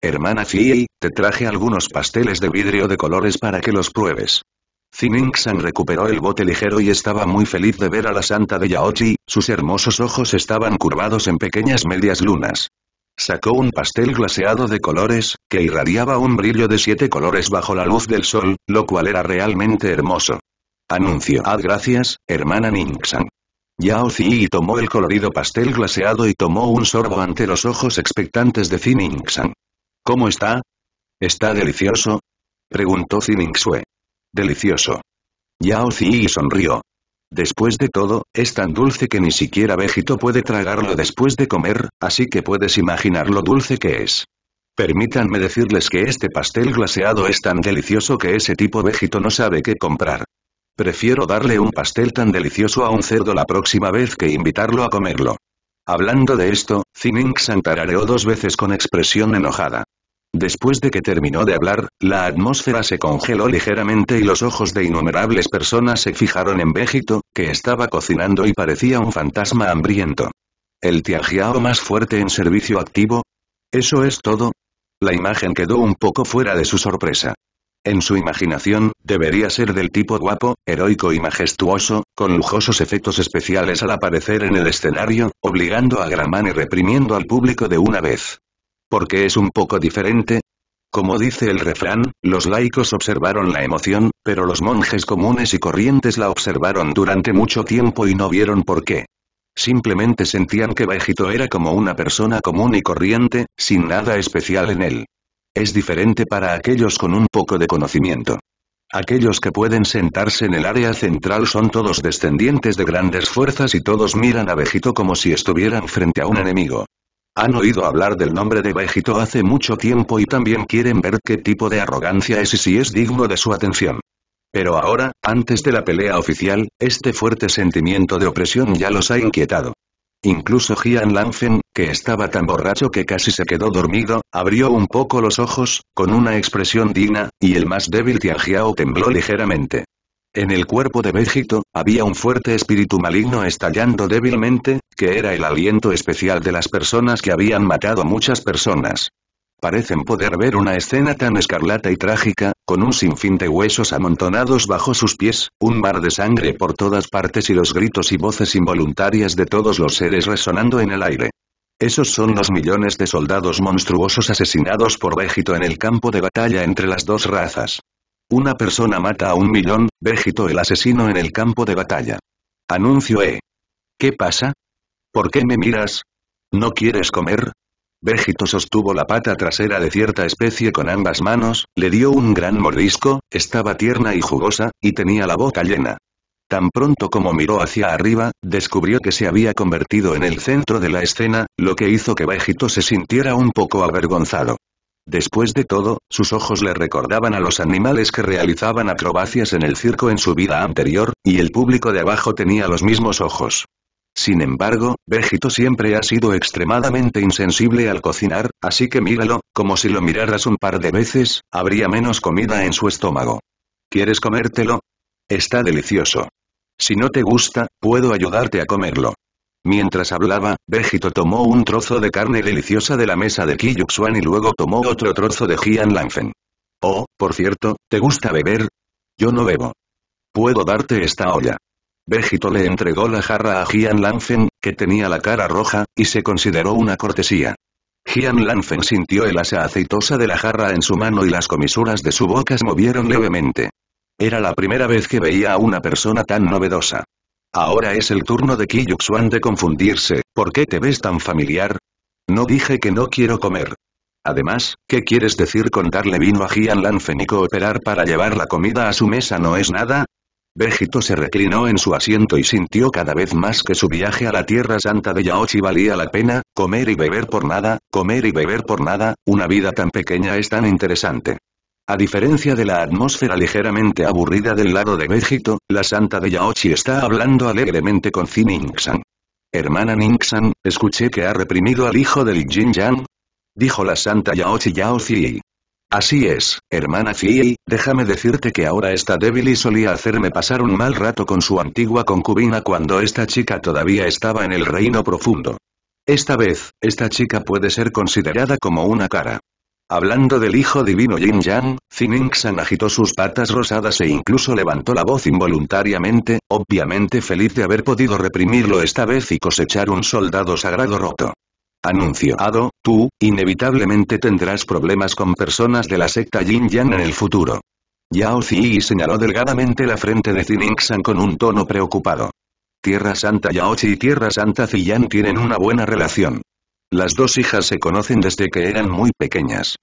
Hermana Fee, te traje algunos pasteles de vidrio de colores para que los pruebes. San recuperó el bote ligero y estaba muy feliz de ver a la santa de Yaochi, sus hermosos ojos estaban curvados en pequeñas medias lunas. Sacó un pastel glaseado de colores, que irradiaba un brillo de siete colores bajo la luz del sol, lo cual era realmente hermoso. Anuncio. Ad gracias, hermana Ningxan. Yao Ziyi tomó el colorido pastel glaseado y tomó un sorbo ante los ojos expectantes de Ningxan. ¿Cómo está? ¿Está delicioso? Preguntó Ningxue. Delicioso. Yao Ziyi sonrió. Después de todo, es tan dulce que ni siquiera Vegito puede tragarlo después de comer, así que puedes imaginar lo dulce que es. Permítanme decirles que este pastel glaseado es tan delicioso que ese tipo Vegito no sabe qué comprar. Prefiero darle un pastel tan delicioso a un cerdo la próxima vez que invitarlo a comerlo. Hablando de esto, Zinink santarareó dos veces con expresión enojada. Después de que terminó de hablar, la atmósfera se congeló ligeramente y los ojos de innumerables personas se fijaron en Vegito, que estaba cocinando y parecía un fantasma hambriento. ¿El tiangiao más fuerte en servicio activo? ¿Eso es todo? La imagen quedó un poco fuera de su sorpresa. En su imaginación, debería ser del tipo guapo, heroico y majestuoso, con lujosos efectos especiales al aparecer en el escenario, obligando a Gramán y reprimiendo al público de una vez porque es un poco diferente. Como dice el refrán, los laicos observaron la emoción, pero los monjes comunes y corrientes la observaron durante mucho tiempo y no vieron por qué. Simplemente sentían que Bejito era como una persona común y corriente, sin nada especial en él. Es diferente para aquellos con un poco de conocimiento. Aquellos que pueden sentarse en el área central son todos descendientes de grandes fuerzas y todos miran a Bejito como si estuvieran frente a un enemigo. Han oído hablar del nombre de Vegito hace mucho tiempo y también quieren ver qué tipo de arrogancia es y si es digno de su atención. Pero ahora, antes de la pelea oficial, este fuerte sentimiento de opresión ya los ha inquietado. Incluso Jian Lanfen, que estaba tan borracho que casi se quedó dormido, abrió un poco los ojos, con una expresión digna, y el más débil Tianjiao tembló ligeramente. En el cuerpo de Vegito, había un fuerte espíritu maligno estallando débilmente, que era el aliento especial de las personas que habían matado muchas personas. Parecen poder ver una escena tan escarlata y trágica, con un sinfín de huesos amontonados bajo sus pies, un mar de sangre por todas partes y los gritos y voces involuntarias de todos los seres resonando en el aire. Esos son los millones de soldados monstruosos asesinados por Vegito en el campo de batalla entre las dos razas. Una persona mata a un millón, bégito el asesino en el campo de batalla. Anuncio E. ¿Qué pasa? ¿Por qué me miras? ¿No quieres comer? Vegito sostuvo la pata trasera de cierta especie con ambas manos, le dio un gran mordisco, estaba tierna y jugosa, y tenía la boca llena. Tan pronto como miró hacia arriba, descubrió que se había convertido en el centro de la escena, lo que hizo que Vegito se sintiera un poco avergonzado. Después de todo, sus ojos le recordaban a los animales que realizaban acrobacias en el circo en su vida anterior, y el público de abajo tenía los mismos ojos. Sin embargo, Vegito siempre ha sido extremadamente insensible al cocinar, así que míralo, como si lo miraras un par de veces, habría menos comida en su estómago. ¿Quieres comértelo? Está delicioso. Si no te gusta, puedo ayudarte a comerlo. Mientras hablaba, Vegito tomó un trozo de carne deliciosa de la mesa de Kiyuxuan y luego tomó otro trozo de Jian Lanfen. Oh, por cierto, ¿te gusta beber? Yo no bebo. Puedo darte esta olla. Vegito le entregó la jarra a Jian Lanfen, que tenía la cara roja, y se consideró una cortesía. Jian Lanfen sintió el asa aceitosa de la jarra en su mano y las comisuras de su boca se movieron levemente. Era la primera vez que veía a una persona tan novedosa. Ahora es el turno de Kiyuxuan de confundirse, ¿por qué te ves tan familiar? No dije que no quiero comer. Además, ¿qué quieres decir con darle vino a Jian Lanfen y cooperar para llevar la comida a su mesa no es nada? Vegito se reclinó en su asiento y sintió cada vez más que su viaje a la Tierra Santa de Yaochi valía la pena, comer y beber por nada, comer y beber por nada, una vida tan pequeña es tan interesante. A diferencia de la atmósfera ligeramente aburrida del lado de México, la santa de Yaochi está hablando alegremente con Zi Ningxan. Hermana Ningxan, escuché que ha reprimido al hijo del Jin Yang. Dijo la santa Yaochi Yao Así es, hermana Xi, déjame decirte que ahora está débil y solía hacerme pasar un mal rato con su antigua concubina cuando esta chica todavía estaba en el reino profundo. Esta vez, esta chica puede ser considerada como una cara. Hablando del hijo divino Yin Yang, San agitó sus patas rosadas e incluso levantó la voz involuntariamente, obviamente feliz de haber podido reprimirlo esta vez y cosechar un soldado sagrado roto. "Ado, tú, inevitablemente tendrás problemas con personas de la secta Yin Yang en el futuro. Yao y señaló delgadamente la frente de San con un tono preocupado. Tierra Santa Yaochi y Tierra Santa Zi-Yang tienen una buena relación. Las dos hijas se conocen desde que eran muy pequeñas.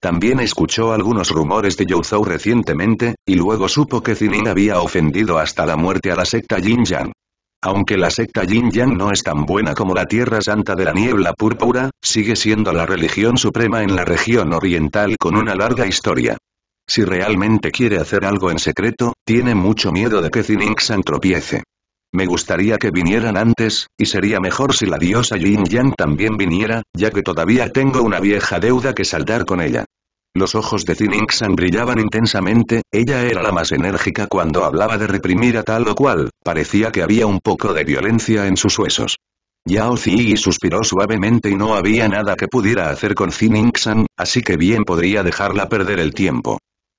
También escuchó algunos rumores de Youzhou recientemente, y luego supo que Zinin había ofendido hasta la muerte a la secta Jinjiang. Aunque la secta Jinjiang no es tan buena como la Tierra Santa de la Niebla Púrpura, sigue siendo la religión suprema en la región oriental con una larga historia. Si realmente quiere hacer algo en secreto, tiene mucho miedo de que Zinin se tropiece. Me gustaría que vinieran antes, y sería mejor si la diosa Yin Yang también viniera, ya que todavía tengo una vieja deuda que saldar con ella. Los ojos de Zinixan brillaban intensamente, ella era la más enérgica cuando hablaba de reprimir a tal o cual, parecía que había un poco de violencia en sus huesos. Yao Ziyi suspiró suavemente y no había nada que pudiera hacer con Zinixan, así que bien podría dejarla perder el tiempo.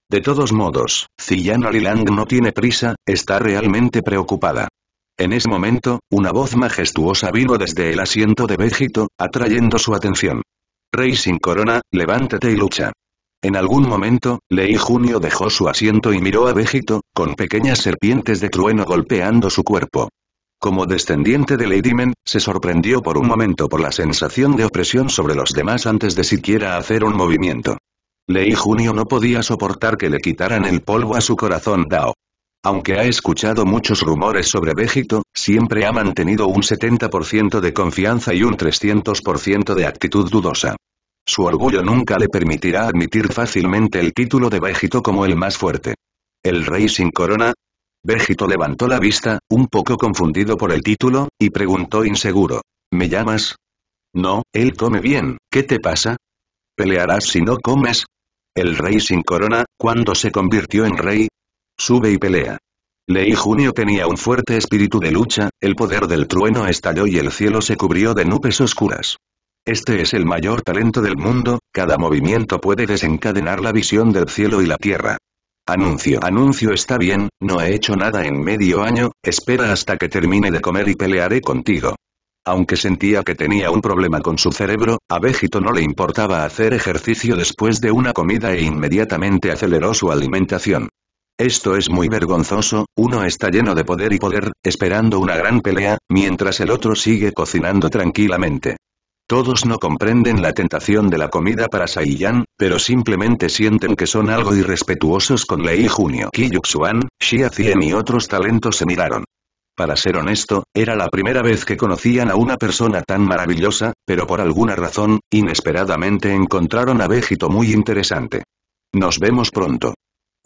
De todos modos, Ziyan Alilang no tiene prisa, está realmente preocupada. En ese momento, una voz majestuosa vino desde el asiento de Vegito, atrayendo su atención. Rey sin corona, levántate y lucha. En algún momento, Lei Junio dejó su asiento y miró a Vegito, con pequeñas serpientes de trueno golpeando su cuerpo. Como descendiente de Lady Men, se sorprendió por un momento por la sensación de opresión sobre los demás antes de siquiera hacer un movimiento. Lei Junio no podía soportar que le quitaran el polvo a su corazón Dao. Aunque ha escuchado muchos rumores sobre Béjito, siempre ha mantenido un 70% de confianza y un 300% de actitud dudosa. Su orgullo nunca le permitirá admitir fácilmente el título de Béjito como el más fuerte. ¿El rey sin corona? Béjito levantó la vista, un poco confundido por el título, y preguntó inseguro. ¿Me llamas? No, él come bien, ¿qué te pasa? ¿Pelearás si no comes? El rey sin corona, cuando se convirtió en rey, Sube y pelea. Lei Junio tenía un fuerte espíritu de lucha, el poder del trueno estalló y el cielo se cubrió de nubes oscuras. Este es el mayor talento del mundo, cada movimiento puede desencadenar la visión del cielo y la tierra. Anuncio. Anuncio está bien, no he hecho nada en medio año, espera hasta que termine de comer y pelearé contigo. Aunque sentía que tenía un problema con su cerebro, a Vegito no le importaba hacer ejercicio después de una comida e inmediatamente aceleró su alimentación. Esto es muy vergonzoso, uno está lleno de poder y poder, esperando una gran pelea, mientras el otro sigue cocinando tranquilamente. Todos no comprenden la tentación de la comida para Saiyan, pero simplemente sienten que son algo irrespetuosos con Lei Junio. Kiyuxuan, Xia Cien y otros talentos se miraron. Para ser honesto, era la primera vez que conocían a una persona tan maravillosa, pero por alguna razón, inesperadamente encontraron a Vegito muy interesante. Nos vemos pronto.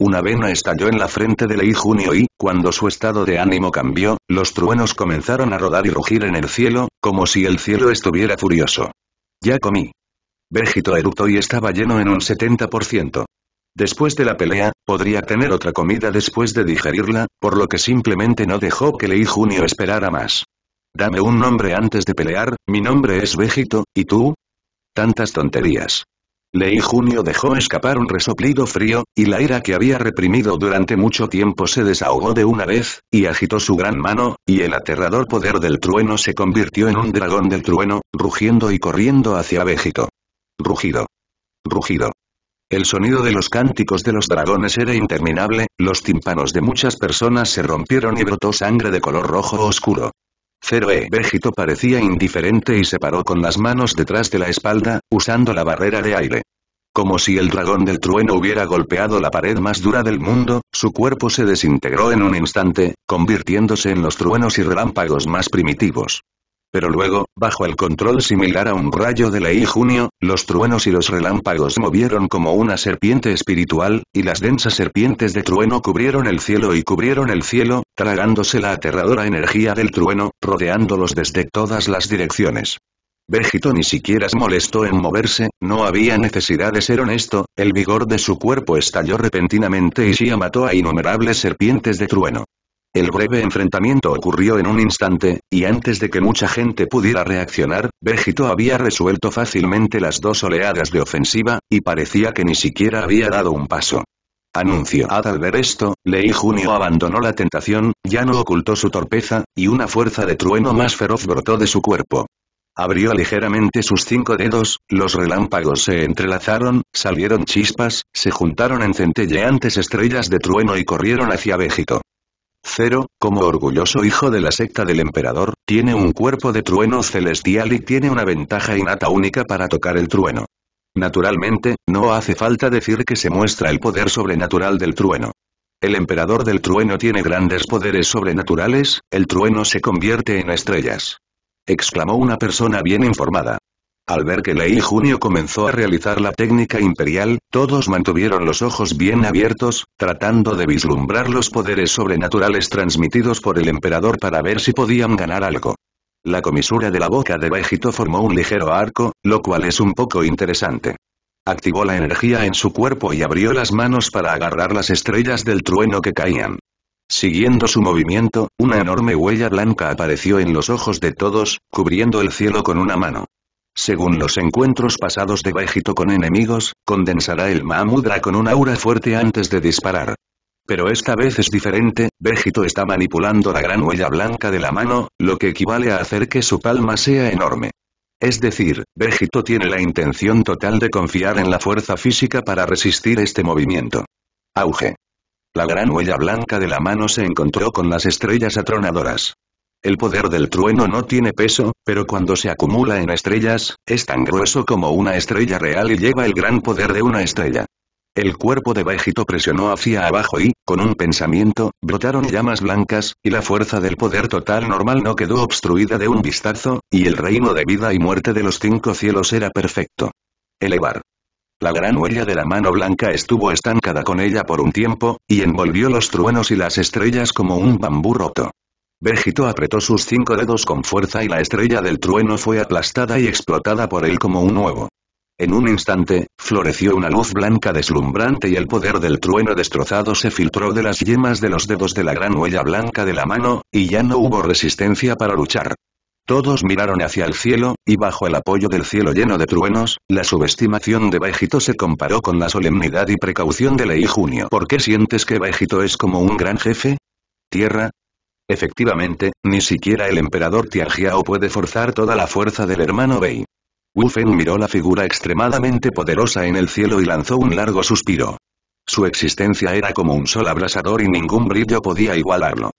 Una vena estalló en la frente de Lei Junio y, cuando su estado de ánimo cambió, los truenos comenzaron a rodar y rugir en el cielo, como si el cielo estuviera furioso. Ya comí. Vegito eructó y estaba lleno en un 70%. Después de la pelea, podría tener otra comida después de digerirla, por lo que simplemente no dejó que Lei Junio esperara más. Dame un nombre antes de pelear, mi nombre es Vegito, ¿y tú? Tantas tonterías. Lei Junio dejó escapar un resoplido frío, y la ira que había reprimido durante mucho tiempo se desahogó de una vez, y agitó su gran mano, y el aterrador poder del trueno se convirtió en un dragón del trueno, rugiendo y corriendo hacia béjito Rugido. Rugido. El sonido de los cánticos de los dragones era interminable, los tímpanos de muchas personas se rompieron y brotó sangre de color rojo oscuro. Ceroe parecía indiferente y se paró con las manos detrás de la espalda, usando la barrera de aire. Como si el dragón del trueno hubiera golpeado la pared más dura del mundo, su cuerpo se desintegró en un instante, convirtiéndose en los truenos y relámpagos más primitivos. Pero luego, bajo el control similar a un rayo de ley junio, los truenos y los relámpagos movieron como una serpiente espiritual, y las densas serpientes de trueno cubrieron el cielo y cubrieron el cielo, tragándose la aterradora energía del trueno, rodeándolos desde todas las direcciones. Vegito ni siquiera se molestó en moverse, no había necesidad de ser honesto, el vigor de su cuerpo estalló repentinamente y Shia mató a innumerables serpientes de trueno. El breve enfrentamiento ocurrió en un instante, y antes de que mucha gente pudiera reaccionar, Vegito había resuelto fácilmente las dos oleadas de ofensiva, y parecía que ni siquiera había dado un paso. Anuncio. al ver esto, Lei Junio abandonó la tentación, ya no ocultó su torpeza, y una fuerza de trueno más feroz brotó de su cuerpo. Abrió ligeramente sus cinco dedos, los relámpagos se entrelazaron, salieron chispas, se juntaron en centelleantes estrellas de trueno y corrieron hacia Vegito. Cero, como orgulloso hijo de la secta del emperador, tiene un cuerpo de trueno celestial y tiene una ventaja innata única para tocar el trueno. Naturalmente, no hace falta decir que se muestra el poder sobrenatural del trueno. El emperador del trueno tiene grandes poderes sobrenaturales, el trueno se convierte en estrellas. Exclamó una persona bien informada. Al ver que Lei Junio comenzó a realizar la técnica imperial, todos mantuvieron los ojos bien abiertos, tratando de vislumbrar los poderes sobrenaturales transmitidos por el emperador para ver si podían ganar algo. La comisura de la boca de Vegito formó un ligero arco, lo cual es un poco interesante. Activó la energía en su cuerpo y abrió las manos para agarrar las estrellas del trueno que caían. Siguiendo su movimiento, una enorme huella blanca apareció en los ojos de todos, cubriendo el cielo con una mano. Según los encuentros pasados de Vegito con enemigos, condensará el Mahamudra con un aura fuerte antes de disparar. Pero esta vez es diferente, Vegito está manipulando la gran huella blanca de la mano, lo que equivale a hacer que su palma sea enorme. Es decir, Vegito tiene la intención total de confiar en la fuerza física para resistir este movimiento. Auge. La gran huella blanca de la mano se encontró con las estrellas atronadoras. El poder del trueno no tiene peso, pero cuando se acumula en estrellas, es tan grueso como una estrella real y lleva el gran poder de una estrella. El cuerpo de Vegito presionó hacia abajo y, con un pensamiento, brotaron llamas blancas, y la fuerza del poder total normal no quedó obstruida de un vistazo, y el reino de vida y muerte de los cinco cielos era perfecto. Elevar. La gran huella de la mano blanca estuvo estancada con ella por un tiempo, y envolvió los truenos y las estrellas como un bambú roto. Vegito apretó sus cinco dedos con fuerza y la estrella del trueno fue aplastada y explotada por él como un huevo. En un instante, floreció una luz blanca deslumbrante y el poder del trueno destrozado se filtró de las yemas de los dedos de la gran huella blanca de la mano, y ya no hubo resistencia para luchar. Todos miraron hacia el cielo, y bajo el apoyo del cielo lleno de truenos, la subestimación de Baejito se comparó con la solemnidad y precaución de Ley Junio. ¿Por qué sientes que Béjito es como un gran jefe? Tierra, Efectivamente, ni siquiera el emperador Tianjiao puede forzar toda la fuerza del hermano Bei. Wu miró la figura extremadamente poderosa en el cielo y lanzó un largo suspiro. Su existencia era como un sol abrasador y ningún brillo podía igualarlo.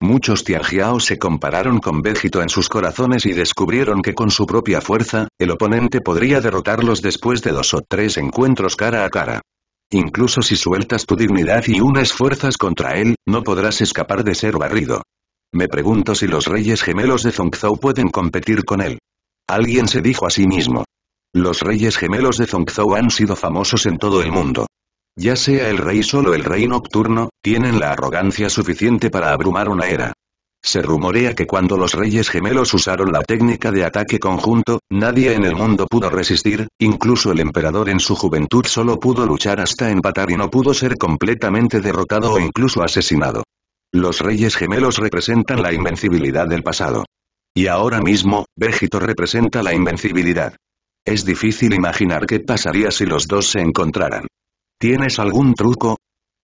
Muchos Tianjiao se compararon con Vegito en sus corazones y descubrieron que con su propia fuerza, el oponente podría derrotarlos después de dos o tres encuentros cara a cara. Incluso si sueltas tu dignidad y unas fuerzas contra él, no podrás escapar de ser barrido. Me pregunto si los reyes gemelos de Zongzhou pueden competir con él. Alguien se dijo a sí mismo. Los reyes gemelos de Zongzhou han sido famosos en todo el mundo. Ya sea el rey solo el rey nocturno, tienen la arrogancia suficiente para abrumar una era. Se rumorea que cuando los reyes gemelos usaron la técnica de ataque conjunto, nadie en el mundo pudo resistir, incluso el emperador en su juventud solo pudo luchar hasta empatar y no pudo ser completamente derrotado o incluso asesinado. Los Reyes Gemelos representan la invencibilidad del pasado. Y ahora mismo, Vegito representa la invencibilidad. Es difícil imaginar qué pasaría si los dos se encontraran. ¿Tienes algún truco?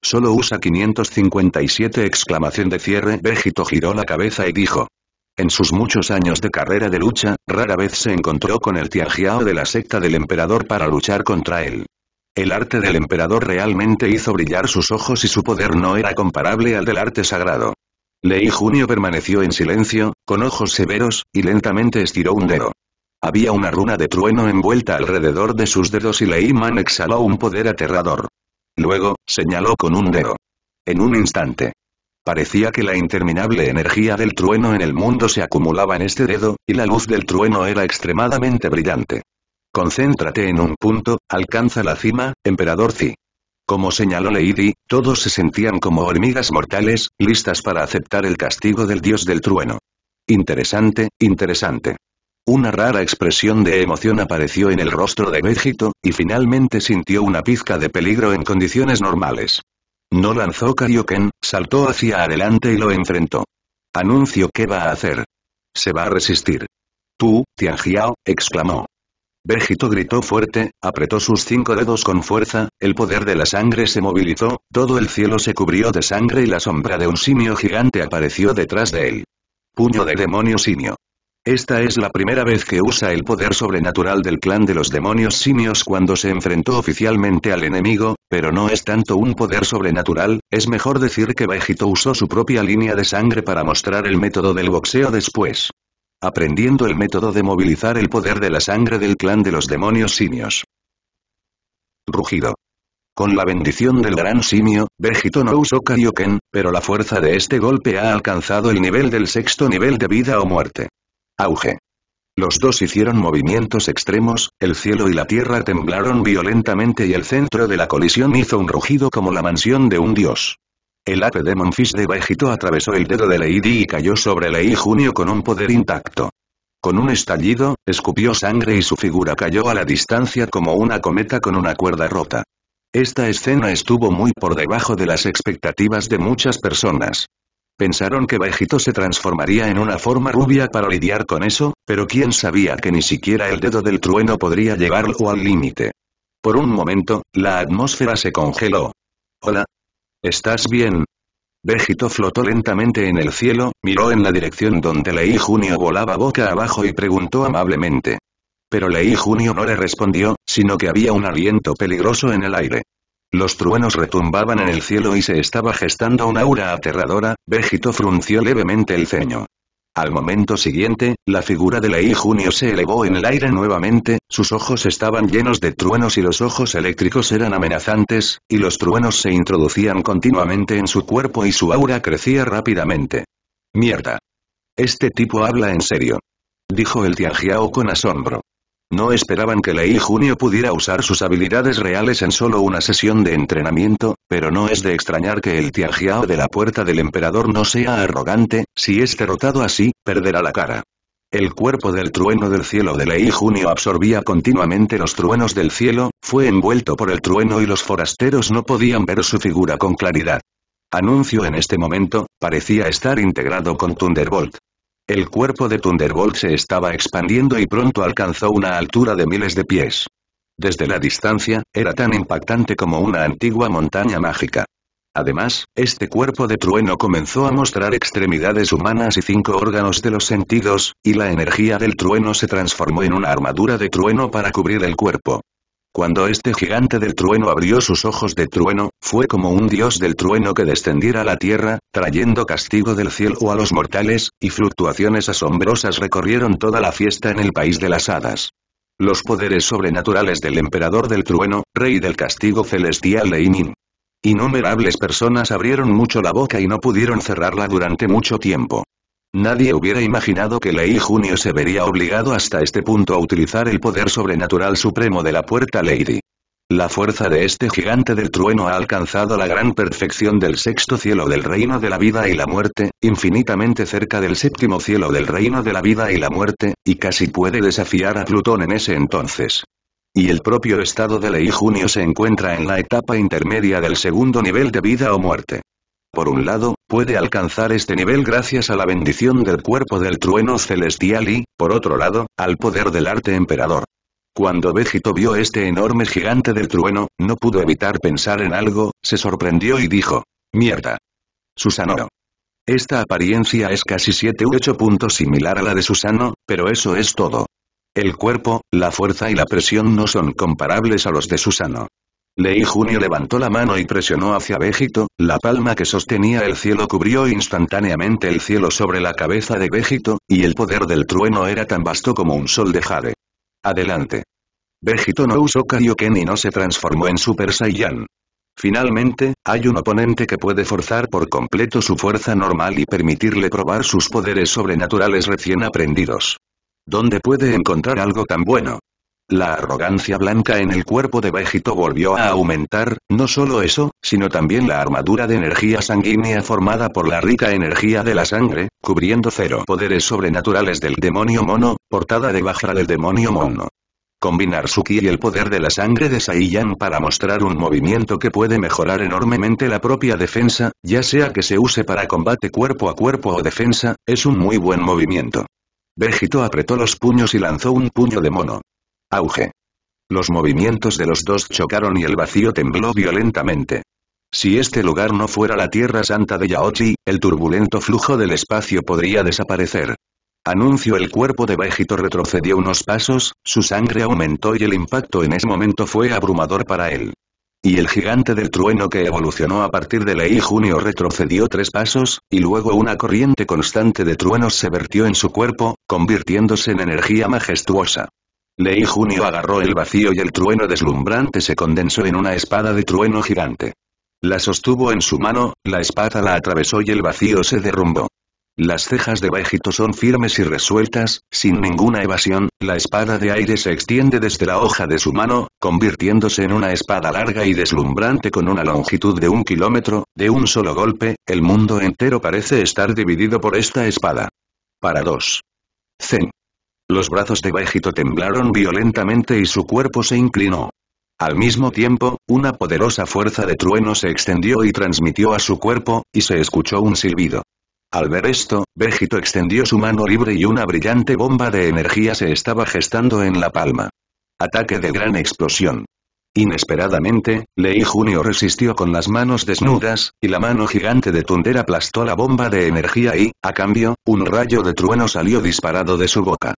Solo usa 557 exclamación de cierre. Vegito giró la cabeza y dijo. En sus muchos años de carrera de lucha, rara vez se encontró con el Tianjiao de la secta del emperador para luchar contra él. El arte del emperador realmente hizo brillar sus ojos y su poder no era comparable al del arte sagrado. Lei Junio permaneció en silencio, con ojos severos, y lentamente estiró un dedo. Había una runa de trueno envuelta alrededor de sus dedos y Lei Man exhaló un poder aterrador. Luego, señaló con un dedo. En un instante. Parecía que la interminable energía del trueno en el mundo se acumulaba en este dedo, y la luz del trueno era extremadamente brillante. Concéntrate en un punto, alcanza la cima, emperador Zi. Como señaló Lady, todos se sentían como hormigas mortales, listas para aceptar el castigo del dios del trueno. Interesante, interesante. Una rara expresión de emoción apareció en el rostro de Vegito, y finalmente sintió una pizca de peligro en condiciones normales. No lanzó Karyoken, saltó hacia adelante y lo enfrentó. Anuncio qué va a hacer. Se va a resistir. Tú, Tianjiao, exclamó. Vegito gritó fuerte, apretó sus cinco dedos con fuerza, el poder de la sangre se movilizó, todo el cielo se cubrió de sangre y la sombra de un simio gigante apareció detrás de él. Puño de demonio simio. Esta es la primera vez que usa el poder sobrenatural del clan de los demonios simios cuando se enfrentó oficialmente al enemigo, pero no es tanto un poder sobrenatural, es mejor decir que Vegito usó su propia línea de sangre para mostrar el método del boxeo después aprendiendo el método de movilizar el poder de la sangre del clan de los demonios simios. Rugido. Con la bendición del gran simio, Vegito no usó Kaioken, pero la fuerza de este golpe ha alcanzado el nivel del sexto nivel de vida o muerte. Auge. Los dos hicieron movimientos extremos, el cielo y la tierra temblaron violentamente y el centro de la colisión hizo un rugido como la mansión de un dios. El ape de Monfis de Bajito atravesó el dedo de Lady y cayó sobre Lei Junio con un poder intacto. Con un estallido, escupió sangre y su figura cayó a la distancia como una cometa con una cuerda rota. Esta escena estuvo muy por debajo de las expectativas de muchas personas. Pensaron que Bajito se transformaría en una forma rubia para lidiar con eso, pero quién sabía que ni siquiera el dedo del trueno podría llevarlo al límite. Por un momento, la atmósfera se congeló. Hola, ¿Estás bien? Vegito flotó lentamente en el cielo, miró en la dirección donde Lei Junio volaba boca abajo y preguntó amablemente. Pero Lei Junio no le respondió, sino que había un aliento peligroso en el aire. Los truenos retumbaban en el cielo y se estaba gestando una aura aterradora, Vegito frunció levemente el ceño. Al momento siguiente, la figura de Lei Junio se elevó en el aire nuevamente, sus ojos estaban llenos de truenos y los ojos eléctricos eran amenazantes, y los truenos se introducían continuamente en su cuerpo y su aura crecía rápidamente. Mierda. Este tipo habla en serio. Dijo el Tianjiao con asombro. No esperaban que Lei Junio pudiera usar sus habilidades reales en solo una sesión de entrenamiento, pero no es de extrañar que el Tianjiao de la Puerta del Emperador no sea arrogante, si es derrotado así, perderá la cara. El cuerpo del trueno del cielo de Lei Junio absorbía continuamente los truenos del cielo, fue envuelto por el trueno y los forasteros no podían ver su figura con claridad. Anuncio en este momento, parecía estar integrado con Thunderbolt. El cuerpo de Thunderbolt se estaba expandiendo y pronto alcanzó una altura de miles de pies. Desde la distancia, era tan impactante como una antigua montaña mágica. Además, este cuerpo de trueno comenzó a mostrar extremidades humanas y cinco órganos de los sentidos, y la energía del trueno se transformó en una armadura de trueno para cubrir el cuerpo. Cuando este gigante del trueno abrió sus ojos de trueno, fue como un dios del trueno que descendiera a la tierra, trayendo castigo del cielo a los mortales, y fluctuaciones asombrosas recorrieron toda la fiesta en el país de las hadas. Los poderes sobrenaturales del emperador del trueno, rey del castigo celestial de Inin. Innumerables personas abrieron mucho la boca y no pudieron cerrarla durante mucho tiempo. Nadie hubiera imaginado que Lei Junio se vería obligado hasta este punto a utilizar el poder sobrenatural supremo de la Puerta Lady. La fuerza de este gigante del trueno ha alcanzado la gran perfección del sexto cielo del reino de la vida y la muerte, infinitamente cerca del séptimo cielo del reino de la vida y la muerte, y casi puede desafiar a Plutón en ese entonces. Y el propio estado de Lei junio se encuentra en la etapa intermedia del segundo nivel de vida o muerte. Por un lado, puede alcanzar este nivel gracias a la bendición del cuerpo del trueno celestial y, por otro lado, al poder del arte emperador. Cuando Vegito vio este enorme gigante del trueno, no pudo evitar pensar en algo, se sorprendió y dijo. Mierda. Susanoo. Esta apariencia es casi 7 u 8 puntos similar a la de Susano, pero eso es todo. El cuerpo, la fuerza y la presión no son comparables a los de Susano. Lei Junio levantó la mano y presionó hacia Vegito, la palma que sostenía el cielo cubrió instantáneamente el cielo sobre la cabeza de Vegito, y el poder del trueno era tan vasto como un sol de jade. Adelante. Vegito no usó Kaioken y no se transformó en Super Saiyan. Finalmente, hay un oponente que puede forzar por completo su fuerza normal y permitirle probar sus poderes sobrenaturales recién aprendidos. ¿Dónde puede encontrar algo tan bueno? La arrogancia blanca en el cuerpo de Vegito volvió a aumentar, no solo eso, sino también la armadura de energía sanguínea formada por la rica energía de la sangre, cubriendo cero poderes sobrenaturales del demonio mono, portada de Bajra del demonio mono. Combinar su ki y el poder de la sangre de Saiyan para mostrar un movimiento que puede mejorar enormemente la propia defensa, ya sea que se use para combate cuerpo a cuerpo o defensa, es un muy buen movimiento. Vegito apretó los puños y lanzó un puño de mono. Auge. Los movimientos de los dos chocaron y el vacío tembló violentamente. Si este lugar no fuera la Tierra Santa de Yaochi, el turbulento flujo del espacio podría desaparecer. Anuncio el cuerpo de Bajito retrocedió unos pasos, su sangre aumentó y el impacto en ese momento fue abrumador para él. Y el gigante del trueno que evolucionó a partir de Lei Junio retrocedió tres pasos, y luego una corriente constante de truenos se vertió en su cuerpo, convirtiéndose en energía majestuosa. Lei Junio agarró el vacío y el trueno deslumbrante se condensó en una espada de trueno gigante. La sostuvo en su mano, la espada la atravesó y el vacío se derrumbó. Las cejas de Bajito son firmes y resueltas, sin ninguna evasión, la espada de aire se extiende desde la hoja de su mano, convirtiéndose en una espada larga y deslumbrante con una longitud de un kilómetro, de un solo golpe, el mundo entero parece estar dividido por esta espada. Para dos. Zen. Los brazos de Béjito temblaron violentamente y su cuerpo se inclinó. Al mismo tiempo, una poderosa fuerza de trueno se extendió y transmitió a su cuerpo, y se escuchó un silbido. Al ver esto, Vegito extendió su mano libre y una brillante bomba de energía se estaba gestando en la palma. Ataque de gran explosión. Inesperadamente, Lei Junio resistió con las manos desnudas, y la mano gigante de Tundera aplastó la bomba de energía y, a cambio, un rayo de trueno salió disparado de su boca.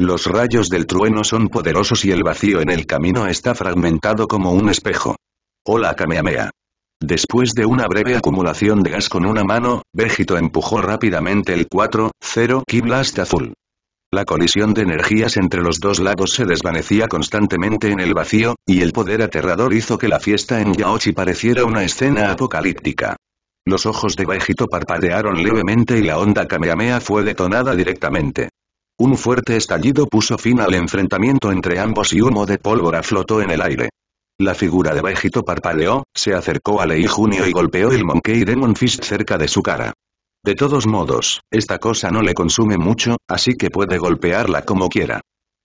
Los rayos del trueno son poderosos y el vacío en el camino está fragmentado como un espejo. Hola Kamehameha. Después de una breve acumulación de gas con una mano, Vegito empujó rápidamente el 4-0 Kiblast azul. La colisión de energías entre los dos lados se desvanecía constantemente en el vacío, y el poder aterrador hizo que la fiesta en Yaochi pareciera una escena apocalíptica. Los ojos de Vegito parpadearon levemente y la onda Kamehameha fue detonada directamente. Un fuerte estallido puso fin al enfrentamiento entre ambos y humo de pólvora flotó en el aire. La figura de Vegito parpadeó, se acercó a Lei Junio y golpeó el Monkey Demon Fist cerca de su cara. De todos modos, esta cosa no le consume mucho, así que puede golpearla como quiera.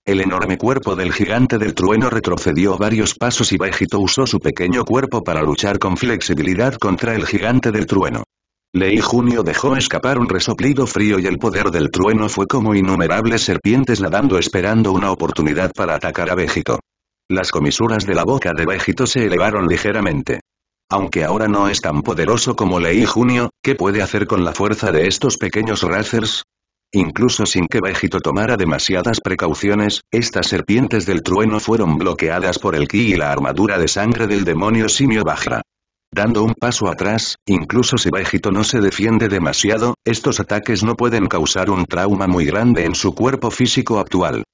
El enorme cuerpo del gigante del trueno retrocedió varios pasos y Bajito usó su pequeño cuerpo para luchar con flexibilidad contra el gigante del trueno. Lei Junio dejó escapar un resoplido frío y el poder del trueno fue como innumerables serpientes nadando esperando una oportunidad para atacar a Vegito. Las comisuras de la boca de Vegito se elevaron ligeramente. Aunque ahora no es tan poderoso como Lei Junio, ¿qué puede hacer con la fuerza de estos pequeños racers? Incluso sin que Vegito tomara demasiadas precauciones, estas serpientes del trueno fueron bloqueadas por el ki y la armadura de sangre del demonio simio Bajra. Dando un paso atrás, incluso si Vegito no se defiende demasiado, estos ataques no pueden causar un trauma muy grande en su cuerpo físico actual.